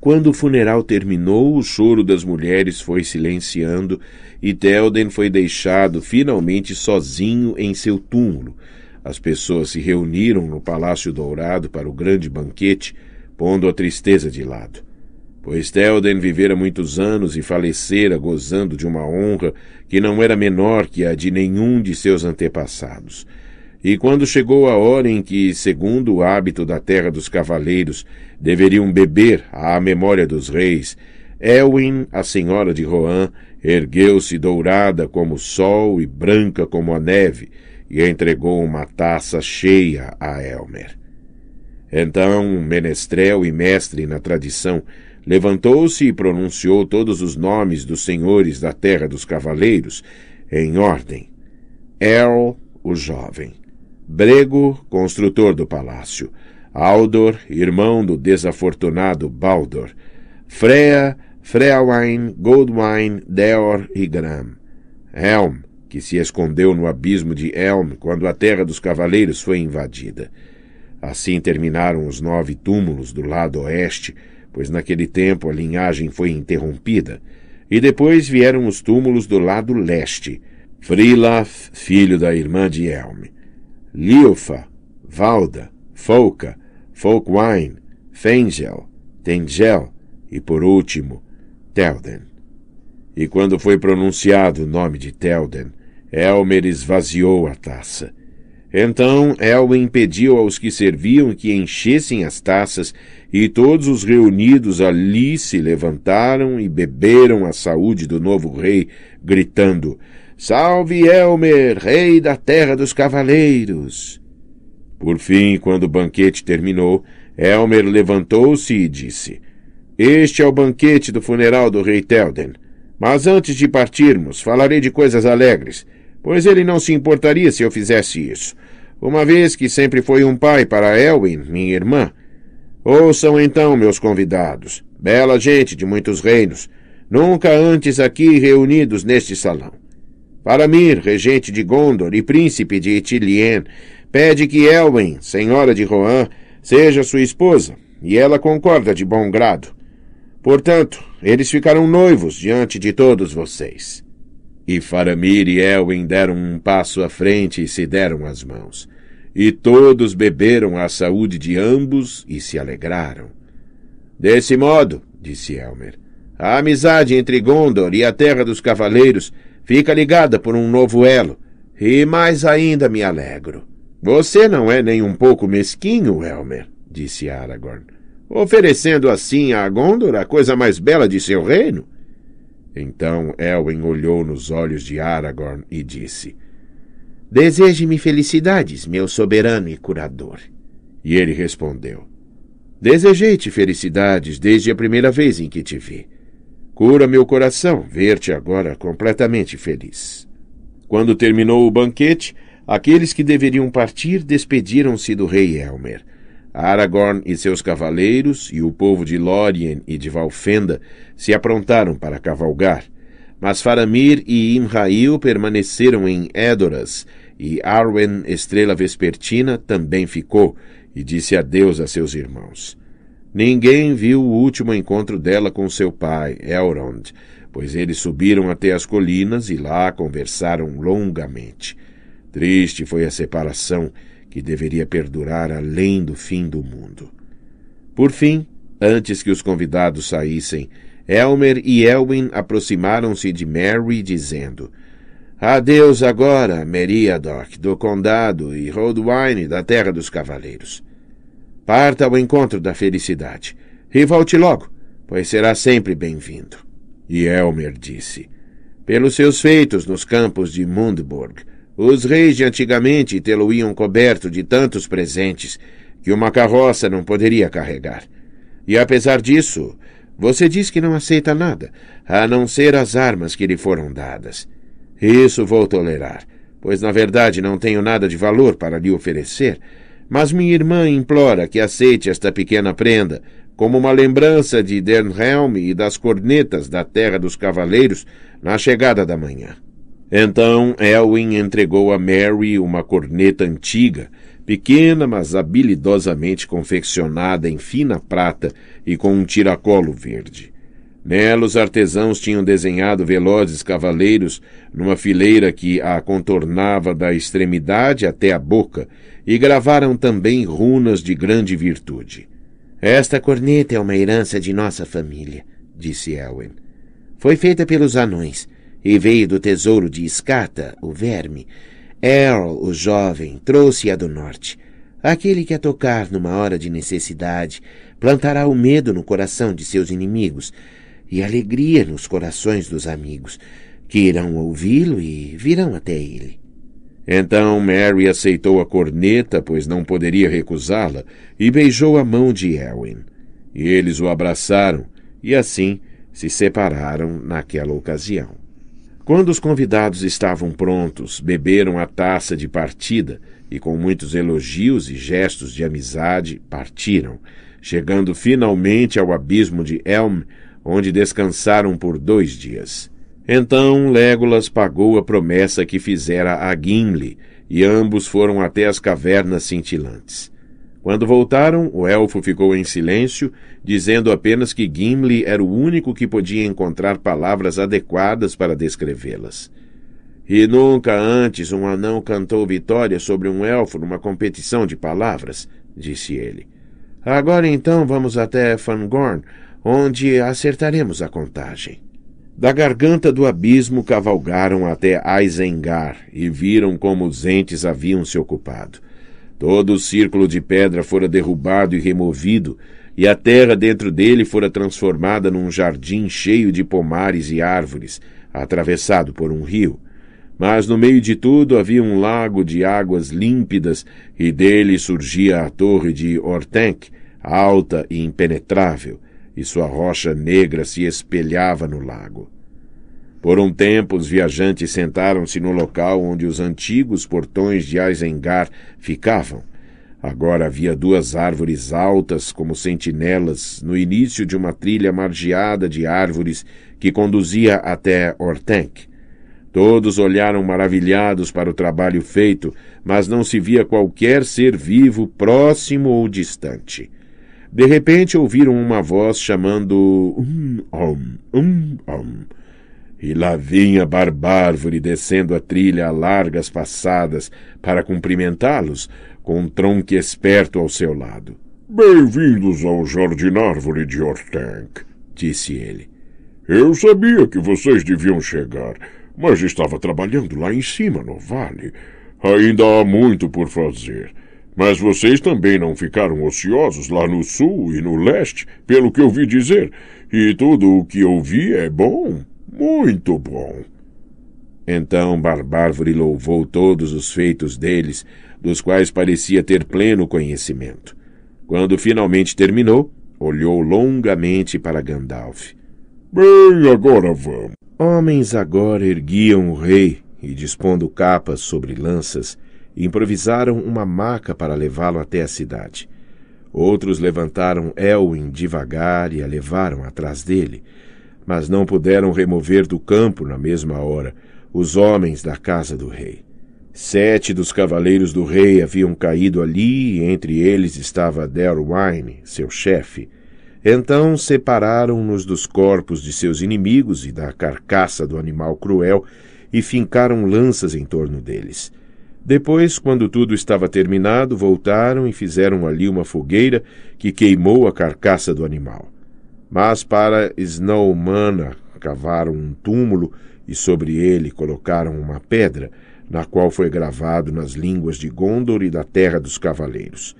Quando o funeral terminou, o choro das mulheres foi silenciando e Telden foi deixado finalmente sozinho em seu túmulo. As pessoas se reuniram no Palácio Dourado para o grande banquete, pondo a tristeza de lado. Pois Telden vivera muitos anos e falecera gozando de uma honra que não era menor que a de nenhum de seus antepassados. E quando chegou a hora em que, segundo o hábito da terra dos cavaleiros, deveriam beber à memória dos reis, Elwin, a senhora de Rohan, ergueu-se dourada como o sol e branca como a neve, e entregou uma taça cheia a Elmer. Então, menestrel e mestre na tradição, levantou-se e pronunciou todos os nomes dos senhores da terra dos cavaleiros, em ordem. El o jovem. Brego, construtor do palácio, Aldor, irmão do desafortunado Baldor; Freya, Freawain, Goldwine, Deor e Gram, Helm, que se escondeu no abismo de Helm quando a terra dos cavaleiros foi invadida. Assim terminaram os nove túmulos do lado oeste, pois naquele tempo a linhagem foi interrompida, e depois vieram os túmulos do lado leste. Frilaf, filho da irmã de Helm. Liofa, Valda, Folka, Folkwine, Fengel, Tengel e, por último, Telden. E quando foi pronunciado o nome de Telden, Elmer esvaziou a taça. Então Elwin pediu aos que serviam que enchessem as taças, e todos os reunidos ali se levantaram e beberam a saúde do novo rei, gritando: Salve Elmer, rei da terra dos cavaleiros! Por fim, quando o banquete terminou, Elmer levantou-se e disse: Este é o banquete do funeral do rei Telden. Mas antes de partirmos, falarei de coisas alegres, pois ele não se importaria se eu fizesse isso, uma vez que sempre foi um pai para Elwin, minha irmã. Ouçam então, meus convidados, bela gente de muitos reinos, nunca antes aqui reunidos neste salão. Faramir, regente de Gondor e príncipe de Itilien, pede que Elwen, senhora de Rohan, seja sua esposa, e ela concorda de bom grado. Portanto, eles ficarão noivos diante de todos vocês. E Faramir e Elwen deram um passo à frente e se deram as mãos. E todos beberam à saúde de ambos e se alegraram. Desse modo, disse Elmer, a amizade entre Gondor e a Terra dos Cavaleiros Fica ligada por um novo elo. E mais ainda me alegro. Você não é nem um pouco mesquinho, Elmer, disse Aragorn, oferecendo assim a Gondor a coisa mais bela de seu reino. Então Elwin olhou nos olhos de Aragorn e disse: Deseje-me felicidades, meu soberano e curador. E ele respondeu: Desejei-te felicidades desde a primeira vez em que te vi. Cura meu coração ver-te agora completamente feliz. Quando terminou o banquete, aqueles que deveriam partir despediram-se do rei Elmer. Aragorn e seus cavaleiros e o povo de Lórien e de Valfenda se aprontaram para cavalgar, mas Faramir e Imrail permaneceram em Edoras, e Arwen, estrela vespertina, também ficou, e disse adeus a seus irmãos. Ninguém viu o último encontro dela com seu pai, Elrond, pois eles subiram até as colinas e lá conversaram longamente. Triste foi a separação que deveria perdurar além do fim do mundo. Por fim, antes que os convidados saíssem, Elmer e Elwin aproximaram-se de Mary, dizendo: Adeus agora, Meriadoc, do condado, e Roldwine, da terra dos cavaleiros. Parta ao encontro da felicidade. E volte logo, pois será sempre bem-vindo. E Elmer disse: Pelos seus feitos nos campos de Mundburg, os reis de antigamente tê-lo iam coberto de tantos presentes que uma carroça não poderia carregar. E apesar disso, você diz que não aceita nada, a não ser as armas que lhe foram dadas. Isso vou tolerar, pois na verdade não tenho nada de valor para lhe oferecer, mas minha irmã implora que aceite esta pequena prenda, como uma lembrança de Dernhelm e das cornetas da Terra dos Cavaleiros na chegada da manhã. Então Elwin entregou a Mary uma corneta antiga, pequena mas habilidosamente confeccionada em fina prata e com um tiracolo verde. Nela os artesãos tinham desenhado velozes cavaleiros numa fileira que a contornava da extremidade até a boca e gravaram também runas de grande virtude. Esta corneta é uma herança de nossa família, disse Elwen. Foi feita pelos anões e veio do tesouro de Escata, o verme. Earl, o jovem, trouxe-a do norte. Aquele que a tocar numa hora de necessidade plantará o medo no coração de seus inimigos e alegria nos corações dos amigos, que irão ouvi-lo e virão até ele. Então Mary aceitou a corneta, pois não poderia recusá-la, e beijou a mão de Erwin. E eles o abraçaram, e assim se separaram naquela ocasião. Quando os convidados estavam prontos, beberam a taça de partida e, com muitos elogios e gestos de amizade, partiram, chegando finalmente ao abismo de Elm, onde descansaram por dois dias. Então Legolas pagou a promessa que fizera a Gimli, e ambos foram até as cavernas cintilantes. Quando voltaram, o elfo ficou em silêncio, dizendo apenas que Gimli era o único que podia encontrar palavras adequadas para descrevê-las. E nunca antes um anão cantou vitória sobre um elfo numa competição de palavras, disse ele. Agora então vamos até Fangorn, onde acertaremos a contagem. Da garganta do abismo cavalgaram até Aizengar e viram como os entes haviam se ocupado. Todo o círculo de pedra fora derrubado e removido, e a terra dentro dele fora transformada num jardim cheio de pomares e árvores, atravessado por um rio. Mas no meio de tudo havia um lago de águas límpidas, e dele surgia a torre de Ortenc, alta e impenetrável e sua rocha negra se espelhava no lago. Por um tempo, os viajantes sentaram-se no local onde os antigos portões de Aizengar ficavam. Agora havia duas árvores altas como sentinelas no início de uma trilha margeada de árvores que conduzia até Ortenk. Todos olharam maravilhados para o trabalho feito, mas não se via qualquer ser vivo próximo ou distante. De repente ouviram uma voz chamando um om, um om. E lá vinha Barbárvore descendo a trilha a largas passadas para cumprimentá-los, com um tronco esperto ao seu lado. Bem-vindos ao Jardim Árvore de Ortank, disse ele. Eu sabia que vocês deviam chegar, mas estava trabalhando lá em cima, no vale. Ainda há muito por fazer. Mas vocês também não ficaram ociosos lá no sul e no leste, pelo que ouvi dizer, e tudo o que ouvi é bom, muito bom. Então Barbárvore louvou todos os feitos deles, dos quais parecia ter pleno conhecimento. Quando finalmente terminou, olhou longamente para Gandalf. Bem, agora vamos. Homens agora erguiam o rei e, dispondo capas sobre lanças, improvisaram uma maca para levá-lo até a cidade. Outros levantaram Elwin devagar e a levaram atrás dele, mas não puderam remover do campo na mesma hora os homens da casa do rei. Sete dos cavaleiros do rei haviam caído ali, e entre eles estava Derwine, seu chefe. Então separaram-nos dos corpos de seus inimigos e da carcaça do animal cruel e fincaram lanças em torno deles. Depois, quando tudo estava terminado, voltaram e fizeram ali uma fogueira que queimou a carcaça do animal. Mas para Snowmana cavaram um túmulo e sobre ele colocaram uma pedra, na qual foi gravado nas línguas de Gondor e da terra dos cavaleiros.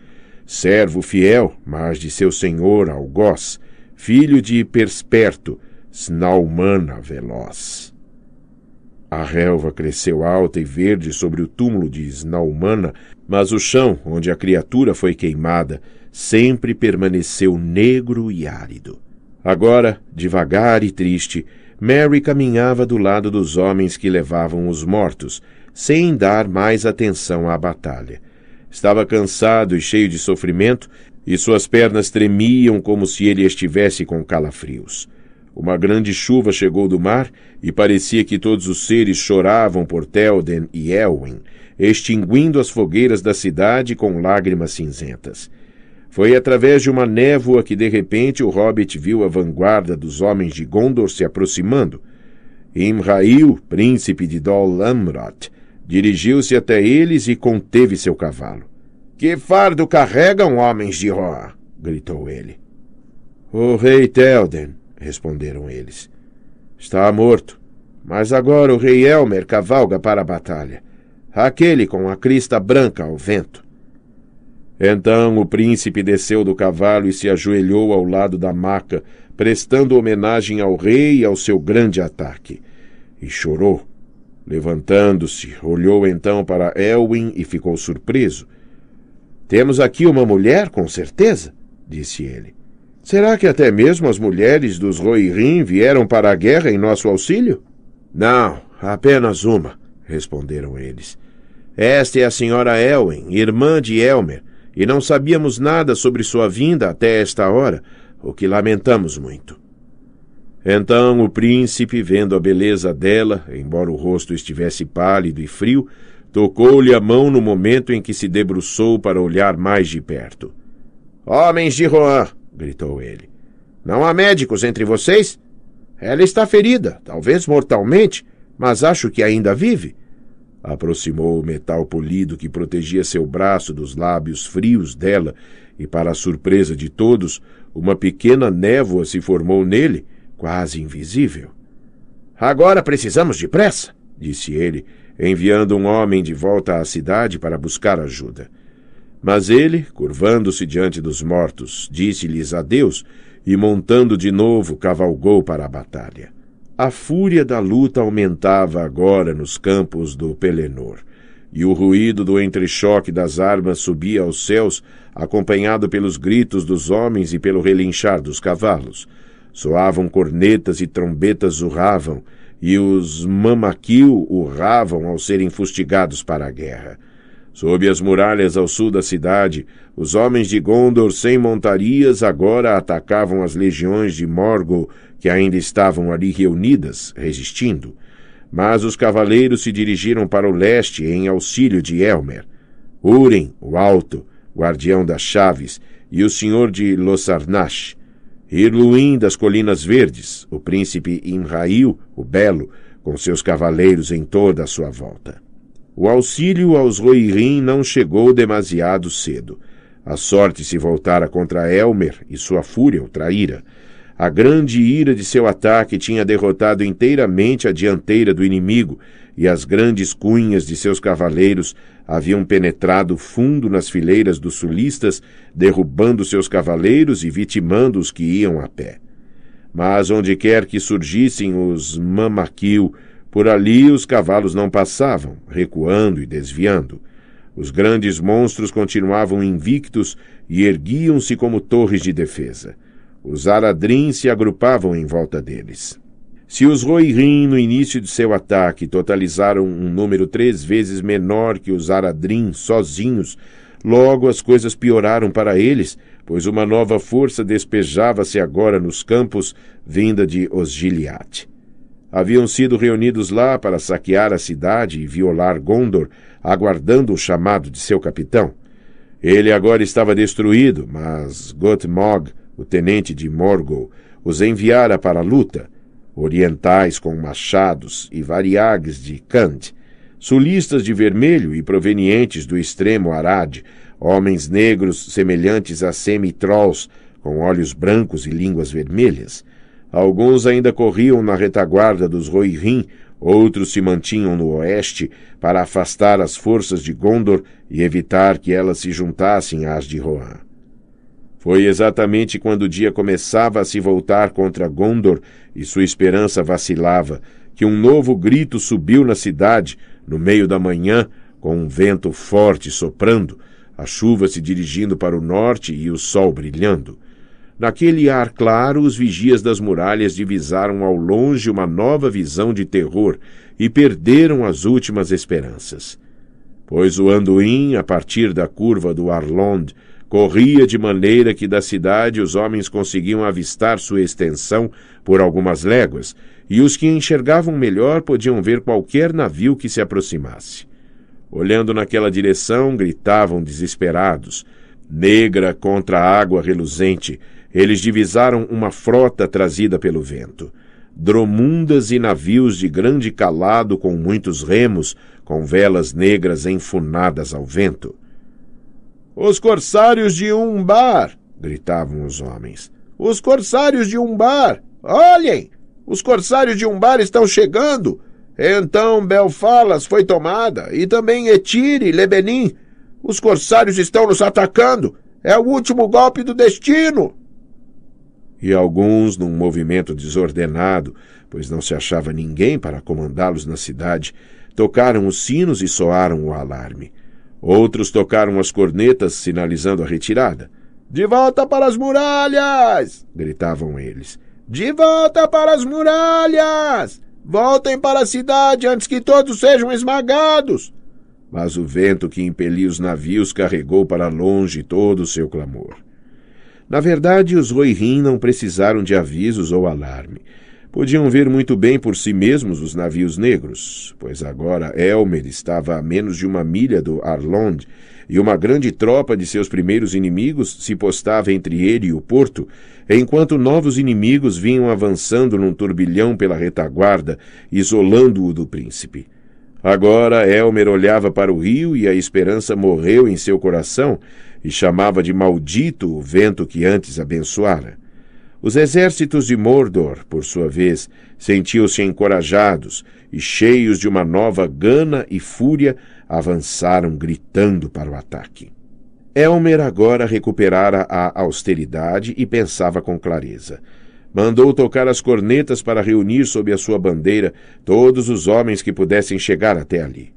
Servo fiel, mas de seu senhor Algoz, filho de Persperto, Snaumana Veloz. A relva cresceu alta e verde sobre o túmulo de Snaumana, mas o chão onde a criatura foi queimada sempre permaneceu negro e árido. Agora, devagar e triste, Mary caminhava do lado dos homens que levavam os mortos, sem dar mais atenção à batalha. Estava cansado e cheio de sofrimento, e suas pernas tremiam como se ele estivesse com calafrios. Uma grande chuva chegou do mar e parecia que todos os seres choravam por Telden e Elwin, extinguindo as fogueiras da cidade com lágrimas cinzentas. Foi através de uma névoa que de repente o hobbit viu a vanguarda dos homens de Gondor se aproximando. Imrail, príncipe de Dol Amroth, dirigiu-se até eles e conteve seu cavalo. Que fardo carregam homens de Roa? gritou ele. O rei Telden, responderam eles. Está morto. Mas agora o rei Elmer cavalga para a batalha. Aquele com a crista branca ao vento. Então o príncipe desceu do cavalo e se ajoelhou ao lado da maca, prestando homenagem ao rei e ao seu grande ataque. E chorou. Levantando-se, olhou então para Elwin e ficou surpreso. Temos aqui uma mulher, com certeza, disse ele. Será que até mesmo as mulheres dos Roirim vieram para a guerra em nosso auxílio? Não, apenas uma, responderam eles. Esta é a senhora Elwen, irmã de Elmer, e não sabíamos nada sobre sua vinda até esta hora, o que lamentamos muito. Então o príncipe, vendo a beleza dela, embora o rosto estivesse pálido e frio, tocou-lhe a mão no momento em que se debruçou para olhar mais de perto. Homens de Rohan, gritou ele. Não há médicos entre vocês? Ela está ferida, talvez mortalmente, mas acho que ainda vive. Aproximou o metal polido que protegia seu braço dos lábios frios dela, e, para a surpresa de todos, uma pequena névoa se formou nele, quase invisível. Agora precisamos de pressa, disse ele, enviando um homem de volta à cidade para buscar ajuda. Mas ele, curvando-se diante dos mortos, disse-lhes adeus e, montando de novo, cavalgou para a batalha. A fúria da luta aumentava agora nos campos do Pelenor, e o ruído do entrechoque das armas subia aos céus, acompanhado pelos gritos dos homens e pelo relinchar dos cavalos. Soavam cornetas e trombetas zurravam, e os mamaquil urravam ao serem fustigados para a guerra. Sob as muralhas ao sul da cidade, os homens de Gondor sem montarias agora atacavam as legiões de Morgul que ainda estavam ali reunidas, resistindo. Mas os cavaleiros se dirigiram para o leste em auxílio de Elmer. Urem, o Alto, guardião das chaves, e o senhor de Losarnash. Irluim das Colinas Verdes, o príncipe Imrail, o Belo, com seus cavaleiros em toda a sua volta. O auxílio aos Roirin não chegou demasiado cedo. A sorte se voltara contra Elmer e sua fúria o traíra. A grande ira de seu ataque tinha derrotado inteiramente a dianteira do inimigo, e as grandes cunhas de seus cavaleiros haviam penetrado fundo nas fileiras dos sulistas, derrubando seus cavaleiros e vitimando os que iam a pé. Mas onde quer que surgissem os Mamaquil, por ali os cavalos não passavam, recuando e desviando. Os grandes monstros continuavam invictos e erguiam-se como torres de defesa. Os aradrins se agrupavam em volta deles. Se os roirin no início de seu ataque, totalizaram um número três vezes menor que os Aradrim sozinhos, logo as coisas pioraram para eles, pois uma nova força despejava-se agora nos campos, vinda de Osgiliath haviam sido reunidos lá para saquear a cidade e violar Gondor, aguardando o chamado de seu capitão. Ele agora estava destruído, mas Gotmog, o tenente de Morgul, os enviara para a luta, orientais com machados e variagues de Kant, sulistas de vermelho e provenientes do extremo Arad, homens negros semelhantes a semi-trolls, com olhos brancos e línguas vermelhas. Alguns ainda corriam na retaguarda dos Rohirrim, outros se mantinham no oeste para afastar as forças de Gondor e evitar que elas se juntassem às de Rohan. Foi exatamente quando o dia começava a se voltar contra Gondor e sua esperança vacilava, que um novo grito subiu na cidade, no meio da manhã, com um vento forte soprando, a chuva se dirigindo para o norte e o sol brilhando. Naquele ar claro, os vigias das muralhas divisaram ao longe uma nova visão de terror e perderam as últimas esperanças. Pois o Anduin, a partir da curva do Arlond, corria de maneira que da cidade os homens conseguiam avistar sua extensão por algumas léguas, e os que enxergavam melhor podiam ver qualquer navio que se aproximasse. Olhando naquela direção, gritavam desesperados: negra contra a água reluzente, eles divisaram uma frota trazida pelo vento. Dromundas e navios de grande calado com muitos remos, com velas negras enfunadas ao vento. Os corsários de Umbar! gritavam os homens. Os corsários de Umbar! Olhem! Os corsários de Umbar estão chegando! Então Belfalas foi tomada, e também Etire e Lebenim. Os corsários estão nos atacando! É o último golpe do destino! e alguns num movimento desordenado, pois não se achava ninguém para comandá-los na cidade, tocaram os sinos e soaram o alarme. Outros tocaram as cornetas, sinalizando a retirada. De volta para as muralhas! gritavam eles. De volta para as muralhas! Voltem para a cidade antes que todos sejam esmagados! Mas o vento que impelia os navios carregou para longe todo o seu clamor. Na verdade, os Rohirrim não precisaram de avisos ou alarme. Podiam ver muito bem por si mesmos os navios negros, pois agora Elmer estava a menos de uma milha do Arlond e uma grande tropa de seus primeiros inimigos se postava entre ele e o porto, enquanto novos inimigos vinham avançando num turbilhão pela retaguarda, isolando-o do príncipe. Agora Elmer olhava para o rio e a esperança morreu em seu coração, e chamava de maldito o vento que antes abençoara. Os exércitos de Mordor, por sua vez, sentiam-se encorajados e, cheios de uma nova gana e fúria, avançaram gritando para o ataque. Elmer agora recuperara a austeridade e pensava com clareza. Mandou tocar as cornetas para reunir sob a sua bandeira todos os homens que pudessem chegar até ali.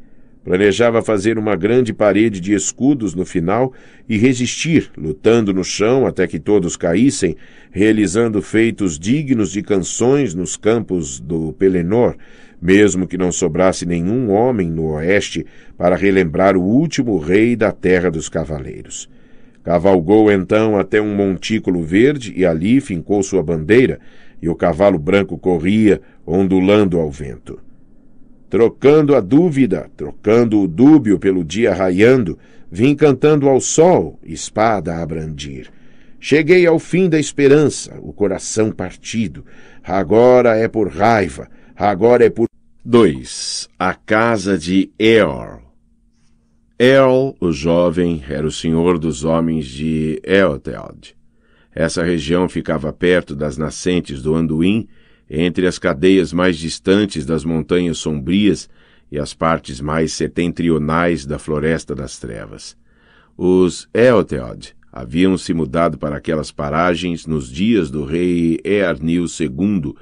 Planejava fazer uma grande parede de escudos no final e resistir, lutando no chão até que todos caíssem, realizando feitos dignos de canções nos campos do Pelenor, mesmo que não sobrasse nenhum homem no oeste para relembrar o último rei da terra dos cavaleiros. Cavalgou então até um montículo verde e ali fincou sua bandeira, e o cavalo branco corria, ondulando ao vento. Trocando a dúvida, trocando o dúbio pelo dia raiando, vim cantando ao sol, espada a brandir. Cheguei ao fim da esperança, o coração partido. Agora é por raiva, agora é por. 2. A casa de Eor. Eol, o jovem, era o senhor dos homens de Eoteld. Essa região ficava perto das nascentes do Anduin entre as cadeias mais distantes das montanhas sombrias e as partes mais setentrionais da Floresta das Trevas. Os Eotheod haviam se mudado para aquelas paragens nos dias do rei Earnil II,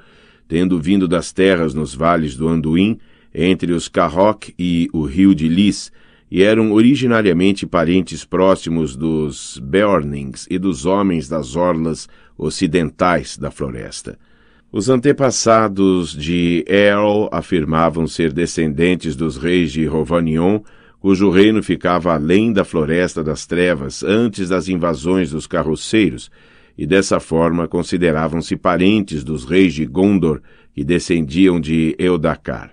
tendo vindo das terras nos vales do Anduin, entre os Carroc e o rio de Lys, e eram originariamente parentes próximos dos Beornings e dos homens das orlas ocidentais da floresta. Os antepassados de El afirmavam ser descendentes dos reis de Rovanion, cujo reino ficava além da Floresta das Trevas antes das invasões dos carroceiros, e dessa forma consideravam-se parentes dos reis de Gondor que descendiam de Eudacar.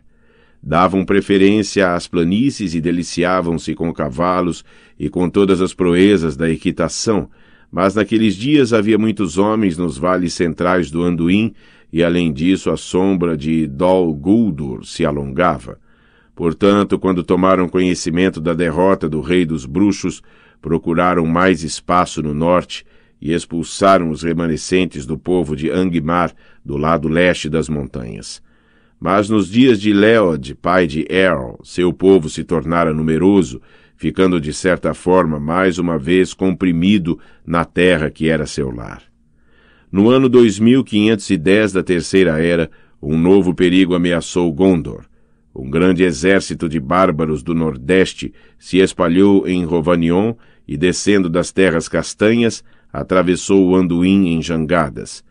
Davam preferência às planícies e deliciavam-se com cavalos e com todas as proezas da equitação, mas naqueles dias havia muitos homens nos vales centrais do Anduin e além disso a sombra de Dol Guldur se alongava. Portanto, quando tomaram conhecimento da derrota do rei dos bruxos, procuraram mais espaço no norte e expulsaram os remanescentes do povo de Angmar do lado leste das montanhas. Mas nos dias de Leod, pai de Errol, seu povo se tornara numeroso, ficando de certa forma mais uma vez comprimido na terra que era seu lar. No ano 2510 da Terceira Era, um novo perigo ameaçou Gondor. Um grande exército de bárbaros do Nordeste se espalhou em Rovanion e, descendo das terras castanhas, atravessou o Anduin em jangadas.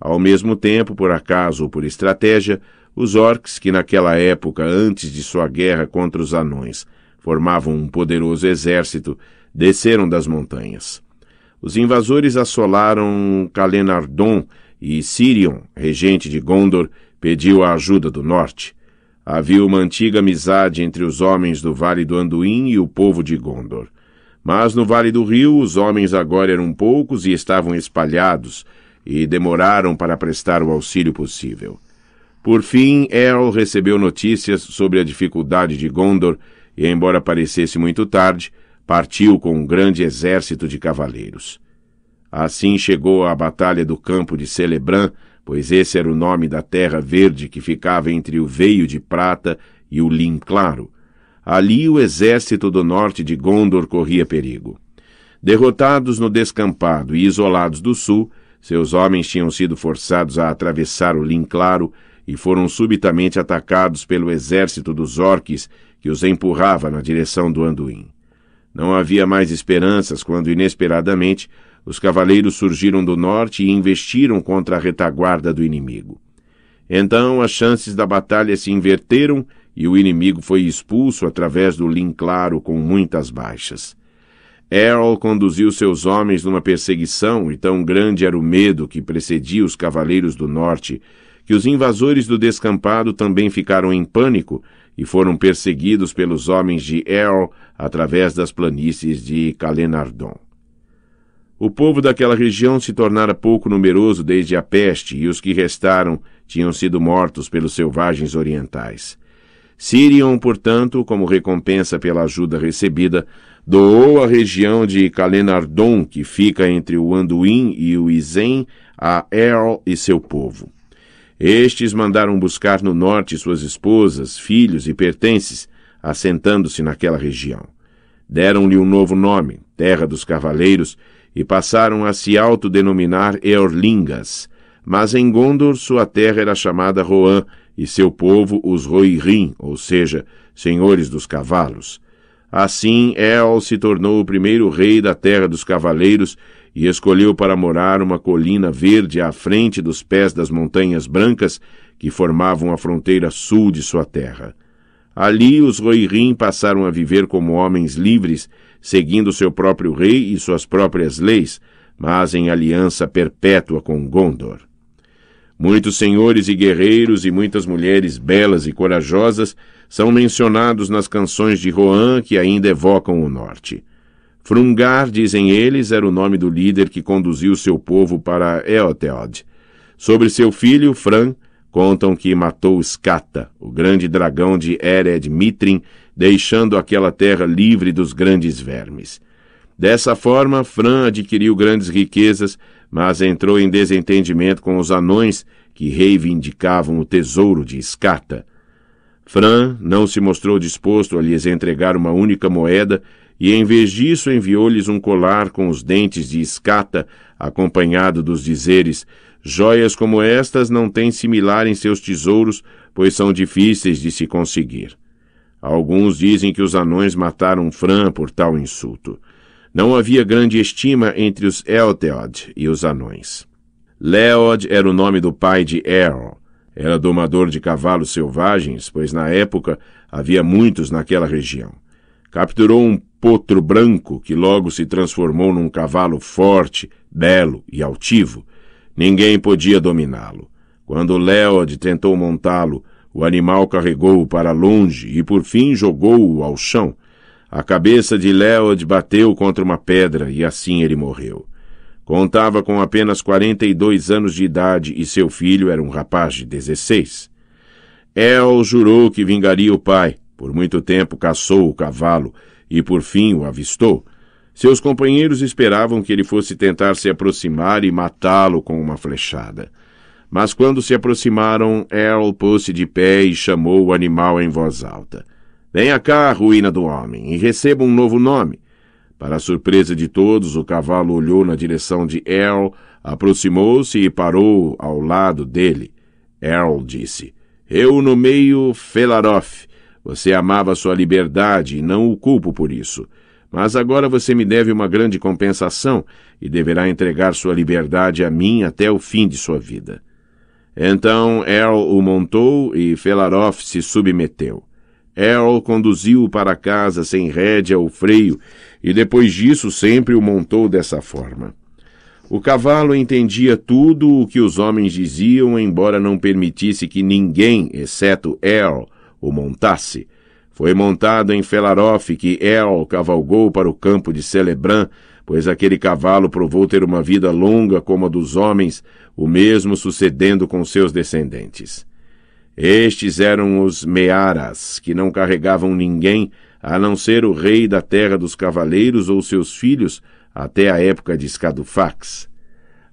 Ao mesmo tempo, por acaso ou por estratégia, os orcs, que naquela época, antes de sua guerra contra os anões, formavam um poderoso exército, desceram das montanhas. Os invasores assolaram Calenardon e Sirion, regente de Gondor, pediu a ajuda do norte. Havia uma antiga amizade entre os homens do Vale do Anduin e o povo de Gondor. Mas no Vale do Rio os homens agora eram poucos e estavam espalhados, e demoraram para prestar o auxílio possível. Por fim, El recebeu notícias sobre a dificuldade de Gondor, e embora parecesse muito tarde, partiu com um grande exército de cavaleiros. Assim chegou à Batalha do Campo de Celebran, pois esse era o nome da terra verde que ficava entre o Veio de Prata e o Lim Claro. Ali o exército do norte de Gondor corria perigo. Derrotados no descampado e isolados do sul, seus homens tinham sido forçados a atravessar o Lim Claro e foram subitamente atacados pelo exército dos orques que os empurrava na direção do Anduin. Não havia mais esperanças quando, inesperadamente, os cavaleiros surgiram do norte e investiram contra a retaguarda do inimigo. Então as chances da batalha se inverteram e o inimigo foi expulso através do lim claro com muitas baixas. Errol conduziu seus homens numa perseguição e tão grande era o medo que precedia os cavaleiros do norte que os invasores do descampado também ficaram em pânico e foram perseguidos pelos homens de Errol através das planícies de Calenardon. O povo daquela região se tornara pouco numeroso desde a peste, e os que restaram tinham sido mortos pelos selvagens orientais. Sirion, portanto, como recompensa pela ajuda recebida, doou a região de Calenardon, que fica entre o Anduin e o Isen, a Erl e seu povo. Estes mandaram buscar no norte suas esposas, filhos e pertences, assentando-se naquela região. Deram-lhe um novo nome, Terra dos Cavaleiros, e passaram a se autodenominar Eorlingas. Mas em Gondor sua terra era chamada Rohan e seu povo os Rohirrim, ou seja, senhores dos cavalos. Assim, El se tornou o primeiro rei da terra dos cavaleiros e escolheu para morar uma colina verde à frente dos pés das montanhas brancas que formavam a fronteira sul de sua terra. Ali os Rohirrim passaram a viver como homens livres, seguindo seu próprio rei e suas próprias leis, mas em aliança perpétua com Gondor. Muitos senhores e guerreiros e muitas mulheres belas e corajosas são mencionados nas canções de Rohan que ainda evocam o norte. Frungar, dizem eles, era o nome do líder que conduziu seu povo para Eoteod. Sobre seu filho, Fran, Contam que matou Skata, o grande dragão de Ered Mitrin, deixando aquela terra livre dos grandes vermes. Dessa forma, Fran adquiriu grandes riquezas, mas entrou em desentendimento com os anões que reivindicavam o tesouro de Skata. Fran não se mostrou disposto a lhes entregar uma única moeda e, em vez disso, enviou-lhes um colar com os dentes de Skata, acompanhado dos dizeres Joias como estas não têm similar em seus tesouros, pois são difíceis de se conseguir. Alguns dizem que os anões mataram Fran por tal insulto. Não havia grande estima entre os Elteod e os anões. Leod era o nome do pai de Earl. Era domador de cavalos selvagens, pois na época havia muitos naquela região. Capturou um potro branco que logo se transformou num cavalo forte, belo e altivo Ninguém podia dominá-lo. Quando Leod tentou montá-lo, o animal carregou-o para longe e por fim jogou-o ao chão. A cabeça de Leod bateu contra uma pedra e assim ele morreu. Contava com apenas 42 anos de idade e seu filho era um rapaz de 16. El jurou que vingaria o pai. Por muito tempo caçou o cavalo e por fim o avistou. Seus companheiros esperavam que ele fosse tentar se aproximar e matá-lo com uma flechada. Mas quando se aproximaram, Earl pôs-se de pé e chamou o animal em voz alta. Venha cá, ruína do homem, e receba um novo nome. Para a surpresa de todos, o cavalo olhou na direção de Earl, aproximou-se e parou ao lado dele. Earl disse, Eu nomeio Felarof. Você amava sua liberdade e não o culpo por isso. — mas agora você me deve uma grande compensação e deverá entregar sua liberdade a mim até o fim de sua vida. Então Earl o montou e Felarof se submeteu. Earl conduziu-o para casa sem rédea ou freio, e depois disso sempre o montou dessa forma. O cavalo entendia tudo o que os homens diziam, embora não permitisse que ninguém, exceto Earl, o montasse, foi montado em Felarof, que El cavalgou para o campo de Celebran, pois aquele cavalo provou ter uma vida longa como a dos homens, o mesmo sucedendo com seus descendentes. Estes eram os Mearas, que não carregavam ninguém, a não ser o rei da terra dos cavaleiros ou seus filhos, até a época de Escadufax.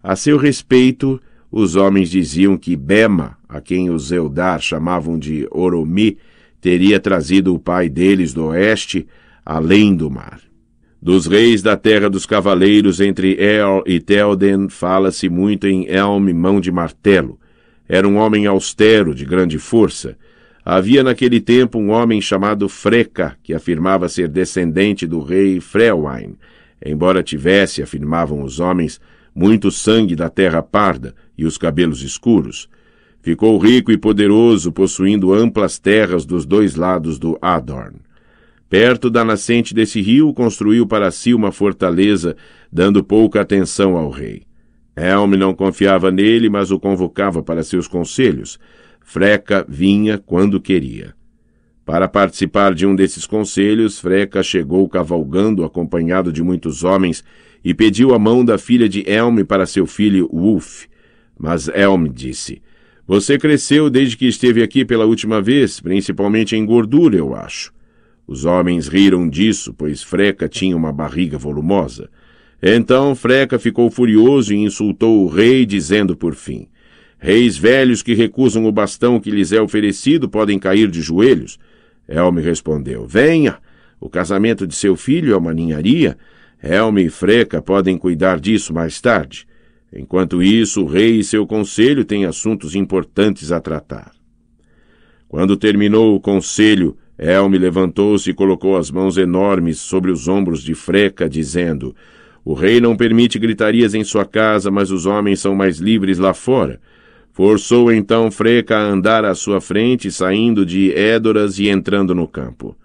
A seu respeito, os homens diziam que Bema, a quem os Eldar chamavam de Oromi, teria trazido o pai deles do oeste, além do mar. Dos reis da terra dos cavaleiros entre El er e Telden fala-se muito em Elm Mão de Martelo. Era um homem austero, de grande força. Havia naquele tempo um homem chamado Freca, que afirmava ser descendente do rei Frewain. Embora tivesse, afirmavam os homens, muito sangue da terra parda e os cabelos escuros. Ficou rico e poderoso, possuindo amplas terras dos dois lados do Adorn. Perto da nascente desse rio, construiu para si uma fortaleza, dando pouca atenção ao rei. Helm não confiava nele, mas o convocava para seus conselhos. Freca vinha quando queria. Para participar de um desses conselhos, Freca chegou cavalgando, acompanhado de muitos homens, e pediu a mão da filha de Elm para seu filho Wulf. Mas Elm disse: você cresceu desde que esteve aqui pela última vez, principalmente em gordura, eu acho. Os homens riram disso, pois Freca tinha uma barriga volumosa. Então Freca ficou furioso e insultou o rei, dizendo por fim: Reis velhos que recusam o bastão que lhes é oferecido podem cair de joelhos. Elme respondeu: Venha, o casamento de seu filho é uma ninharia. Elme e Freca podem cuidar disso mais tarde. Enquanto isso, o rei e seu conselho têm assuntos importantes a tratar. Quando terminou o conselho, Elme levantou-se e colocou as mãos enormes sobre os ombros de Freca, dizendo: O rei não permite gritarias em sua casa, mas os homens são mais livres lá fora. Forçou então Freca a andar à sua frente, saindo de Édoras e entrando no campo.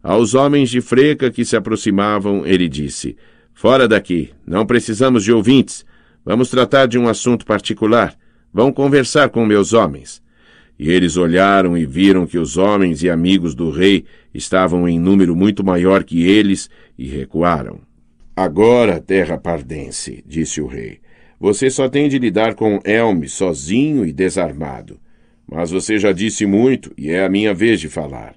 Aos homens de Freca que se aproximavam, ele disse: Fora daqui, não precisamos de ouvintes. Vamos tratar de um assunto particular. Vão conversar com meus homens. E eles olharam e viram que os homens e amigos do rei estavam em número muito maior que eles e recuaram. Agora, terra pardense, disse o rei, você só tem de lidar com Elme sozinho e desarmado. Mas você já disse muito e é a minha vez de falar.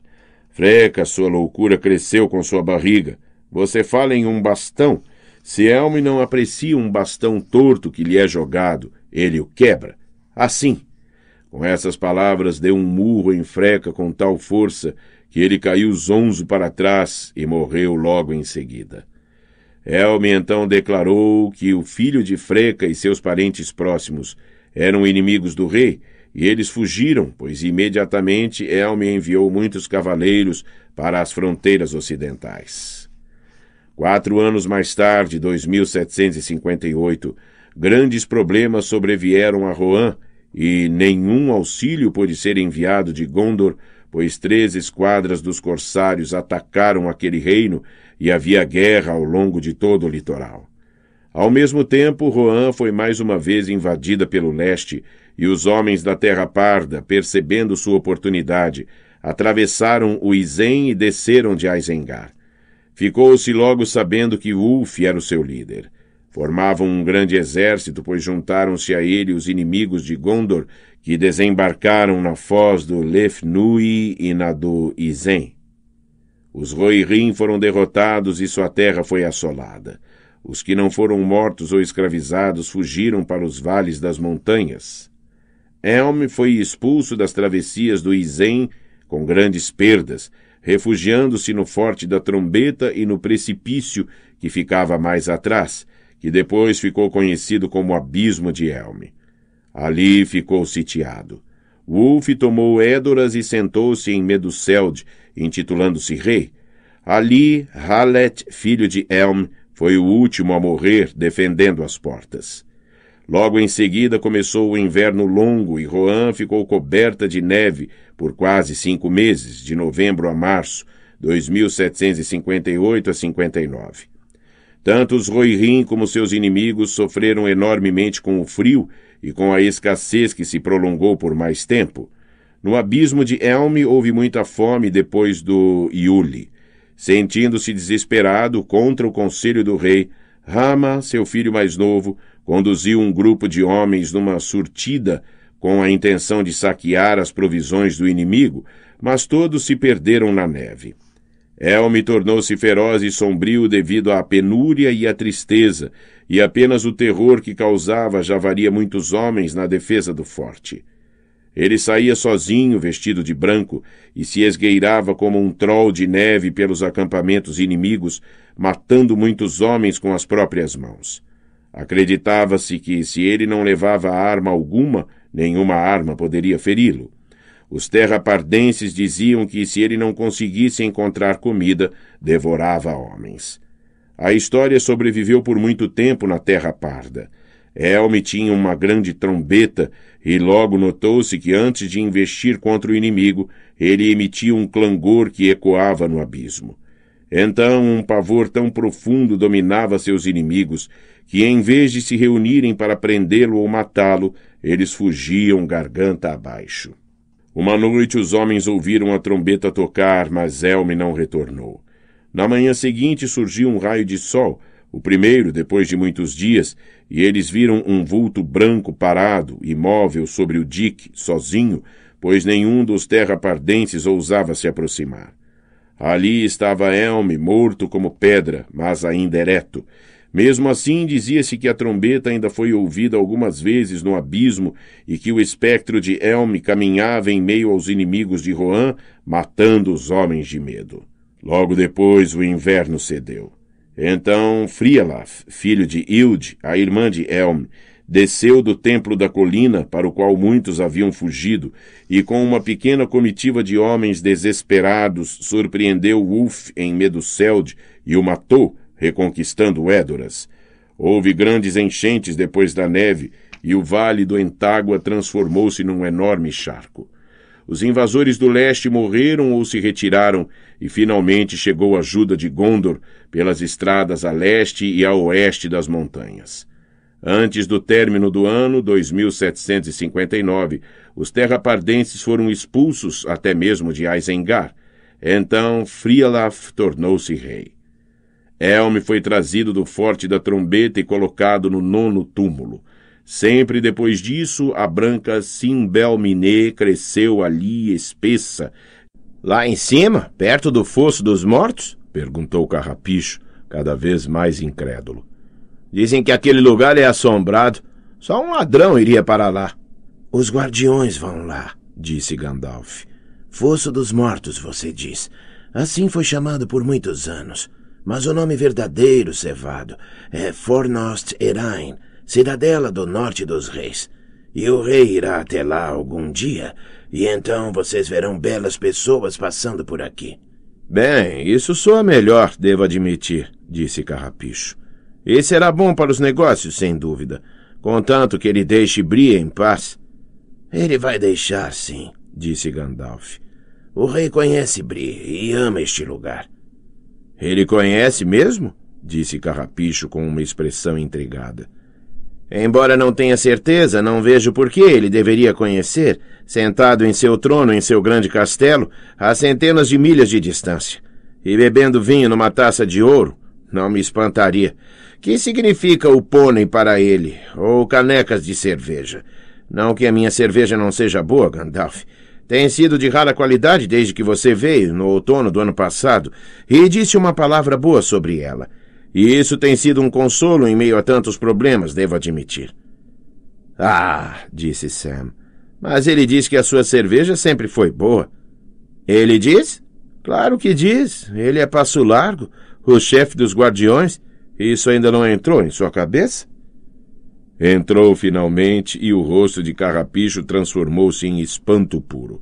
Freca, sua loucura cresceu com sua barriga. Você fala em um bastão se Elme não aprecia um bastão torto que lhe é jogado, ele o quebra. Assim. Com essas palavras, deu um murro em Freca com tal força que ele caiu zonzo para trás e morreu logo em seguida. Elme então declarou que o filho de Freca e seus parentes próximos eram inimigos do rei, e eles fugiram, pois imediatamente Elme enviou muitos cavaleiros para as fronteiras ocidentais. Quatro anos mais tarde, 2758, grandes problemas sobrevieram a Rohan e nenhum auxílio pôde ser enviado de Gondor, pois três esquadras dos corsários atacaram aquele reino e havia guerra ao longo de todo o litoral. Ao mesmo tempo, Rohan foi mais uma vez invadida pelo leste, e os homens da Terra Parda, percebendo sua oportunidade, atravessaram o Isen e desceram de Isengard. Ficou-se logo sabendo que Ulf era o seu líder. Formavam um grande exército, pois juntaram-se a ele os inimigos de Gondor, que desembarcaram na foz do Lefnui e na do Isen. Os Rohirrim foram derrotados e sua terra foi assolada. Os que não foram mortos ou escravizados fugiram para os vales das montanhas. Elm foi expulso das travessias do Isen com grandes perdas, refugiando-se no forte da trombeta e no precipício que ficava mais atrás, que depois ficou conhecido como Abismo de Elme. Ali ficou sitiado. Wulf tomou Édoras e sentou-se em Meduseld, intitulando-se rei. Ali, Halet, filho de Elm, foi o último a morrer defendendo as portas. Logo em seguida começou o inverno longo e Roan ficou coberta de neve por quase cinco meses, de novembro a março, 2758 a 59. Tanto os Rohirrim como seus inimigos sofreram enormemente com o frio e com a escassez que se prolongou por mais tempo. No abismo de Elme houve muita fome depois do Iule. Sentindo-se desesperado contra o conselho do rei, Rama, seu filho mais novo, conduziu um grupo de homens numa surtida com a intenção de saquear as provisões do inimigo, mas todos se perderam na neve. Elme tornou-se feroz e sombrio devido à penúria e à tristeza, e apenas o terror que causava já varia muitos homens na defesa do forte. Ele saía sozinho, vestido de branco, e se esgueirava como um troll de neve pelos acampamentos inimigos, matando muitos homens com as próprias mãos. Acreditava-se que, se ele não levava arma alguma, nenhuma arma poderia feri-lo. Os terrapardenses diziam que, se ele não conseguisse encontrar comida, devorava homens. A história sobreviveu por muito tempo na Terra Parda. Elme tinha uma grande trombeta e logo notou-se que antes de investir contra o inimigo, ele emitia um clangor que ecoava no abismo. Então um pavor tão profundo dominava seus inimigos, que em vez de se reunirem para prendê-lo ou matá-lo, eles fugiam garganta abaixo. Uma noite os homens ouviram a trombeta tocar, mas Elme não retornou. Na manhã seguinte surgiu um raio de sol, o primeiro depois de muitos dias, e eles viram um vulto branco parado, imóvel sobre o dique, sozinho, pois nenhum dos terrapardenses ousava se aproximar. Ali estava Elme, morto como pedra, mas ainda ereto. Mesmo assim, dizia-se que a trombeta ainda foi ouvida algumas vezes no abismo e que o espectro de Elme caminhava em meio aos inimigos de Rohan, matando os homens de medo. Logo depois, o inverno cedeu. Então, Frialaf, filho de Ild, a irmã de Elme, desceu do templo da colina, para o qual muitos haviam fugido, e com uma pequena comitiva de homens desesperados surpreendeu Wulf em Meduseld e o matou, reconquistando Édoras. Houve grandes enchentes depois da neve, e o vale do Entágua transformou-se num enorme charco. Os invasores do leste morreram ou se retiraram, e finalmente chegou a ajuda de Gondor pelas estradas a leste e a oeste das montanhas. Antes do término do ano 2759, os terrapardenses foram expulsos até mesmo de Aizengar. Então Frialaf tornou-se rei. Elme foi trazido do Forte da Trombeta e colocado no nono túmulo. Sempre depois disso, a branca Simbelminé cresceu ali espessa. Lá em cima, perto do fosso dos mortos? perguntou Carrapicho, cada vez mais incrédulo. Dizem que aquele lugar é assombrado. Só um ladrão iria para lá. Os guardiões vão lá, disse Gandalf. Fosso dos Mortos, você diz. Assim foi chamado por muitos anos. Mas o nome verdadeiro, Cevado, é Fornost Erain, cidadela do norte dos reis. E o rei irá até lá algum dia, e então vocês verão belas pessoas passando por aqui. Bem, isso soa melhor, devo admitir, disse Carrapicho. Esse será bom para os negócios, sem dúvida, contanto que ele deixe Bri em paz. Ele vai deixar, sim, disse Gandalf. O rei conhece Bri e ama este lugar. Ele conhece mesmo? disse Carrapicho com uma expressão intrigada. Embora não tenha certeza, não vejo por que ele deveria conhecer, sentado em seu trono em seu grande castelo, a centenas de milhas de distância, e bebendo vinho numa taça de ouro. Não me espantaria. Que significa o pônei para ele, ou canecas de cerveja. Não que a minha cerveja não seja boa, Gandalf. Tem sido de rara qualidade desde que você veio, no outono do ano passado, e disse uma palavra boa sobre ela. E isso tem sido um consolo em meio a tantos problemas, devo admitir. Ah, disse Sam. Mas ele diz que a sua cerveja sempre foi boa. Ele diz? Claro que diz. Ele é passo largo, o chefe dos guardiões. Isso ainda não entrou em sua cabeça? Entrou finalmente e o rosto de Carrapicho transformou-se em espanto puro.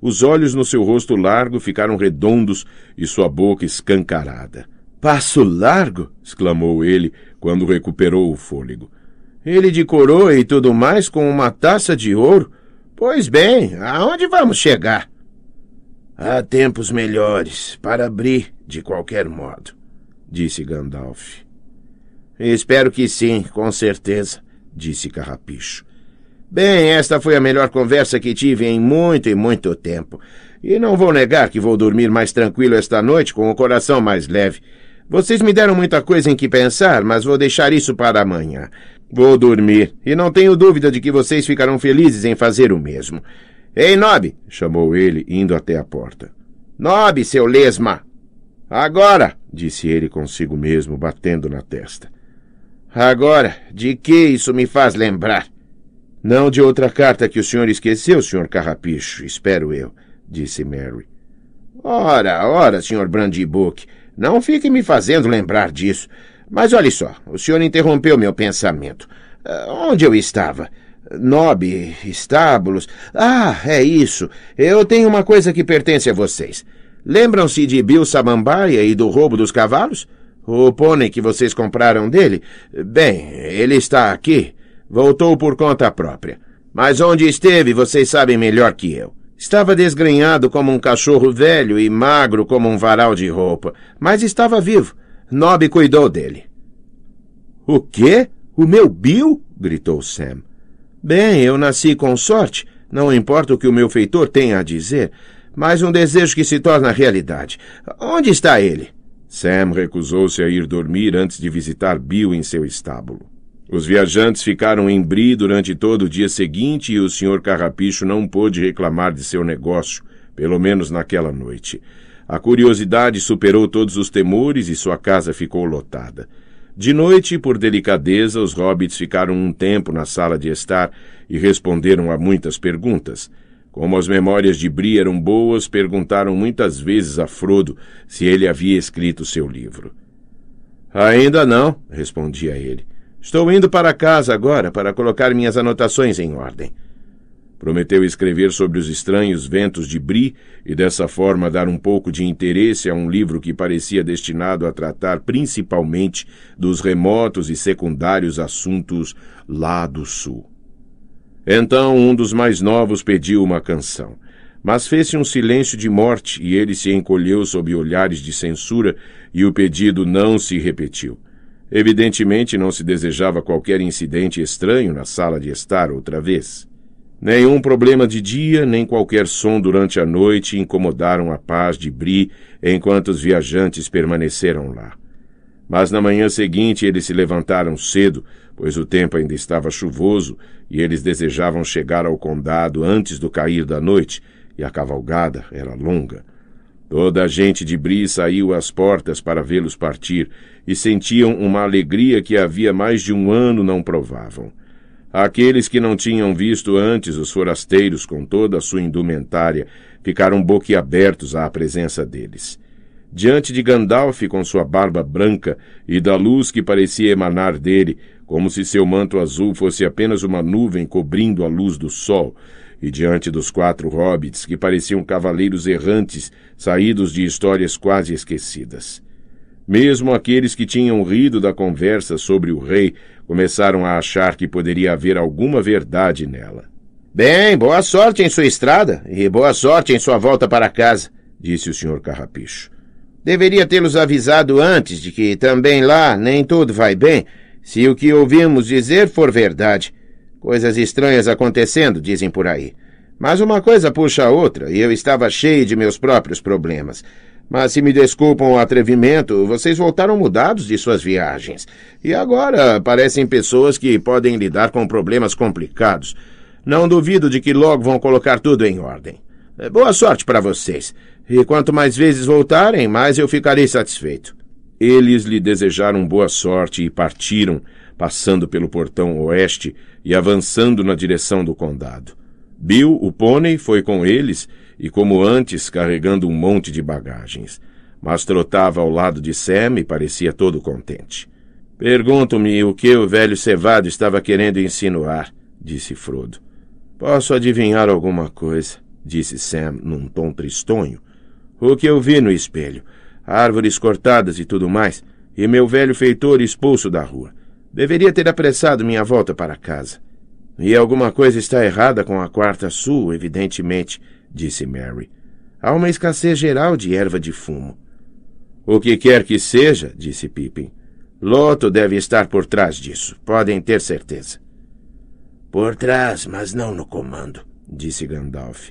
Os olhos no seu rosto largo ficaram redondos e sua boca escancarada. Passo largo! exclamou ele quando recuperou o fôlego. Ele de coroa e tudo mais com uma taça de ouro? Pois bem, aonde vamos chegar? Há tempos melhores para abrir de qualquer modo, disse Gandalf. Espero que sim, com certeza, disse Carrapicho. Bem, esta foi a melhor conversa que tive em muito e muito tempo. E não vou negar que vou dormir mais tranquilo esta noite, com o coração mais leve. Vocês me deram muita coisa em que pensar, mas vou deixar isso para amanhã. Vou dormir, e não tenho dúvida de que vocês ficarão felizes em fazer o mesmo. Ei, Nob! chamou ele, indo até a porta. Nob, seu lesma! Agora! disse ele consigo mesmo, batendo na testa. Agora, de que isso me faz lembrar? Não de outra carta que o senhor esqueceu, senhor Carrapicho, espero eu, disse Mary. Ora, ora, senhor Brandybuck, não fique me fazendo lembrar disso. Mas olhe só, o senhor interrompeu meu pensamento. Uh, onde eu estava? Nobe, estábulos. Ah, é isso. Eu tenho uma coisa que pertence a vocês. Lembram-se de Bill Samambaia e do roubo dos cavalos? O pônei que vocês compraram dele, bem, ele está aqui. Voltou por conta própria. Mas onde esteve, vocês sabem melhor que eu. Estava desgrenhado como um cachorro velho e magro como um varal de roupa, mas estava vivo. Nob cuidou dele. O quê? O meu Bill? gritou Sam. Bem, eu nasci com sorte. Não importa o que o meu feitor tenha a dizer, mas um desejo que se torna realidade. Onde está ele? Sam recusou-se a ir dormir antes de visitar Bill em seu estábulo. Os viajantes ficaram em bri durante todo o dia seguinte e o Sr. Carrapicho não pôde reclamar de seu negócio, pelo menos naquela noite. A curiosidade superou todos os temores e sua casa ficou lotada. De noite, por delicadeza, os hobbits ficaram um tempo na sala de estar e responderam a muitas perguntas. Como as memórias de Bri eram boas, perguntaram muitas vezes a Frodo se ele havia escrito seu livro. Ainda não, respondia ele. Estou indo para casa agora para colocar minhas anotações em ordem. Prometeu escrever sobre os estranhos ventos de Bri e dessa forma dar um pouco de interesse a um livro que parecia destinado a tratar principalmente dos remotos e secundários assuntos lá do sul. Então um dos mais novos pediu uma canção. Mas fez-se um silêncio de morte e ele se encolheu sob olhares de censura e o pedido não se repetiu. Evidentemente não se desejava qualquer incidente estranho na sala de estar outra vez. Nenhum problema de dia, nem qualquer som durante a noite incomodaram a paz de Bri enquanto os viajantes permaneceram lá. Mas na manhã seguinte eles se levantaram cedo, pois o tempo ainda estava chuvoso e eles desejavam chegar ao condado antes do cair da noite, e a cavalgada era longa. Toda a gente de Bri saiu às portas para vê-los partir e sentiam uma alegria que havia mais de um ano não provavam. Aqueles que não tinham visto antes os forasteiros com toda a sua indumentária ficaram boquiabertos à presença deles diante de Gandalf com sua barba branca e da luz que parecia emanar dele, como se seu manto azul fosse apenas uma nuvem cobrindo a luz do sol, e diante dos quatro hobbits que pareciam cavaleiros errantes saídos de histórias quase esquecidas. Mesmo aqueles que tinham rido da conversa sobre o rei começaram a achar que poderia haver alguma verdade nela. Bem, boa sorte em sua estrada e boa sorte em sua volta para casa, disse o senhor Carrapicho. Deveria tê-los avisado antes de que também lá nem tudo vai bem, se o que ouvimos dizer for verdade. Coisas estranhas acontecendo, dizem por aí. Mas uma coisa puxa a outra, e eu estava cheio de meus próprios problemas. Mas se me desculpam o atrevimento, vocês voltaram mudados de suas viagens. E agora parecem pessoas que podem lidar com problemas complicados. Não duvido de que logo vão colocar tudo em ordem. Boa sorte para vocês e quanto mais vezes voltarem, mais eu ficarei satisfeito. Eles lhe desejaram boa sorte e partiram, passando pelo portão oeste e avançando na direção do condado. Bill, o pônei, foi com eles e, como antes, carregando um monte de bagagens. Mas trotava ao lado de Sam e parecia todo contente. Pergunto-me o que o velho cevado estava querendo insinuar, disse Frodo. Posso adivinhar alguma coisa, disse Sam num tom tristonho, o que eu vi no espelho. Árvores cortadas e tudo mais, e meu velho feitor expulso da rua. Deveria ter apressado minha volta para casa. E alguma coisa está errada com a quarta sul, evidentemente, disse Mary. Há uma escassez geral de erva de fumo. O que quer que seja, disse Pippin. Loto deve estar por trás disso, podem ter certeza. Por trás, mas não no comando, disse Gandalf.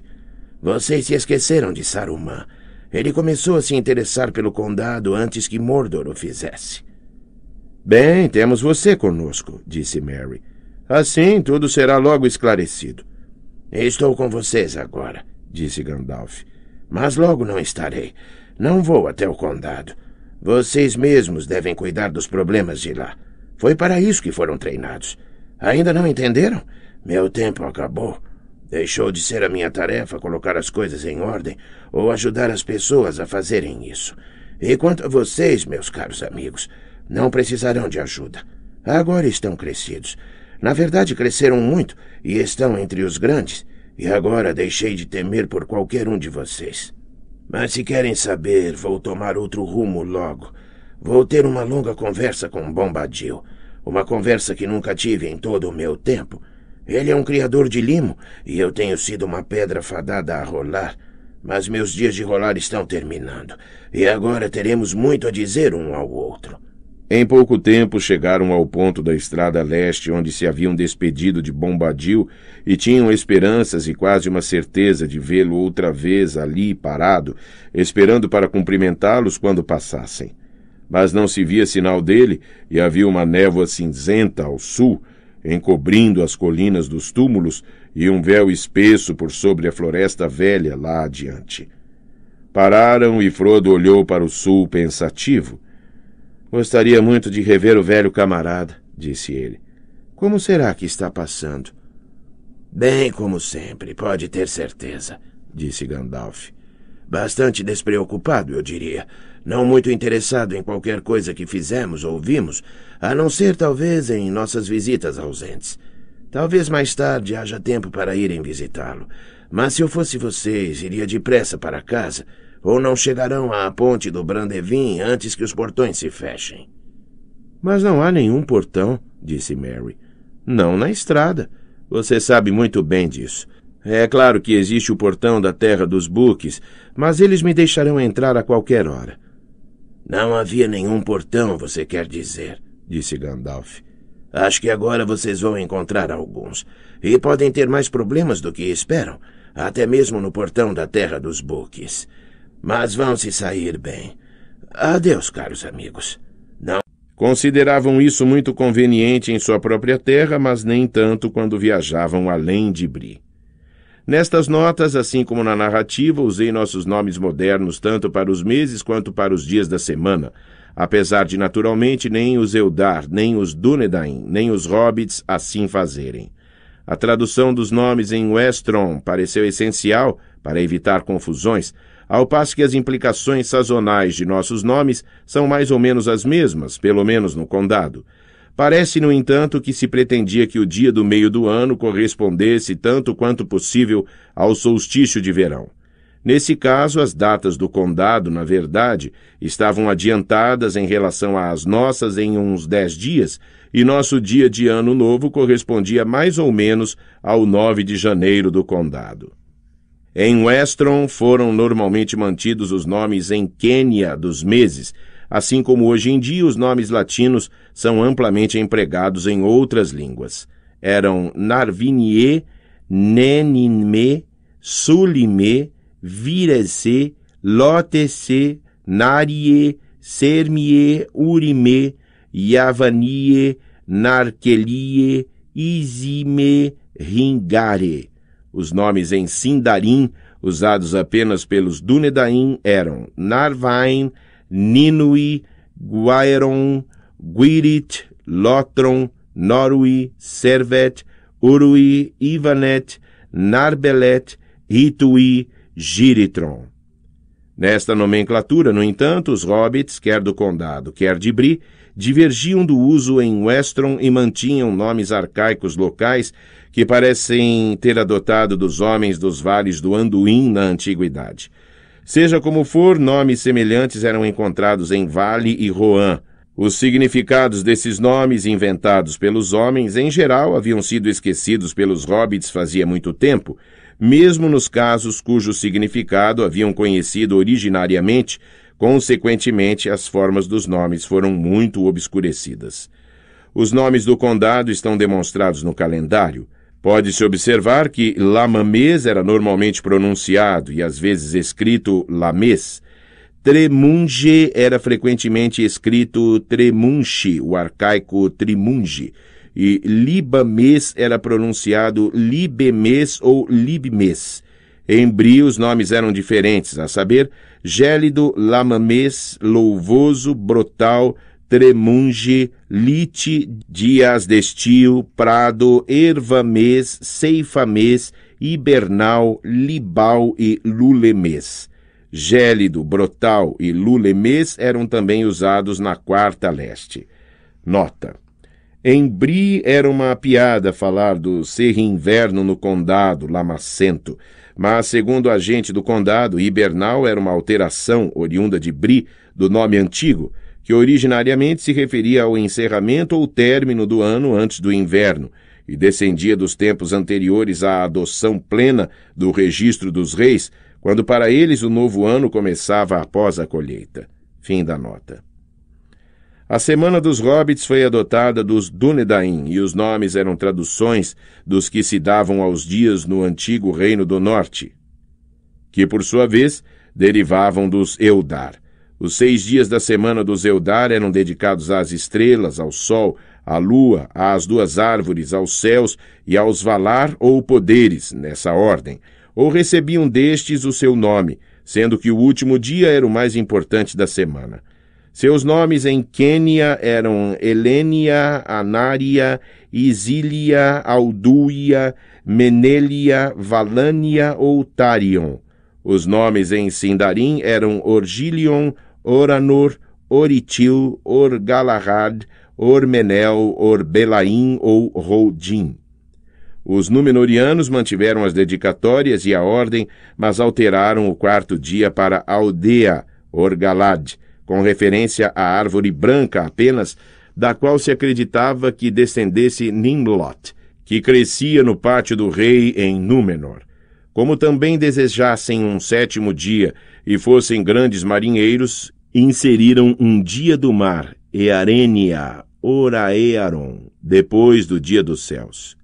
Vocês se esqueceram de Saruman. Ele começou a se interessar pelo condado antes que Mordor o fizesse. Bem, temos você conosco, disse Mary. Assim tudo será logo esclarecido. Estou com vocês agora, disse Gandalf. Mas logo não estarei. Não vou até o condado. Vocês mesmos devem cuidar dos problemas de lá. Foi para isso que foram treinados. Ainda não entenderam? Meu tempo acabou. Deixou de ser a minha tarefa colocar as coisas em ordem ou ajudar as pessoas a fazerem isso. E quanto a vocês, meus caros amigos, não precisarão de ajuda. Agora estão crescidos. Na verdade, cresceram muito e estão entre os grandes. E agora deixei de temer por qualquer um de vocês. Mas se querem saber, vou tomar outro rumo logo. Vou ter uma longa conversa com Bombadil. Uma conversa que nunca tive em todo o meu tempo ele é um criador de limo e eu tenho sido uma pedra fadada a rolar. Mas meus dias de rolar estão terminando e agora teremos muito a dizer um ao outro. Em pouco tempo chegaram ao ponto da estrada leste onde se haviam despedido de Bombadil e tinham esperanças e quase uma certeza de vê-lo outra vez ali parado, esperando para cumprimentá-los quando passassem. Mas não se via sinal dele e havia uma névoa cinzenta ao sul encobrindo as colinas dos túmulos e um véu espesso por sobre a floresta velha lá adiante. Pararam e Frodo olhou para o sul pensativo. Gostaria muito de rever o velho camarada, disse ele. Como será que está passando? Bem como sempre, pode ter certeza, disse Gandalf. Bastante despreocupado, eu diria não muito interessado em qualquer coisa que fizemos ou vimos, a não ser talvez em nossas visitas ausentes. Talvez mais tarde haja tempo para irem visitá-lo. Mas se eu fosse vocês, iria depressa para casa, ou não chegarão à ponte do Brandevin antes que os portões se fechem. Mas não há nenhum portão, disse Mary. Não na estrada. Você sabe muito bem disso. É claro que existe o portão da terra dos buques, mas eles me deixarão entrar a qualquer hora. Não havia nenhum portão, você quer dizer, disse Gandalf. Acho que agora vocês vão encontrar alguns. E podem ter mais problemas do que esperam, até mesmo no portão da Terra dos Buques. Mas vão se sair bem. Adeus, caros amigos. Não. Consideravam isso muito conveniente em sua própria terra, mas nem tanto quando viajavam além de Bri. Nestas notas, assim como na narrativa, usei nossos nomes modernos tanto para os meses quanto para os dias da semana, apesar de naturalmente nem os Eldar, nem os Dúnedain, nem os Hobbits assim fazerem. A tradução dos nomes em Westron pareceu essencial para evitar confusões, ao passo que as implicações sazonais de nossos nomes são mais ou menos as mesmas, pelo menos no condado. Parece, no entanto, que se pretendia que o dia do meio do ano correspondesse tanto quanto possível ao solstício de verão. Nesse caso, as datas do condado, na verdade, estavam adiantadas em relação às nossas em uns dez dias, e nosso dia de ano novo correspondia mais ou menos ao 9 de janeiro do condado. Em Westron foram normalmente mantidos os nomes em Quênia dos meses, assim como hoje em dia os nomes latinos são amplamente empregados em outras línguas. Eram Narvinier, Nenime, Sulime, Virese, Lotese, Narie, Sermie, Urime, Yavanie, Narquelie, Izime, Ringare. Os nomes em Sindarin usados apenas pelos Dunedain, eram Narvain, Ninui, Guairon, Guirit, Lotron, Norui, Servet, Urui, Ivanet, Narbelet, Ritui, Giritron. Nesta nomenclatura, no entanto, os hobbits, quer do condado, quer de Bri, divergiam do uso em Westron e mantinham nomes arcaicos locais que parecem ter adotado dos homens dos vales do Anduin na antiguidade. Seja como for, nomes semelhantes eram encontrados em Vale e Roan. Os significados desses nomes inventados pelos homens, em geral, haviam sido esquecidos pelos hobbits fazia muito tempo, mesmo nos casos cujo significado haviam conhecido originariamente, consequentemente, as formas dos nomes foram muito obscurecidas. Os nomes do condado estão demonstrados no calendário. Pode-se observar que Lamamês era normalmente pronunciado e às vezes escrito lamês; Tremunge era frequentemente escrito Tremunche, o arcaico Trimunge, e Libamês era pronunciado Libemês ou Libmês. Em Bri, os nomes eram diferentes, a saber, gélido, lamamês, louvoso, brotal, Tremunge, Lite, Dias Destio, Prado, ceifa mês, Ibernal, Libal e Lulemês. Gélido, Brotal e Lulemês eram também usados na Quarta Leste. Nota. Em Bri era uma piada falar do ser inverno no condado, Lamacento, mas, segundo a gente do condado, Ibernal era uma alteração oriunda de Bri, do nome antigo, que originariamente se referia ao encerramento ou término do ano antes do inverno e descendia dos tempos anteriores à adoção plena do registro dos reis, quando para eles o novo ano começava após a colheita. Fim da nota. A Semana dos Hobbits foi adotada dos Dúnedain e os nomes eram traduções dos que se davam aos dias no antigo Reino do Norte, que por sua vez derivavam dos Eldar. Os seis dias da semana do Zeudar eram dedicados às estrelas, ao sol, à lua, às duas árvores, aos céus e aos valar ou poderes, nessa ordem, ou recebiam destes o seu nome, sendo que o último dia era o mais importante da semana. Seus nomes em Quênia eram Helênia, Anária, Isília, Alduia, Menelia, Valânia ou Tarion. Os nomes em Sindarim eram Orgilion, Oranor, Oritil, Orgalahad, Ormenel, Orbelaim ou Rodin. Os Númenóreanos mantiveram as dedicatórias e a ordem, mas alteraram o quarto dia para Aldeia, Orgalad, com referência à árvore branca apenas, da qual se acreditava que descendesse Nimlot, que crescia no pátio do rei em Númenor como também desejassem um sétimo dia e fossem grandes marinheiros, inseriram um dia do mar, Earenia, Oraearon, depois do dia dos céus.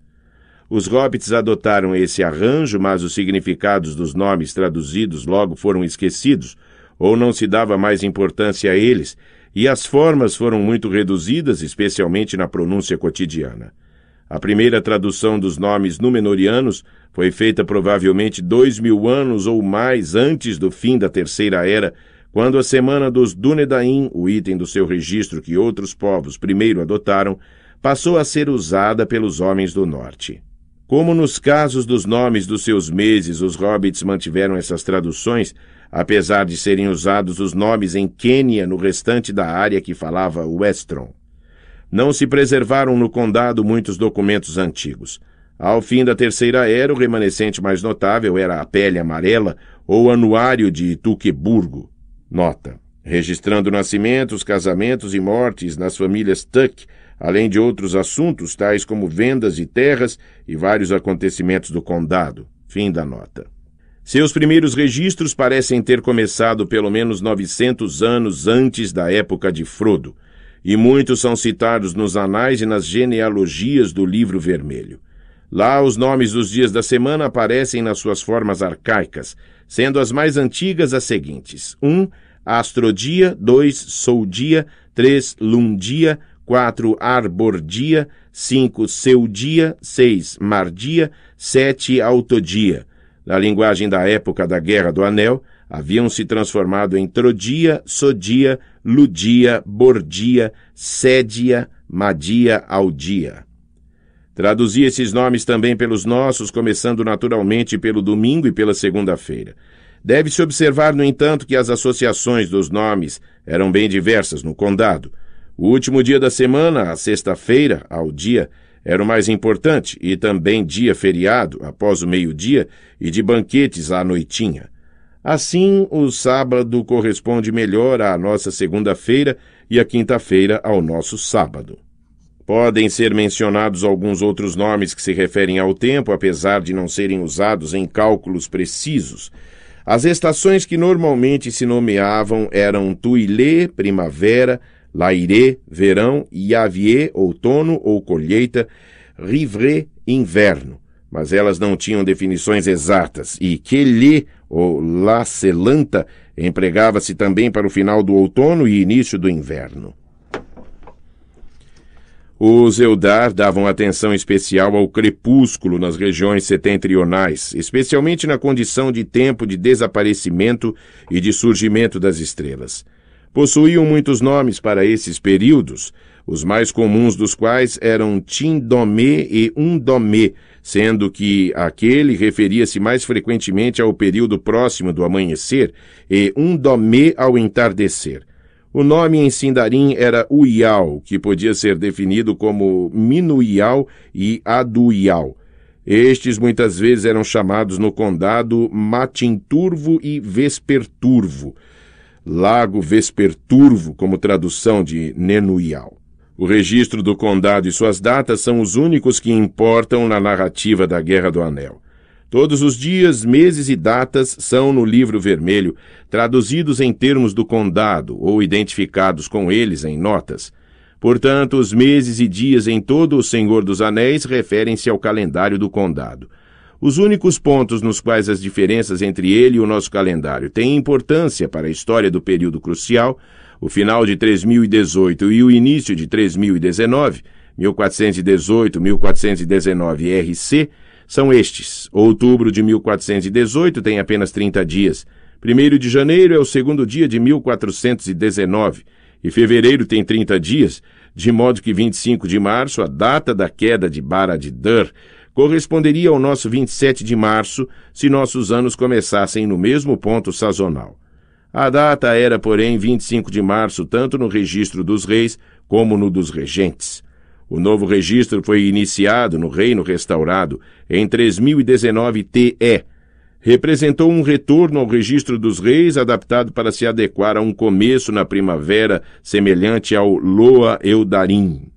Os hobbits adotaram esse arranjo, mas os significados dos nomes traduzidos logo foram esquecidos, ou não se dava mais importância a eles, e as formas foram muito reduzidas, especialmente na pronúncia cotidiana. A primeira tradução dos nomes Númenóreanos foi feita provavelmente dois mil anos ou mais antes do fim da Terceira Era, quando a semana dos Dunedain, o item do seu registro que outros povos primeiro adotaram, passou a ser usada pelos homens do Norte. Como nos casos dos nomes dos seus meses os hobbits mantiveram essas traduções, apesar de serem usados os nomes em Quênia no restante da área que falava Westron. Não se preservaram no condado muitos documentos antigos. Ao fim da terceira era, o remanescente mais notável era a pele amarela ou anuário de Tuqueburgo. Nota: registrando nascimentos, casamentos e mortes nas famílias Tuck, além de outros assuntos tais como vendas de terras e vários acontecimentos do condado. Fim da nota. Seus primeiros registros parecem ter começado pelo menos 900 anos antes da época de Frodo e muitos são citados nos anais e nas genealogias do Livro Vermelho. Lá, os nomes dos dias da semana aparecem nas suas formas arcaicas, sendo as mais antigas as seguintes: 1. Um, astrodia, 2. Soldia, 3. Lundia, 4. Arbordia, 5. Seudia, 6. Mardia, 7. Autodia. Na linguagem da época da Guerra do Anel, haviam se transformado em Trodia, Sodia, Ludia, Bordia, Sédia, Madia, Aldia. Traduzi esses nomes também pelos nossos, começando naturalmente pelo domingo e pela segunda-feira. Deve-se observar, no entanto, que as associações dos nomes eram bem diversas no condado. O último dia da semana, a sexta-feira, ao dia, era o mais importante e também dia feriado, após o meio-dia, e de banquetes à noitinha. Assim, o sábado corresponde melhor à nossa segunda-feira e a quinta-feira ao nosso sábado. Podem ser mencionados alguns outros nomes que se referem ao tempo, apesar de não serem usados em cálculos precisos. As estações que normalmente se nomeavam eram tuilé primavera, Lairé, verão, Yavier, outono ou colheita, Rivré, inverno. Mas elas não tinham definições exatas e Quelê, ou lacelanta, empregava-se também para o final do outono e início do inverno. Os Eldar davam atenção especial ao crepúsculo nas regiões setentrionais, especialmente na condição de tempo de desaparecimento e de surgimento das estrelas. Possuíam muitos nomes para esses períodos, os mais comuns dos quais eram Tindomé e Undomé, sendo que aquele referia-se mais frequentemente ao período próximo do amanhecer e um domé ao entardecer. O nome em Sindarim era Uial, que podia ser definido como Minuial e Aduial. Estes muitas vezes eram chamados no condado Matinturvo e Vesperturvo. Lago Vesperturvo, como tradução de Nenuial. O registro do condado e suas datas são os únicos que importam na narrativa da Guerra do Anel. Todos os dias, meses e datas são no livro vermelho, traduzidos em termos do condado ou identificados com eles em notas. Portanto, os meses e dias em todo o Senhor dos Anéis referem-se ao calendário do condado. Os únicos pontos nos quais as diferenças entre ele e o nosso calendário têm importância para a história do período crucial o final de 3018 e o início de 3019, 1418-1419 RC, são estes. Outubro de 1418 tem apenas 30 dias. 1 de janeiro é o segundo dia de 1419 e fevereiro tem 30 dias, de modo que 25 de março, a data da queda de Bara de Dur, corresponderia ao nosso 27 de março se nossos anos começassem no mesmo ponto sazonal. A data era, porém, 25 de março, tanto no registro dos reis como no dos regentes. O novo registro foi iniciado no Reino Restaurado em 3019 TE. Representou um retorno ao registro dos reis adaptado para se adequar a um começo na primavera semelhante ao Loa Eudarim.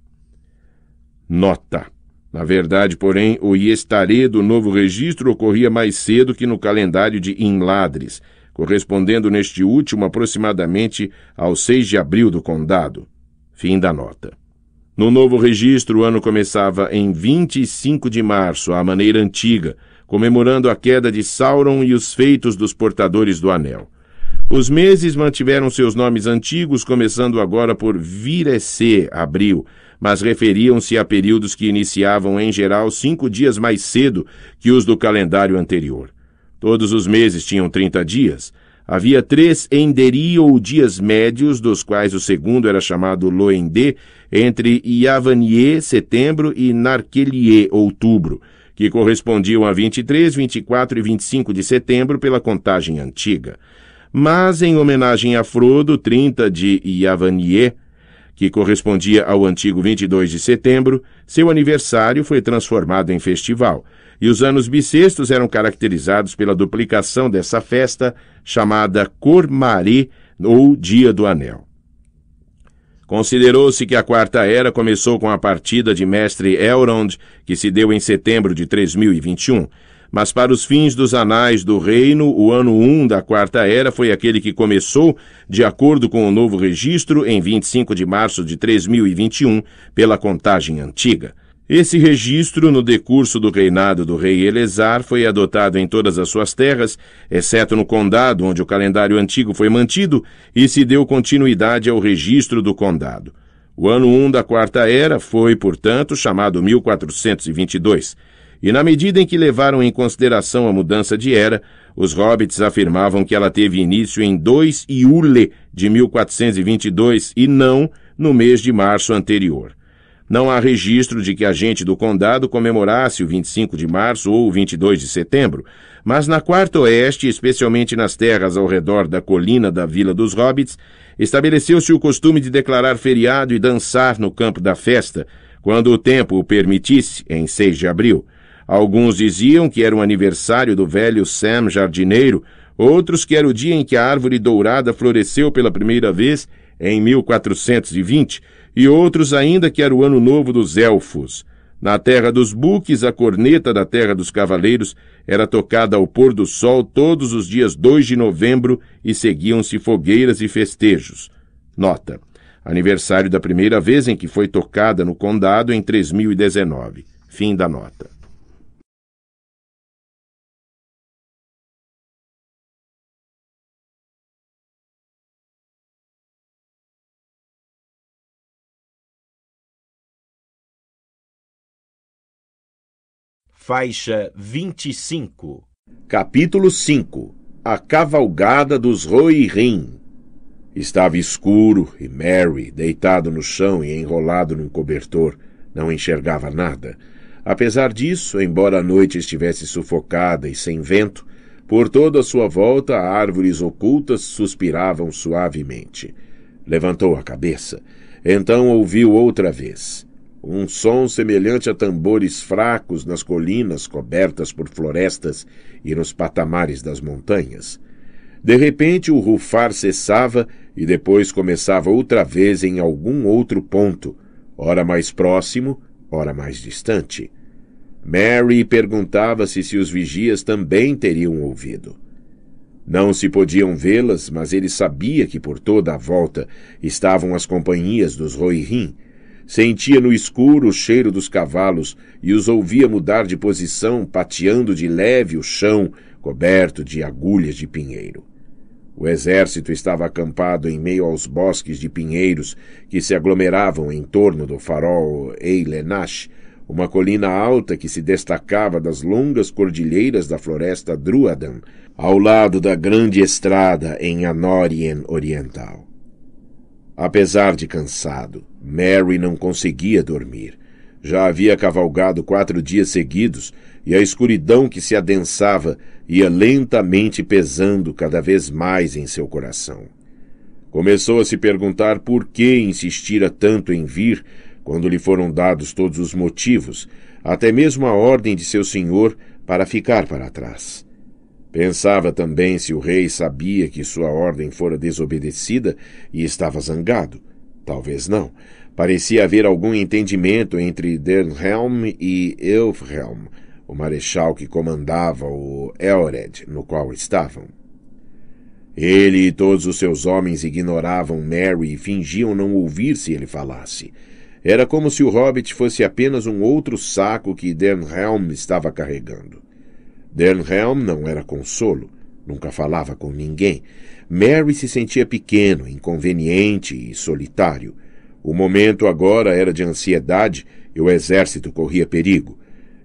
Nota. Na verdade, porém, o Iestaré do novo registro ocorria mais cedo que no calendário de Inladres correspondendo neste último aproximadamente ao 6 de abril do condado. Fim da nota. No novo registro, o ano começava em 25 de março, à maneira antiga, comemorando a queda de Sauron e os feitos dos portadores do anel. Os meses mantiveram seus nomes antigos, começando agora por Virecê, abril, mas referiam-se a períodos que iniciavam em geral cinco dias mais cedo que os do calendário anterior. Todos os meses tinham 30 dias. Havia três Enderi ou dias médios, dos quais o segundo era chamado Loendê, entre Iavanie, setembro, e Narquelie, outubro, que correspondiam a 23, 24 e 25 de setembro pela contagem antiga. Mas, em homenagem a Frodo, 30 de Iavanie, que correspondia ao antigo 22 de setembro, seu aniversário foi transformado em festival, e os anos bissextos eram caracterizados pela duplicação dessa festa, chamada Cormaré ou Dia do Anel. Considerou-se que a Quarta Era começou com a partida de Mestre Elrond, que se deu em setembro de 3021, mas para os fins dos anais do reino, o ano 1 da Quarta Era foi aquele que começou, de acordo com o novo registro, em 25 de março de 3021, pela contagem antiga. Esse registro, no decurso do reinado do rei Elezar, foi adotado em todas as suas terras, exceto no condado, onde o calendário antigo foi mantido, e se deu continuidade ao registro do condado. O ano 1 da Quarta Era foi, portanto, chamado 1422, e na medida em que levaram em consideração a mudança de era, os hobbits afirmavam que ela teve início em 2 Iule de 1422 e não no mês de março anterior não há registro de que a gente do condado comemorasse o 25 de março ou o 22 de setembro, mas na Quarta Oeste, especialmente nas terras ao redor da colina da Vila dos Hobbits, estabeleceu-se o costume de declarar feriado e dançar no campo da festa, quando o tempo o permitisse, em 6 de abril. Alguns diziam que era o aniversário do velho Sam Jardineiro, outros que era o dia em que a árvore dourada floresceu pela primeira vez em 1420 e outros ainda que era o ano novo dos elfos. Na terra dos buques, a corneta da terra dos cavaleiros era tocada ao pôr do sol todos os dias 2 de novembro e seguiam-se fogueiras e festejos. Nota: aniversário da primeira vez em que foi tocada no condado em 3019. Fim da nota.
faixa
25. Capítulo 5 A Cavalgada dos Rohirrim Estava escuro e Mary, deitado no chão e enrolado num cobertor, não enxergava nada. Apesar disso, embora a noite estivesse sufocada e sem vento, por toda a sua volta árvores ocultas suspiravam suavemente. Levantou a cabeça. Então ouviu outra vez um som semelhante a tambores fracos nas colinas cobertas por florestas e nos patamares das montanhas. De repente o rufar cessava e depois começava outra vez em algum outro ponto, ora mais próximo, ora mais distante. Mary perguntava-se se os vigias também teriam ouvido. Não se podiam vê-las, mas ele sabia que por toda a volta estavam as companhias dos Rohirrim, Sentia no escuro o cheiro dos cavalos e os ouvia mudar de posição, pateando de leve o chão, coberto de agulhas de pinheiro. O exército estava acampado em meio aos bosques de pinheiros que se aglomeravam em torno do farol Eilenash, uma colina alta que se destacava das longas cordilheiras da floresta Druadan, ao lado da grande estrada em Anorien Oriental. Apesar de cansado, Mary não conseguia dormir. Já havia cavalgado quatro dias seguidos e a escuridão que se adensava ia lentamente pesando cada vez mais em seu coração. Começou a se perguntar por que insistira tanto em vir, quando lhe foram dados todos os motivos, até mesmo a ordem de seu senhor para ficar para trás. Pensava também se o rei sabia que sua ordem fora desobedecida e estava zangado. Talvez não. Parecia haver algum entendimento entre Denhelm e Elfhelm, o marechal que comandava o Elred, no qual estavam. Ele e todos os seus homens ignoravam Mary e fingiam não ouvir se ele falasse. Era como se o hobbit fosse apenas um outro saco que Denhelm estava carregando. Denhelm não era consolo, nunca falava com ninguém, Mary se sentia pequeno, inconveniente e solitário. O momento agora era de ansiedade e o exército corria perigo.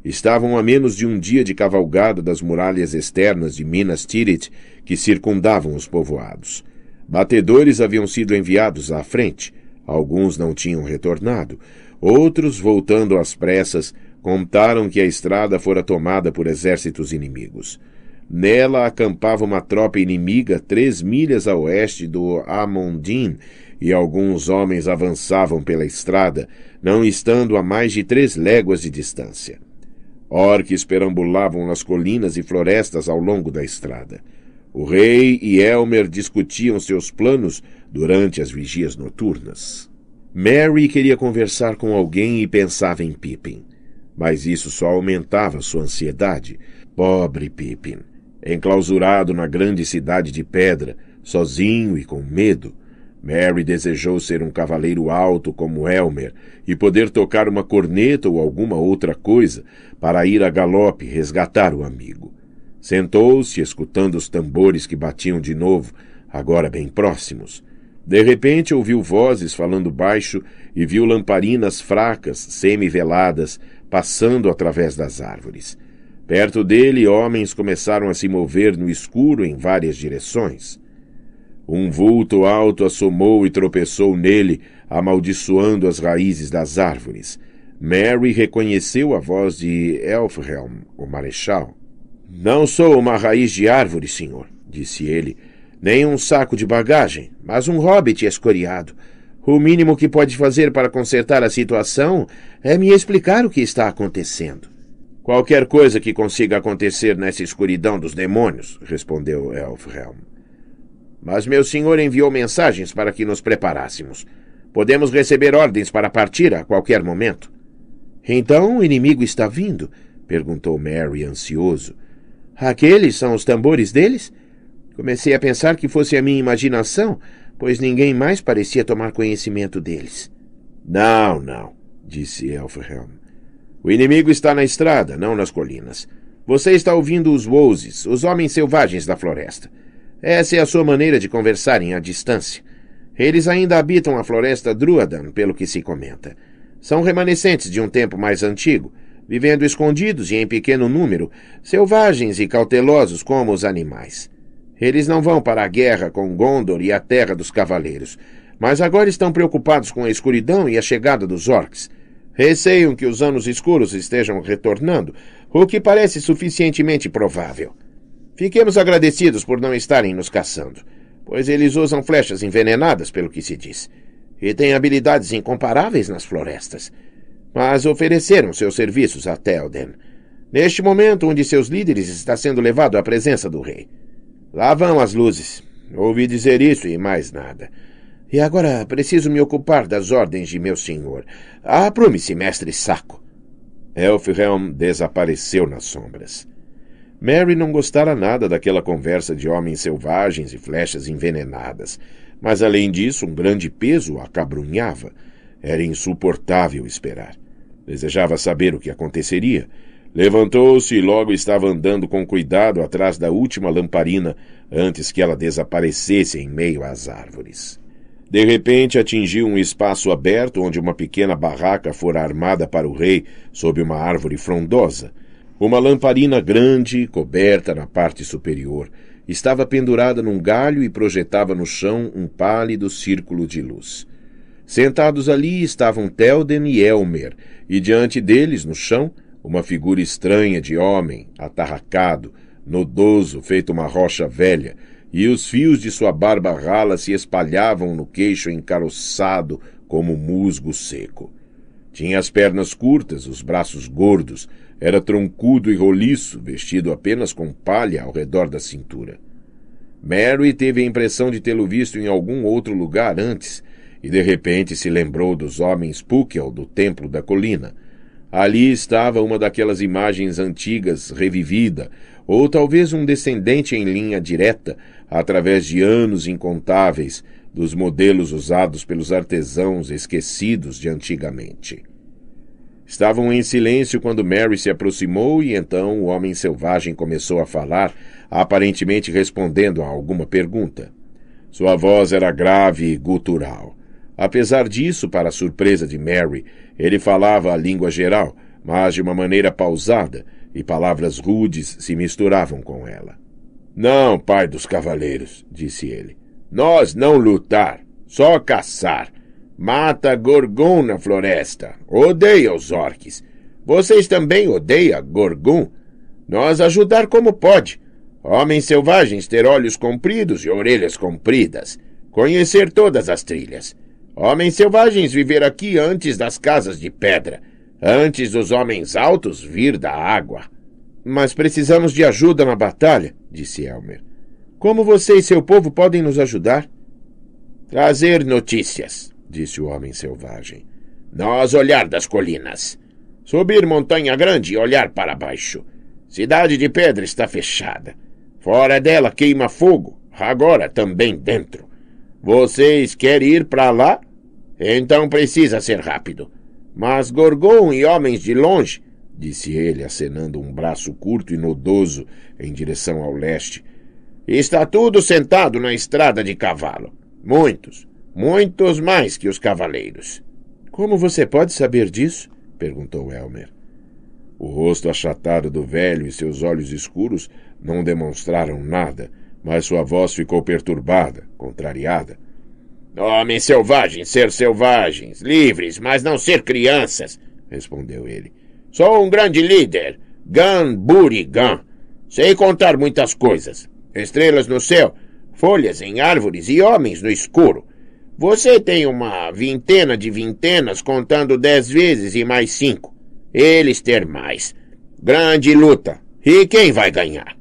Estavam a menos de um dia de cavalgada das muralhas externas de Minas Tirith que circundavam os povoados. Batedores haviam sido enviados à frente. Alguns não tinham retornado. Outros, voltando às pressas, contaram que a estrada fora tomada por exércitos inimigos. Nela acampava uma tropa inimiga três milhas a oeste do Amondim, e alguns homens avançavam pela estrada, não estando a mais de três léguas de distância. Orques perambulavam nas colinas e florestas ao longo da estrada. O rei e Elmer discutiam seus planos durante as vigias noturnas. Mary queria conversar com alguém e pensava em Pippin. Mas isso só aumentava sua ansiedade. Pobre Pippin! Enclausurado na grande cidade de pedra, sozinho e com medo, Mary desejou ser um cavaleiro alto como Elmer e poder tocar uma corneta ou alguma outra coisa para ir a galope resgatar o amigo. Sentou-se, escutando os tambores que batiam de novo, agora bem próximos. De repente ouviu vozes falando baixo e viu lamparinas fracas, semi-veladas, passando através das árvores. Perto dele, homens começaram a se mover no escuro em várias direções. Um vulto alto assomou e tropeçou nele, amaldiçoando as raízes das árvores. Mary reconheceu a voz de Elfhelm, o marechal. Não sou uma raiz de árvore, senhor, disse ele, nem um saco de bagagem, mas um hobbit escoriado. O mínimo que pode fazer para consertar a situação é me explicar o que está acontecendo. Qualquer coisa que consiga acontecer nessa escuridão dos demônios, respondeu Elfhelm. Mas meu senhor enviou mensagens para que nos preparássemos. Podemos receber ordens para partir a qualquer momento. Então o inimigo está vindo? perguntou Mary, ansioso. Aqueles são os tambores deles? Comecei a pensar que fosse a minha imaginação, pois ninguém mais parecia tomar conhecimento deles. Não, não, disse Elfhelm. O inimigo está na estrada, não nas colinas. Você está ouvindo os Wozes, os homens selvagens da floresta. Essa é a sua maneira de conversarem à distância. Eles ainda habitam a floresta Druadan, pelo que se comenta. São remanescentes de um tempo mais antigo, vivendo escondidos e em pequeno número, selvagens e cautelosos como os animais. Eles não vão para a guerra com Gondor e a Terra dos Cavaleiros, mas agora estão preocupados com a escuridão e a chegada dos orcs. Receiam que os anos escuros estejam retornando, o que parece suficientemente provável. Fiquemos agradecidos por não estarem nos caçando, pois eles usam flechas envenenadas, pelo que se diz, e têm habilidades incomparáveis nas florestas. Mas ofereceram seus serviços a Telden. Neste momento, um de seus líderes está sendo levado à presença do rei. Lá vão as luzes. Ouvi dizer isso e mais nada. E agora preciso me ocupar das ordens de meu senhor. Aprume-se, mestre Saco. Elfhelm desapareceu nas sombras. Mary não gostara nada daquela conversa de homens selvagens e flechas envenenadas, mas além disso um grande peso a cabrunhava. Era insuportável esperar. Desejava saber o que aconteceria. Levantou-se e logo estava andando com cuidado atrás da última lamparina antes que ela desaparecesse em meio às árvores. De repente atingiu um espaço aberto onde uma pequena barraca fora armada para o rei sob uma árvore frondosa. Uma lamparina grande, coberta na parte superior, estava pendurada num galho e projetava no chão um pálido círculo de luz. Sentados ali estavam Telden e Elmer, e diante deles, no chão, uma figura estranha de homem, atarracado, nodoso, feito uma rocha velha, e os fios de sua barba rala se espalhavam no queixo encaroçado como musgo seco. Tinha as pernas curtas, os braços gordos, era troncudo e roliço, vestido apenas com palha ao redor da cintura. Mary teve a impressão de tê-lo visto em algum outro lugar antes, e de repente se lembrou dos homens Pukel do Templo da Colina. Ali estava uma daquelas imagens antigas revivida, ou talvez um descendente em linha direta, através de anos incontáveis dos modelos usados pelos artesãos esquecidos de antigamente. Estavam em silêncio quando Mary se aproximou e então o homem selvagem começou a falar, aparentemente respondendo a alguma pergunta. Sua voz era grave e gutural. Apesar disso, para a surpresa de Mary, ele falava a língua geral, mas de uma maneira pausada, e palavras rudes se misturavam com ela. Não, pai dos cavaleiros, disse ele. Nós não lutar, só caçar. Mata Gorgon na floresta. Odeia os orques. Vocês também odeiam Gorgon? Nós ajudar como pode. Homens selvagens ter olhos compridos e orelhas compridas. Conhecer todas as trilhas. Homens selvagens viver aqui antes das casas de pedra. Antes dos homens altos vir da água. Mas precisamos de ajuda na batalha, disse Elmer. Como você e seu povo podem nos ajudar? Trazer notícias, disse o homem selvagem. Nós olhar das colinas. Subir montanha grande e olhar para baixo. Cidade de Pedra está fechada. Fora dela queima fogo, agora também dentro. Vocês querem ir para lá? Então precisa ser rápido. Mas Gorgon e homens de longe disse ele, acenando um braço curto e nodoso em direção ao leste. Está tudo sentado na estrada de cavalo. Muitos, muitos mais que os cavaleiros. Como você pode saber disso? perguntou Elmer. O rosto achatado do velho e seus olhos escuros não demonstraram nada, mas sua voz ficou perturbada, contrariada. Homens selvagens ser selvagens, livres, mas não ser crianças, respondeu ele. Sou um grande líder, Gan, Sei contar muitas coisas: estrelas no céu, folhas em árvores e homens no escuro. Você tem uma vintena de vintenas contando dez vezes e mais cinco. Eles ter mais. Grande luta. E quem vai ganhar?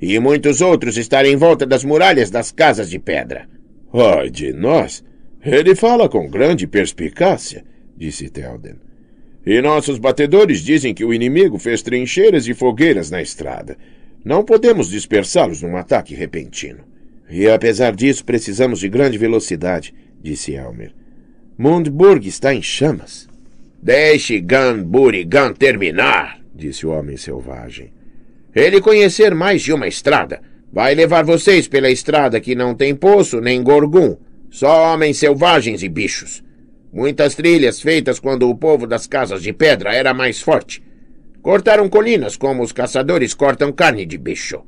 E muitos outros estarem em volta das muralhas das casas de pedra. Ai de nós! Ele fala com grande perspicácia, disse Telden. E nossos batedores dizem que o inimigo fez trincheiras e fogueiras na estrada. Não podemos dispersá-los num ataque repentino. E apesar disso, precisamos de grande velocidade, disse Elmer. Mundburg está em chamas. Deixe Ganburigan terminar, disse o homem selvagem. Ele conhecer mais de uma estrada. Vai levar vocês pela estrada que não tem poço nem gorgum. Só homens selvagens e bichos. Muitas trilhas feitas quando o povo das casas de pedra era mais forte. Cortaram colinas como os caçadores cortam carne de bicho.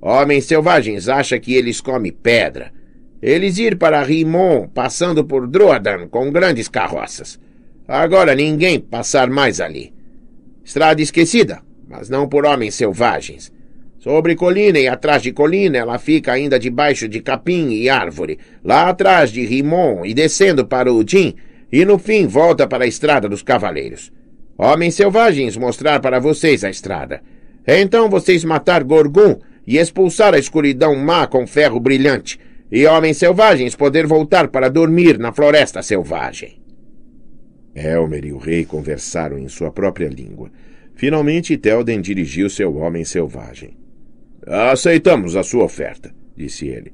Homens selvagens acham que eles comem pedra. Eles ir para Rimon passando por Droadan com grandes carroças. Agora ninguém passar mais ali. Estrada esquecida, mas não por homens selvagens. Sobre colina e atrás de colina, ela fica ainda debaixo de capim e árvore, lá atrás de Rimon e descendo para o Jim, e no fim volta para a estrada dos cavaleiros. Homens selvagens mostrar para vocês a estrada. Então vocês matar Gorgum e expulsar a escuridão má com ferro brilhante, e homens selvagens poder voltar para dormir na floresta selvagem. Elmer e o rei conversaram em sua própria língua. Finalmente Telden dirigiu-se ao homem selvagem. Aceitamos a sua oferta, disse ele.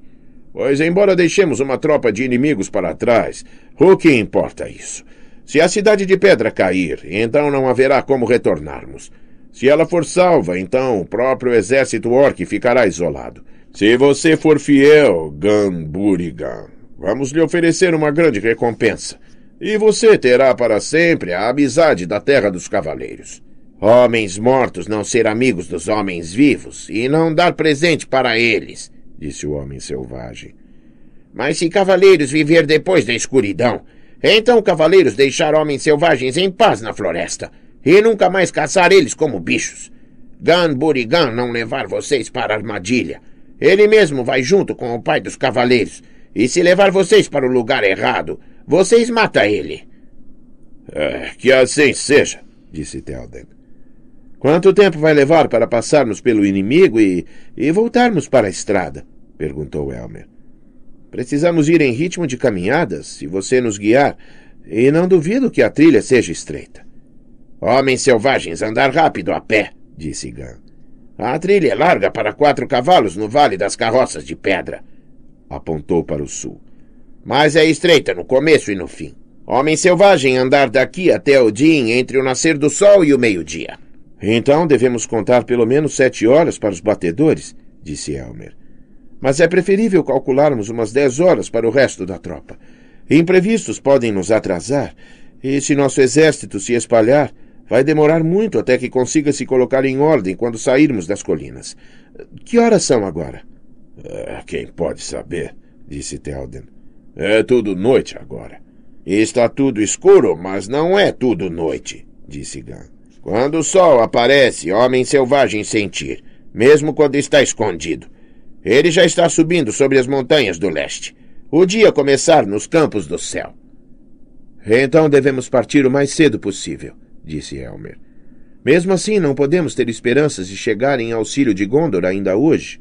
Pois, embora deixemos uma tropa de inimigos para trás, o que importa isso? Se a cidade de pedra cair, então não haverá como retornarmos. Se ela for salva, então o próprio exército orc ficará isolado. Se você for fiel, Gamburigan, vamos lhe oferecer uma grande recompensa. E você terá para sempre a amizade da Terra dos Cavaleiros. Homens mortos não ser amigos dos homens vivos e não dar presente para eles disse o homem selvagem. Mas se cavaleiros viver depois da escuridão, então cavaleiros deixar homens selvagens em paz na floresta, e nunca mais caçar eles como bichos. Gan Burigan não levar vocês para a armadilha. Ele mesmo vai junto com o pai dos cavaleiros, e se levar vocês para o lugar errado, vocês mata ele. É, que assim seja, disse Telden. Quanto tempo vai levar para passarmos pelo inimigo e, e voltarmos para a estrada? perguntou Elmer. Precisamos ir em ritmo de caminhadas, se você nos guiar, e não duvido que a trilha seja estreita. Homens selvagens, andar rápido a pé, disse Gan. A trilha é larga para quatro cavalos no Vale das Carroças de Pedra, apontou para o sul. Mas é estreita no começo e no fim. Homem selvagem andar daqui até o dia entre o nascer do sol e o meio-dia. Então devemos contar pelo menos sete horas para os batedores, disse Elmer. Mas é preferível calcularmos umas dez horas para o resto da tropa. Imprevistos podem nos atrasar, e se nosso exército se espalhar, vai demorar muito até que consiga se colocar em ordem quando sairmos das colinas. Que horas são agora? Ah, quem pode saber? disse Telden. É tudo noite agora. Está tudo escuro, mas não é tudo noite, disse Gant. Quando o sol aparece, homem selvagem sentir, mesmo quando está escondido. Ele já está subindo sobre as montanhas do leste. O dia começar nos campos do céu. Então devemos partir o mais cedo possível, disse Elmer. Mesmo assim, não podemos ter esperanças de chegar em auxílio de Gondor ainda hoje.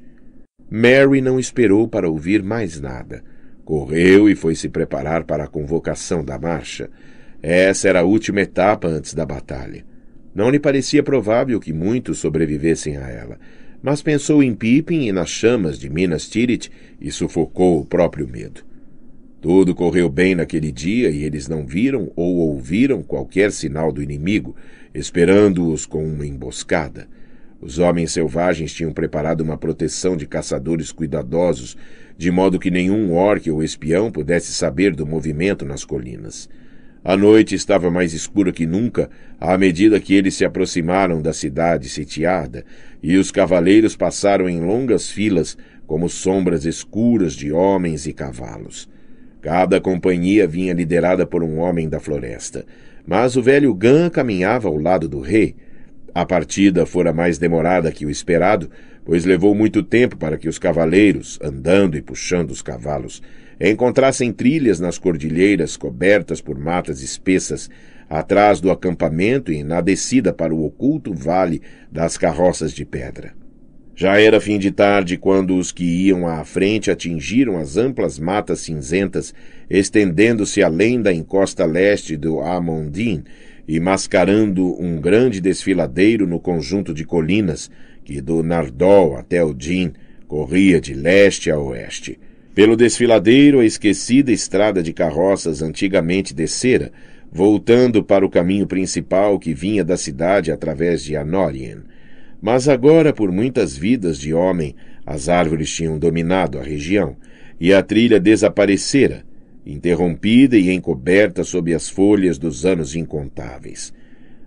Mary não esperou para ouvir mais nada. Correu e foi se preparar para a convocação da marcha. Essa era a última etapa antes da batalha. Não lhe parecia provável que muitos sobrevivessem a ela, mas pensou em Pippin e nas chamas de Minas Tirith e sufocou o próprio medo. Tudo correu bem naquele dia e eles não viram ou ouviram qualquer sinal do inimigo, esperando-os com uma emboscada. Os homens selvagens tinham preparado uma proteção de caçadores cuidadosos, de modo que nenhum orc ou espião pudesse saber do movimento nas colinas. A noite estava mais escura que nunca, à medida que eles se aproximaram da cidade sitiada, e os cavaleiros passaram em longas filas, como sombras escuras de homens e cavalos. Cada companhia vinha liderada por um homem da floresta, mas o velho Gan caminhava ao lado do rei. A partida fora mais demorada que o esperado, pois levou muito tempo para que os cavaleiros, andando e puxando os cavalos, encontrassem trilhas nas cordilheiras cobertas por matas espessas, atrás do acampamento e na descida para o oculto vale das carroças de pedra. Já era fim de tarde quando os que iam à frente atingiram as amplas matas cinzentas, estendendo-se além da encosta leste do Amondin e mascarando um grande desfiladeiro no conjunto de colinas que do Nardol até o Din corria de leste a oeste. Pelo desfiladeiro, a esquecida estrada de carroças antigamente descera, voltando para o caminho principal que vinha da cidade através de Anorien. Mas agora, por muitas vidas de homem, as árvores tinham dominado a região, e a trilha desaparecera, interrompida e encoberta sob as folhas dos anos incontáveis.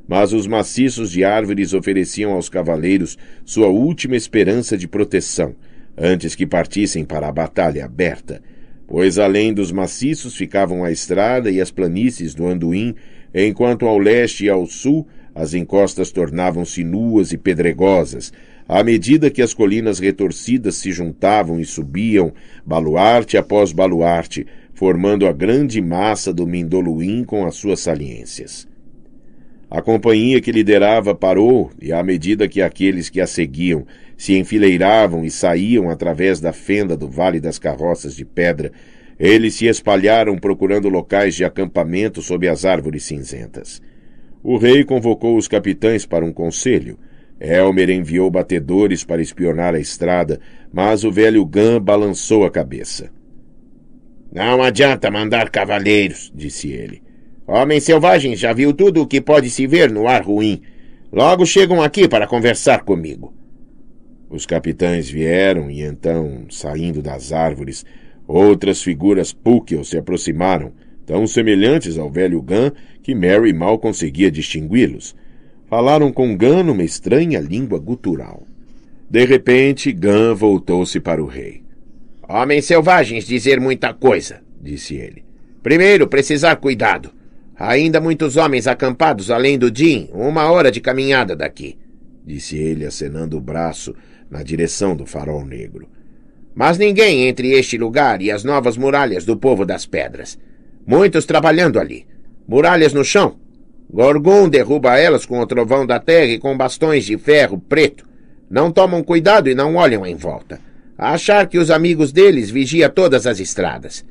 Mas os maciços de árvores ofereciam aos cavaleiros sua última esperança de proteção — antes que partissem para a batalha aberta, pois além dos maciços ficavam a estrada e as planícies do Anduin, enquanto ao leste e ao sul as encostas tornavam-se nuas e pedregosas, à medida que as colinas retorcidas se juntavam e subiam, baluarte após baluarte, formando a grande massa do Mindoluim com as suas saliências. A companhia que liderava parou, e à medida que aqueles que a seguiam se enfileiravam e saíam através da fenda do Vale das Carroças de Pedra, eles se espalharam procurando locais de acampamento sob as árvores cinzentas. O rei convocou os capitães para um conselho. Elmer enviou batedores para espionar a estrada, mas o velho Gan balançou a cabeça. Não adianta mandar cavaleiros, disse ele. Homens selvagens já viu tudo o que pode se ver no ar ruim. Logo chegam aqui para conversar comigo. Os capitães vieram e então, saindo das árvores, outras figuras púquil se aproximaram, tão semelhantes ao velho Gan que Mary mal conseguia distingui-los. Falaram com Gan numa estranha língua gutural. De repente, Gan voltou-se para o rei. Homens selvagens dizer muita coisa, disse ele. Primeiro, precisar cuidado. Ainda muitos homens acampados além do Din, uma hora de caminhada daqui, disse ele, acenando o braço na direção do farol negro. Mas ninguém entre este lugar e as novas muralhas do povo das pedras. Muitos trabalhando ali. Muralhas no chão. Gorgon derruba elas com o trovão da terra e com bastões de ferro preto. Não tomam cuidado e não olham em volta. A achar que os amigos deles vigia todas as estradas.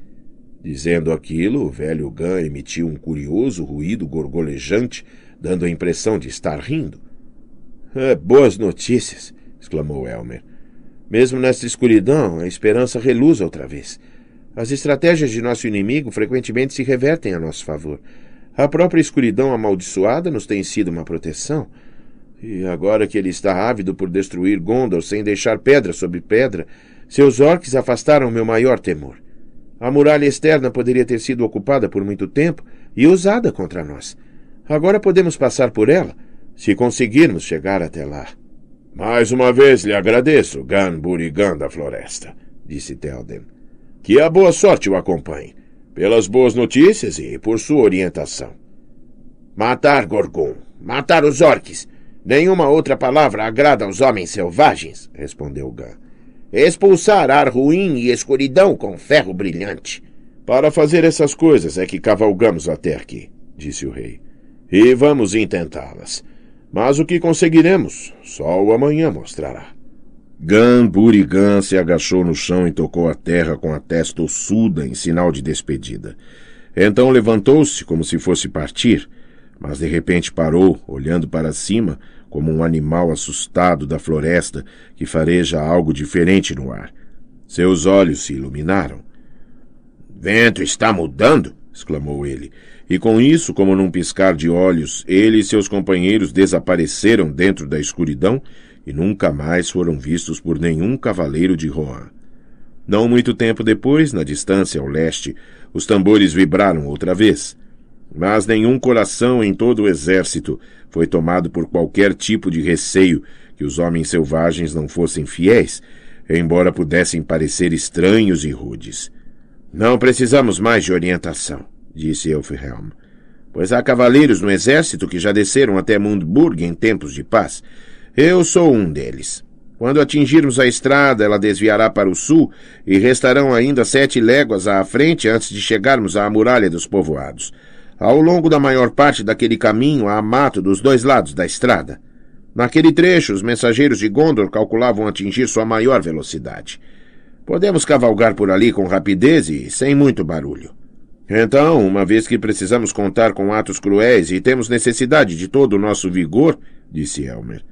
Dizendo aquilo, o velho Gun emitiu um curioso ruído gorgolejante, dando a impressão de estar rindo. É, boas notícias! exclamou Elmer. Mesmo nesta escuridão, a esperança reluz outra vez. As estratégias de nosso inimigo frequentemente se revertem a nosso favor. A própria escuridão amaldiçoada nos tem sido uma proteção. E agora que ele está ávido por destruir Gondor sem deixar pedra sobre pedra, seus orques afastaram meu maior temor. A muralha externa poderia ter sido ocupada por muito tempo e usada contra nós. Agora podemos passar por ela, se conseguirmos chegar até lá. Mais uma vez lhe agradeço, Ganburigan da Floresta, disse Telden. Que a boa sorte o acompanhe, pelas boas notícias e por sua orientação. Matar Gorgon, matar os orques. Nenhuma outra palavra agrada aos homens selvagens, respondeu Gan expulsar ar ruim e escuridão com ferro brilhante. Para fazer essas coisas é que cavalgamos até aqui, disse o rei. E vamos intentá-las. Mas o que conseguiremos, só o amanhã mostrará. Gamburigan se agachou no chão e tocou a terra com a testa ossuda em sinal de despedida. Então levantou-se como se fosse partir, mas de repente parou, olhando para cima, como um animal assustado da floresta que fareja algo diferente no ar. Seus olhos se iluminaram. Vento está mudando! exclamou ele. E com isso, como num piscar de olhos, ele e seus companheiros desapareceram dentro da escuridão e nunca mais foram vistos por nenhum cavaleiro de Rohan. Não muito tempo depois, na distância ao leste, os tambores vibraram outra vez. Mas nenhum coração em todo o exército foi tomado por qualquer tipo de receio que os homens selvagens não fossem fiéis, embora pudessem parecer estranhos e rudes. Não precisamos mais de orientação, disse Elfhelm, pois há cavaleiros no exército que já desceram até Mundburg em tempos de paz. Eu sou um deles. Quando atingirmos a estrada, ela desviará para o sul e restarão ainda sete léguas à frente antes de chegarmos à muralha dos povoados. Ao longo da maior parte daquele caminho há mato dos dois lados da estrada. Naquele trecho, os mensageiros de Gondor calculavam atingir sua maior velocidade. Podemos cavalgar por ali com rapidez e sem muito barulho. Então, uma vez que precisamos contar com atos cruéis e temos necessidade de todo o nosso vigor, disse Elmer,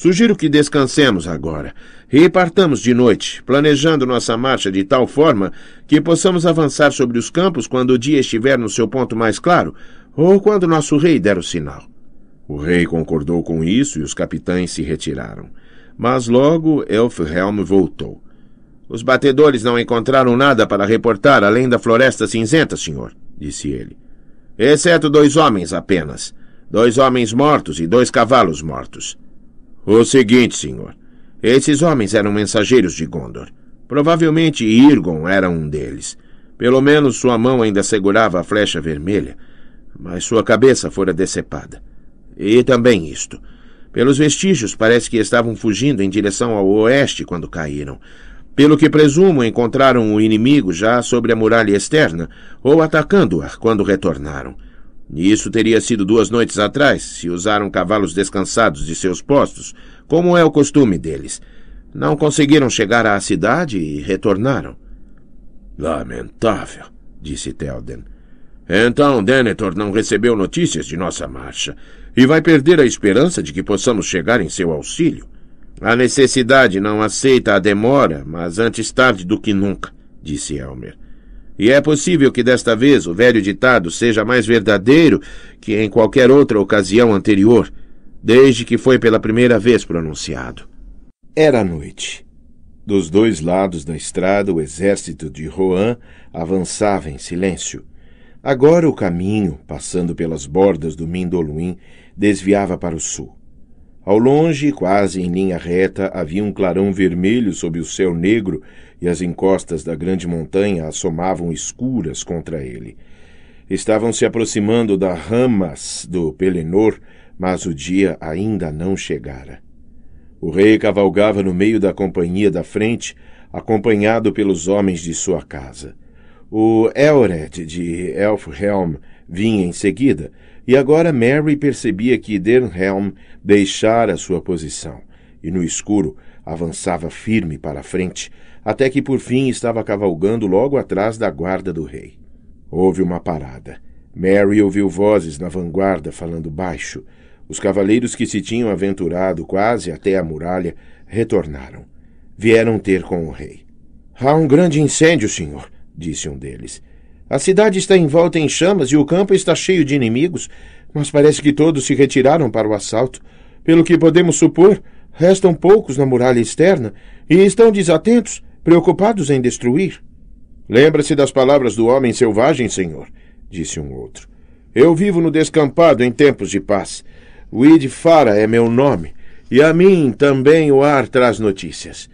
Sugiro que descansemos agora e partamos de noite, planejando nossa marcha de tal forma que possamos avançar sobre os campos quando o dia estiver no seu ponto mais claro ou quando nosso rei der o sinal. O rei concordou com isso e os capitães se retiraram. Mas logo Elfhelm voltou. Os batedores não encontraram nada para reportar além da floresta cinzenta, senhor, disse ele. Exceto dois homens apenas. Dois homens mortos e dois cavalos mortos. O seguinte, senhor. Esses homens eram mensageiros de Gondor. Provavelmente Irgon era um deles. Pelo menos sua mão ainda segurava a flecha vermelha, mas sua cabeça fora decepada. E também isto. Pelos vestígios, parece que estavam fugindo em direção ao oeste quando caíram. Pelo que presumo, encontraram o inimigo já sobre a muralha externa ou atacando-a quando retornaram. E isso teria sido duas noites atrás, se usaram cavalos descansados de seus postos, como é o costume deles. Não conseguiram chegar à cidade e retornaram. Lamentável, disse Telden. Então Denethor não recebeu notícias de nossa marcha e vai perder a esperança de que possamos chegar em seu auxílio. A necessidade não aceita a demora, mas antes tarde do que nunca, disse Elmer. E é possível que desta vez o velho ditado seja mais verdadeiro que em qualquer outra ocasião anterior, desde que foi pela primeira vez pronunciado. Era noite. Dos dois lados da estrada, o exército de Rohan avançava em silêncio. Agora o caminho, passando pelas bordas do Mindoluim, desviava para o sul. Ao longe, quase em linha reta, havia um clarão vermelho sob o céu negro e as encostas da grande montanha assomavam escuras contra ele. Estavam se aproximando da ramas do Pelenor, mas o dia ainda não chegara. O rei cavalgava no meio da companhia da frente, acompanhado pelos homens de sua casa. O Elred de Elfhelm vinha em seguida, e agora Mary percebia que Denhelm deixara sua posição, e no escuro avançava firme para a frente, até que por fim estava cavalgando logo atrás da guarda do rei. Houve uma parada. Mary ouviu vozes na vanguarda falando baixo. Os cavaleiros que se tinham aventurado quase até a muralha retornaram. Vieram ter com o rei. Há um grande incêndio, senhor, disse um deles. A cidade está envolta em chamas e o campo está cheio de inimigos, mas parece que todos se retiraram para o assalto. Pelo que podemos supor, restam poucos na muralha externa e estão desatentos preocupados em destruir. Lembra-se das palavras do homem selvagem, senhor, disse um outro. Eu vivo no descampado em tempos de paz. Wid Fara é meu nome, e a mim também o ar traz notícias.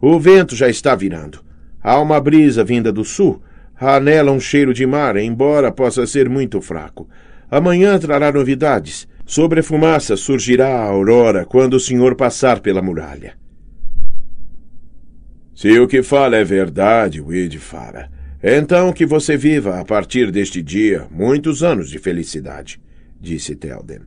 O vento já está virando. Há uma brisa vinda do sul. Há nela um cheiro de mar, embora possa ser muito fraco. Amanhã trará novidades. Sobre a fumaça surgirá a aurora quando o senhor passar pela muralha. Se o que fala é verdade, Wade fala, é então que você viva a partir deste dia muitos anos de felicidade, disse Telden.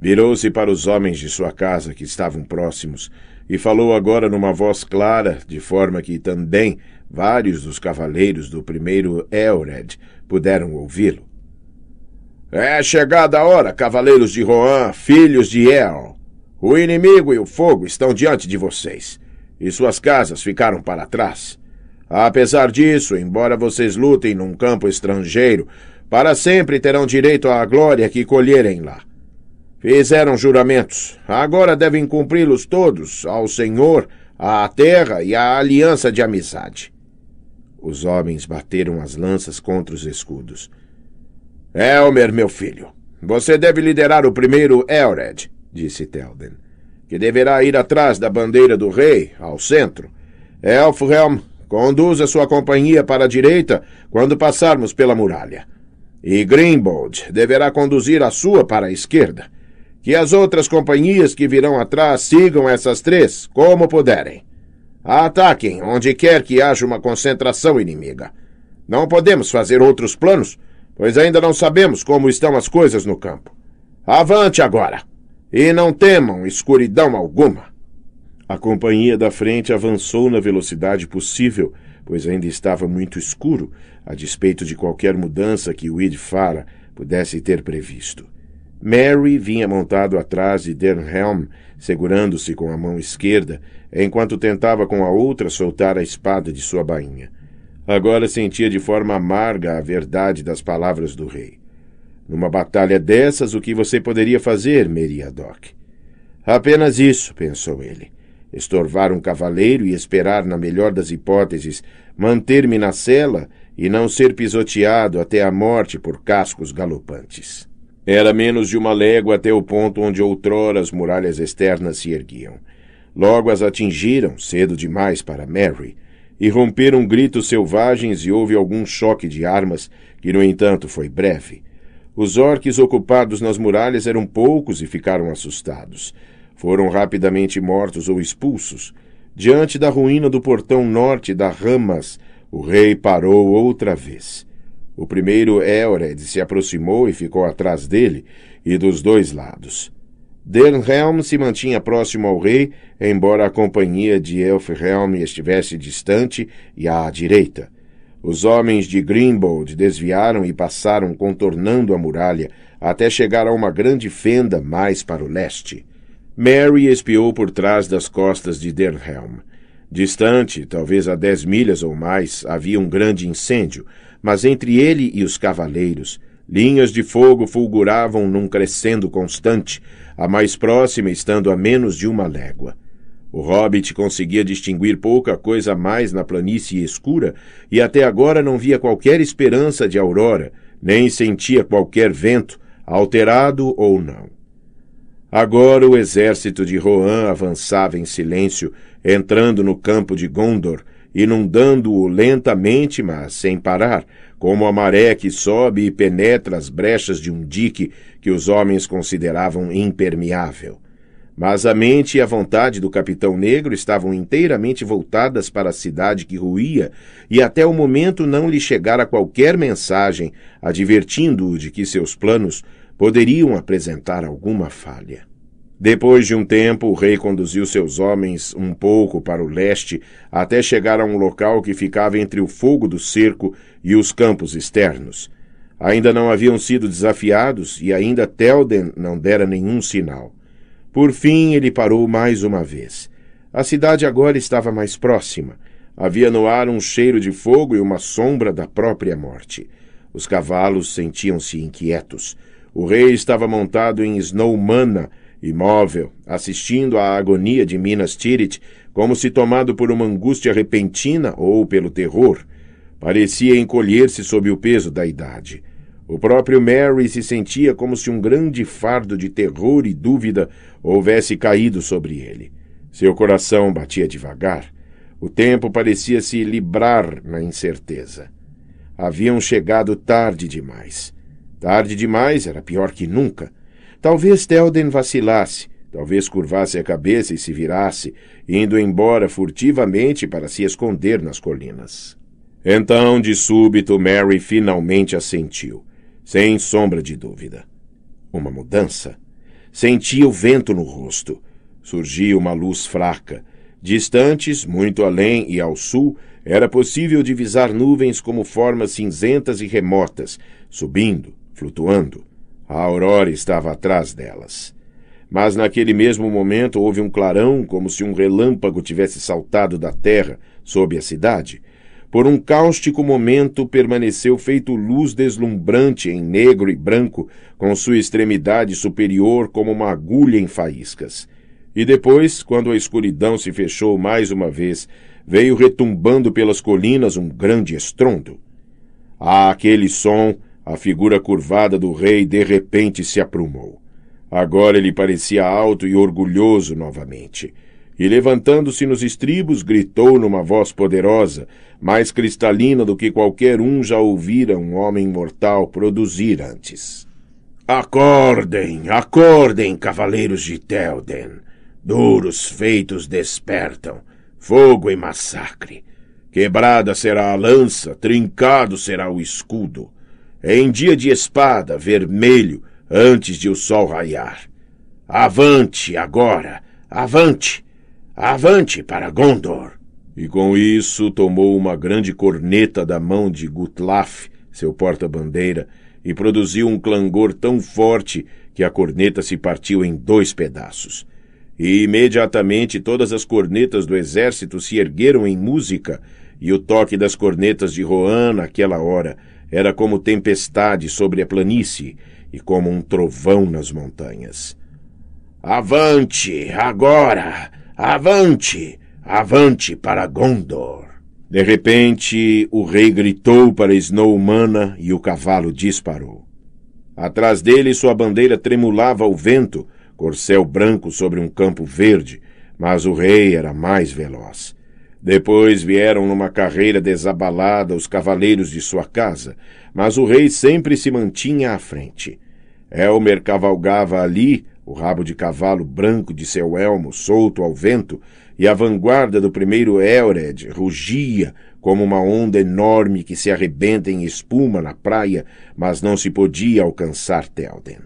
Virou-se para os homens de sua casa que estavam próximos e falou agora numa voz clara, de forma que também vários dos cavaleiros do primeiro Elred puderam ouvi-lo. É chegada a hora, cavaleiros de Rohan, filhos de El. O inimigo e o fogo estão diante de vocês e suas casas ficaram para trás. Apesar disso, embora vocês lutem num campo estrangeiro, para sempre terão direito à glória que colherem lá. Fizeram juramentos, agora devem cumpri-los todos ao Senhor, à terra e à aliança de amizade. Os homens bateram as lanças contra os escudos. Elmer, meu filho, você deve liderar o primeiro Elred, disse Telden que deverá ir atrás da bandeira do rei, ao centro. Elfhelm, conduza sua companhia para a direita quando passarmos pela muralha. E Grimbold deverá conduzir a sua para a esquerda. Que as outras companhias que virão atrás sigam essas três, como puderem. Ataquem onde quer que haja uma concentração inimiga. Não podemos fazer outros planos, pois ainda não sabemos como estão as coisas no campo. Avante agora! E não temam escuridão alguma. A companhia da frente avançou na velocidade possível, pois ainda estava muito escuro, a despeito de qualquer mudança que Weed Fara pudesse ter previsto. Mary vinha montado atrás de Dernhelm, segurando-se com a mão esquerda, enquanto tentava com a outra soltar a espada de sua bainha. Agora sentia de forma amarga a verdade das palavras do rei. Numa batalha dessas, o que você poderia fazer, Meriadoc? Apenas isso, pensou ele. Estorvar um cavaleiro e esperar, na melhor das hipóteses, manter-me na cela e não ser pisoteado até a morte por cascos galopantes. Era menos de uma légua até o ponto onde outrora as muralhas externas se erguiam. Logo as atingiram, cedo demais para Mary, e romperam gritos selvagens e houve algum choque de armas, que no entanto foi breve. Os orques ocupados nas muralhas eram poucos e ficaram assustados. Foram rapidamente mortos ou expulsos. Diante da ruína do portão norte da Ramas, o rei parou outra vez. O primeiro Éored se aproximou e ficou atrás dele e dos dois lados. Dernhelm se mantinha próximo ao rei, embora a companhia de Elfhelm estivesse distante e à direita. Os homens de Grimbold desviaram e passaram contornando a muralha até chegar a uma grande fenda mais para o leste. Mary espiou por trás das costas de Dernhelm. Distante, talvez a dez milhas ou mais, havia um grande incêndio, mas entre ele e os cavaleiros, linhas de fogo fulguravam num crescendo constante, a mais próxima estando a menos de uma légua. O hobbit conseguia distinguir pouca coisa mais na planície escura e até agora não via qualquer esperança de aurora, nem sentia qualquer vento, alterado ou não. Agora o exército de Rohan avançava em silêncio, entrando no campo de Gondor, inundando-o lentamente, mas sem parar, como a maré que sobe e penetra as brechas de um dique que os homens consideravam impermeável. Mas a mente e a vontade do capitão negro estavam inteiramente voltadas para a cidade que ruía, e até o momento não lhe chegara qualquer mensagem advertindo-o de que seus planos poderiam apresentar alguma falha. Depois de um tempo, o rei conduziu seus homens um pouco para o leste, até chegar a um local que ficava entre o fogo do cerco e os campos externos. Ainda não haviam sido desafiados e ainda Telden não dera nenhum sinal. Por fim, ele parou mais uma vez. A cidade agora estava mais próxima. Havia no ar um cheiro de fogo e uma sombra da própria morte. Os cavalos sentiam-se inquietos. O rei estava montado em Snowmana, imóvel, assistindo à agonia de Minas Tirith, como se tomado por uma angústia repentina ou pelo terror. Parecia encolher-se sob o peso da idade. O próprio Mary se sentia como se um grande fardo de terror e dúvida houvesse caído sobre ele. Seu coração batia devagar. O tempo parecia se librar na incerteza. Haviam chegado tarde demais. Tarde demais era pior que nunca. Talvez Telden vacilasse, talvez curvasse a cabeça e se virasse, indo embora furtivamente para se esconder nas colinas. Então, de súbito, Mary finalmente assentiu. Sem sombra de dúvida. Uma mudança. Sentia o vento no rosto. Surgia uma luz fraca. Distantes, muito além e ao sul, era possível divisar nuvens como formas cinzentas e remotas, subindo, flutuando. A aurora estava atrás delas. Mas naquele mesmo momento houve um clarão, como se um relâmpago tivesse saltado da terra sobre a cidade, por um cáustico momento permaneceu feito luz deslumbrante em negro e branco, com sua extremidade superior como uma agulha em faíscas. E depois, quando a escuridão se fechou mais uma vez, veio retumbando pelas colinas um grande estrondo. A ah, aquele som, a figura curvada do rei de repente se aprumou. Agora ele parecia alto e orgulhoso novamente. E levantando-se nos estribos, gritou numa voz poderosa, mais cristalina do que qualquer um já ouvira um homem mortal produzir antes. Acordem, acordem, cavaleiros de Telden! Duros feitos despertam, fogo e massacre. Quebrada será a lança, trincado será o escudo. Em dia de espada, vermelho, antes de o sol raiar. Avante agora, avante! Avante para Gondor! E com isso tomou uma grande corneta da mão de Gutlaf, seu porta-bandeira, e produziu um clangor tão forte que a corneta se partiu em dois pedaços. E imediatamente todas as cornetas do exército se ergueram em música, e o toque das cornetas de Rohan naquela hora era como tempestade sobre a planície e como um trovão nas montanhas. Avante, agora! Avante! Avante para Gondor! De repente, o rei gritou para Snow Humana e o cavalo disparou. Atrás dele, sua bandeira tremulava ao vento, corcel branco sobre um campo verde, mas o rei era mais veloz. Depois vieram numa carreira desabalada os cavaleiros de sua casa, mas o rei sempre se mantinha à frente. Elmer cavalgava ali, o rabo de cavalo branco de seu elmo solto ao vento, e a vanguarda do primeiro Elred rugia como uma onda enorme que se arrebenta em espuma na praia, mas não se podia alcançar Telden.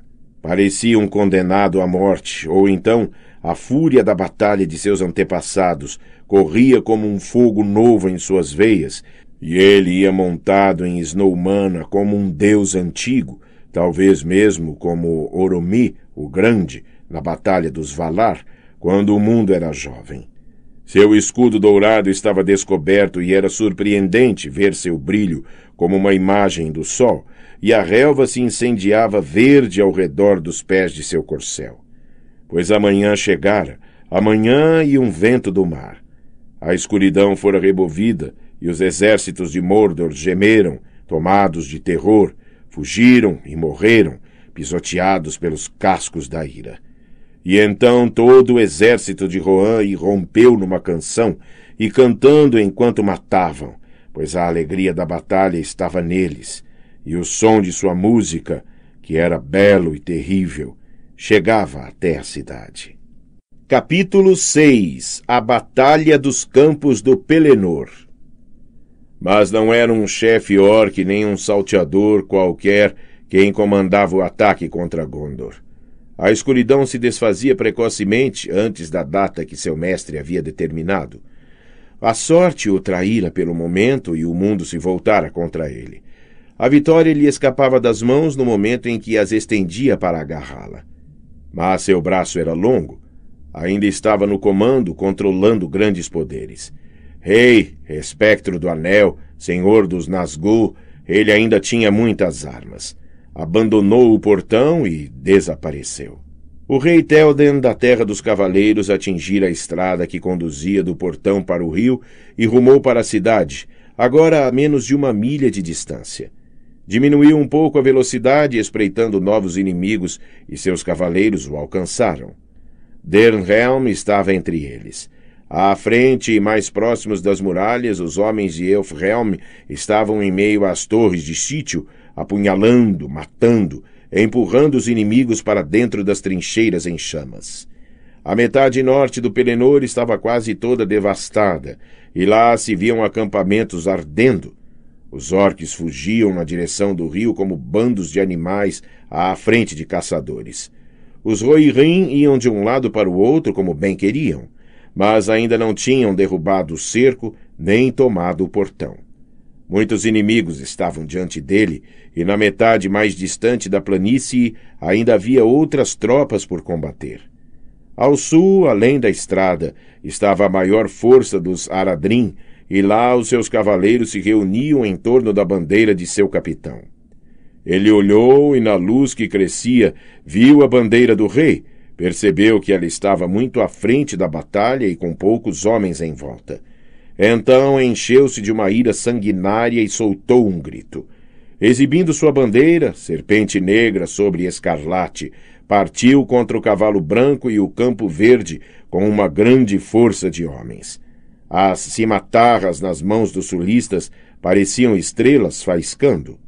Parecia um condenado à morte, ou então a fúria da batalha de seus antepassados corria como um fogo novo em suas veias, e ele ia montado em Snowmana como um deus antigo, talvez mesmo como Oromi o Grande na Batalha dos Valar, quando o mundo era jovem. Seu escudo dourado estava descoberto e era surpreendente ver seu brilho como uma imagem do sol, e a relva se incendiava verde ao redor dos pés de seu corcel. Pois amanhã chegara, amanhã e um vento do mar. A escuridão fora removida e os exércitos de Mordor gemeram, tomados de terror, fugiram e morreram, pisoteados pelos cascos da ira. E então todo o exército de Roan irrompeu numa canção, e cantando enquanto matavam, pois a alegria da batalha estava neles, e o som de sua música, que era belo e terrível, chegava até a cidade. Capítulo 6 A Batalha dos Campos do Pelenor mas não era um chefe orc nem um salteador qualquer quem comandava o ataque contra Gondor. A escuridão se desfazia precocemente antes da data que seu mestre havia determinado. A sorte o traíra pelo momento e o mundo se voltara contra ele. A vitória lhe escapava das mãos no momento em que as estendia para agarrá-la. Mas seu braço era longo. Ainda estava no comando, controlando grandes poderes. Rei, espectro do anel, senhor dos Nazgûl, ele ainda tinha muitas armas. Abandonou o portão e desapareceu. O rei Telden da Terra dos Cavaleiros atingira a estrada que conduzia do portão para o rio e rumou para a cidade, agora a menos de uma milha de distância. Diminuiu um pouco a velocidade, espreitando novos inimigos, e seus cavaleiros o alcançaram. Dernhelm estava entre eles. À frente e mais próximos das muralhas, os homens de Elfhelm estavam em meio às torres de sítio, apunhalando, matando, empurrando os inimigos para dentro das trincheiras em chamas. A metade norte do Pelenor estava quase toda devastada, e lá se viam acampamentos ardendo. Os orques fugiam na direção do rio como bandos de animais à frente de caçadores. Os Rohirrim iam de um lado para o outro como bem queriam mas ainda não tinham derrubado o cerco nem tomado o portão. Muitos inimigos estavam diante dele, e na metade mais distante da planície ainda havia outras tropas por combater. Ao sul, além da estrada, estava a maior força dos Aradrim, e lá os seus cavaleiros se reuniam em torno da bandeira de seu capitão. Ele olhou e, na luz que crescia, viu a bandeira do rei, Percebeu que ela estava muito à frente da batalha e com poucos homens em volta. Então encheu-se de uma ira sanguinária e soltou um grito. Exibindo sua bandeira, serpente negra sobre escarlate, partiu contra o cavalo branco e o campo verde com uma grande força de homens. As cimatarras nas mãos dos sulistas pareciam estrelas faiscando.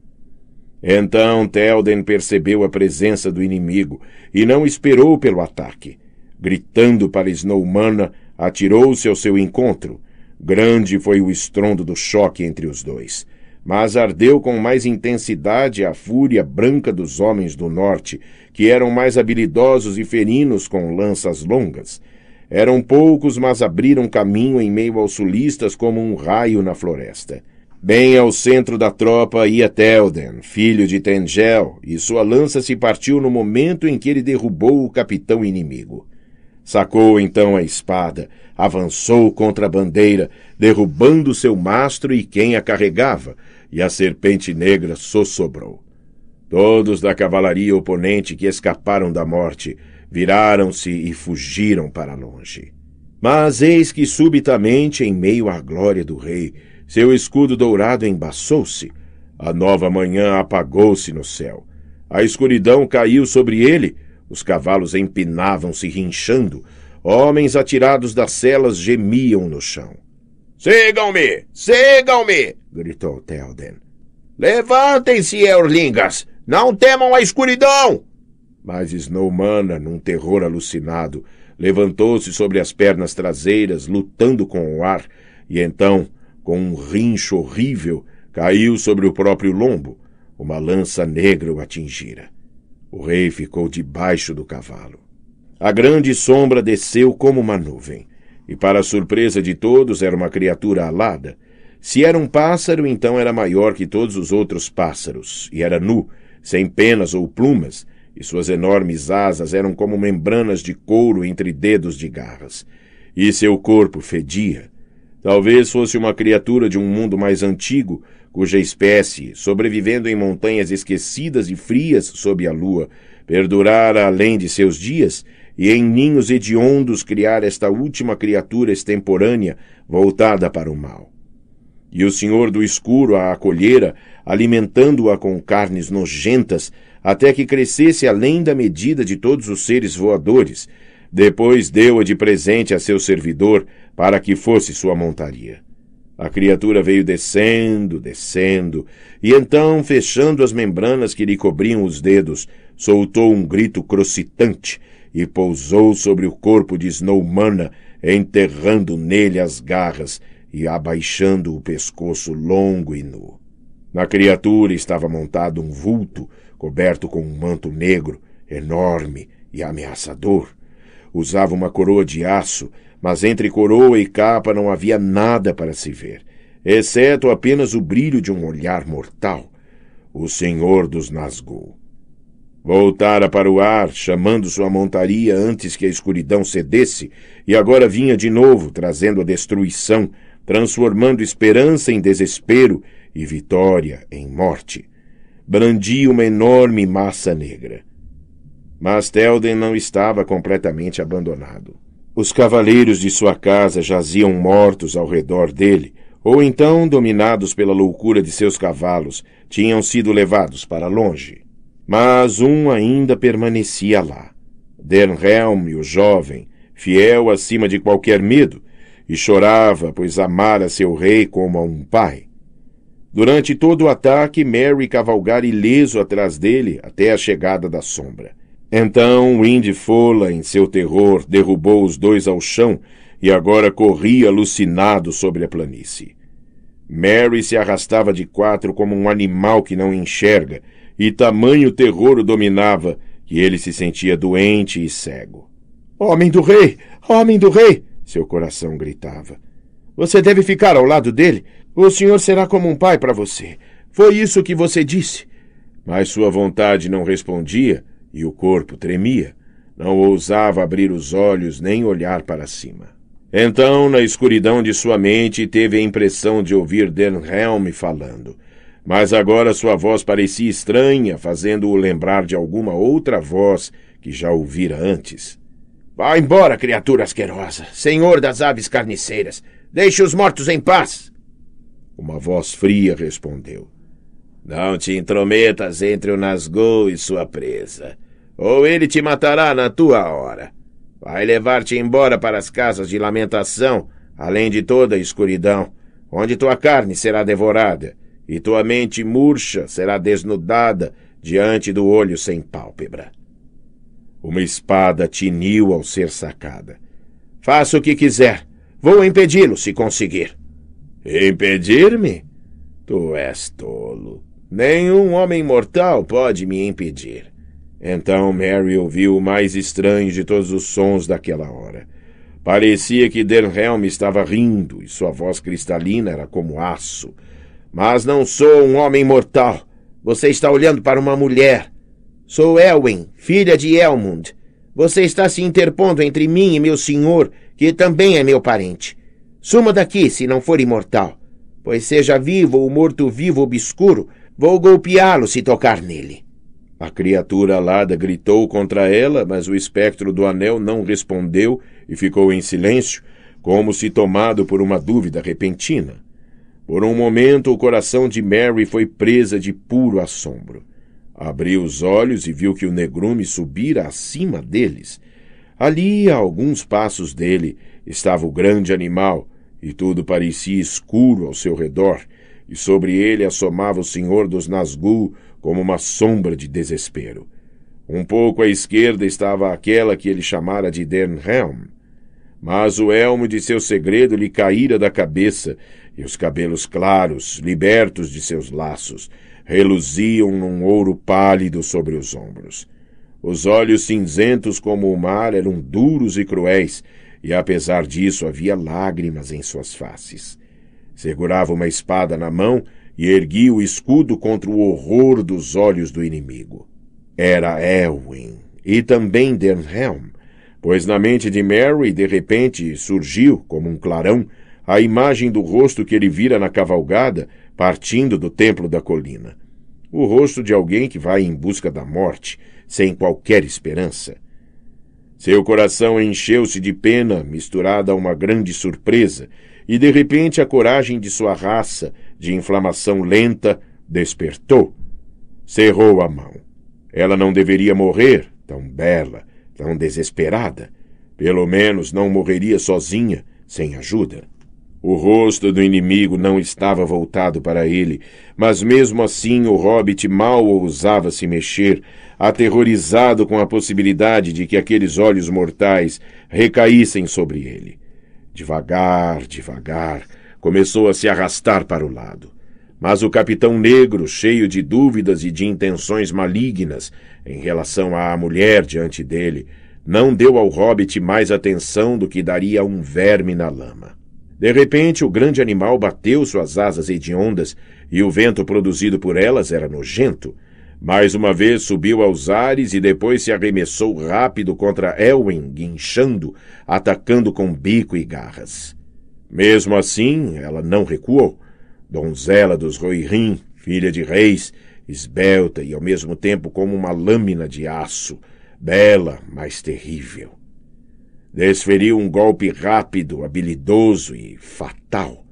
Então Telden percebeu a presença do inimigo e não esperou pelo ataque. Gritando para Snowmana, atirou-se ao seu encontro. Grande foi o estrondo do choque entre os dois. Mas ardeu com mais intensidade a fúria branca dos homens do norte, que eram mais habilidosos e ferinos com lanças longas. Eram poucos, mas abriram caminho em meio aos sulistas como um raio na floresta bem ao centro da tropa ia Telden, filho de Tengel, e sua lança se partiu no momento em que ele derrubou o capitão inimigo. Sacou então a espada, avançou contra a bandeira, derrubando seu mastro e quem a carregava, e a serpente negra sossobrou. Todos da cavalaria oponente que escaparam da morte viraram-se e fugiram para longe. Mas eis que subitamente, em meio à glória do rei, seu escudo dourado embaçou-se. A nova manhã apagou-se no céu. A escuridão caiu sobre ele. Os cavalos empinavam-se rinchando. Homens atirados das celas gemiam no chão. Sigam-me! Sigam-me! gritou Telden. Levantem-se, Eurlingas! Não temam a escuridão! Mas Snowmana, num terror alucinado, levantou-se sobre as pernas traseiras, lutando com o ar, e então com um rincho horrível, caiu sobre o próprio lombo. Uma lança negra o atingira. O rei ficou debaixo do cavalo. A grande sombra desceu como uma nuvem, e para a surpresa de todos era uma criatura alada. Se era um pássaro, então era maior que todos os outros pássaros, e era nu, sem penas ou plumas, e suas enormes asas eram como membranas de couro entre dedos de garras. E seu corpo fedia, Talvez fosse uma criatura de um mundo mais antigo, cuja espécie, sobrevivendo em montanhas esquecidas e frias sob a lua, perdurara além de seus dias, e em ninhos hediondos criar esta última criatura extemporânea voltada para o mal. E o Senhor do Escuro a acolhera, alimentando-a com carnes nojentas, até que crescesse além da medida de todos os seres voadores. Depois deu-a de presente a seu servidor, para que fosse sua montaria. A criatura veio descendo, descendo, e então, fechando as membranas que lhe cobriam os dedos, soltou um grito crocitante e pousou sobre o corpo de Snowmana, enterrando nele as garras e abaixando o pescoço longo e nu. Na criatura estava montado um vulto, coberto com um manto negro, enorme e ameaçador. Usava uma coroa de aço mas entre coroa e capa não havia nada para se ver, exceto apenas o brilho de um olhar mortal. O senhor dos Nazgûl. Voltara para o ar, chamando sua montaria antes que a escuridão cedesse, e agora vinha de novo, trazendo a destruição, transformando esperança em desespero e vitória em morte. Brandia uma enorme massa negra. Mas Telden não estava completamente abandonado. Os cavaleiros de sua casa jaziam mortos ao redor dele, ou então, dominados pela loucura de seus cavalos, tinham sido levados para longe. Mas um ainda permanecia lá. Dernhelm, o jovem, fiel acima de qualquer medo, e chorava, pois amara seu rei como a um pai. Durante todo o ataque, Mary cavalgara ileso atrás dele até a chegada da sombra. Então Windy Fola, em seu terror, derrubou os dois ao chão e agora corria alucinado sobre a planície. Mary se arrastava de quatro como um animal que não enxerga, e tamanho terror o dominava que ele se sentia doente e cego. Homem do rei! Homem do rei! Seu coração gritava. Você deve ficar ao lado dele. O senhor será como um pai para você. Foi isso que você disse. Mas sua vontade não respondia e o corpo tremia. Não ousava abrir os olhos nem olhar para cima. Então, na escuridão de sua mente, teve a impressão de ouvir Den Helm falando. Mas agora sua voz parecia estranha, fazendo-o lembrar de alguma outra voz que já ouvira antes. Vá embora, criatura asquerosa, senhor das aves carniceiras. Deixe os mortos em paz. Uma voz fria respondeu. Não te intrometas entre o Nazgûl e sua presa, ou ele te matará na tua hora. Vai levar-te embora para as casas de lamentação, além de toda a escuridão, onde tua carne será devorada, e tua mente murcha será desnudada diante do olho sem pálpebra. Uma espada tiniu ao ser sacada. Faça o que quiser. Vou impedi-lo se conseguir. Impedir-me? Tu és tolo. Nenhum homem mortal pode me impedir. Então Mary ouviu o mais estranho de todos os sons daquela hora. Parecia que Denhelm estava rindo e sua voz cristalina era como aço. Mas não sou um homem mortal. Você está olhando para uma mulher. Sou Elwen, filha de Elmund. Você está se interpondo entre mim e meu senhor, que também é meu parente. Suma daqui, se não for imortal. Pois seja vivo ou morto-vivo obscuro, Vou golpeá-lo se tocar nele. A criatura alada gritou contra ela, mas o espectro do anel não respondeu e ficou em silêncio, como se tomado por uma dúvida repentina. Por um momento, o coração de Mary foi presa de puro assombro. Abriu os olhos e viu que o negrume subira acima deles. Ali, a alguns passos dele, estava o grande animal, e tudo parecia escuro ao seu redor, e sobre ele assomava o senhor dos Nazgûl como uma sombra de desespero. Um pouco à esquerda estava aquela que ele chamara de Dernhelm, mas o elmo de seu segredo lhe caíra da cabeça, e os cabelos claros, libertos de seus laços, reluziam num ouro pálido sobre os ombros. Os olhos cinzentos como o mar eram duros e cruéis, e apesar disso havia lágrimas em suas faces. Segurava uma espada na mão e erguia o escudo contra o horror dos olhos do inimigo. Era Elwin e também Denhelm, pois na mente de Mary de repente surgiu, como um clarão, a imagem do rosto que ele vira na cavalgada partindo do templo da colina. O rosto de alguém que vai em busca da morte, sem qualquer esperança. Seu coração encheu-se de pena misturada a uma grande surpresa e de repente a coragem de sua raça, de inflamação lenta, despertou. Cerrou a mão. Ela não deveria morrer, tão bela, tão desesperada. Pelo menos não morreria sozinha, sem ajuda. O rosto do inimigo não estava voltado para ele, mas mesmo assim o hobbit mal ousava se mexer, aterrorizado com a possibilidade de que aqueles olhos mortais recaíssem sobre ele. Devagar, devagar, começou a se arrastar para o lado. Mas o capitão negro, cheio de dúvidas e de intenções malignas em relação à mulher diante dele, não deu ao hobbit mais atenção do que daria a um verme na lama. De repente, o grande animal bateu suas asas hediondas e o vento produzido por elas era nojento, mais uma vez subiu aos ares e depois se arremessou rápido contra Elwin, guinchando, atacando com bico e garras. Mesmo assim, ela não recuou. Donzela dos Roirim, filha de reis, esbelta e ao mesmo tempo como uma lâmina de aço, bela, mas terrível. Desferiu um golpe rápido, habilidoso e fatal.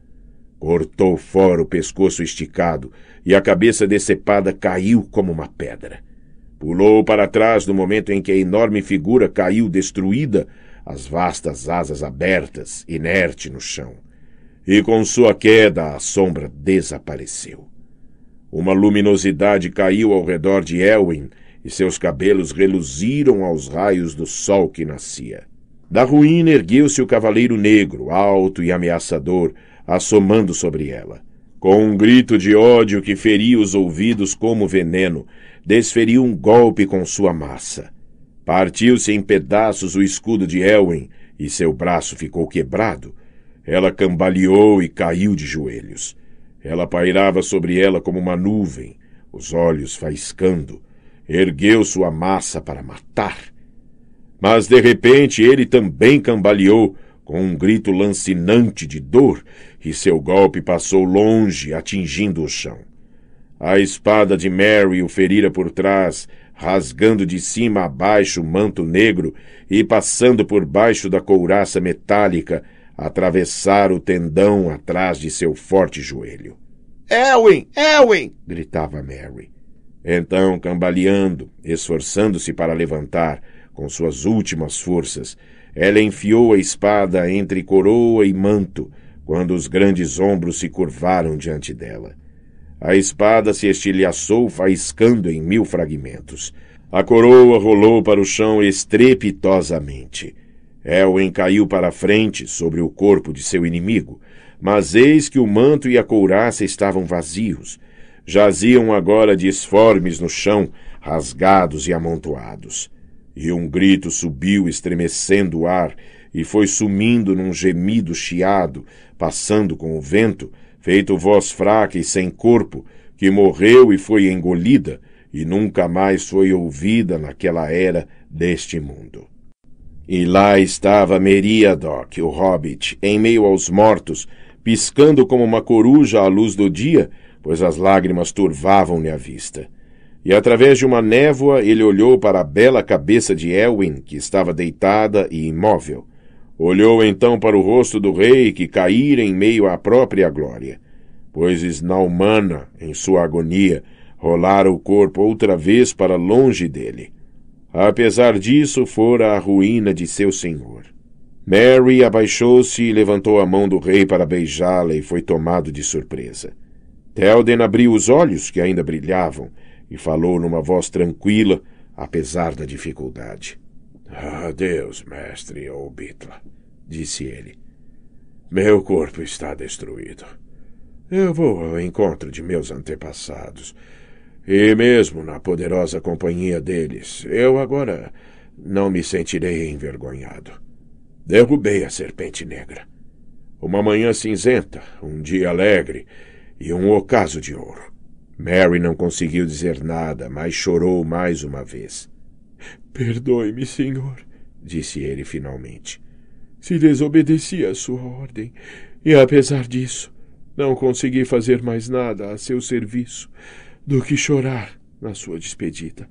Cortou fora o pescoço esticado, e a cabeça decepada caiu como uma pedra. Pulou para trás no momento em que a enorme figura caiu destruída, as vastas asas abertas, inerte no chão. E com sua queda a sombra desapareceu. Uma luminosidade caiu ao redor de Elwin e seus cabelos reluziram aos raios do sol que nascia. Da ruína ergueu-se o cavaleiro negro, alto e ameaçador, assomando sobre ela. Com um grito de ódio que feria os ouvidos como veneno, desferiu um golpe com sua massa. Partiu-se em pedaços o escudo de Elwin e seu braço ficou quebrado. Ela cambaleou e caiu de joelhos. Ela pairava sobre ela como uma nuvem, os olhos faiscando. Ergueu sua massa para matar. Mas de repente ele também cambaleou com um grito lancinante de dor, e seu golpe passou longe, atingindo o chão. A espada de Mary o ferira por trás, rasgando de cima a baixo o manto negro e passando por baixo da couraça metálica, atravessar o tendão atrás de seu forte joelho. Elwin! Elwin! gritava Mary. Então, cambaleando, esforçando-se para levantar, com suas últimas forças, ela enfiou a espada entre coroa e manto, quando os grandes ombros se curvaram diante dela. A espada se estilhaçou, faiscando em mil fragmentos. A coroa rolou para o chão estrepitosamente. Elwen caiu para a frente, sobre o corpo de seu inimigo, mas eis que o manto e a couraça estavam vazios. Jaziam agora disformes no chão, rasgados e amontoados. E um grito subiu, estremecendo o ar, e foi sumindo num gemido chiado, passando com o vento, feito voz fraca e sem corpo, que morreu e foi engolida, e nunca mais foi ouvida naquela era deste mundo. E lá estava Meriadoc, o hobbit, em meio aos mortos, piscando como uma coruja à luz do dia, pois as lágrimas turvavam-lhe a vista. E através de uma névoa ele olhou para a bela cabeça de Elwin, que estava deitada e imóvel. Olhou então para o rosto do rei, que caíra em meio à própria glória. Pois Snaumana, em sua agonia, rolara o corpo outra vez para longe dele. Apesar disso, fora a ruína de seu senhor. Mary abaixou-se e levantou a mão do rei para beijá-la e foi tomado de surpresa. Telden abriu os olhos, que ainda brilhavam, e falou numa voz tranquila, apesar da dificuldade. Adeus, mestre Obitla, disse ele. Meu corpo está destruído. Eu vou ao encontro de meus antepassados. E mesmo na poderosa companhia deles, eu agora não me sentirei envergonhado. Derrubei a serpente negra. Uma manhã cinzenta, um dia alegre e um ocaso de ouro. Mary não conseguiu dizer nada, mas chorou mais uma vez. Perdoe-me, senhor, disse ele finalmente. Se desobedeci à sua ordem, e apesar disso, não consegui fazer mais nada a seu serviço do que chorar na sua despedida.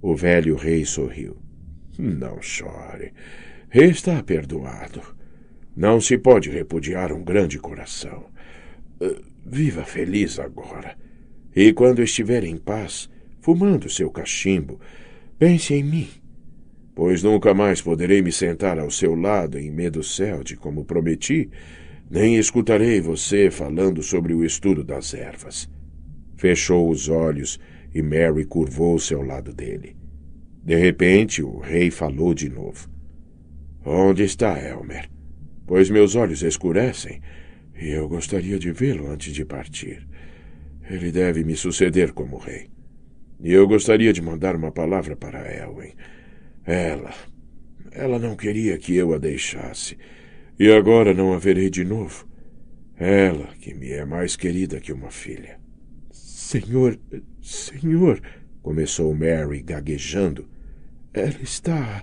O velho rei sorriu. Não chore. Está perdoado. Não se pode repudiar um grande coração. Ah, viva feliz agora. E quando estiver em paz, fumando seu cachimbo, pense em mim, pois nunca mais poderei me sentar ao seu lado em medo de como prometi, nem escutarei você falando sobre o estudo das ervas. Fechou os olhos e Mary curvou-se ao lado dele. De repente, o rei falou de novo. Onde está Elmer? Pois meus olhos escurecem e eu gostaria de vê-lo antes de partir. Ele deve me suceder como rei. E eu gostaria de mandar uma palavra para Elwyn. Ela. Ela não queria que eu a deixasse. E agora não a verei de novo. Ela, que me é mais querida que uma filha. Senhor. Senhor. Começou Mary gaguejando. Ela está.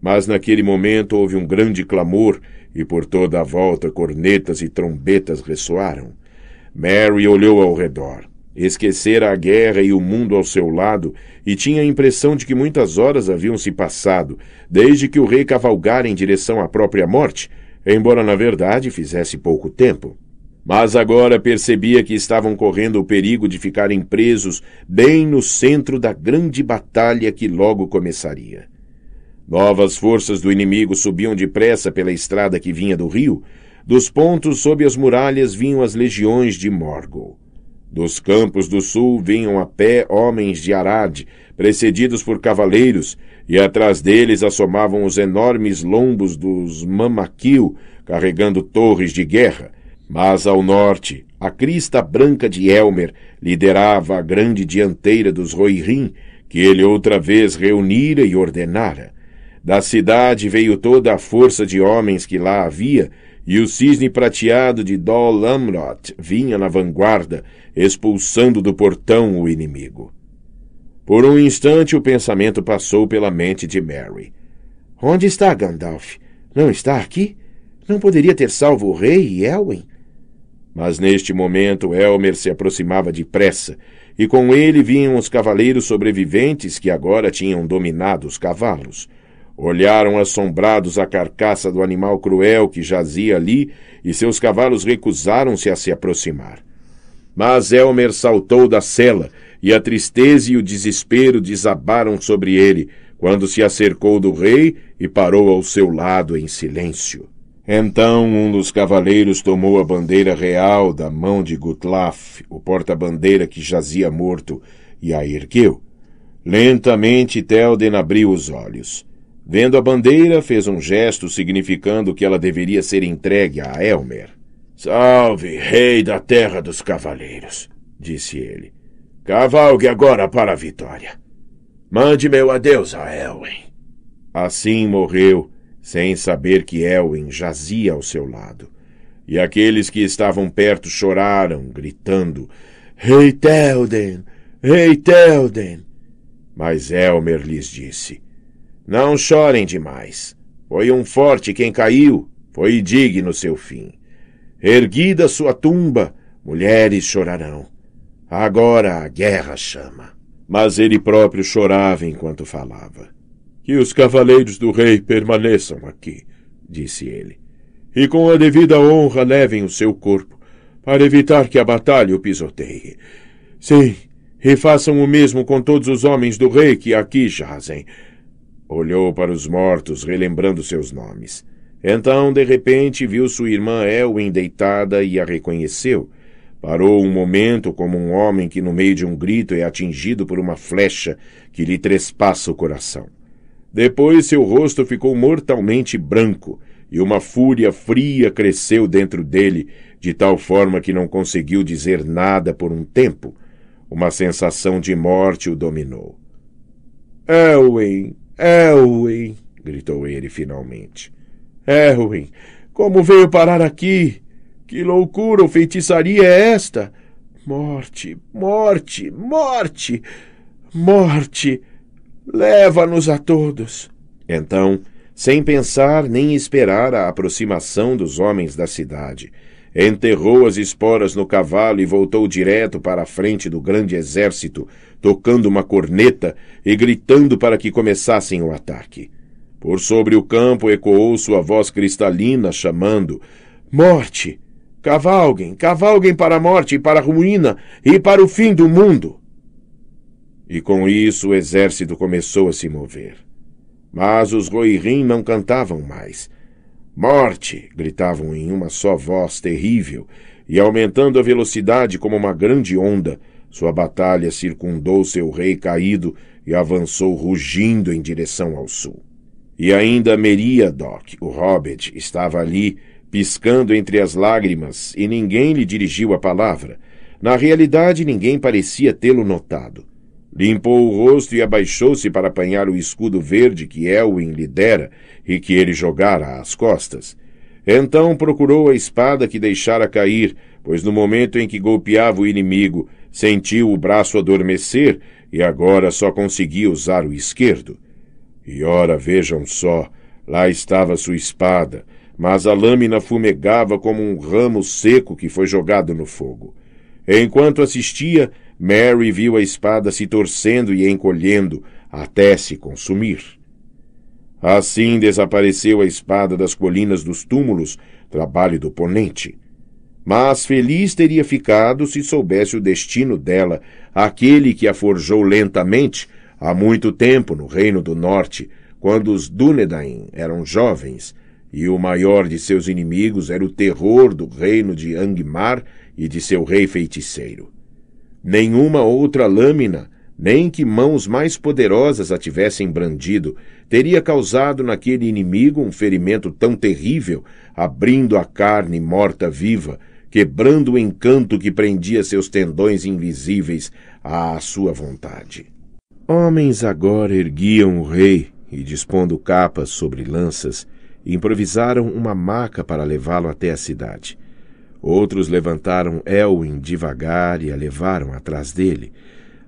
Mas naquele momento houve um grande clamor, e por toda a volta cornetas e trombetas ressoaram. Mary olhou ao redor. Esquecera a guerra e o mundo ao seu lado, e tinha a impressão de que muitas horas haviam se passado, desde que o rei cavalgara em direção à própria morte, embora na verdade fizesse pouco tempo. Mas agora percebia que estavam correndo o perigo de ficarem presos bem no centro da grande batalha que logo começaria. Novas forças do inimigo subiam depressa pela estrada que vinha do rio, dos pontos sob as muralhas vinham as legiões de Morgul. Dos campos do sul vinham a pé homens de Arad, precedidos por cavaleiros, e atrás deles assomavam os enormes lombos dos Mamaquil, carregando torres de guerra. Mas ao norte, a crista branca de Elmer liderava a grande dianteira dos Rohirrim, que ele outra vez reunira e ordenara. Da cidade veio toda a força de homens que lá havia, e o cisne prateado de Dol Amroth vinha na vanguarda, expulsando do portão o inimigo. Por um instante o pensamento passou pela mente de Mary. Onde está Gandalf? Não está aqui? Não poderia ter salvo o rei e Elwin? Mas neste momento Elmer se aproximava depressa, e com ele vinham os cavaleiros sobreviventes que agora tinham dominado os cavalos. Olharam assombrados a carcaça do animal cruel que jazia ali, e seus cavalos recusaram-se a se aproximar. Mas Elmer saltou da cela, e a tristeza e o desespero desabaram sobre ele, quando se acercou do rei e parou ao seu lado em silêncio. Então um dos cavaleiros tomou a bandeira real da mão de Gutlaf, o porta-bandeira que jazia morto, e a ergueu. Lentamente Telden abriu os olhos. Vendo a bandeira, fez um gesto significando que ela deveria ser entregue a Elmer. Salve, rei da terra dos cavaleiros, disse ele. Cavalgue agora para a vitória. Mande meu adeus a Elwen. Assim morreu, sem saber que Elwen jazia ao seu lado. E aqueles que estavam perto choraram, gritando: Rei Telden! Rei Telden! Mas Elmer lhes disse: não chorem demais. Foi um forte quem caiu, foi digno seu fim. Erguida sua tumba, mulheres chorarão. Agora a guerra chama. Mas ele próprio chorava enquanto falava. Que os cavaleiros do rei permaneçam aqui, disse ele, e com a devida honra levem o seu corpo, para evitar que a batalha o pisoteie. Sim, e façam o mesmo com todos os homens do rei que aqui jazem Olhou para os mortos, relembrando seus nomes. Então, de repente, viu sua irmã Elwin deitada e a reconheceu. Parou um momento como um homem que, no meio de um grito, é atingido por uma flecha que lhe trespassa o coração. Depois seu rosto ficou mortalmente branco, e uma fúria fria cresceu dentro dele, de tal forma que não conseguiu dizer nada por um tempo. Uma sensação de morte o dominou. Elwin, Elwin! É gritou ele finalmente. Elwin! É Como veio parar aqui? Que loucura ou feitiçaria é esta? Morte, morte, morte, morte! Leva-nos a todos! Então, sem pensar nem esperar a aproximação dos homens da cidade, enterrou as esporas no cavalo e voltou direto para a frente do grande exército, tocando uma corneta e gritando para que começassem o ataque. Por sobre o campo ecoou sua voz cristalina, chamando: Morte! Cavalguem, cavalguem para a morte e para a ruína e para o fim do mundo! E com isso o exército começou a se mover. Mas os Roirim não cantavam mais. Morte! gritavam em uma só voz terrível, e aumentando a velocidade como uma grande onda, sua batalha circundou seu rei caído e avançou rugindo em direção ao sul. E ainda Meriadoc, o hobbit, estava ali, piscando entre as lágrimas, e ninguém lhe dirigiu a palavra. Na realidade, ninguém parecia tê-lo notado. Limpou o rosto e abaixou-se para apanhar o escudo verde que Elwin lhe dera, e que ele jogara às costas. Então procurou a espada que deixara cair, pois no momento em que golpeava o inimigo, sentiu o braço adormecer e agora só conseguia usar o esquerdo. E ora, vejam só, lá estava sua espada, mas a lâmina fumegava como um ramo seco que foi jogado no fogo. Enquanto assistia, Mary viu a espada se torcendo e encolhendo até se consumir. Assim desapareceu a espada das colinas dos túmulos, trabalho do ponente. Mas feliz teria ficado se soubesse o destino dela, aquele que a forjou lentamente há muito tempo no Reino do Norte, quando os Dúnedain eram jovens, e o maior de seus inimigos era o terror do reino de Angmar e de seu rei feiticeiro. Nenhuma outra lâmina nem que mãos mais poderosas a tivessem brandido, teria causado naquele inimigo um ferimento tão terrível, abrindo a carne morta-viva, quebrando o encanto que prendia seus tendões invisíveis à sua vontade. Homens agora erguiam o rei e, dispondo capas sobre lanças, improvisaram uma maca para levá-lo até a cidade. Outros levantaram Elwin devagar e a levaram atrás dele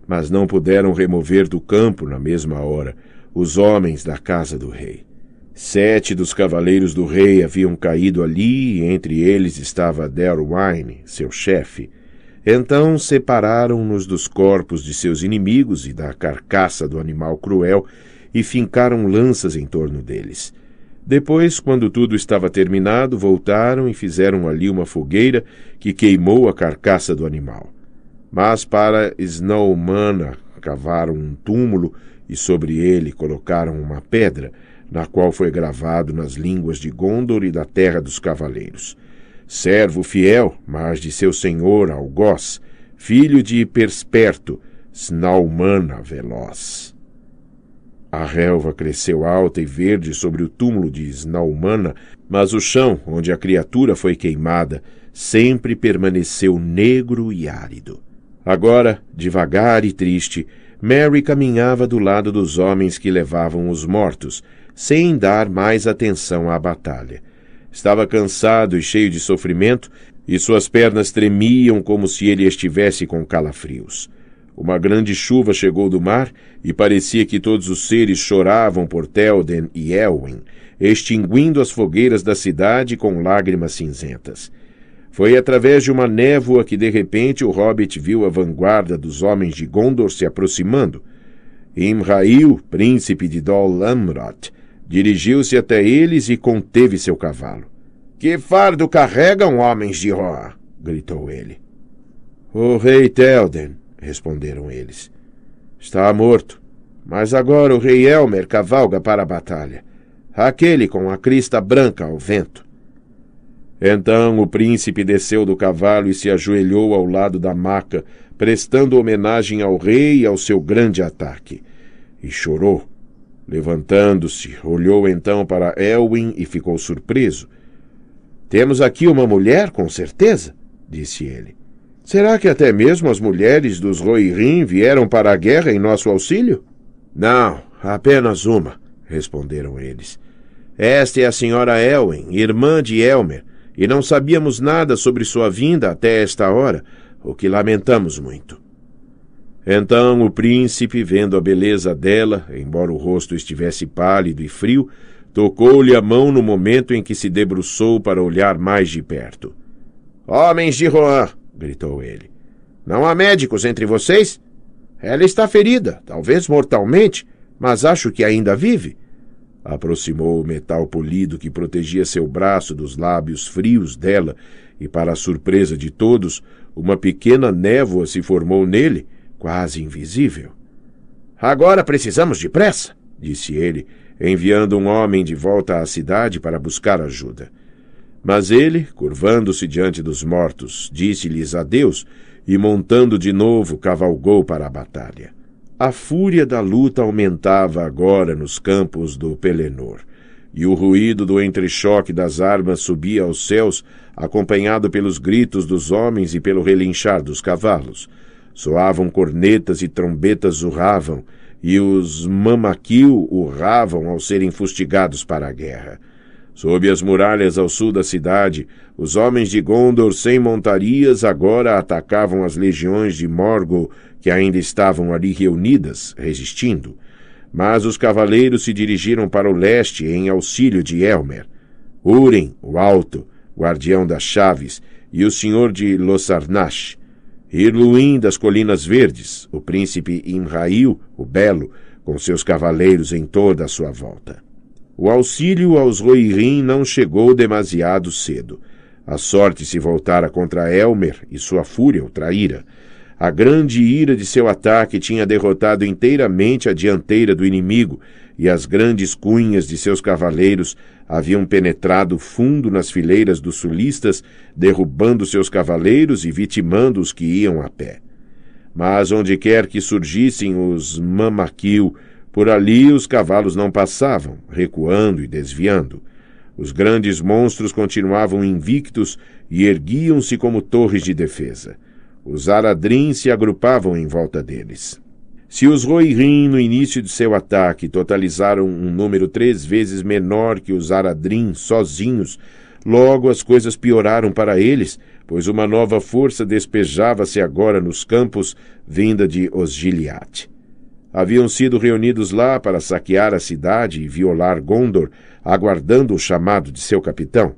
mas não puderam remover do campo na mesma hora os homens da casa do rei. Sete dos cavaleiros do rei haviam caído ali, e entre eles estava Derwine, seu chefe. Então separaram-nos dos corpos de seus inimigos e da carcaça do animal cruel, e fincaram lanças em torno deles. Depois, quando tudo estava terminado, voltaram e fizeram ali uma fogueira que queimou a carcaça do animal. Mas para Snowmana cavaram um túmulo e sobre ele colocaram uma pedra, na qual foi gravado nas línguas de Gondor e da Terra dos Cavaleiros. Servo fiel, mas de seu senhor Algoz, filho de Persperto, Snaumana veloz. A relva cresceu alta e verde sobre o túmulo de Snaumana, mas o chão onde a criatura foi queimada sempre permaneceu negro e árido. Agora, devagar e triste, Mary caminhava do lado dos homens que levavam os mortos, sem dar mais atenção à batalha. Estava cansado e cheio de sofrimento, e suas pernas tremiam como se ele estivesse com calafrios. Uma grande chuva chegou do mar e parecia que todos os seres choravam por Telden e Elwyn, extinguindo as fogueiras da cidade com lágrimas cinzentas. Foi através de uma névoa que de repente o hobbit viu a vanguarda dos homens de Gondor se aproximando. Imrail, príncipe de Dol Amroth, dirigiu-se até eles e conteve seu cavalo. Que fardo carregam homens de Roa? gritou ele. O rei Telden, responderam eles. Está morto. Mas agora o rei Elmer cavalga para a batalha. Aquele com a crista branca ao vento. Então o príncipe desceu do cavalo e se ajoelhou ao lado da maca, prestando homenagem ao rei e ao seu grande ataque. E chorou. Levantando-se, olhou então para Elwin e ficou surpreso. Temos aqui uma mulher, com certeza, disse ele. Será que até mesmo as mulheres dos Rohirrim vieram para a guerra em nosso auxílio? Não, apenas uma, responderam eles. Esta é a senhora Elwin, irmã de Elmer, e não sabíamos nada sobre sua vinda até esta hora, o que lamentamos muito. Então o príncipe, vendo a beleza dela, embora o rosto estivesse pálido e frio, tocou-lhe a mão no momento em que se debruçou para olhar mais de perto. Homens de Rohan! gritou ele. Não há médicos entre vocês? Ela está ferida, talvez mortalmente, mas acho que ainda vive. Aproximou o metal polido que protegia seu braço dos lábios frios dela, e, para a surpresa de todos, uma pequena névoa se formou nele, quase invisível. Agora precisamos de pressa, disse ele, enviando um homem de volta à cidade para buscar ajuda. Mas ele, curvando-se diante dos mortos, disse-lhes adeus e, montando de novo, cavalgou para a batalha. A fúria da luta aumentava agora nos campos do Pelenor, e o ruído do entrechoque das armas subia aos céus, acompanhado pelos gritos dos homens e pelo relinchar dos cavalos. Soavam cornetas e trombetas urravam, e os mamaquil urravam ao serem fustigados para a guerra. Sob as muralhas ao sul da cidade, os homens de Gondor sem montarias agora atacavam as legiões de Morgul que ainda estavam ali reunidas, resistindo, mas os cavaleiros se dirigiram para o leste em auxílio de Elmer. Uren, o alto, guardião das chaves, e o senhor de Losarnash, Irluim das Colinas Verdes, o príncipe Imrail, o belo, com seus cavaleiros em toda a sua volta. O auxílio aos Rohirrim não chegou demasiado cedo. A sorte se voltara contra Elmer e sua fúria o traíra, a grande ira de seu ataque tinha derrotado inteiramente a dianteira do inimigo, e as grandes cunhas de seus cavaleiros haviam penetrado fundo nas fileiras dos sulistas, derrubando seus cavaleiros e vitimando os que iam a pé. Mas onde quer que surgissem os mamaquil, por ali os cavalos não passavam, recuando e desviando. Os grandes monstros continuavam invictos e erguiam-se como torres de defesa. Os Aradrim se agrupavam em volta deles. Se os Rohirrim, no início de seu ataque, totalizaram um número três vezes menor que os Aradrim sozinhos, logo as coisas pioraram para eles, pois uma nova força despejava-se agora nos campos, vinda de Osgiliath. Haviam sido reunidos lá para saquear a cidade e violar Gondor, aguardando o chamado de seu capitão.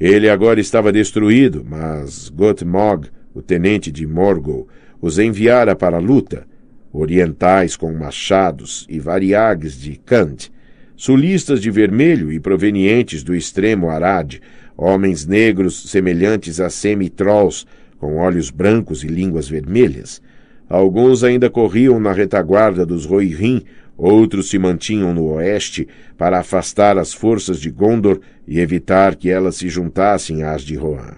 Ele agora estava destruído, mas Gotmog, o tenente de Morgul, os enviara para a luta, orientais com machados e variagues de Kant, sulistas de vermelho e provenientes do extremo Arad, homens negros semelhantes a semi-trolls, com olhos brancos e línguas vermelhas. Alguns ainda corriam na retaguarda dos Rohirrim, outros se mantinham no oeste para afastar as forças de Gondor e evitar que elas se juntassem às de Rohan.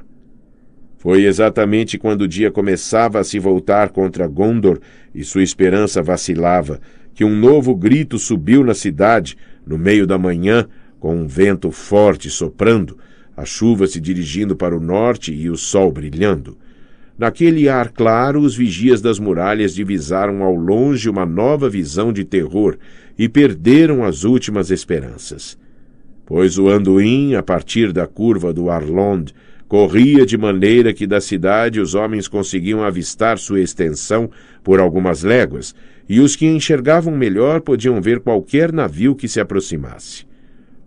Foi exatamente quando o dia começava a se voltar contra Gondor e sua esperança vacilava, que um novo grito subiu na cidade, no meio da manhã, com um vento forte soprando, a chuva se dirigindo para o norte e o sol brilhando. Naquele ar claro, os vigias das muralhas divisaram ao longe uma nova visão de terror e perderam as últimas esperanças. Pois o Anduin, a partir da curva do Arlond, Corria de maneira que da cidade os homens conseguiam avistar sua extensão por algumas léguas, e os que enxergavam melhor podiam ver qualquer navio que se aproximasse.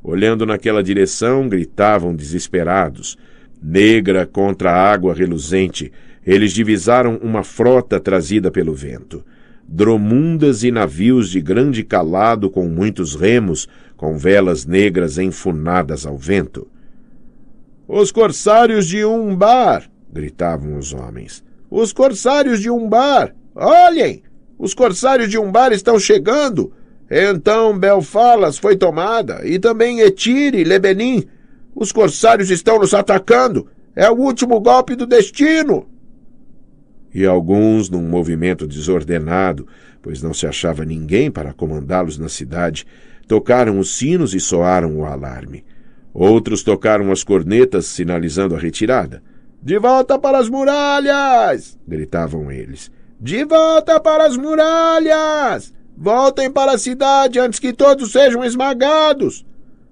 Olhando naquela direção, gritavam desesperados. Negra contra a água reluzente, eles divisaram uma frota trazida pelo vento dromundas e navios de grande calado com muitos remos, com velas negras enfunadas ao vento. Os corsários de Umbar! gritavam os homens. Os corsários de Umbar! Olhem! Os corsários de Umbar estão chegando! Então Belfalas foi tomada, e também Etire e Lebenim. Os corsários estão nos atacando! É o último golpe do destino! E alguns, num movimento desordenado, pois não se achava ninguém para comandá-los na cidade, tocaram os sinos e soaram o alarme. Outros tocaram as cornetas, sinalizando a retirada. De volta para as muralhas! gritavam eles. De volta para as muralhas! Voltem para a cidade antes que todos sejam esmagados!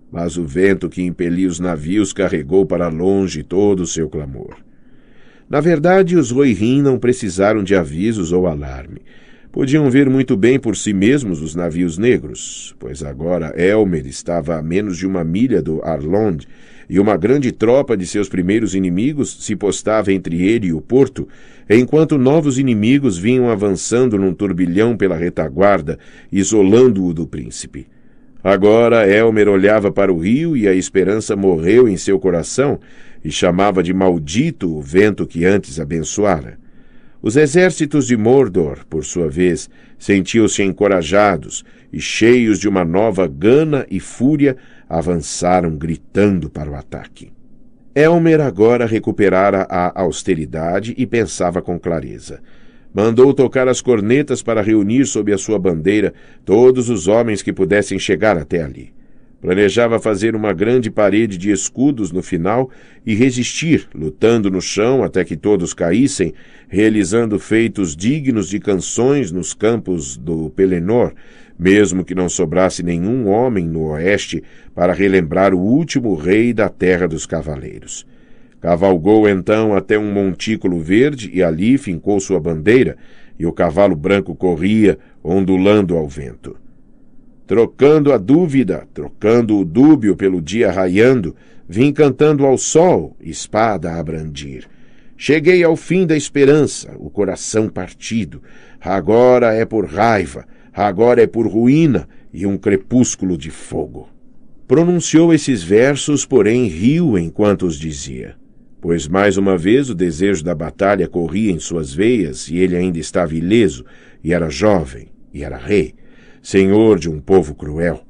Mas o vento que impelia os navios carregou para longe todo o seu clamor. Na verdade, os Rohirrim não precisaram de avisos ou alarme. Podiam ver muito bem por si mesmos os navios negros, pois agora Elmer estava a menos de uma milha do Arlond, e uma grande tropa de seus primeiros inimigos se postava entre ele e o porto, enquanto novos inimigos vinham avançando num turbilhão pela retaguarda, isolando-o do príncipe. Agora Elmer olhava para o rio e a esperança morreu em seu coração e chamava de maldito o vento que antes abençoara. Os exércitos de Mordor, por sua vez, sentiam-se encorajados e, cheios de uma nova gana e fúria, avançaram gritando para o ataque. Elmer agora recuperara a austeridade e pensava com clareza. Mandou tocar as cornetas para reunir sob a sua bandeira todos os homens que pudessem chegar até ali. Planejava fazer uma grande parede de escudos no final e resistir, lutando no chão até que todos caíssem, realizando feitos dignos de canções nos campos do Pelenor, mesmo que não sobrasse nenhum homem no oeste para relembrar o último rei da terra dos cavaleiros. Cavalgou então até um montículo verde e ali fincou sua bandeira, e o cavalo branco corria, ondulando ao vento. Trocando a dúvida, trocando o dúbio pelo dia raiando, vim cantando ao sol, espada a brandir. Cheguei ao fim da esperança, o coração partido. Agora é por raiva, agora é por ruína e um crepúsculo de fogo. Pronunciou esses versos, porém riu enquanto os dizia pois mais uma vez o desejo da batalha corria em suas veias e ele ainda estava ileso, e era jovem, e era rei senhor de um povo cruel.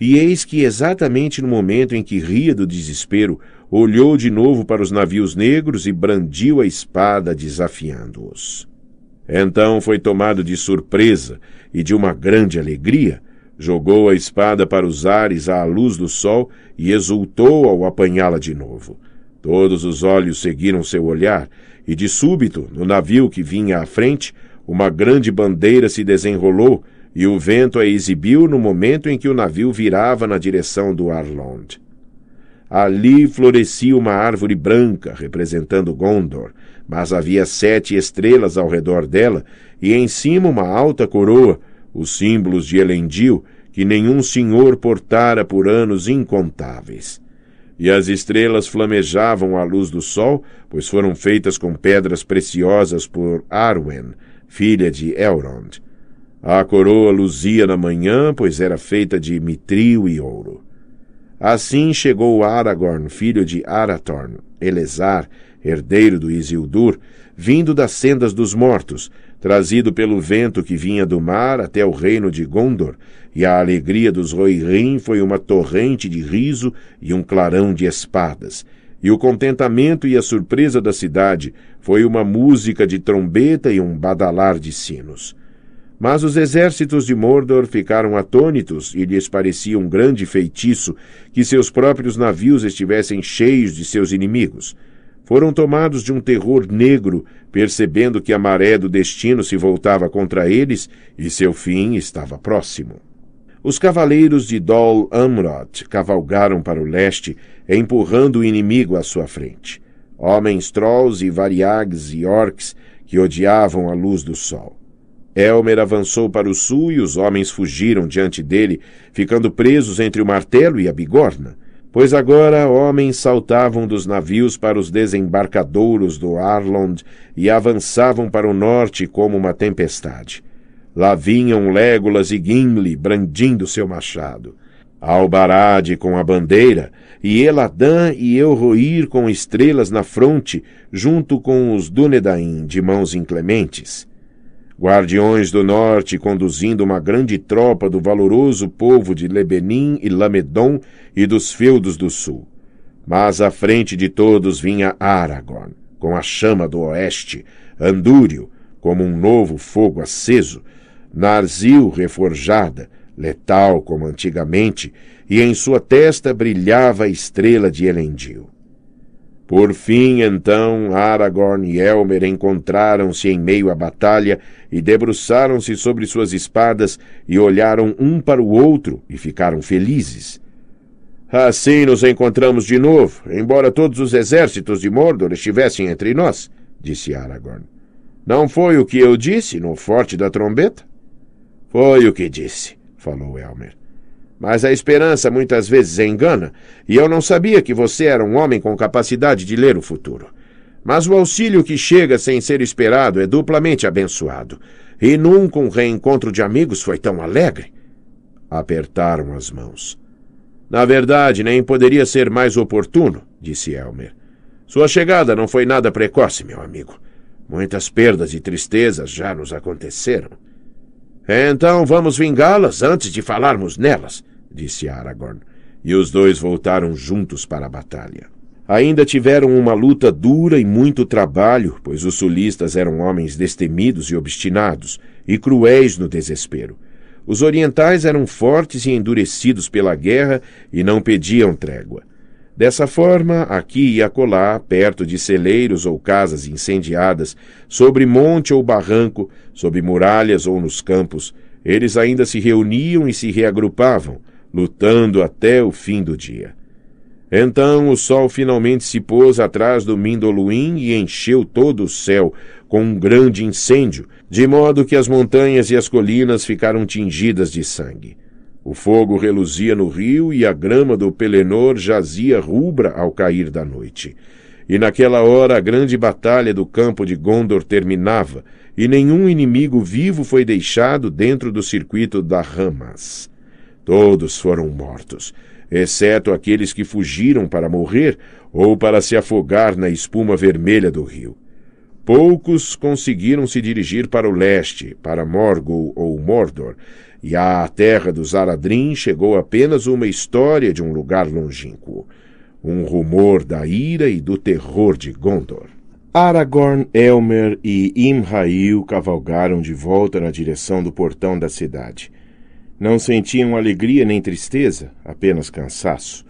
E eis que, exatamente no momento em que ria do desespero, olhou de novo para os navios negros e brandiu a espada, desafiando-os. Então foi tomado de surpresa e de uma grande alegria, jogou a espada para os ares à luz do sol e exultou ao apanhá-la de novo. Todos os olhos seguiram seu olhar, e de súbito, no navio que vinha à frente, uma grande bandeira se desenrolou e o vento a exibiu no momento em que o navio virava na direção do Arlond. Ali florescia uma árvore branca, representando Gondor, mas havia sete estrelas ao redor dela, e em cima uma alta coroa, os símbolos de Elendil, que nenhum senhor portara por anos incontáveis. E as estrelas flamejavam à luz do sol, pois foram feitas com pedras preciosas por Arwen, filha de Elrond. A coroa luzia na manhã, pois era feita de mitril e ouro. Assim chegou Aragorn, filho de Arathorn, Elezar, herdeiro do Isildur, vindo das sendas dos mortos, trazido pelo vento que vinha do mar até o reino de Gondor, e a alegria dos Rohirrim foi uma torrente de riso e um clarão de espadas. E o contentamento e a surpresa da cidade foi uma música de trombeta e um badalar de sinos. Mas os exércitos de Mordor ficaram atônitos e lhes parecia um grande feitiço que seus próprios navios estivessem cheios de seus inimigos. Foram tomados de um terror negro, percebendo que a maré do destino se voltava contra eles e seu fim estava próximo. Os cavaleiros de Dol Amroth cavalgaram para o leste, empurrando o inimigo à sua frente. Homens trolls e variags e orcs que odiavam a luz do sol. Elmer avançou para o sul e os homens fugiram diante dele, ficando presos entre o martelo e a bigorna. Pois agora homens saltavam dos navios para os desembarcadouros do Arlond e avançavam para o norte como uma tempestade. Lá vinham Legolas e Gimli brandindo seu machado. Albarade com a bandeira, e Eladan e Elroir com estrelas na fronte, junto com os Dunedain de mãos inclementes guardiões do norte conduzindo uma grande tropa do valoroso povo de Lebenim e Lamedon e dos feudos do sul. Mas à frente de todos vinha Aragorn, com a chama do oeste, Andúrio, como um novo fogo aceso, Narzil reforjada, letal como antigamente, e em sua testa brilhava a estrela de Elendil. Por fim, então, Aragorn e Elmer encontraram-se em meio à batalha e debruçaram-se sobre suas espadas e olharam um para o outro e ficaram felizes. Assim nos encontramos de novo, embora todos os exércitos de Mordor estivessem entre nós, disse Aragorn. Não foi o que eu disse no Forte da Trombeta? Foi o que disse, falou Elmer. Mas a esperança muitas vezes engana, e eu não sabia que você era um homem com capacidade de ler o futuro. Mas o auxílio que chega sem ser esperado é duplamente abençoado. E nunca um reencontro de amigos foi tão alegre. Apertaram as mãos. Na verdade, nem poderia ser mais oportuno, disse Elmer. Sua chegada não foi nada precoce, meu amigo. Muitas perdas e tristezas já nos aconteceram. Então vamos vingá-las antes de falarmos nelas, disse Aragorn. E os dois voltaram juntos para a batalha. Ainda tiveram uma luta dura e muito trabalho, pois os sulistas eram homens destemidos e obstinados, e cruéis no desespero. Os orientais eram fortes e endurecidos pela guerra e não pediam trégua. Dessa forma, aqui e acolá, perto de celeiros ou casas incendiadas, sobre monte ou barranco, sob muralhas ou nos campos, eles ainda se reuniam e se reagrupavam, lutando até o fim do dia. Então o sol finalmente se pôs atrás do Mindoluim e encheu todo o céu com um grande incêndio, de modo que as montanhas e as colinas ficaram tingidas de sangue. O fogo reluzia no rio e a grama do Pelenor jazia rubra ao cair da noite. E naquela hora a grande batalha do campo de Gondor terminava, e nenhum inimigo vivo foi deixado dentro do circuito da Ramas. Todos foram mortos, exceto aqueles que fugiram para morrer ou para se afogar na espuma vermelha do rio. Poucos conseguiram se dirigir para o leste, para Morgul ou Mordor, e à terra dos Aradrim chegou apenas uma história de um lugar longínquo, um rumor da ira e do terror de Gondor. Aragorn, Elmer e Imrail cavalgaram de volta na direção do portão da cidade. Não sentiam alegria nem tristeza, apenas cansaço.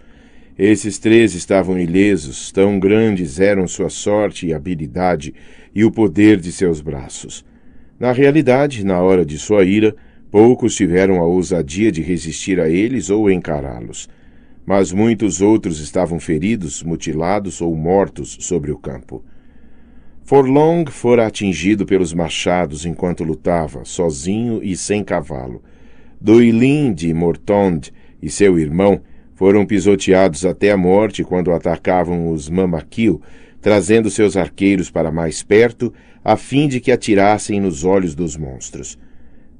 Esses três estavam ilesos, tão grandes eram sua sorte e habilidade e o poder de seus braços. Na realidade, na hora de sua ira, Poucos tiveram a ousadia de resistir a eles ou encará-los, mas muitos outros estavam feridos, mutilados ou mortos sobre o campo. Forlong fora atingido pelos machados enquanto lutava, sozinho e sem cavalo. Doilin de Mortond e seu irmão foram pisoteados até a morte quando atacavam os Mamakil, trazendo seus arqueiros para mais perto, a fim de que atirassem nos olhos dos monstros.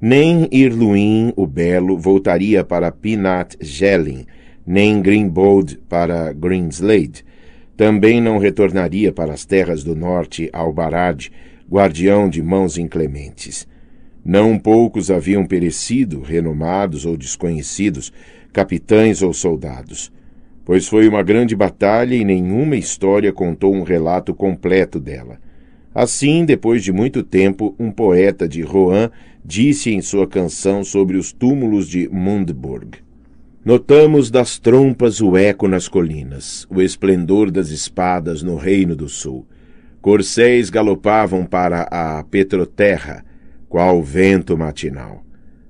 Nem Irluin o Belo voltaria para Pinat Gelin, nem Greenbold para Greenslade. Também não retornaria para as terras do norte Albarad, guardião de mãos inclementes. Não poucos haviam perecido, renomados ou desconhecidos, capitães ou soldados. Pois foi uma grande batalha e nenhuma história contou um relato completo dela. Assim, depois de muito tempo, um poeta de Rohan disse em sua canção sobre os túmulos de Mundburg: Notamos das trompas o eco nas colinas, o esplendor das espadas no Reino do Sul. Corcéis galopavam para a Petroterra, qual vento matinal.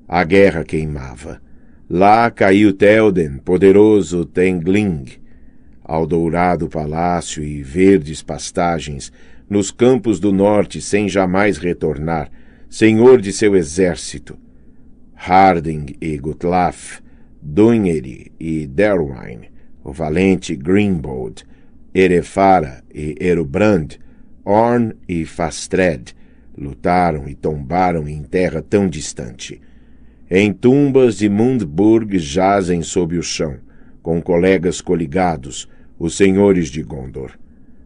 A guerra queimava. Lá caiu Telden, poderoso Tengling, ao dourado palácio e verdes pastagens nos campos do norte sem jamais retornar, senhor de seu exército. Harding e Gutlaf, Dunhery e Derwine, o valente Greenbold, Erefara e Erubrand, Orn e Fastred, lutaram e tombaram em terra tão distante. Em tumbas de Mundburg jazem sob o chão, com colegas coligados, os senhores de Gondor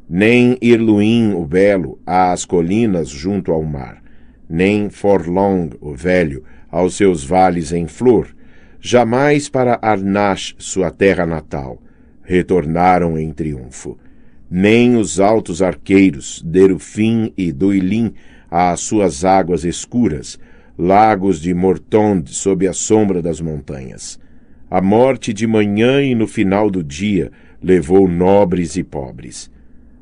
nem Irluim o Belo às colinas junto ao mar, nem Forlong o Velho aos seus vales em flor, jamais para Arnash, sua terra natal, retornaram em triunfo. Nem os altos arqueiros, Derufim e Doilim, às suas águas escuras, lagos de Mortond sob a sombra das montanhas. A morte de manhã e no final do dia levou nobres e pobres.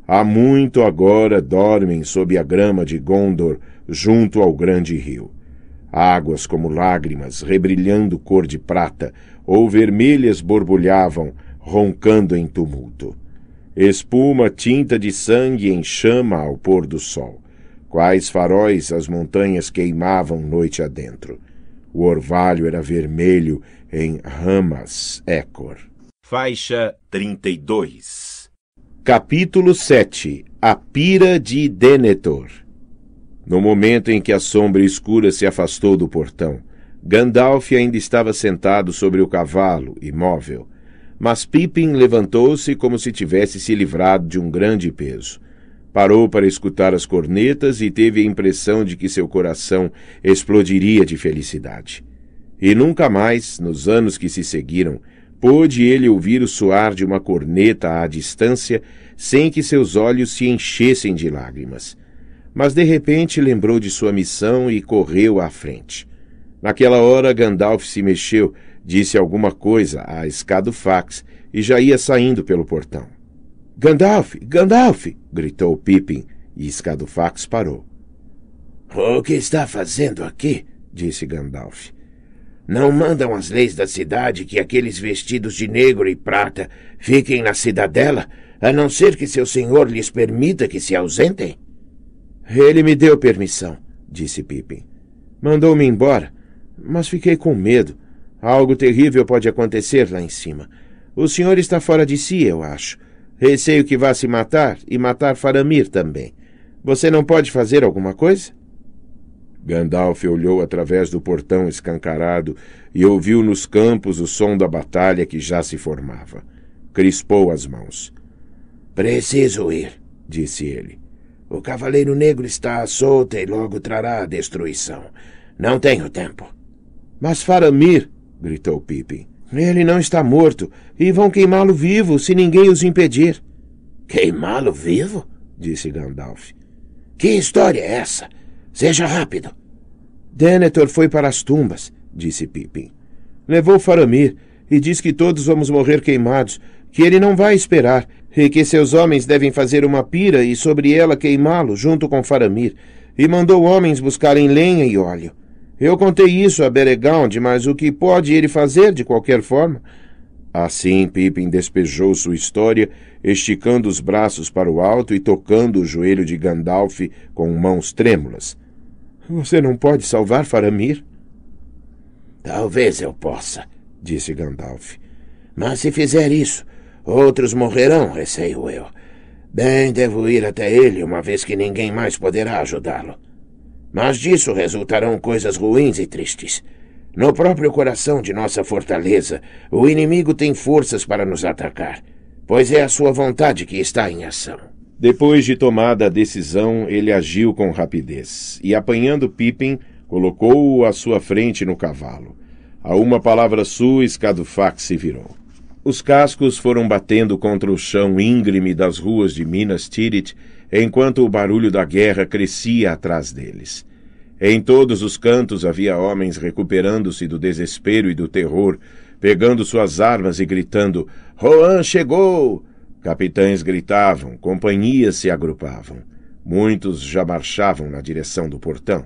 Há muito agora dormem sob a grama de Gondor, junto ao grande rio. Águas como lágrimas, rebrilhando cor de prata, ou vermelhas borbulhavam, roncando em tumulto. Espuma tinta de sangue em chama ao pôr do sol. Quais faróis as montanhas queimavam noite adentro. O orvalho era vermelho em ramas écor. Faixa 32 Capítulo 7 A pira de Denethor No momento em que a sombra escura se afastou do portão, Gandalf ainda estava sentado sobre o cavalo, imóvel. Mas Pippin levantou-se como se tivesse se livrado de um grande peso. Parou para escutar as cornetas e teve a impressão de que seu coração explodiria de felicidade. E nunca mais, nos anos que se seguiram, Pôde ele ouvir o soar de uma corneta à distância, sem que seus olhos se enchessem de lágrimas. Mas de repente lembrou de sua missão e correu à frente. Naquela hora, Gandalf se mexeu, disse alguma coisa a Escadofax e já ia saindo pelo portão. Gandalf! Gandalf! gritou Pippin, e Escadofax parou. O que está fazendo aqui? disse Gandalf. Não mandam as leis da cidade que aqueles vestidos de negro e prata fiquem na cidadela, a não ser que seu senhor lhes permita que se ausentem? Ele me deu permissão, disse Pippin. Mandou-me embora, mas fiquei com medo. Algo terrível pode acontecer lá em cima. O senhor está fora de si, eu acho. Receio que vá se matar e matar Faramir também. Você não pode fazer alguma coisa? Gandalf olhou através do portão escancarado e ouviu nos campos o som da batalha que já se formava. Crispou as mãos. Preciso ir, disse ele. O Cavaleiro Negro está à solta e logo trará a destruição. Não tenho tempo. Mas Faramir, gritou Pippin, ele não está morto e vão queimá-lo vivo se ninguém os impedir. Queimá-lo vivo? disse Gandalf. Que história é essa? Seja rápido. Denethor foi para as tumbas, disse Pippin. Levou Faramir e diz que todos vamos morrer queimados, que ele não vai esperar, e que seus homens devem fazer uma pira e sobre ela queimá-lo junto com Faramir, e mandou homens buscarem lenha e óleo. Eu contei isso a Beregond, mas o que pode ele fazer de qualquer forma? Assim Pippin despejou sua história, esticando os braços para o alto e tocando o joelho de Gandalf com mãos trêmulas. Você não pode salvar Faramir? Talvez eu possa, disse Gandalf. Mas se fizer isso, outros morrerão, receio eu. Bem, devo ir até ele, uma vez que ninguém mais poderá ajudá-lo. Mas disso resultarão coisas ruins e tristes. No próprio coração de nossa fortaleza, o inimigo tem forças para nos atacar, pois é a sua vontade que está em ação. Depois de tomada a decisão, ele agiu com rapidez e, apanhando Pippin, colocou-o à sua frente no cavalo. A uma palavra sua, Escadufax se virou. Os cascos foram batendo contra o chão íngreme das ruas de Minas Tirith, enquanto o barulho da guerra crescia atrás deles. Em todos os cantos havia homens recuperando-se do desespero e do terror, pegando suas armas e gritando: Roan chegou! Capitães gritavam, companhias se agrupavam. Muitos já marchavam na direção do portão.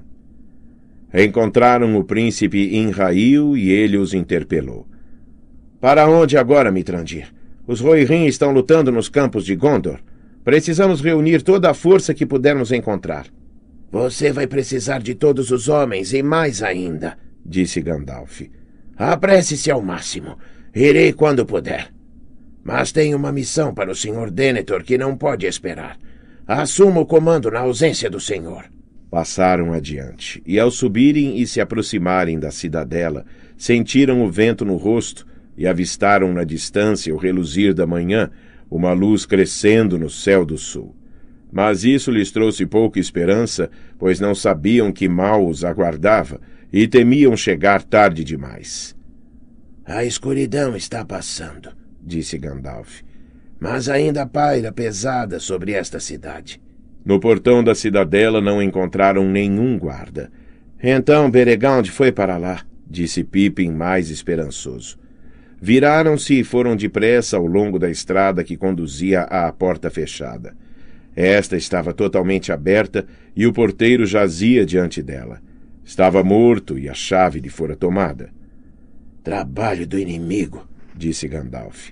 Encontraram o príncipe Inrail e ele os interpelou. Para onde agora, Mitrandir? Os Rohirrim estão lutando nos campos de Gondor. Precisamos reunir toda a força que pudermos encontrar. Você vai precisar de todos os homens e mais ainda, disse Gandalf. Apresse-se ao máximo. Irei quando puder. Mas tenho uma missão para o Sr. Denethor que não pode esperar. Assuma o comando na ausência do Senhor. Passaram adiante, e ao subirem e se aproximarem da cidadela, sentiram o vento no rosto e avistaram na distância o reluzir da manhã, uma luz crescendo no céu do sul. Mas isso lhes trouxe pouca esperança, pois não sabiam que mal os aguardava e temiam chegar tarde demais. A escuridão está passando, disse Gandalf, mas ainda paira pesada sobre esta cidade. No portão da cidadela não encontraram nenhum guarda. Então Beregald foi para lá, disse Pippin mais esperançoso. Viraram-se e foram depressa ao longo da estrada que conduzia à porta fechada. Esta estava totalmente aberta e o porteiro jazia diante dela. Estava morto e a chave lhe fora tomada. Trabalho do inimigo, disse Gandalf.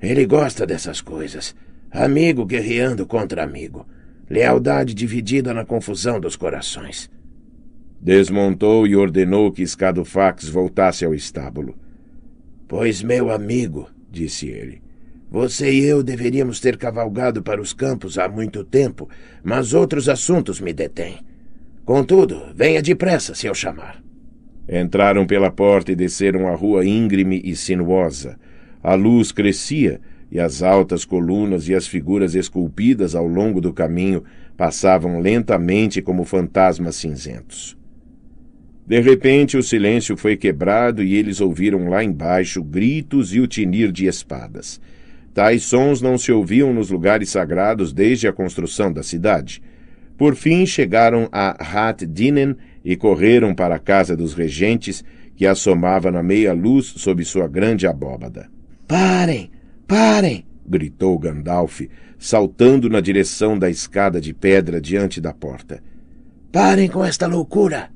Ele gosta dessas coisas. Amigo guerreando contra amigo. Lealdade dividida na confusão dos corações. Desmontou e ordenou que Scadufax voltasse ao estábulo. Pois, meu amigo, disse ele, você e eu deveríamos ter cavalgado para os campos há muito tempo, mas outros assuntos me detêm. Contudo, venha depressa se eu chamar. Entraram pela porta e desceram a rua íngreme e sinuosa. A luz crescia e as altas colunas e as figuras esculpidas ao longo do caminho passavam lentamente como fantasmas cinzentos. De repente, o silêncio foi quebrado e eles ouviram lá embaixo gritos e o tinir de espadas. Tais sons não se ouviam nos lugares sagrados desde a construção da cidade. Por fim chegaram a Hat Dinen e correram para a casa dos regentes, que assomava na meia-luz sob sua grande abóbada. Parem! Parem! gritou Gandalf, saltando na direção da escada de pedra diante da porta. Parem com esta loucura!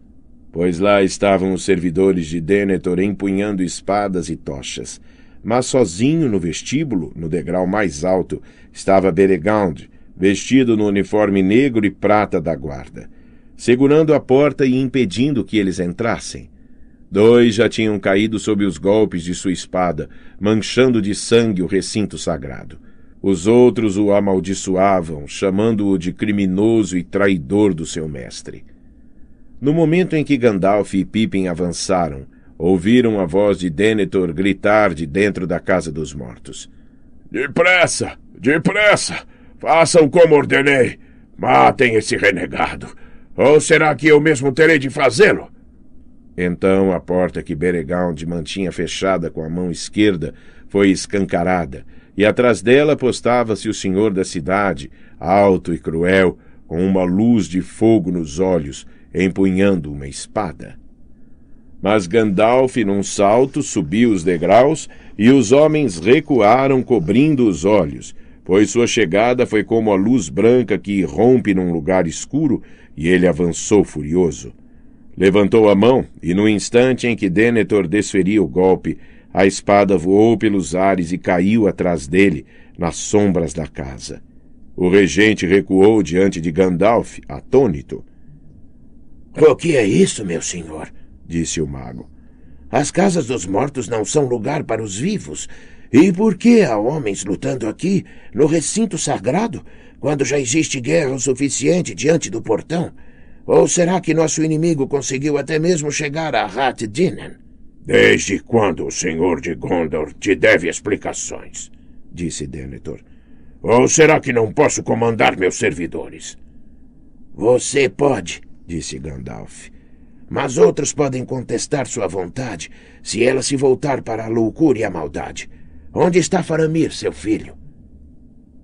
Pois lá estavam os servidores de Denethor empunhando espadas e tochas mas sozinho no vestíbulo, no degrau mais alto, estava Beregond, vestido no uniforme negro e prata da guarda, segurando a porta e impedindo que eles entrassem. Dois já tinham caído sob os golpes de sua espada, manchando de sangue o recinto sagrado. Os outros o amaldiçoavam, chamando-o de criminoso e traidor do seu mestre. No momento em que Gandalf e Pippin avançaram, ouviram a voz de Denethor gritar de dentro da casa dos mortos. Depressa! Depressa! Façam como ordenei! Matem esse renegado! Ou será que eu mesmo terei de fazê-lo? Então a porta que Beregald mantinha fechada com a mão esquerda foi escancarada, e atrás dela postava-se o senhor da cidade, alto e cruel, com uma luz de fogo nos olhos, empunhando uma espada. Mas Gandalf, num salto, subiu os degraus, e os homens recuaram, cobrindo os olhos, pois sua chegada foi como a luz branca que irrompe num lugar escuro, e ele avançou furioso. Levantou a mão, e no instante em que Denethor desferia o golpe, a espada voou pelos ares e caiu atrás dele, nas sombras da casa. O regente recuou diante de Gandalf, atônito. — O que é isso, meu senhor? — disse o mago. As casas dos mortos não são lugar para os vivos. E por que há homens lutando aqui, no recinto sagrado, quando já existe guerra o suficiente diante do portão? Ou será que nosso inimigo conseguiu até mesmo chegar a Hat Dinan?
Desde quando o
senhor de Gondor te deve explicações? disse Denethor. Ou será que não posso comandar meus servidores? Você pode, disse Gandalf. Mas outros podem contestar sua vontade se ela se voltar para a loucura e a maldade. Onde está Faramir, seu filho?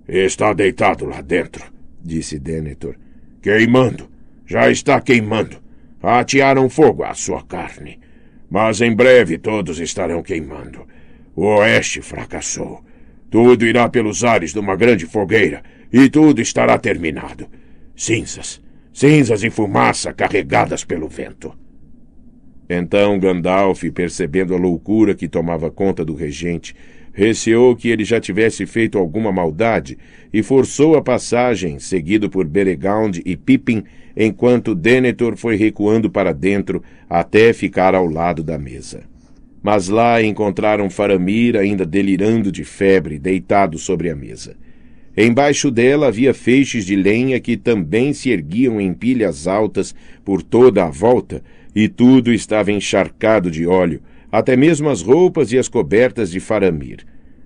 Está deitado lá dentro, disse Denethor. Queimando. Já está queimando. Atearam fogo à sua carne. Mas em breve todos estarão queimando. O Oeste fracassou. Tudo irá pelos ares de uma grande fogueira e tudo estará terminado. Cinzas, cinzas e fumaça carregadas pelo vento. Então Gandalf, percebendo a loucura que tomava conta do regente, receou que ele já tivesse feito alguma maldade e forçou a passagem, seguido por Beregond e Pippin, enquanto Denethor foi recuando para dentro até ficar ao lado da mesa. Mas lá encontraram Faramir ainda delirando de febre, deitado sobre a mesa. Embaixo dela havia feixes de lenha que também se erguiam em pilhas altas por toda a volta, e tudo estava encharcado de óleo, até mesmo as roupas e as cobertas de Faramir.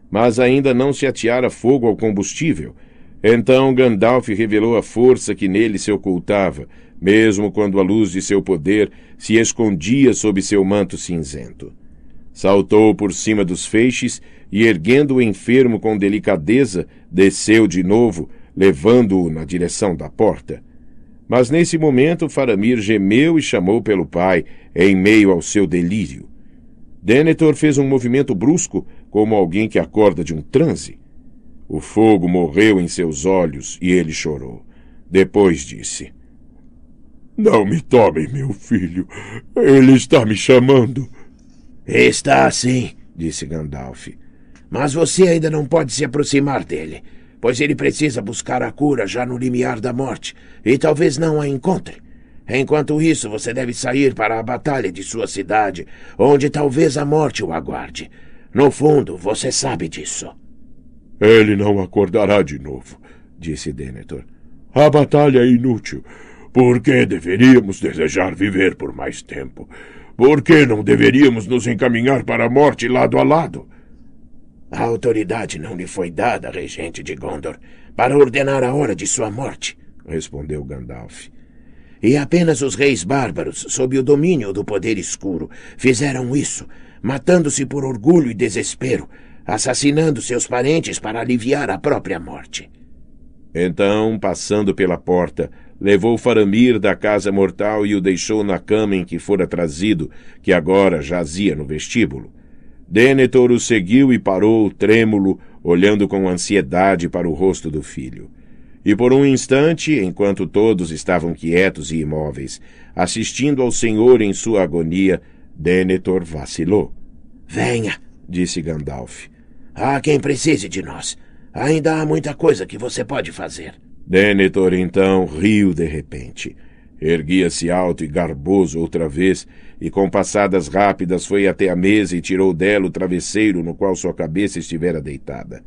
Mas ainda não se ateara fogo ao combustível. Então Gandalf revelou a força que nele se ocultava, mesmo quando a luz de seu poder se escondia sob seu manto cinzento. Saltou por cima dos feixes e, erguendo o enfermo com delicadeza, desceu de novo, levando-o na direção da porta. Mas nesse momento Faramir gemeu e chamou pelo pai, em meio ao seu delírio. Denethor fez um movimento brusco, como alguém que acorda de um transe. O fogo morreu em seus olhos e ele chorou. Depois disse: Não me tomem, meu filho. Ele está me chamando. Está sim, disse Gandalf. Mas você ainda não pode se aproximar dele pois ele precisa buscar a cura já no limiar da morte e talvez não a encontre. Enquanto isso, você deve sair para a batalha de sua cidade, onde talvez a morte o aguarde. No fundo, você sabe disso. Ele não acordará de novo, disse Denethor. A batalha é inútil. Por que deveríamos desejar viver por mais tempo? Por que não deveríamos nos encaminhar para a morte lado a lado? A autoridade não lhe foi dada, regente de Gondor, para ordenar a hora de sua morte, respondeu Gandalf. E apenas os reis bárbaros, sob o domínio do poder escuro, fizeram isso, matando-se por orgulho e desespero, assassinando seus parentes para aliviar a própria morte. Então, passando pela porta, levou Faramir da casa mortal e o deixou na cama em que fora trazido, que agora jazia no vestíbulo. Denethor o seguiu e parou, trêmulo, olhando com ansiedade para o rosto do filho. E por um instante, enquanto todos estavam quietos e imóveis, assistindo ao Senhor em sua agonia, Denethor vacilou. Venha, disse Gandalf. Há quem precise de nós. Ainda há muita coisa que você pode fazer. Denethor então riu de repente. Erguia-se alto e garboso outra vez e com passadas rápidas foi até a mesa e tirou dela o travesseiro no qual sua cabeça estivera deitada.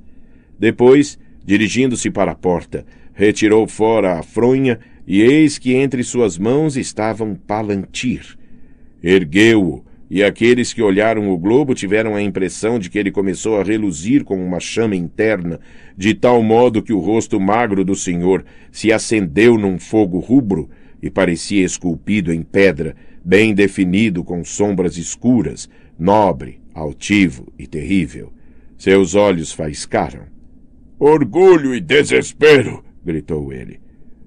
Depois, dirigindo-se para a porta, retirou fora a fronha e eis que entre suas mãos estava um palantir. Ergueu-o, e aqueles que olharam o globo tiveram a impressão de que ele começou a reluzir como uma chama interna, de tal modo que o rosto magro do senhor se acendeu num fogo rubro e parecia esculpido em pedra, bem definido com sombras escuras, nobre, altivo e terrível. Seus olhos faiscaram. Orgulho e desespero! gritou ele.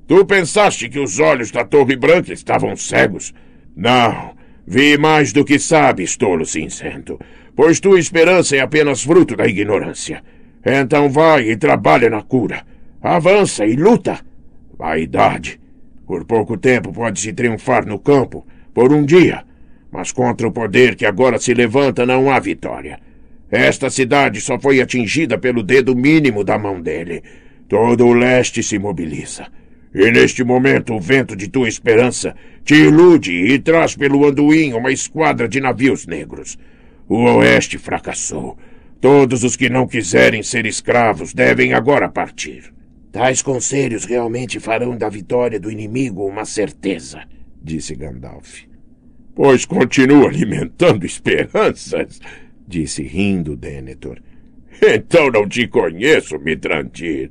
Tu pensaste que os olhos da Torre Branca estavam cegos? Não! Vi mais do que sabes, tolo cinzento, pois tua esperança é apenas fruto da ignorância. Então vai e trabalha na cura. Avança e luta! Vaidade! Por pouco tempo pode-se triunfar no campo, por um dia, mas contra o poder que agora se levanta não há vitória. Esta cidade só foi atingida pelo dedo mínimo da mão dele. Todo o leste se mobiliza. E neste momento o vento de tua esperança te ilude e traz pelo Anduin uma esquadra de navios negros. O oeste fracassou. Todos os que não quiserem ser escravos devem agora partir. Tais conselhos realmente farão da vitória do inimigo uma certeza disse Gandalf. Pois continua alimentando esperanças, disse rindo Denethor. Então não te conheço, Midrandir.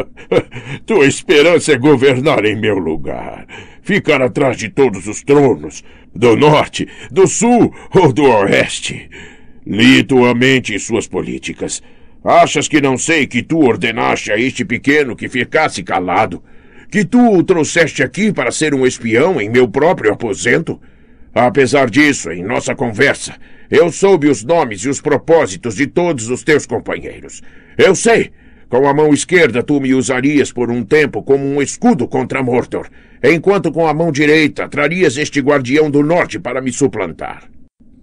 Tua esperança é governar em meu lugar, ficar atrás de todos os tronos, do norte, do sul ou do oeste. Li tua mente e suas políticas. Achas que não sei que tu ordenaste a este pequeno que ficasse calado? que tu o trouxeste aqui para ser um espião em meu próprio aposento? Apesar disso, em nossa conversa, eu soube os nomes e os propósitos de todos os teus companheiros. Eu sei! Com a mão esquerda tu me usarias por um tempo como um escudo contra mortor, enquanto com a mão direita trarias este guardião do norte para me suplantar.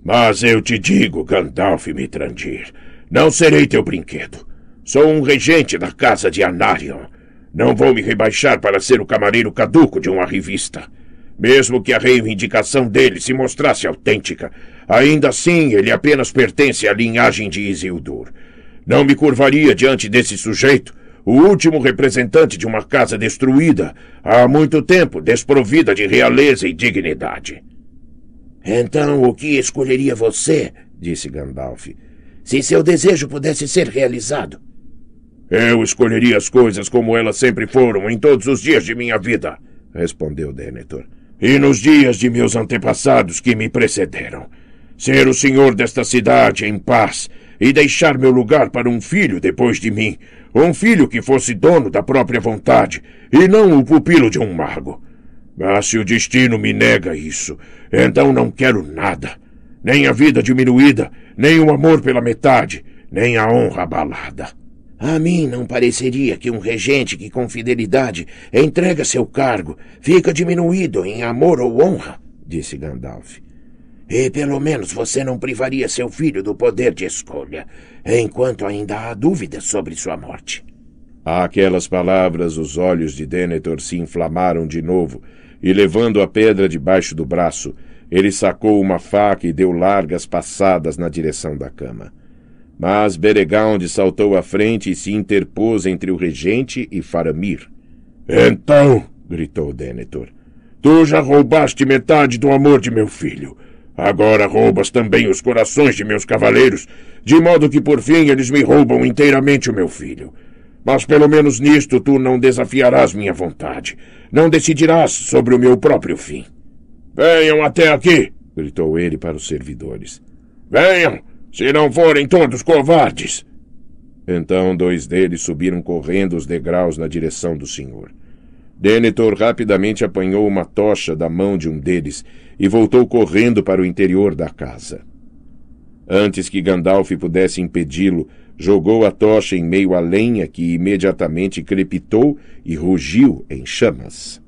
Mas eu te digo, Gandalf Mitrandir, não serei teu brinquedo. Sou um regente da casa de Anarion não vou me rebaixar para ser o camareiro caduco de uma revista. Mesmo que a reivindicação dele se mostrasse autêntica, ainda assim ele apenas pertence à linhagem de Isildur. Não me curvaria diante desse sujeito, o último representante de uma casa destruída, há muito tempo desprovida de realeza e dignidade. Então o que escolheria você? disse Gandalf. Se seu desejo pudesse ser realizado. Eu escolheria as coisas como elas sempre foram em todos os dias de minha vida, respondeu Denethor. E nos dias de meus antepassados que me precederam. Ser o senhor desta cidade em paz e deixar meu lugar para um filho depois de mim, um filho que fosse dono da própria vontade e não o pupilo de um mago. Mas se o destino me nega isso, então não quero nada. Nem a vida diminuída, nem o amor pela metade, nem a honra abalada. A mim não pareceria que um regente que com fidelidade entrega seu cargo fica diminuído em amor ou honra, disse Gandalf. E pelo menos você não privaria seu filho do poder de escolha, enquanto ainda há dúvidas sobre sua morte. A aquelas palavras, os olhos de Denethor se inflamaram de novo, e levando a pedra debaixo do braço, ele sacou uma faca e deu largas passadas na direção da cama. Mas Beregaund saltou à frente e se interpôs entre o regente e Faramir. Então, gritou Denethor, tu já roubaste metade do amor de meu filho. Agora roubas também os corações de meus cavaleiros, de modo que por fim eles me roubam inteiramente o meu filho. Mas pelo menos nisto tu não desafiarás minha vontade. Não decidirás sobre o meu próprio fim. Venham até aqui! gritou ele para os servidores. Venham! Se não forem todos covardes! Então dois deles subiram correndo os degraus na direção do senhor. Denethor rapidamente apanhou uma tocha da mão de um deles e voltou correndo para o interior da casa. Antes que Gandalf pudesse impedi-lo, jogou a tocha em meio à lenha que imediatamente crepitou e rugiu em chamas.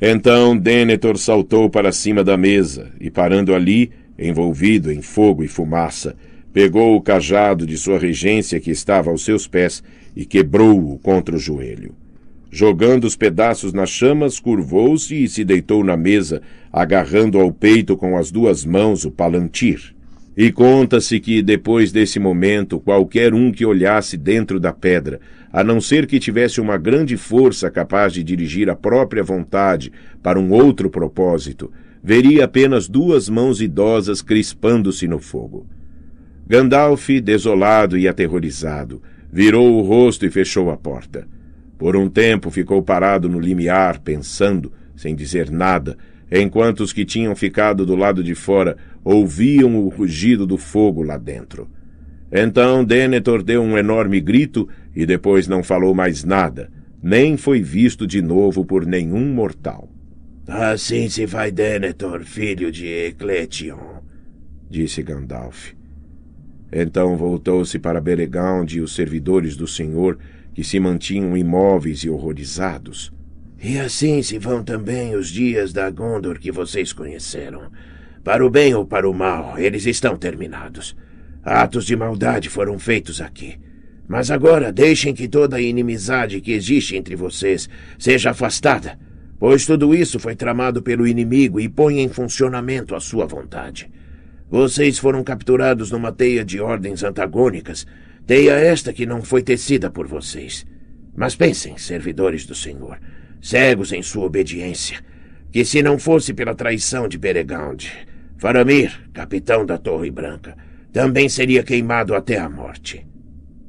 Então Denethor saltou para cima da mesa e, parando ali, envolvido em fogo e fumaça, pegou o cajado de sua regência que estava aos seus pés e quebrou-o contra o joelho. Jogando os pedaços nas chamas, curvou-se e se deitou na mesa, agarrando ao peito com as duas mãos o palantir. E conta-se que, depois desse momento, qualquer um que olhasse dentro da pedra, a não ser que tivesse uma grande força capaz de dirigir a própria vontade para um outro propósito, veria apenas duas mãos idosas crispando-se no fogo. Gandalf, desolado e aterrorizado, virou o rosto e fechou a porta. Por um tempo ficou parado no limiar, pensando, sem dizer nada, enquanto os que tinham ficado do lado de fora ouviam o rugido do fogo lá dentro. Então Denethor deu um enorme grito e depois não falou mais nada, nem foi visto de novo por nenhum mortal. Assim se vai Denethor, filho de Ecletion, disse Gandalf. Então voltou-se para Beregá, e os servidores do Senhor, que se mantinham imóveis e horrorizados. E assim se vão também os dias da Gondor que vocês conheceram. Para o bem ou para o mal, eles estão terminados. Atos de maldade foram feitos aqui. Mas agora deixem que toda a inimizade que existe entre vocês seja afastada, pois tudo isso foi tramado pelo inimigo e põe em funcionamento a sua vontade. Vocês foram capturados numa teia de ordens antagônicas, teia esta que não foi tecida por vocês. Mas pensem, servidores do Senhor, cegos em sua obediência, que se não fosse pela traição de Beregond, Faramir, capitão da Torre Branca, também seria queimado até a morte.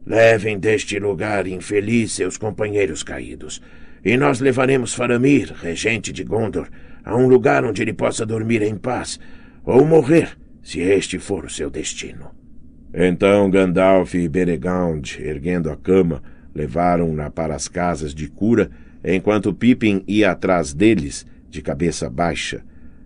Levem deste lugar infeliz seus companheiros caídos, e nós levaremos Faramir, regente de Gondor, a um lugar onde ele possa dormir em paz, ou morrer, se este for o seu destino. Então Gandalf e Beregond, erguendo a cama, levaram-na para as casas de cura, enquanto Pippin ia atrás deles, de cabeça baixa.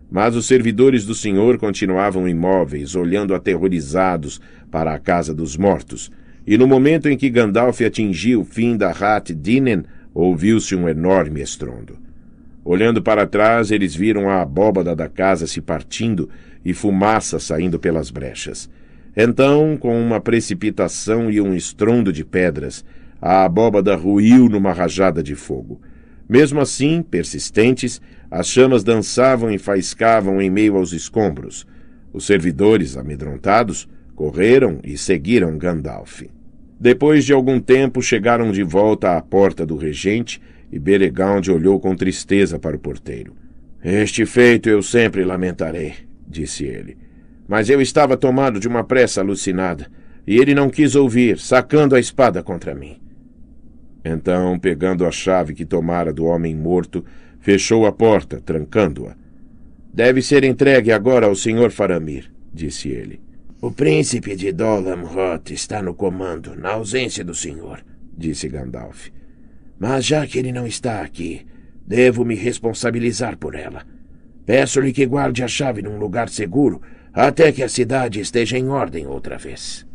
Mas os servidores do Senhor continuavam imóveis, olhando aterrorizados para a casa dos mortos. E no momento em que Gandalf atingiu o fim da Hat Dinen, ouviu-se um enorme estrondo. Olhando para trás, eles viram a abóbada da casa se partindo e fumaça saindo pelas brechas. Então, com uma precipitação e um estrondo de pedras, a abóbada ruiu numa rajada de fogo. Mesmo assim, persistentes, as chamas dançavam e faiscavam em meio aos escombros. Os servidores, amedrontados, correram e seguiram Gandalf. Depois de algum tempo, chegaram de volta à porta do regente e Beregond olhou com tristeza para o porteiro. Este feito eu sempre lamentarei disse ele. Mas eu estava tomado de uma pressa alucinada, e ele não quis ouvir, sacando a espada contra mim. Então, pegando a chave que tomara do homem morto, fechou a porta, trancando-a. Deve ser entregue agora ao senhor Faramir, disse ele. O príncipe de Dolam Roth está no comando, na ausência do senhor, disse Gandalf. Mas já que ele não está aqui, devo me responsabilizar por ela. Peço-lhe que guarde a chave num lugar seguro até que a cidade esteja em ordem outra vez.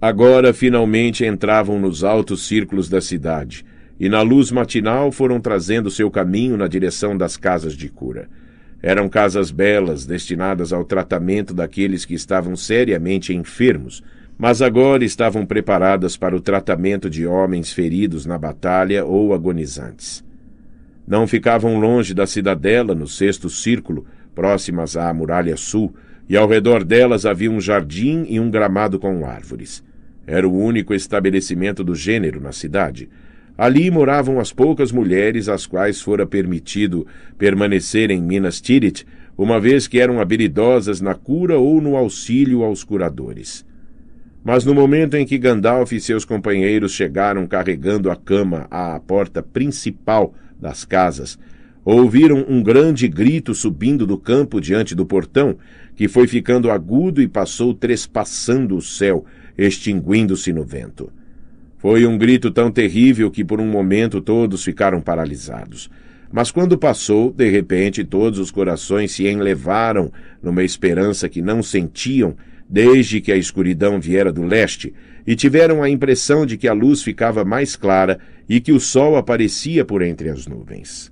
Agora finalmente entravam nos altos círculos da cidade, e na luz matinal foram trazendo seu caminho na direção das casas de cura. Eram casas belas, destinadas ao tratamento daqueles que estavam seriamente enfermos, mas agora estavam preparadas para o tratamento de homens feridos na batalha ou agonizantes. Não ficavam longe da cidadela, no sexto círculo, próximas à muralha sul, e ao redor delas havia um jardim e um gramado com árvores. Era o único estabelecimento do gênero na cidade. Ali moravam as poucas mulheres às quais fora permitido permanecer em Minas Tirith, uma vez que eram habilidosas na cura ou no auxílio aos curadores. Mas no momento em que Gandalf e seus companheiros chegaram carregando a cama à porta principal das casas, ouviram um grande grito subindo do campo diante do portão, que foi ficando agudo e passou trespassando o céu, extinguindo-se no vento. Foi um grito tão terrível que por um momento todos ficaram paralisados. Mas quando passou, de repente todos os corações se enlevaram numa esperança que não sentiam desde que a escuridão viera do leste, e tiveram a impressão de que a luz ficava mais clara e que o sol aparecia por entre as nuvens.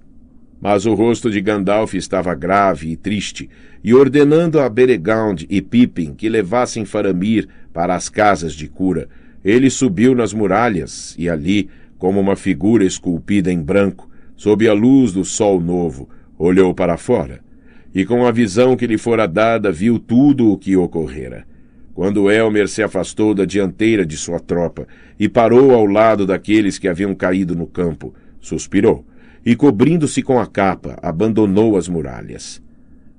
Mas o rosto de Gandalf estava grave e triste, e ordenando a Beregond e Pippin que levassem Faramir para as casas de cura, ele subiu nas muralhas e ali, como uma figura esculpida em branco, sob a luz do sol novo, olhou para fora e com a visão que lhe fora dada viu tudo o que ocorrera. Quando Elmer se afastou da dianteira de sua tropa e parou ao lado daqueles que haviam caído no campo, suspirou e, cobrindo-se com a capa, abandonou as muralhas.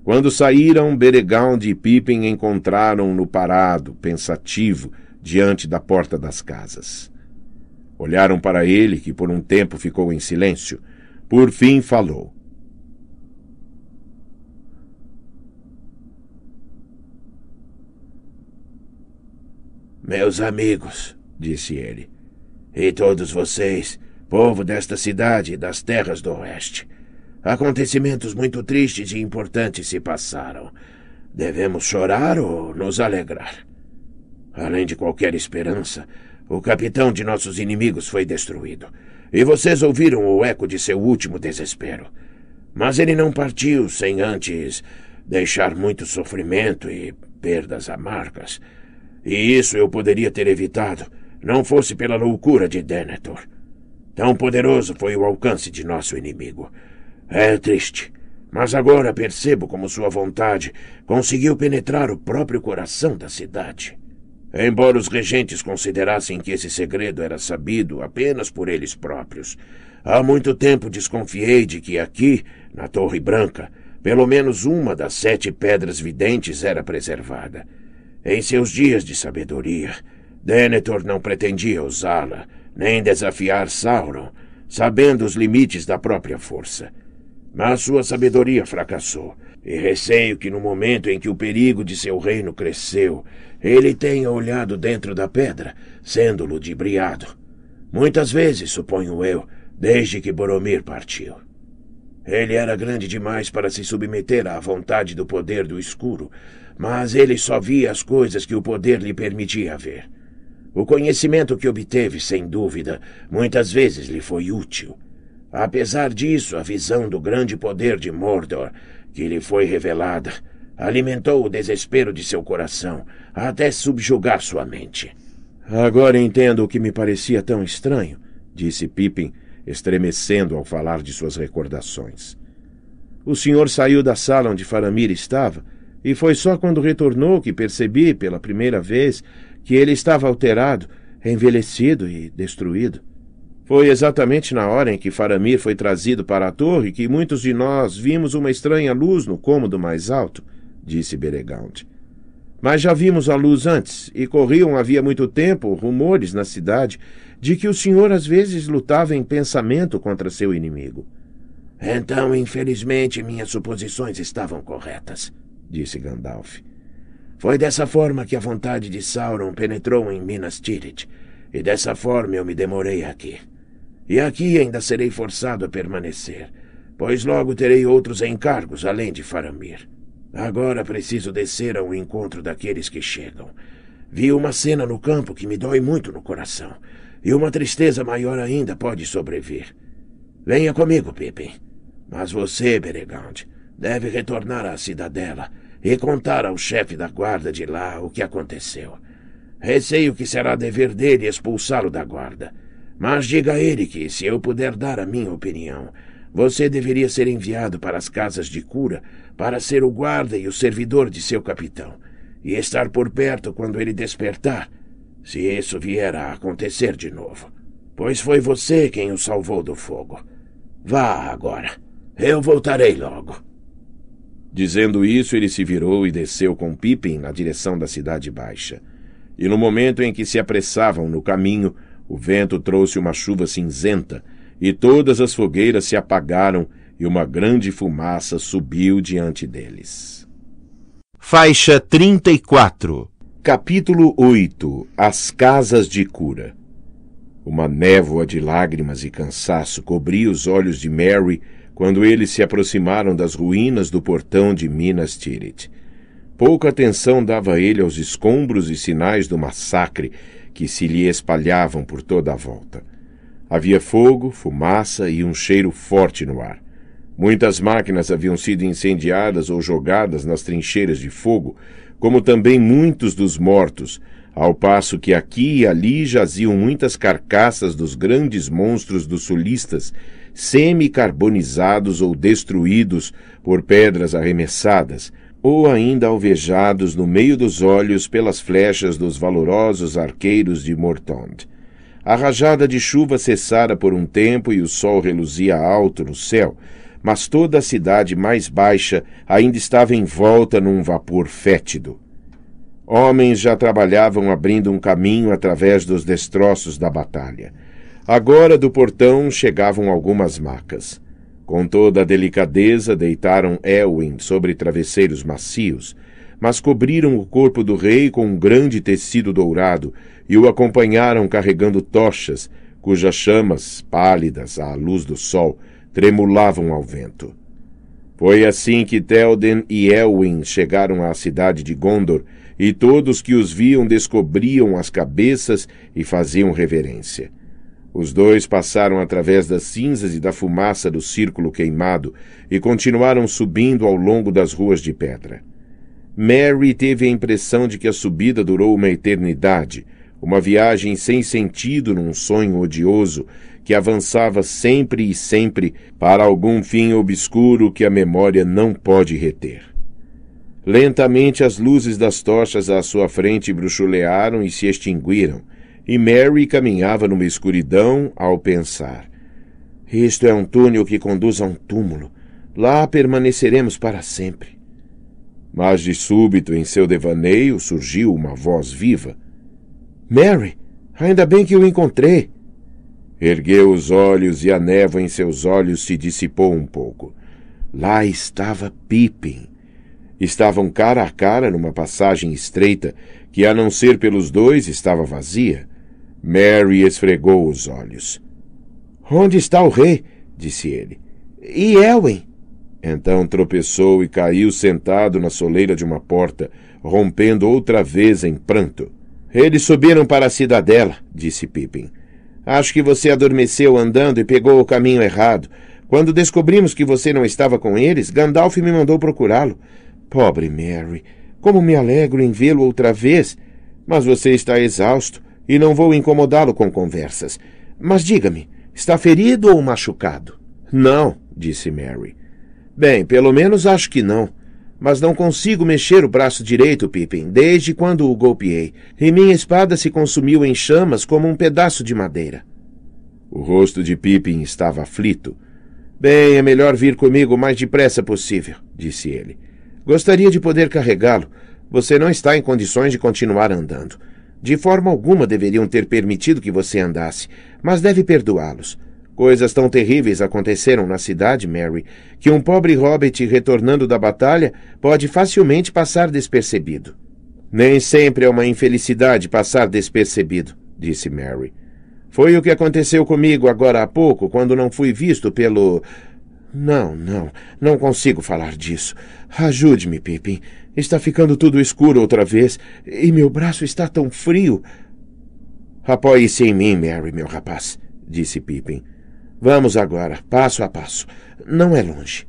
Quando saíram, Beregaund e Pippin encontraram-no parado, pensativo, diante da porta das casas. Olharam para ele, que por um tempo ficou em silêncio. Por fim falou. Meus amigos, disse ele, e todos vocês, povo desta cidade e das terras do oeste, acontecimentos muito tristes e importantes se passaram. Devemos chorar ou nos alegrar? Além de qualquer esperança, o capitão de nossos inimigos foi destruído, e vocês ouviram o eco de seu último desespero. Mas ele não partiu sem antes deixar muito sofrimento e perdas amargas. E isso eu poderia ter evitado, não fosse pela loucura de Denethor. Tão poderoso foi o alcance de nosso inimigo. É triste, mas agora percebo como sua vontade conseguiu penetrar o próprio coração da cidade. Embora os regentes considerassem que esse segredo era sabido apenas por eles próprios, há muito tempo desconfiei de que aqui, na Torre Branca, pelo menos uma das sete pedras videntes era preservada. Em seus dias de sabedoria, Denethor não pretendia usá-la, nem desafiar Sauron, sabendo os limites da própria força. Mas sua sabedoria fracassou, e receio que no momento em que o perigo de seu reino cresceu, ele tenha olhado dentro da pedra, sendo ludibriado. Muitas vezes, suponho eu, desde que Boromir partiu. Ele era grande demais para se submeter à vontade do poder do escuro, mas ele só via as coisas que o poder lhe permitia ver. O conhecimento que obteve, sem dúvida, muitas vezes lhe foi útil. Apesar disso, a visão do grande poder de Mordor, que lhe foi revelada, alimentou o desespero de seu coração, até subjugar sua mente. Agora entendo o que me parecia tão estranho, disse Pippin, estremecendo ao falar de suas recordações. O senhor saiu da sala onde Faramir estava e foi só quando retornou que percebi, pela primeira vez, que ele estava alterado, envelhecido e destruído. Foi exatamente na hora em que Faramir foi trazido para a torre que muitos de nós vimos uma estranha luz no cômodo mais alto, disse Beregald. Mas já vimos a luz antes, e corriam havia muito tempo rumores na cidade de que o senhor às vezes lutava em pensamento contra seu inimigo. Então, infelizmente, minhas suposições estavam corretas disse Gandalf. Foi dessa forma que a vontade de Sauron penetrou em Minas Tirith, e dessa forma eu me demorei aqui. E aqui ainda serei forçado a permanecer, pois logo terei outros encargos além de Faramir. Agora preciso descer ao encontro daqueles que chegam. Vi uma cena no campo que me dói muito no coração, e uma tristeza maior ainda pode sobrevir. Venha comigo, Pippin. Mas você, Beregond, deve retornar à cidadela e contar ao chefe da guarda de lá o que aconteceu. Receio que será dever dele expulsá-lo da guarda. Mas diga a ele que, se eu puder dar a minha opinião, você deveria ser enviado para as casas de cura para ser o guarda e o servidor de seu capitão, e estar por perto quando ele despertar, se isso vier a acontecer de novo. Pois foi você quem o salvou do fogo. Vá agora. Eu voltarei logo. Dizendo isso, ele se virou e desceu com Pippin na direção da Cidade Baixa. E no momento em que se apressavam no caminho, o vento trouxe uma chuva cinzenta, e todas as fogueiras se apagaram e uma grande fumaça subiu diante deles. Faixa 34 Capítulo 8 As Casas de Cura uma névoa de lágrimas e cansaço cobria os olhos de Mary quando eles se aproximaram das ruínas do portão de Minas Tirith. Pouca atenção dava ele aos escombros e sinais do massacre que se lhe espalhavam por toda a volta. Havia fogo, fumaça e um cheiro forte no ar. Muitas máquinas haviam sido incendiadas ou jogadas nas trincheiras de fogo, como também muitos dos mortos, ao passo que aqui e ali jaziam muitas carcaças dos grandes monstros dos sulistas semicarbonizados ou destruídos por pedras arremessadas, ou ainda alvejados no meio dos olhos pelas flechas dos valorosos arqueiros de Mortond. A rajada de chuva cessara por um tempo e o sol reluzia alto no céu, mas toda a cidade mais baixa ainda estava envolta num vapor fétido. Homens já trabalhavam abrindo um caminho através dos destroços da batalha. Agora do portão chegavam algumas macas. Com toda a delicadeza deitaram Elwin sobre travesseiros macios, mas cobriram o corpo do rei com um grande tecido dourado e o acompanharam carregando tochas, cujas chamas, pálidas à luz do sol, tremulavam ao vento. Foi assim que Telden e Elwin chegaram à cidade de Gondor, e todos que os viam descobriam as cabeças e faziam reverência. Os dois passaram através das cinzas e da fumaça do círculo queimado e continuaram subindo ao longo das ruas de pedra. Mary teve a impressão de que a subida durou uma eternidade, uma viagem sem sentido num sonho odioso que avançava sempre e sempre para algum fim obscuro que a memória não pode reter. Lentamente as luzes das tochas à sua frente bruxulearam e se extinguiram e Mary caminhava numa escuridão ao pensar. Isto é um túnel que conduz a um túmulo. Lá permaneceremos para sempre. Mas de súbito, em seu devaneio, surgiu uma voz viva. Mary, ainda bem que o encontrei. Ergueu os olhos e a névoa em seus olhos se dissipou um pouco. Lá estava Pippin. Estavam cara a cara numa passagem estreita que, a não ser pelos dois, estava vazia. Mary esfregou os olhos. Onde está o rei? disse ele. E Elwen? Então tropeçou e caiu sentado na soleira de uma porta, rompendo outra vez em pranto. Eles subiram para a cidadela, disse Pippin. Acho que você adormeceu andando e pegou o caminho errado. Quando descobrimos que você não estava com eles, Gandalf me mandou procurá-lo. Pobre Mary, como me alegro em vê-lo outra vez! Mas você está exausto. E não vou incomodá-lo com conversas. Mas diga-me, está ferido ou machucado? Não, disse Mary. Bem, pelo menos acho que não. Mas não consigo mexer o braço direito, Pippin, desde quando o golpeei, e minha espada se consumiu em chamas como um pedaço de madeira. O rosto de Pippin estava aflito. Bem, é melhor vir comigo o mais depressa possível, disse ele. Gostaria de poder carregá-lo. Você não está em condições de continuar andando. De forma alguma deveriam ter permitido que você andasse, mas deve perdoá-los. Coisas tão terríveis aconteceram na cidade, Mary, que um pobre hobbit retornando da batalha pode facilmente passar despercebido. Nem sempre é uma infelicidade passar despercebido, disse Mary. Foi o que aconteceu comigo agora há pouco, quando não fui visto pelo. Não, não, não consigo falar disso. Ajude-me, Pippin. Está ficando tudo escuro outra vez, e meu braço está tão frio. Apoie-se em mim, Mary, meu rapaz, disse Pippin. Vamos agora, passo a passo. Não é longe.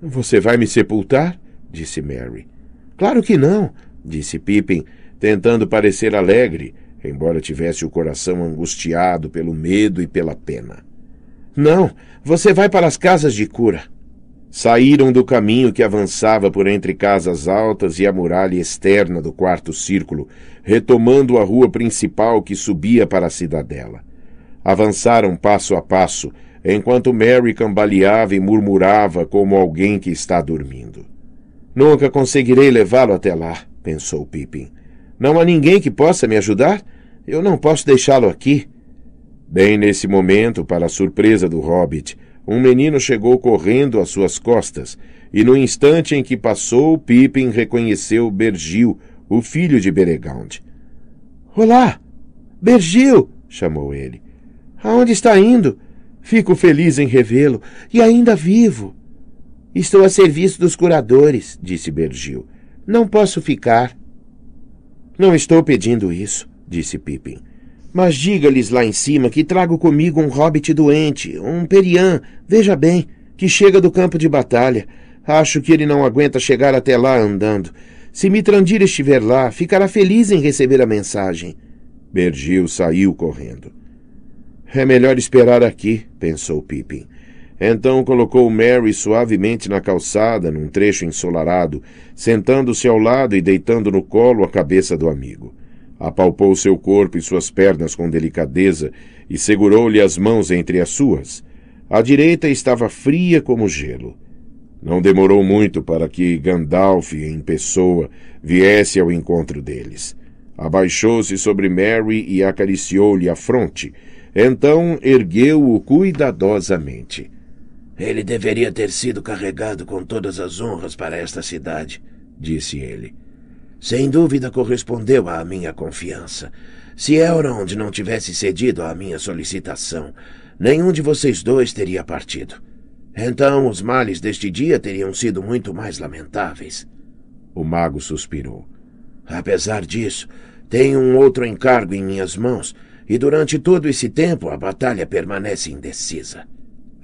Você vai me sepultar? disse Mary. Claro que não, disse Pippin, tentando parecer alegre, embora tivesse o coração angustiado pelo medo e pela pena. Não, você vai para as casas de cura. Saíram do caminho que avançava por entre casas altas e a muralha externa do quarto círculo, retomando a rua principal que subia para a cidadela. Avançaram passo a passo, enquanto Mary cambaleava e murmurava como alguém que está dormindo. Nunca conseguirei levá-lo até lá, pensou Pippin. Não há ninguém que possa me ajudar? Eu não posso deixá-lo aqui. Bem nesse momento, para a surpresa do hobbit, um menino chegou correndo às suas costas, e no instante em que passou, Pippin reconheceu Bergil, o filho de Beregond. Olá! Bergil! chamou ele. Aonde está indo? Fico feliz em revê-lo, e ainda vivo. Estou a serviço dos curadores, disse Bergil. Não posso ficar. Não estou pedindo isso, disse Pippin. Mas diga-lhes lá em cima que trago comigo um hobbit doente, um periã, veja bem, que chega do campo de batalha. Acho que ele não aguenta chegar até lá andando. Se Mitrandir estiver lá, ficará feliz em receber a mensagem. Bergil saiu correndo. É melhor esperar aqui, pensou Pippin. Então colocou Mary suavemente na calçada, num trecho ensolarado, sentando-se ao lado e deitando no colo a cabeça do amigo apalpou seu corpo e suas pernas com delicadeza e segurou-lhe as mãos entre as suas. A direita estava fria como gelo. Não demorou muito para que Gandalf, em pessoa, viesse ao encontro deles. Abaixou-se sobre Mary e acariciou-lhe a fronte. Então ergueu-o cuidadosamente. Ele deveria ter sido carregado com todas as honras para esta cidade, disse ele. Sem dúvida correspondeu à minha confiança. Se Elrond não tivesse cedido à minha solicitação, nenhum de vocês dois teria partido. Então os males deste dia teriam sido muito mais lamentáveis. O mago suspirou. Apesar disso, tenho um outro encargo em minhas mãos, e durante todo esse tempo a batalha permanece indecisa.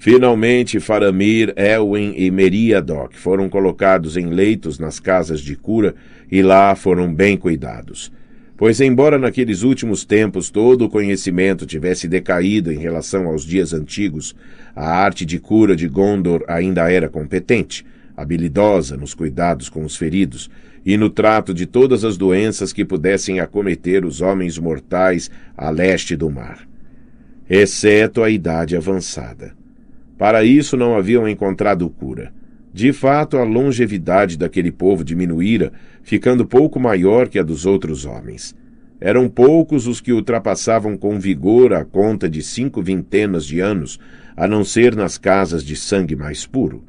Finalmente, Faramir, Elwin e Meriadoc foram colocados em leitos nas casas de cura e lá foram bem cuidados. Pois, embora naqueles últimos tempos todo o conhecimento tivesse decaído em relação aos dias antigos, a arte de cura de Gondor ainda era competente, habilidosa nos cuidados com os feridos e no trato de todas as doenças que pudessem acometer os homens mortais a leste do mar, exceto a idade avançada. Para isso não haviam encontrado cura. De fato, a longevidade daquele povo diminuíra, ficando pouco maior que a dos outros homens. Eram poucos os que ultrapassavam com vigor a conta de cinco vintenas de anos, a não ser nas casas de sangue mais puro.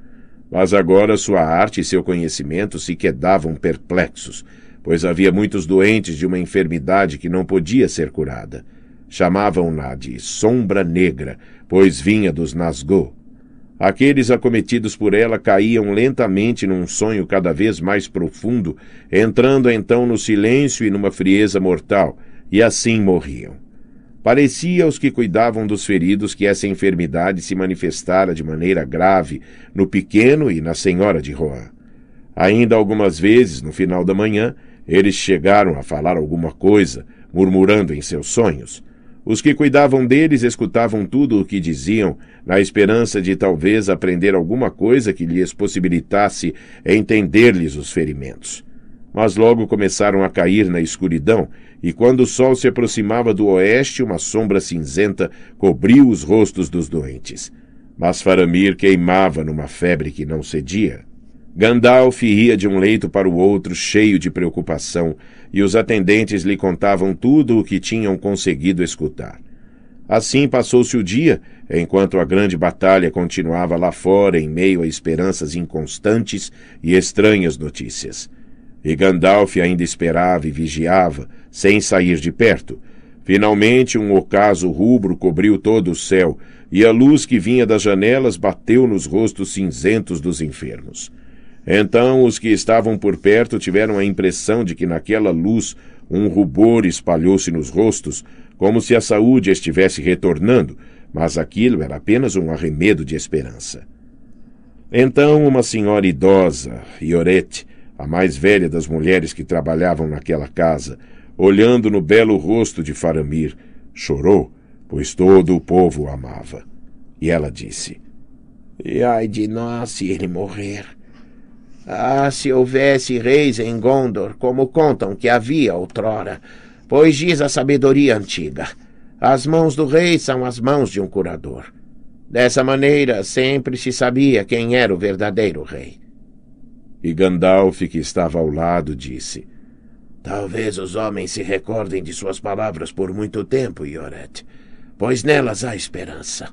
Mas agora sua arte e seu conhecimento se quedavam perplexos, pois havia muitos doentes de uma enfermidade que não podia ser curada. Chamavam-na de sombra negra, pois vinha dos Nazgûl. Aqueles acometidos por ela caíam lentamente num sonho cada vez mais profundo, entrando então no silêncio e numa frieza mortal, e assim morriam. Parecia aos que cuidavam dos feridos que essa enfermidade se manifestara de maneira grave no pequeno e na senhora de Rohan. Ainda algumas vezes, no final da manhã, eles chegaram a falar alguma coisa, murmurando em seus sonhos. Os que cuidavam deles escutavam tudo o que diziam, na esperança de talvez aprender alguma coisa que lhes possibilitasse entender-lhes os ferimentos. Mas logo começaram a cair na escuridão, e quando o sol se aproximava do oeste, uma sombra cinzenta cobriu os rostos dos doentes. Mas Faramir queimava numa febre que não cedia. Gandalf ria de um leito para o outro, cheio de preocupação, e os atendentes lhe contavam tudo o que tinham conseguido escutar. Assim passou-se o dia, enquanto a grande batalha continuava lá fora em meio a esperanças inconstantes e estranhas notícias. E Gandalf ainda esperava e vigiava, sem sair de perto. Finalmente, um ocaso rubro cobriu todo o céu, e a luz que vinha das janelas bateu nos rostos cinzentos dos enfermos. Então os que estavam por perto tiveram a impressão de que naquela luz um rubor espalhou-se nos rostos, como se a saúde estivesse retornando, mas aquilo era apenas um arremedo de esperança. Então uma senhora idosa, Iorete, a mais velha das mulheres que trabalhavam naquela casa, olhando no belo rosto de Faramir, chorou, pois todo o povo o amava. E ela disse: E ai de nós se ele morrer. Ah, se houvesse reis em Gondor, como contam que havia outrora, pois diz a sabedoria antiga: as mãos do rei são as mãos de um curador. Dessa maneira, sempre se sabia quem era o verdadeiro rei. E Gandalf, que estava ao lado, disse: Talvez os homens se recordem de suas palavras por muito tempo, Ioret, pois nelas há esperança.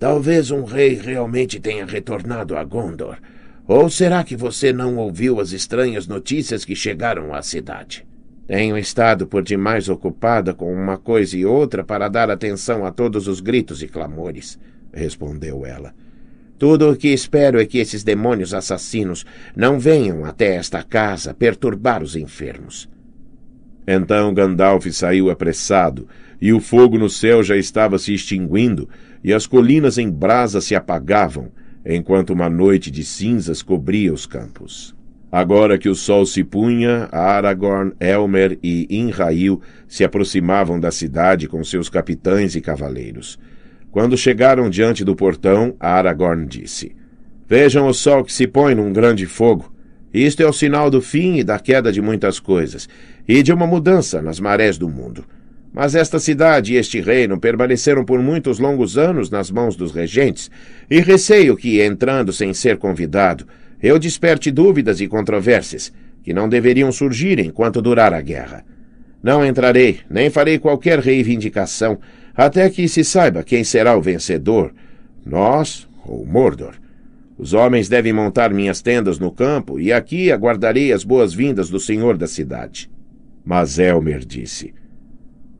Talvez um rei realmente tenha retornado a Gondor ou será que você não ouviu as estranhas notícias que chegaram à cidade? Tenho estado por demais ocupada com uma coisa e outra para dar atenção a todos os gritos e clamores, respondeu ela. Tudo o que espero é que esses demônios assassinos não venham até esta casa perturbar os enfermos. Então Gandalf saiu apressado, e o fogo no céu já estava se extinguindo, e as colinas em brasa se apagavam, enquanto uma noite de cinzas cobria os campos. Agora que o sol se punha, Aragorn, Elmer e Inrail se aproximavam da cidade com seus capitães e cavaleiros. Quando chegaram diante do portão, Aragorn disse: Vejam o sol que se põe num grande fogo. Isto é o sinal do fim e da queda de muitas coisas, e de uma mudança nas marés do mundo. Mas esta cidade e este reino permaneceram por muitos longos anos nas mãos dos regentes, e receio que, entrando sem ser convidado, eu desperte dúvidas e controvérsias, que não deveriam surgir enquanto durar a guerra. Não entrarei, nem farei qualquer reivindicação, até que se saiba quem será o vencedor, nós ou Mordor. Os homens devem montar minhas tendas no campo, e aqui aguardarei as boas-vindas do senhor da cidade. Mas Elmer disse...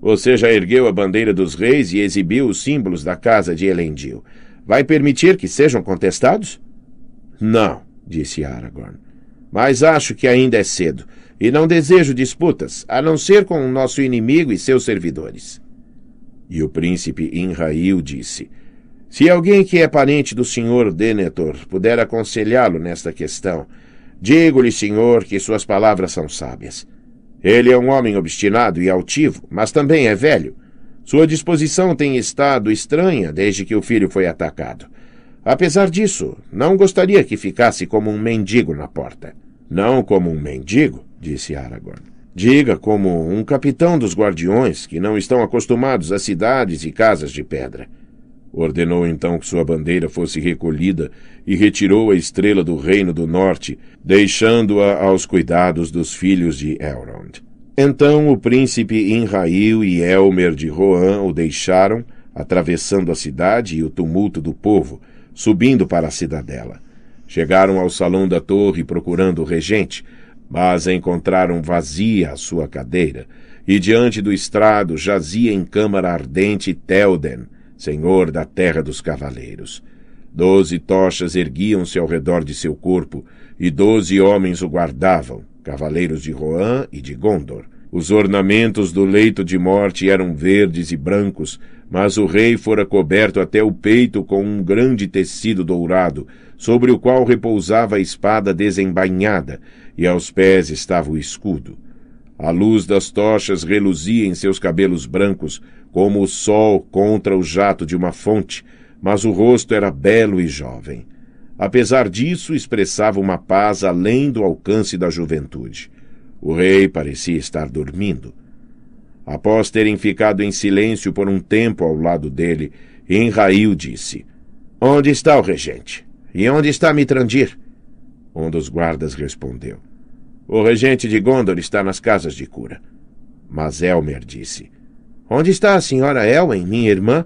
Você já ergueu a bandeira dos reis e exibiu os símbolos da casa de Elendil. Vai permitir que sejam contestados? Não, disse Aragorn. Mas acho que ainda é cedo, e não desejo disputas, a não ser com o nosso inimigo e seus servidores. E o príncipe Inrail disse: Se alguém que é parente do senhor Denethor puder aconselhá-lo nesta questão, digo-lhe, senhor, que suas palavras são sábias. Ele é um homem obstinado e altivo, mas também é velho. Sua disposição tem estado estranha desde que o filho foi atacado. Apesar disso, não gostaria que ficasse como um mendigo na porta. Não como um mendigo, disse Aragorn. Diga como um capitão dos guardiões que não estão acostumados a cidades e casas de pedra. Ordenou então que sua bandeira fosse recolhida e retirou a estrela do Reino do Norte, deixando-a aos cuidados dos filhos de Elrond. Então o príncipe Inrail e Elmer de Rohan o deixaram, atravessando a cidade e o tumulto do povo, subindo para a cidadela. Chegaram ao salão da torre procurando o regente, mas encontraram vazia a sua cadeira, e diante do estrado jazia em câmara ardente Telden, senhor da terra dos cavaleiros. Doze tochas erguiam-se ao redor de seu corpo, e doze homens o guardavam, cavaleiros de Rohan e de Gondor. Os ornamentos do leito de morte eram verdes e brancos, mas o rei fora coberto até o peito com um grande tecido dourado, sobre o qual repousava a espada desembainhada, e aos pés estava o escudo. A luz das tochas reluzia em seus cabelos brancos, como o sol contra o jato de uma fonte, mas o rosto era belo e jovem. Apesar disso, expressava uma paz além do alcance da juventude. O rei parecia estar dormindo. Após terem ficado em silêncio por um tempo ao lado dele, Enrail disse: Onde está o regente? E onde está Mitrandir? Um dos guardas respondeu: O regente de Gondor está nas casas de cura. Mas Elmer disse: Onde está a senhora Elwen, minha irmã?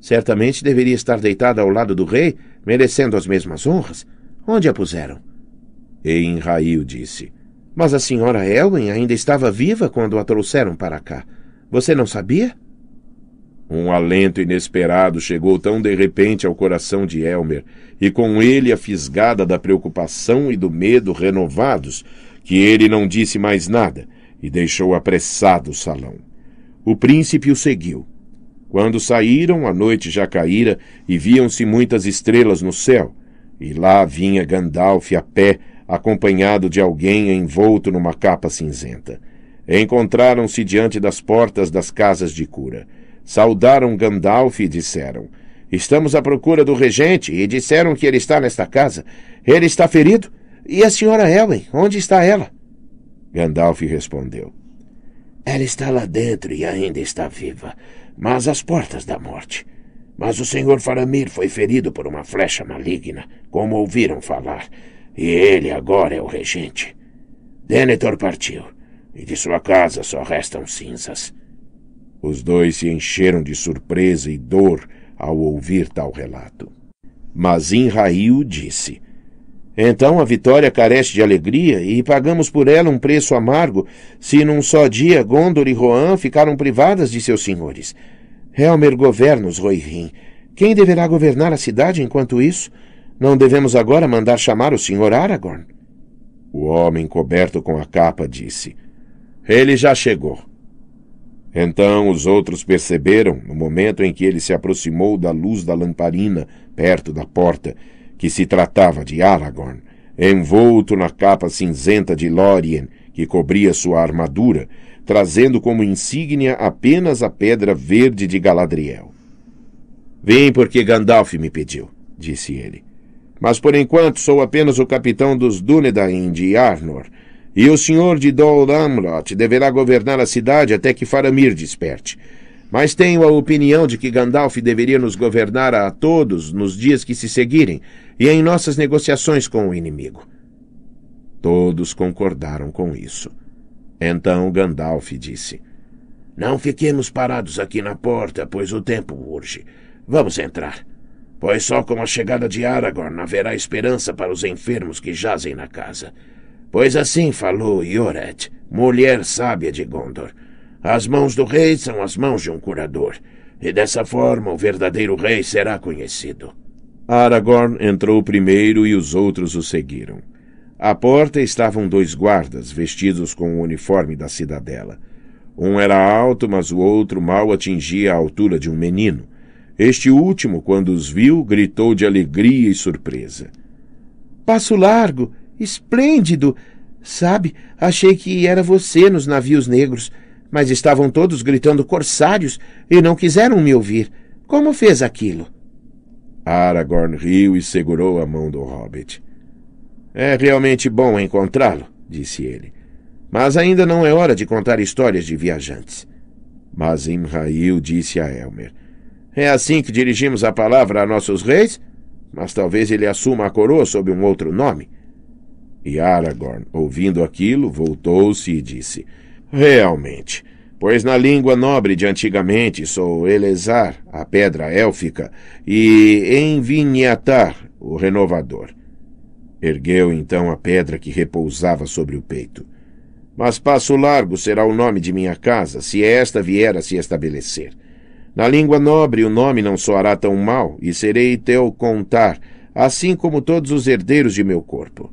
Certamente deveria estar deitada ao lado do rei, merecendo as mesmas honras. Onde a puseram? Einrail disse. Mas a senhora Elwen ainda estava viva quando a trouxeram para cá. Você não sabia? Um alento inesperado chegou tão de repente ao coração de Elmer, e com ele a fisgada da preocupação e do medo renovados, que ele não disse mais nada e deixou apressado o salão. O príncipe o seguiu. Quando saíram, a noite já caíra e viam-se muitas estrelas no céu. E lá vinha Gandalf a pé, acompanhado de alguém envolto numa capa cinzenta. Encontraram-se diante das portas das casas de cura. Saudaram Gandalf e disseram: Estamos à procura do regente e disseram que ele está nesta casa. Ele está ferido? E a senhora Elwen, onde está ela? Gandalf respondeu: ela está lá dentro e ainda está viva, mas às portas da morte. Mas o senhor Faramir foi ferido por uma flecha maligna, como ouviram falar, e ele agora é o regente. Denethor partiu, e de sua casa só restam cinzas. Os dois se encheram de surpresa e dor ao ouvir tal relato. Mas Inrail disse: então a vitória carece de alegria e pagamos por ela um preço amargo, se num só dia Gondor e Rohan ficaram privadas de seus senhores. Helmer governa os Rohirrim. Quem deverá governar a cidade enquanto isso? Não devemos agora mandar chamar o senhor Aragorn? O homem coberto com a capa disse: Ele já chegou. Então os outros perceberam, no momento em que ele se aproximou da luz da lamparina perto da porta, que se tratava de Aragorn, envolto na capa cinzenta de Lórien que cobria sua armadura, trazendo como insígnia apenas a pedra verde de Galadriel. Vim porque Gandalf me pediu, disse ele. Mas por enquanto sou apenas o capitão dos Dúnedain de Arnor, e o senhor de Dol Amroth deverá governar a cidade até que Faramir desperte. Mas tenho a opinião de que Gandalf deveria nos governar a todos nos dias que se seguirem e em nossas negociações com o inimigo. Todos concordaram com isso. Então Gandalf disse: Não fiquemos parados aqui na porta, pois o tempo urge. Vamos entrar. Pois só com a chegada de Aragorn haverá esperança para os enfermos que jazem na casa. Pois assim falou Ioret, mulher sábia de Gondor as mãos do rei são as mãos de um curador, e dessa forma o verdadeiro rei será conhecido. Aragorn entrou primeiro e os outros o seguiram. À porta estavam dois guardas, vestidos com o uniforme da cidadela. Um era alto, mas o outro mal atingia a altura de um menino. Este último, quando os viu, gritou de alegria e surpresa. Passo largo! Esplêndido! Sabe, achei que era você nos navios negros mas estavam todos gritando corsários e não quiseram me ouvir. Como fez aquilo? Aragorn riu e segurou a mão do hobbit. É realmente bom encontrá-lo, disse ele. Mas ainda não é hora de contar histórias de viajantes. Mas Imrail disse a Elmer: É assim que dirigimos a palavra a nossos reis? Mas talvez ele assuma a coroa sob um outro nome. E Aragorn, ouvindo aquilo, voltou-se e disse: Realmente, pois na língua nobre de antigamente sou Elezar, a pedra élfica, e Envinhatar, o renovador. Ergueu então a pedra que repousava sobre o peito. Mas Passo Largo será o nome de minha casa, se esta vier a se estabelecer. Na língua nobre o nome não soará tão mal, e serei teu contar, assim como todos os herdeiros de meu corpo.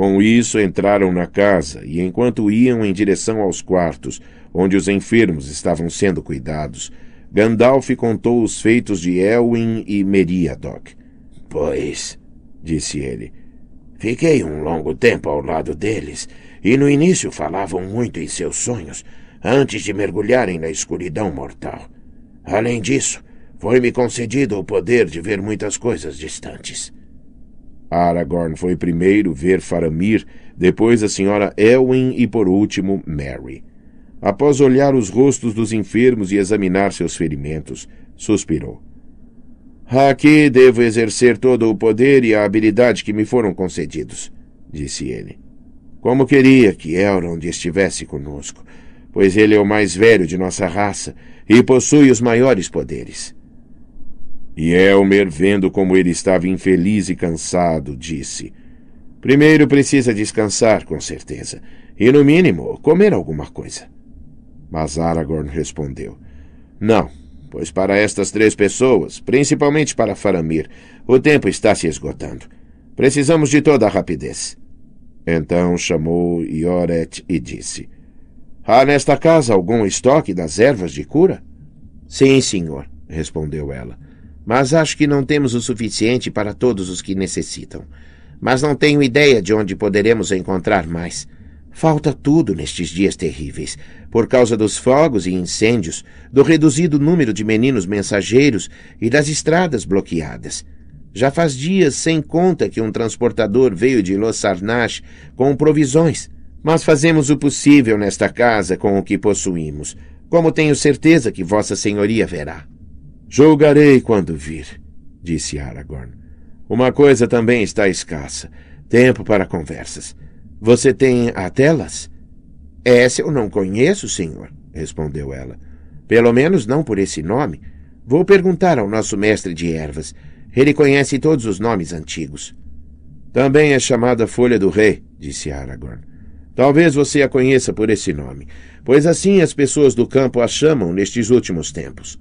Com isso, entraram na casa e, enquanto iam em direção aos quartos, onde os enfermos estavam sendo cuidados, Gandalf contou os feitos de Elwin e Meriadoc. Pois, disse ele, fiquei um longo tempo ao lado deles, e no início falavam muito em seus sonhos, antes de mergulharem na escuridão mortal. Além disso, foi-me concedido o poder de ver muitas coisas distantes. Aragorn foi primeiro ver Faramir, depois a senhora Elwyn e por último Mary. Após olhar os rostos dos enfermos e examinar seus ferimentos, suspirou. Aqui devo exercer todo o poder e a habilidade que me foram concedidos, disse ele. Como queria que Elrond estivesse conosco, pois ele é o mais velho de nossa raça e possui os maiores poderes. E Elmer, vendo como ele estava infeliz e cansado, disse: Primeiro precisa descansar, com certeza, e no mínimo comer alguma coisa. Mas Aragorn respondeu: Não, pois para estas três pessoas, principalmente para Faramir, o tempo está se esgotando. Precisamos de toda a rapidez. Então chamou Ioret e disse: Há nesta casa algum estoque das ervas de cura? Sim, senhor, respondeu ela. Mas acho que não temos o suficiente para todos os que necessitam. Mas não tenho ideia de onde poderemos encontrar mais. Falta tudo nestes dias terríveis, por causa dos fogos e incêndios, do reduzido número de meninos mensageiros e das estradas bloqueadas. Já faz dias sem conta que um transportador veio de Los Sarnash com provisões, mas fazemos o possível nesta casa com o que possuímos, como tenho certeza que Vossa Senhoria verá. Julgarei quando vir, disse Aragorn. Uma coisa também está escassa: tempo para conversas. Você tem atelas? Essa eu não conheço, senhor, respondeu ela. Pelo menos não por esse nome. Vou perguntar ao nosso mestre de ervas. Ele conhece todos os nomes antigos. Também é chamada Folha do Rei, disse Aragorn. Talvez você a conheça por esse nome, pois assim as pessoas do campo a chamam nestes últimos tempos.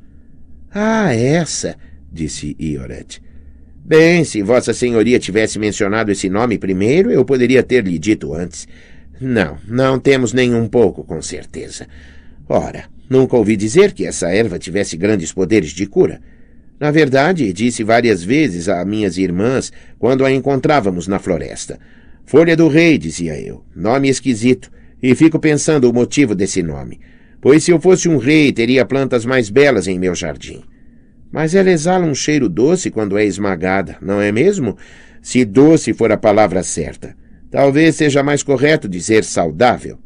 Ah, essa! disse Ioret. Bem, se Vossa Senhoria tivesse mencionado esse nome primeiro, eu poderia ter lhe dito antes. Não, não temos nenhum pouco, com certeza. Ora, nunca ouvi dizer que essa erva tivesse grandes poderes de cura. Na verdade, disse várias vezes a minhas irmãs quando a encontrávamos na floresta. Folha do Rei, dizia eu, nome esquisito, e fico pensando o motivo desse nome pois se eu fosse um rei teria plantas mais belas em meu jardim. Mas ela exala um cheiro doce quando é esmagada, não é mesmo? Se doce for a palavra certa. Talvez seja mais correto dizer saudável.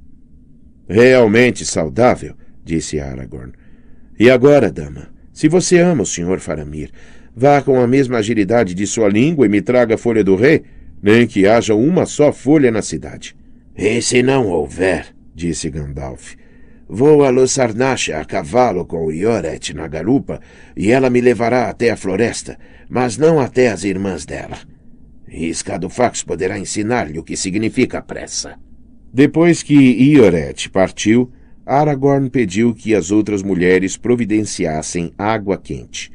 Realmente saudável, disse Aragorn. E agora, dama, se você ama o senhor Faramir, vá com a mesma agilidade de sua língua e me traga a folha do rei, nem que haja uma só folha na cidade. E se não houver, disse Gandalf, Vou a Losarnache a cavalo com Ioret na garupa, e ela me levará até a floresta, mas não até as irmãs dela. E Fax poderá ensinar-lhe o que significa pressa. Depois que Ioret partiu, Aragorn pediu que as outras mulheres providenciassem água quente.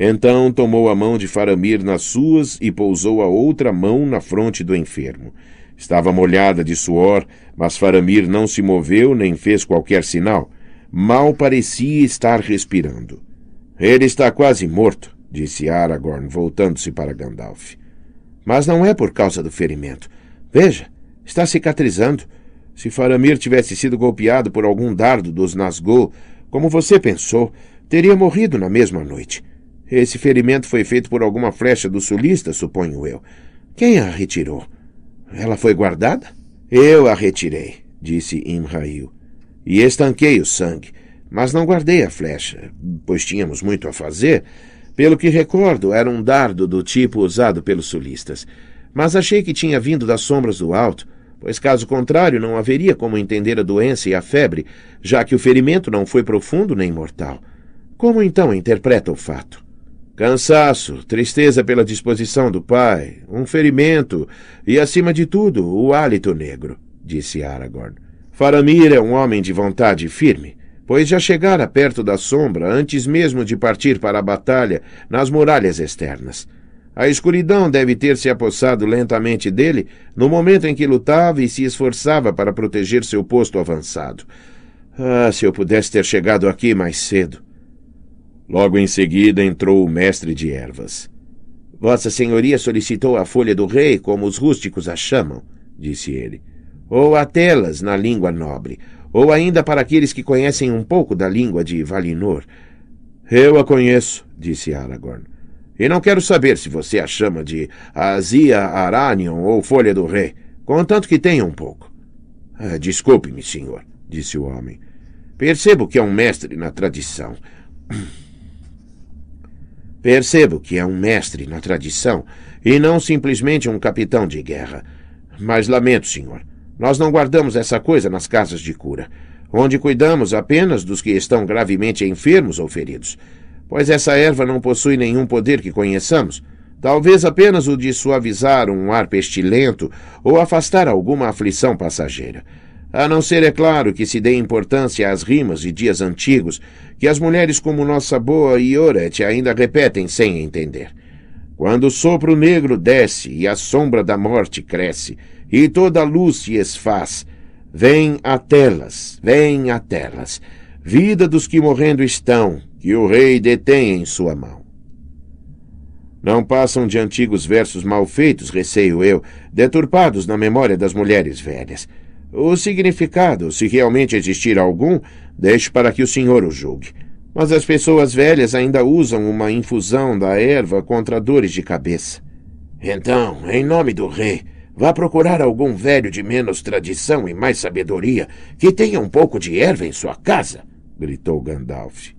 Então tomou a mão de Faramir nas suas e pousou a outra mão na fronte do enfermo. Estava molhada de suor, mas Faramir não se moveu nem fez qualquer sinal. Mal parecia estar respirando. Ele está quase morto, disse Aragorn, voltando-se para Gandalf. Mas não é por causa do ferimento. Veja, está cicatrizando. Se Faramir tivesse sido golpeado por algum dardo dos Nazgûl, como você pensou, teria morrido na mesma noite. Esse ferimento foi feito por alguma flecha do sulista, suponho eu. Quem a retirou? Ela foi guardada? Eu a retirei, disse Imraiu, e estanquei o sangue, mas não guardei a flecha, pois tínhamos muito a fazer. Pelo que recordo, era um dardo do tipo usado pelos sulistas, mas achei que tinha vindo das sombras do alto, pois caso contrário não haveria como entender a doença e a febre, já que o ferimento não foi profundo nem mortal. Como então interpreta o fato? Cansaço, tristeza pela disposição do pai, um ferimento e, acima de tudo, o hálito negro, disse Aragorn. Faramir é um homem de vontade firme, pois já chegara perto da sombra antes mesmo de partir para a batalha nas muralhas externas. A escuridão deve ter se apossado lentamente dele no momento em que lutava e se esforçava para proteger seu posto avançado. Ah, se eu pudesse ter chegado aqui mais cedo! Logo em seguida entrou o mestre de ervas. Vossa Senhoria solicitou a folha do rei, como os rústicos a chamam, disse ele, ou telas na língua nobre, ou ainda para aqueles que conhecem um pouco da língua de Valinor. Eu a conheço, disse Aragorn. E não quero saber se você a chama de Azia Aranion ou Folha do Rei, contanto que tenha um pouco. Ah, Desculpe-me, senhor, disse o homem. Percebo que é um mestre na tradição. Percebo que é um mestre na tradição e não simplesmente um capitão de guerra. Mas lamento, senhor. Nós não guardamos essa coisa nas casas de cura, onde cuidamos apenas dos que estão gravemente enfermos ou feridos, pois essa erva não possui nenhum poder que conheçamos, talvez apenas o de suavizar um ar pestilento ou afastar alguma aflição passageira. A não ser, é claro, que se dê importância às rimas de dias antigos, que as mulheres como nossa boa Ioret ainda repetem sem entender. Quando o sopro negro desce e a sombra da morte cresce, e toda a luz se esfaz, vem a telas, vem a telas, vida dos que morrendo estão, que o rei detém em sua mão. Não passam de antigos versos mal feitos, receio eu, deturpados na memória das mulheres velhas. O significado, se realmente existir algum, deixo para que o senhor o julgue. Mas as pessoas velhas ainda usam uma infusão da erva contra dores de cabeça. Então, em nome do rei, vá procurar algum velho de menos tradição e mais sabedoria que tenha um pouco de erva em sua casa, gritou Gandalf.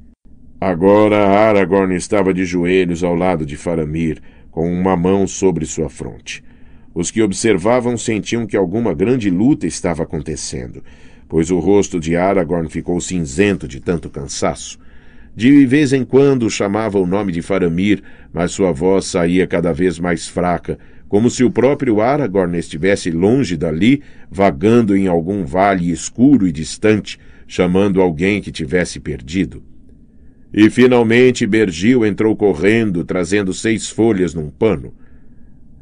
Agora Aragorn estava de joelhos ao lado de Faramir, com uma mão sobre sua fronte. Os que observavam sentiam que alguma grande luta estava acontecendo, pois o rosto de Aragorn ficou cinzento de tanto cansaço. De vez em quando chamava o nome de Faramir, mas sua voz saía cada vez mais fraca, como se o próprio Aragorn estivesse longe dali, vagando em algum vale escuro e distante, chamando alguém que tivesse perdido. E finalmente Bergil entrou correndo, trazendo seis folhas num pano.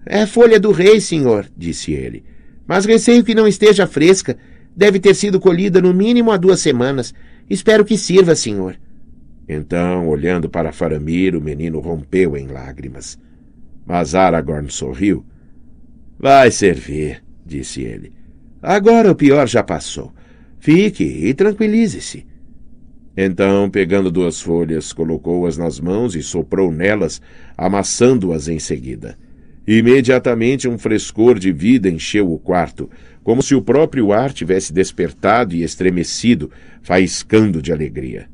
É folha do rei, senhor, disse ele. Mas receio que não esteja fresca. Deve ter sido colhida no mínimo há duas semanas. Espero que sirva, senhor. Então, olhando para Faramir, o menino rompeu em lágrimas. Mas Aragorn sorriu. Vai servir, disse ele. Agora o pior já passou. Fique e tranquilize-se. Então, pegando duas folhas, colocou-as nas mãos e soprou nelas, amassando-as em seguida. Imediatamente um frescor de vida encheu o quarto, como se o próprio ar tivesse despertado e estremecido, faiscando de alegria.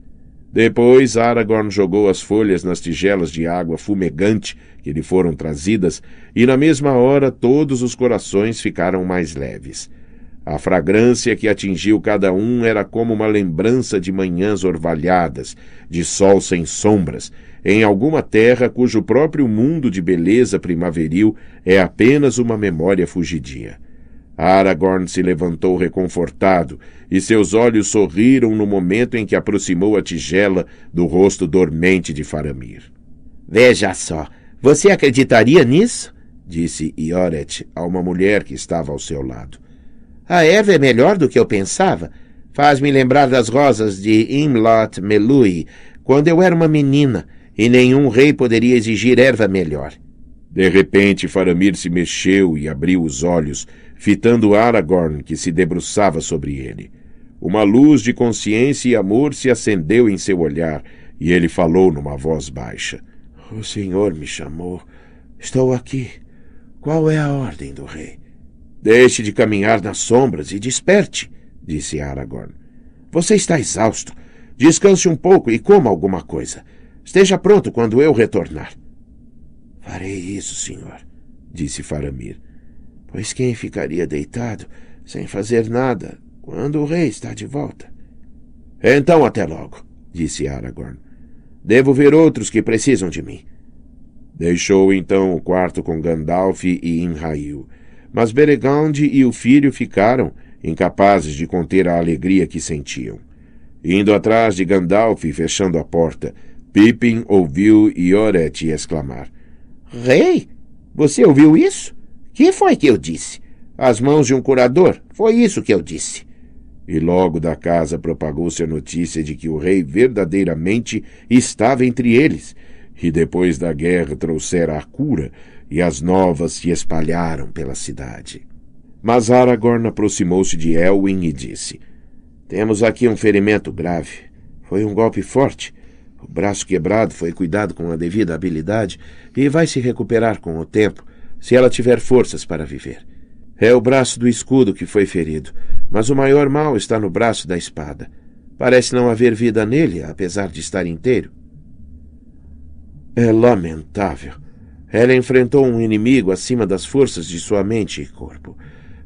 Depois Aragorn jogou as folhas nas tigelas de água fumegante que lhe foram trazidas, e na mesma hora todos os corações ficaram mais leves. A fragrância que atingiu cada um era como uma lembrança de manhãs orvalhadas, de sol sem sombras, em alguma terra cujo próprio mundo de beleza primaveril é apenas uma memória fugidia. Aragorn se levantou reconfortado, e seus olhos sorriram no momento em que aproximou a tigela do rosto dormente de Faramir. Veja só, você acreditaria nisso? disse Ioret a uma mulher que estava ao seu lado. A erva é melhor do que eu pensava. Faz-me lembrar das rosas de Imlat Melui, quando eu era uma menina, e nenhum rei poderia exigir erva melhor. De repente, Faramir se mexeu e abriu os olhos, fitando Aragorn, que se debruçava sobre ele. Uma luz de consciência e amor se acendeu em seu olhar, e ele falou numa voz baixa. — O senhor me chamou. Estou aqui. Qual é a ordem do rei? Deixe de caminhar nas sombras e desperte, disse Aragorn. Você está exausto. Descanse um pouco e coma alguma coisa. Esteja pronto quando eu retornar. Farei isso, senhor, disse Faramir. Pois quem ficaria deitado, sem fazer nada, quando o rei está de volta? Então até logo, disse Aragorn. Devo ver outros que precisam de mim. Deixou então o quarto com Gandalf e Inrail, mas Beregaund e o filho ficaram, incapazes de conter a alegria que sentiam. Indo atrás de Gandalf e fechando a porta, Pippin ouviu Ioret exclamar: Rei, você ouviu isso? Que foi que eu disse? As mãos de um curador? Foi isso que eu disse. E logo da casa propagou-se a notícia de que o rei verdadeiramente estava entre eles, e depois da guerra trouxera a cura, e as novas se espalharam pela cidade. Mas Aragorn aproximou-se de Elwin e disse: Temos aqui um ferimento grave. Foi um golpe forte. O braço quebrado foi cuidado com a devida habilidade e vai se recuperar com o tempo, se ela tiver forças para viver. É o braço do escudo que foi ferido, mas o maior mal está no braço da espada. Parece não haver vida nele, apesar de estar inteiro. É lamentável, ela enfrentou um inimigo acima das forças de sua mente e corpo.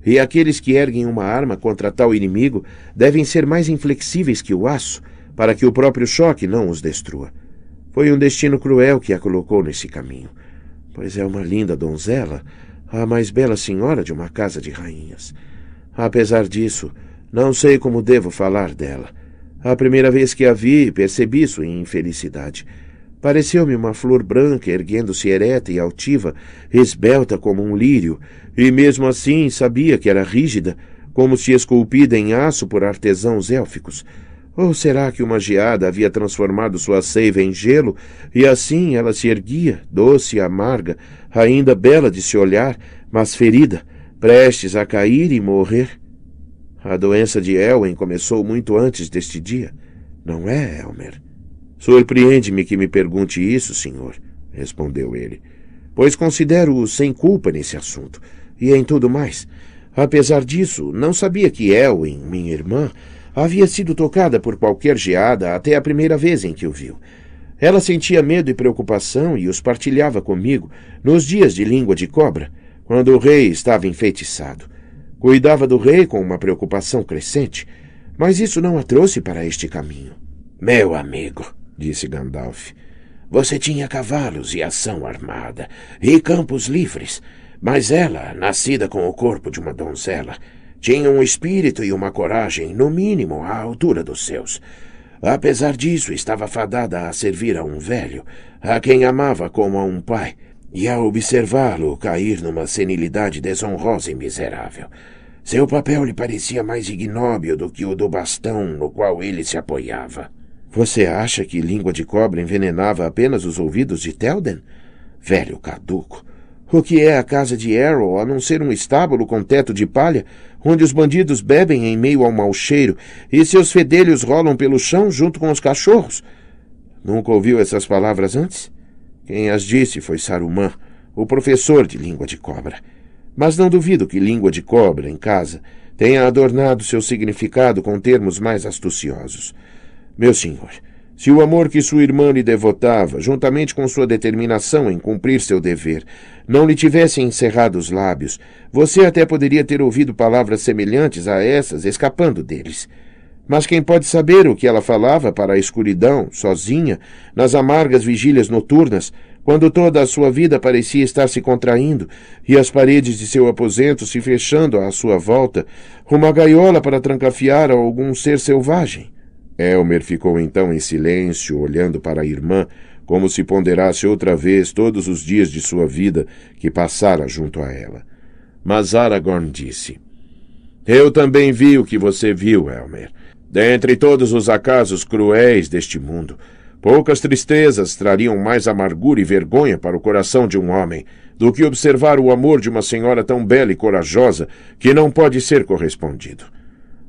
E aqueles que erguem uma arma contra tal inimigo devem ser mais inflexíveis que o aço, para que o próprio choque não os destrua. Foi um destino cruel que a colocou nesse caminho, pois é uma linda donzela, a mais bela senhora de uma casa de rainhas. Apesar disso, não sei como devo falar dela. A primeira vez que a vi, percebi sua infelicidade. Pareceu-me uma flor branca erguendo-se ereta e altiva, esbelta como um lírio, e mesmo assim sabia que era rígida, como se esculpida em aço por artesãos élficos. Ou será que uma geada havia transformado sua seiva em gelo, e assim ela se erguia, doce e amarga, ainda bela de se olhar, mas ferida, prestes a cair e morrer? A doença de Elwen começou muito antes deste dia. Não é, Elmer? Surpreende-me que me pergunte isso, senhor, respondeu ele, pois considero-o sem culpa nesse assunto e em tudo mais. Apesar disso, não sabia que Elwin, minha irmã, havia sido tocada por qualquer geada até a primeira vez em que o viu. Ela sentia medo e preocupação e os partilhava comigo nos dias de língua de cobra, quando o rei estava enfeitiçado. Cuidava do rei com uma preocupação crescente, mas isso não a trouxe para este caminho. Meu amigo, disse Gandalf. Você tinha cavalos e ação armada, e campos livres, mas ela, nascida com o corpo de uma donzela, tinha um espírito e uma coragem, no mínimo, à altura dos seus. Apesar disso, estava fadada a servir a um velho, a quem amava como a um pai, e a observá-lo cair numa senilidade desonrosa e miserável. Seu papel lhe parecia mais ignóbil do que o do bastão no qual ele se apoiava. Você acha que língua de cobra envenenava apenas os ouvidos de Telden? Velho caduco. O que é a casa de Arrow a não ser um estábulo com teto de palha, onde os bandidos bebem em meio ao mau cheiro e seus fedelhos rolam pelo chão junto com os cachorros? Nunca ouviu essas palavras antes? Quem as disse foi Saruman, o professor de língua de cobra. Mas não duvido que língua de cobra, em casa, tenha adornado seu significado com termos mais astuciosos. Meu senhor, se o amor que sua irmã lhe devotava, juntamente com sua determinação em cumprir seu dever, não lhe tivesse encerrado os lábios, você até poderia ter ouvido palavras semelhantes a essas escapando deles. Mas quem pode saber o que ela falava para a escuridão, sozinha, nas amargas vigílias noturnas, quando toda a sua vida parecia estar se contraindo e as paredes de seu aposento se fechando à sua volta, uma gaiola para trancafiar a algum ser selvagem? Elmer ficou então em silêncio, olhando para a irmã, como se ponderasse outra vez todos os dias de sua vida que passara junto a ela. Mas Aragorn disse: Eu também vi o que você viu, Elmer. Dentre todos os acasos cruéis deste mundo, poucas tristezas trariam mais amargura e vergonha para o coração de um homem do que observar o amor de uma senhora tão bela e corajosa que não pode ser correspondido.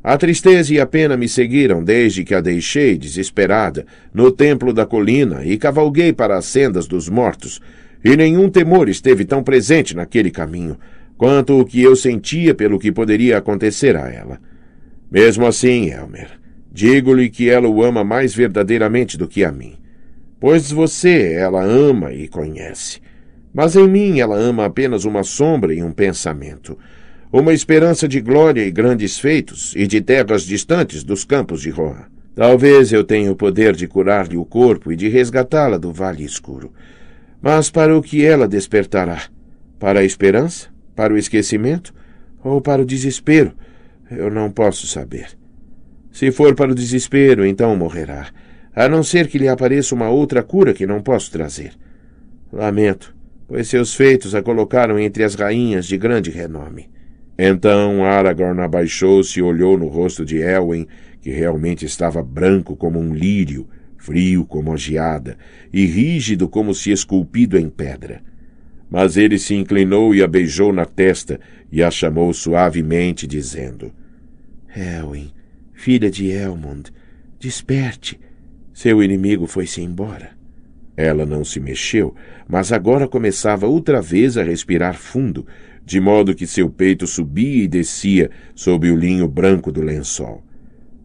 A tristeza e a pena me seguiram desde que a deixei desesperada no templo da colina e cavalguei para as sendas dos mortos, e nenhum temor esteve tão presente naquele caminho quanto o que eu sentia pelo que poderia acontecer a ela. Mesmo assim, Elmer, digo-lhe que ela o ama mais verdadeiramente do que a mim. Pois você ela ama e conhece. Mas em mim ela ama apenas uma sombra e um pensamento uma esperança de glória e grandes feitos, e de terras distantes dos campos de Roa. Talvez eu tenha o poder de curar-lhe o corpo e de resgatá-la do vale escuro. Mas para o que ela despertará? Para a esperança? Para o esquecimento? Ou para o desespero? Eu não posso saber. Se for para o desespero, então morrerá, a não ser que lhe apareça uma outra cura que não posso trazer. Lamento, pois seus feitos a colocaram entre as rainhas de grande renome. Então Aragorn abaixou-se e olhou no rosto de Elwen, que realmente estava branco como um lírio, frio como a geada, e rígido como se esculpido em pedra. Mas ele se inclinou e a beijou na testa e a chamou suavemente, dizendo: Elwen, filha de Elmond, desperte. Seu inimigo foi-se embora. Ela não se mexeu, mas agora começava outra vez a respirar fundo, de modo que seu peito subia e descia sob o linho branco do lençol.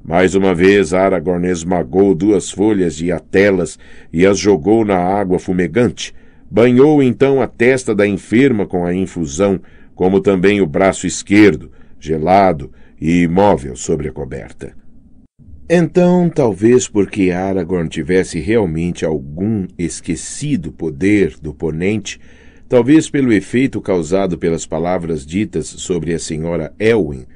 Mais uma vez Aragorn esmagou duas folhas de atelas e as jogou na água fumegante. Banhou então a testa da enferma com a infusão, como também o braço esquerdo, gelado e imóvel sobre a coberta. Então, talvez porque Aragorn tivesse realmente algum esquecido poder do ponente, Talvez pelo efeito causado pelas palavras ditas sobre a senhora Elwin,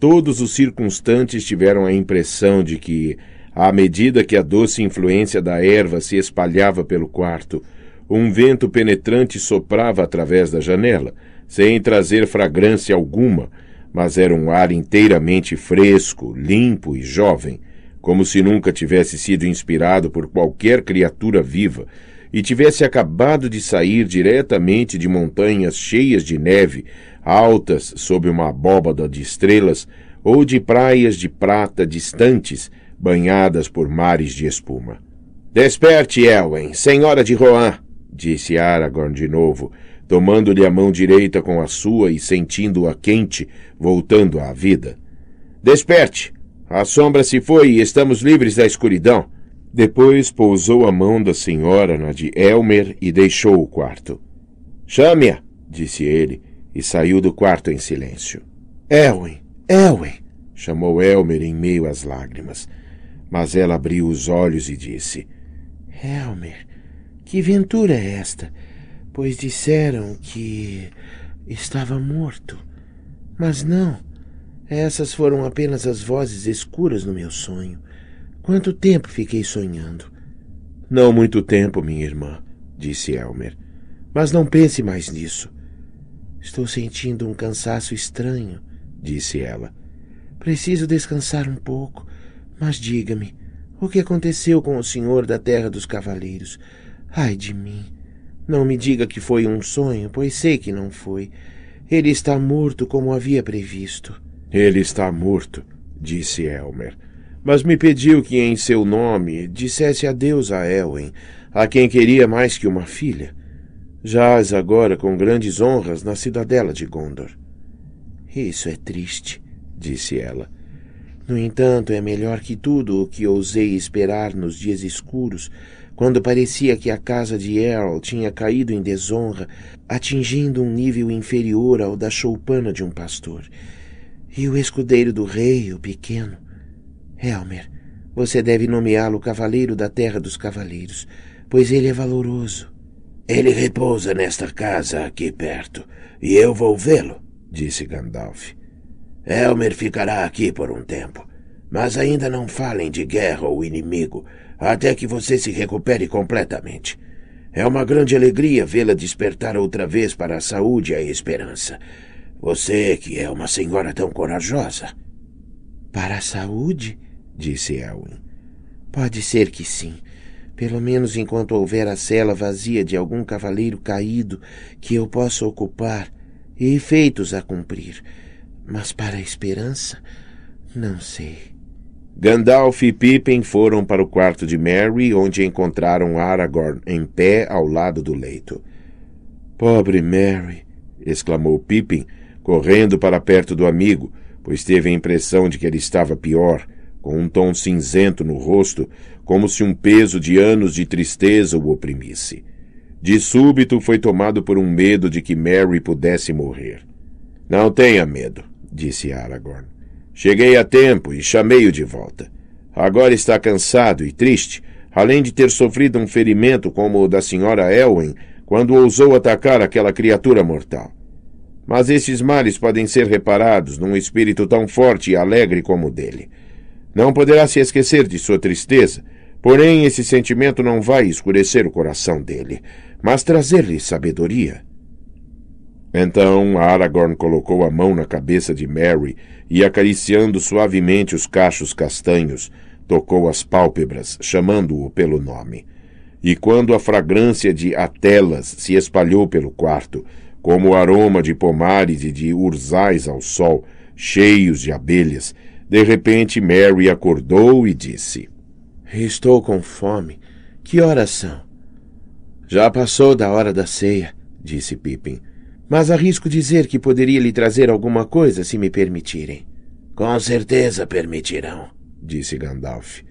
todos os circunstantes tiveram a impressão de que, à medida que a doce influência da erva se espalhava pelo quarto, um vento penetrante soprava através da janela, sem trazer fragrância alguma, mas era um ar inteiramente fresco, limpo e jovem, como se nunca tivesse sido inspirado por qualquer criatura viva, e tivesse acabado de sair diretamente de montanhas cheias de neve, altas sob uma abóbada de estrelas, ou de praias de prata distantes, banhadas por mares de espuma. Desperte, Elwen, senhora de Rohan, disse Aragorn de novo, tomando-lhe a mão direita com a sua e sentindo-a quente, voltando à vida. Desperte! A sombra se foi e estamos livres da escuridão. Depois pousou a mão da senhora na de Elmer e deixou o quarto. Chame-a, disse ele, e saiu do quarto em silêncio. Elwen, Elwen, chamou Elmer em meio às lágrimas. Mas ela abriu os olhos e disse: Elmer, que ventura é esta? Pois disseram que estava morto. Mas não, essas foram apenas as vozes escuras no meu sonho. Quanto tempo fiquei sonhando? Não muito tempo, minha irmã, disse Elmer. Mas não pense mais nisso. Estou sentindo um cansaço estranho, disse ela. Preciso descansar um pouco. Mas diga-me, o que aconteceu com o senhor da Terra dos Cavaleiros? Ai de mim! Não me diga que foi um sonho, pois sei que não foi. Ele está morto como havia previsto. Ele está morto, disse Elmer mas me pediu que, em seu nome, dissesse adeus a Elwen, a quem queria mais que uma filha. Jaz agora com grandes honras na cidadela de Gondor. Isso é triste, disse ela. No entanto, é melhor que tudo o que ousei esperar nos dias escuros, quando parecia que a casa de Earl tinha caído em desonra, atingindo um nível inferior ao da choupana de um pastor. E o escudeiro do rei, o pequeno, Helmer, você deve nomeá-lo Cavaleiro da Terra dos Cavaleiros, pois ele é valoroso. Ele repousa nesta casa aqui perto, e eu vou vê-lo, disse Gandalf. Helmer ficará aqui por um tempo, mas ainda não falem de guerra ou inimigo, até que você se recupere completamente. É uma grande alegria vê-la despertar outra vez para a saúde e a esperança. Você, que é uma senhora tão corajosa. Para a saúde? disse Elwin. Pode ser que sim. Pelo menos enquanto houver a cela vazia de algum cavaleiro caído que eu possa ocupar e feitos a cumprir. Mas para a esperança, não sei. Gandalf e Pippin foram para o quarto de Mary, onde encontraram Aragorn em pé ao lado do leito. Pobre Mary! exclamou Pippin, correndo para perto do amigo, pois teve a impressão de que ele estava pior com um tom cinzento no rosto, como se um peso de anos de tristeza o oprimisse. De súbito foi tomado por um medo de que Mary pudesse morrer. Não tenha medo, disse Aragorn. Cheguei a tempo e chamei-o de volta. Agora está cansado e triste, além de ter sofrido um ferimento como o da senhora Elwen quando ousou atacar aquela criatura mortal. Mas esses males podem ser reparados num espírito tão forte e alegre como o dele. Não poderá se esquecer de sua tristeza, porém esse sentimento não vai escurecer o coração dele, mas trazer-lhe sabedoria. Então Aragorn colocou a mão na cabeça de Mary e, acariciando suavemente os cachos castanhos, tocou as pálpebras, chamando-o pelo nome. E quando a fragrância de atelas se espalhou pelo quarto, como o aroma de pomares e de urzais ao sol, cheios de abelhas, de repente, Mary acordou e disse: Estou com fome. Que horas são? Já passou da hora da ceia, disse Pippin. Mas arrisco dizer que poderia lhe trazer alguma coisa se me permitirem. Com certeza permitirão, disse Gandalf.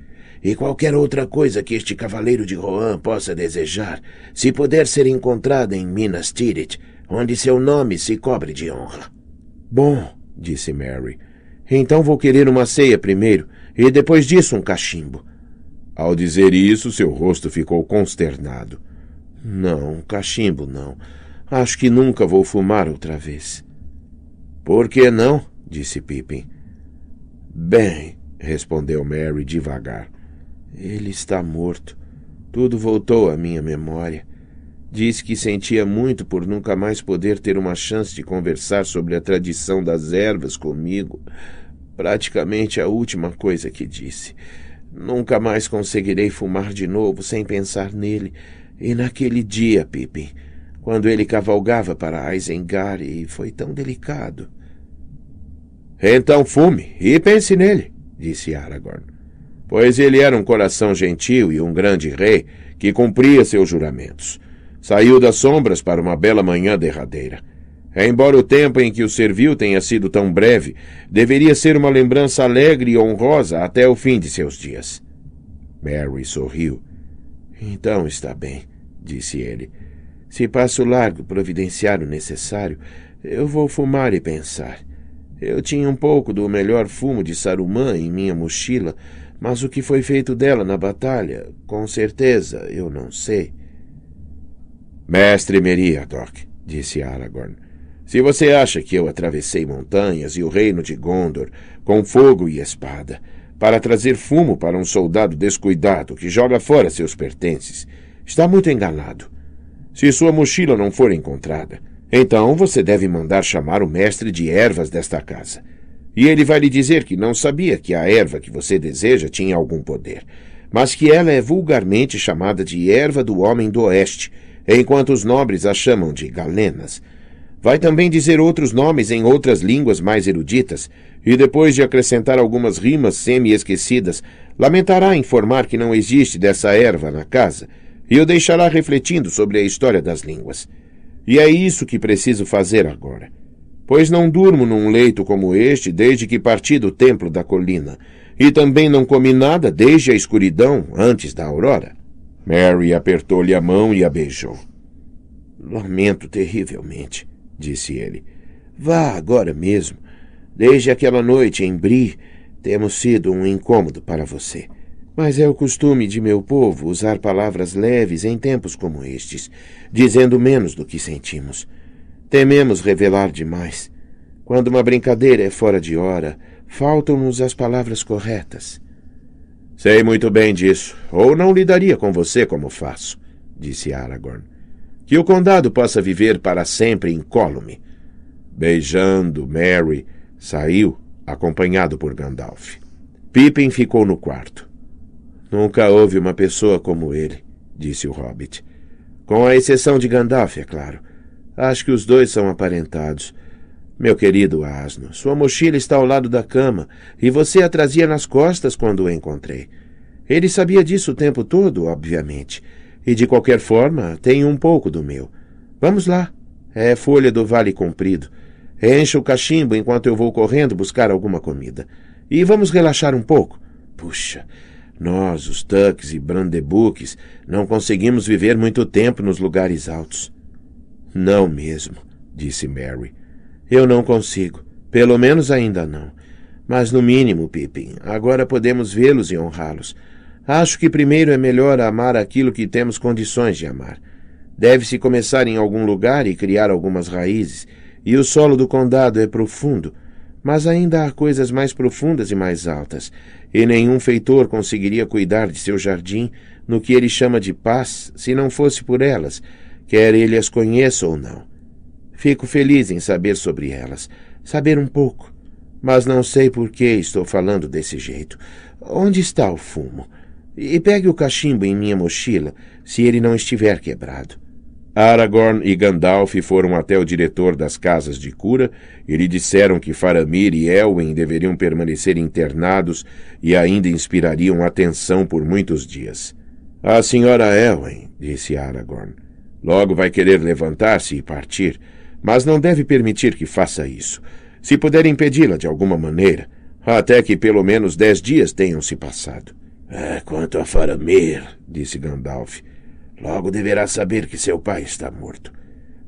E qualquer outra coisa que este cavaleiro de Rohan possa desejar, se puder ser encontrada em Minas Tirith, onde seu nome se cobre de honra. Bom, disse Mary, então vou querer uma ceia primeiro, e depois disso um cachimbo. Ao dizer isso, seu rosto ficou consternado. Não, cachimbo não. Acho que nunca vou fumar outra vez. Por que não? disse Pippin. Bem, respondeu Mary devagar. Ele está morto. Tudo voltou à minha memória. Disse que sentia muito por nunca mais poder ter uma chance de conversar sobre a tradição das ervas comigo praticamente a última coisa que disse. Nunca mais conseguirei fumar de novo sem pensar nele. E naquele dia, Pippin, quando ele cavalgava para Isengard e foi tão delicado. Então fume e pense nele, disse Aragorn. Pois ele era um coração gentil e um grande rei que cumpria seus juramentos. Saiu das sombras para uma bela manhã derradeira. Embora o tempo em que o serviu tenha sido tão breve, deveria ser uma lembrança alegre e honrosa até o fim de seus dias. Mary sorriu. Então está bem, disse ele. Se passo largo providenciar o necessário, eu vou fumar e pensar. Eu tinha um pouco do melhor fumo de Sarumã em minha mochila, mas o que foi feito dela na batalha, com certeza eu não sei. Mestre Meriadoc, disse Aragorn, se você acha que eu atravessei montanhas e o reino de Gondor com fogo e espada, para trazer fumo para um soldado descuidado que joga fora seus pertences, está muito enganado. Se sua mochila não for encontrada, então você deve mandar chamar o mestre de ervas desta casa. E ele vai lhe dizer que não sabia que a erva que você deseja tinha algum poder, mas que ela é vulgarmente chamada de erva do homem do oeste, enquanto os nobres a chamam de galenas. Vai também dizer outros nomes em outras línguas mais eruditas, e depois de acrescentar algumas rimas semi-esquecidas, lamentará informar que não existe dessa erva na casa, e o deixará refletindo sobre a história das línguas. E é isso que preciso fazer agora. Pois não durmo num leito como este desde que parti do templo da colina, e também não comi nada desde a escuridão antes da aurora. Mary apertou-lhe a mão e a beijou. Lamento terrivelmente disse ele. Vá agora mesmo. Desde aquela noite em Bri, temos sido um incômodo para você. Mas é o costume de meu povo usar palavras leves em tempos como estes, dizendo menos do que sentimos. Tememos revelar demais. Quando uma brincadeira é fora de hora, faltam-nos as palavras corretas. Sei muito bem disso, ou não lidaria com você como faço, disse Aragorn que o condado possa viver para sempre incólume. Beijando Mary, saiu, acompanhado por Gandalf. Pippin ficou no quarto. Nunca houve uma pessoa como ele, disse o hobbit. Com a exceção de Gandalf, é claro. Acho que os dois são aparentados. Meu querido asno, sua mochila está ao lado da cama e você a trazia nas costas quando o encontrei. Ele sabia disso o tempo todo, obviamente. E de qualquer forma, tenho um pouco do meu. Vamos lá. É folha do vale comprido. Encha o cachimbo enquanto eu vou correndo buscar alguma comida. E vamos relaxar um pouco. Puxa, nós, os Tucks e Brandebuques, não conseguimos viver muito tempo nos lugares altos. Não mesmo, disse Mary. Eu não consigo. Pelo menos ainda não. Mas no mínimo, Pippin, agora podemos vê-los e honrá-los. Acho que primeiro é melhor amar aquilo que temos condições de amar. Deve-se começar em algum lugar e criar algumas raízes, e o solo do condado é profundo, mas ainda há coisas mais profundas e mais altas, e nenhum feitor conseguiria cuidar de seu jardim no que ele chama de paz se não fosse por elas, quer ele as conheça ou não. Fico feliz em saber sobre elas, saber um pouco, mas não sei por que estou falando desse jeito. Onde está o fumo? E pegue o cachimbo em minha mochila, se ele não estiver quebrado. Aragorn e Gandalf foram até o diretor das casas de cura e lhe disseram que Faramir e Elwin deveriam permanecer internados e ainda inspirariam atenção por muitos dias. A senhora Elwin, disse Aragorn, logo vai querer levantar-se e partir, mas não deve permitir que faça isso. Se puder impedi-la de alguma maneira, até que pelo menos dez dias tenham se passado. É, quanto a Faramir, disse Gandalf, logo deverá saber que seu pai está morto.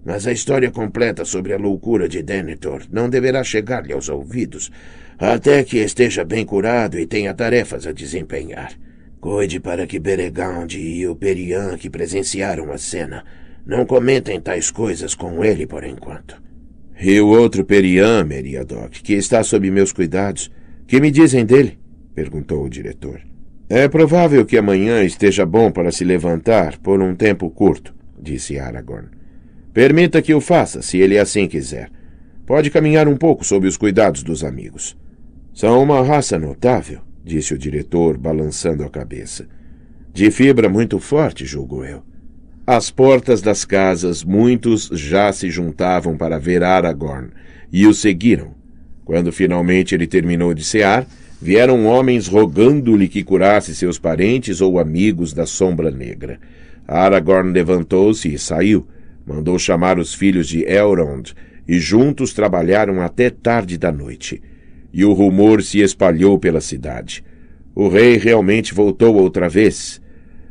Mas a história completa sobre a loucura de Denethor não deverá chegar-lhe aos ouvidos até que esteja bem curado e tenha tarefas a desempenhar. Cuide para que Beregond e o Perian que presenciaram a cena não comentem tais coisas com ele por enquanto. E o outro Perian, Meriadoc, que está sob meus cuidados, que me dizem dele? perguntou o diretor. É provável que amanhã esteja bom para se levantar por um tempo curto, disse Aragorn. Permita que o faça, se ele assim quiser. Pode caminhar um pouco sob os cuidados dos amigos. São uma raça notável, disse o diretor, balançando a cabeça. De fibra muito forte, julgo eu. Às portas das casas, muitos já se juntavam para ver Aragorn e o seguiram. Quando finalmente ele terminou de cear, Vieram homens rogando-lhe que curasse seus parentes ou amigos da sombra negra. Aragorn levantou-se e saiu. Mandou chamar os filhos de Elrond, e juntos trabalharam até tarde da noite. E o rumor se espalhou pela cidade. O rei realmente voltou outra vez.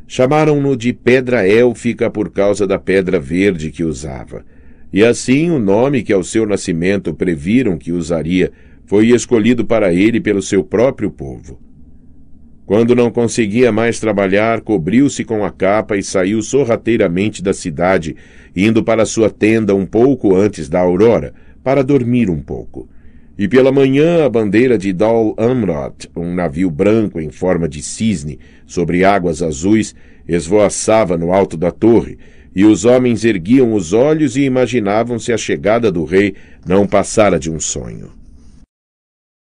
Chamaram-no de Pedra Élfica por causa da pedra verde que usava. E assim o nome que ao seu nascimento previram que usaria foi escolhido para ele pelo seu próprio povo. Quando não conseguia mais trabalhar, cobriu-se com a capa e saiu sorrateiramente da cidade, indo para sua tenda um pouco antes da aurora, para dormir um pouco. E pela manhã, a bandeira de Dal Amrod, um navio branco em forma de cisne, sobre águas azuis, esvoaçava no alto da torre, e os homens erguiam os olhos e imaginavam se a chegada do rei não passara de um sonho.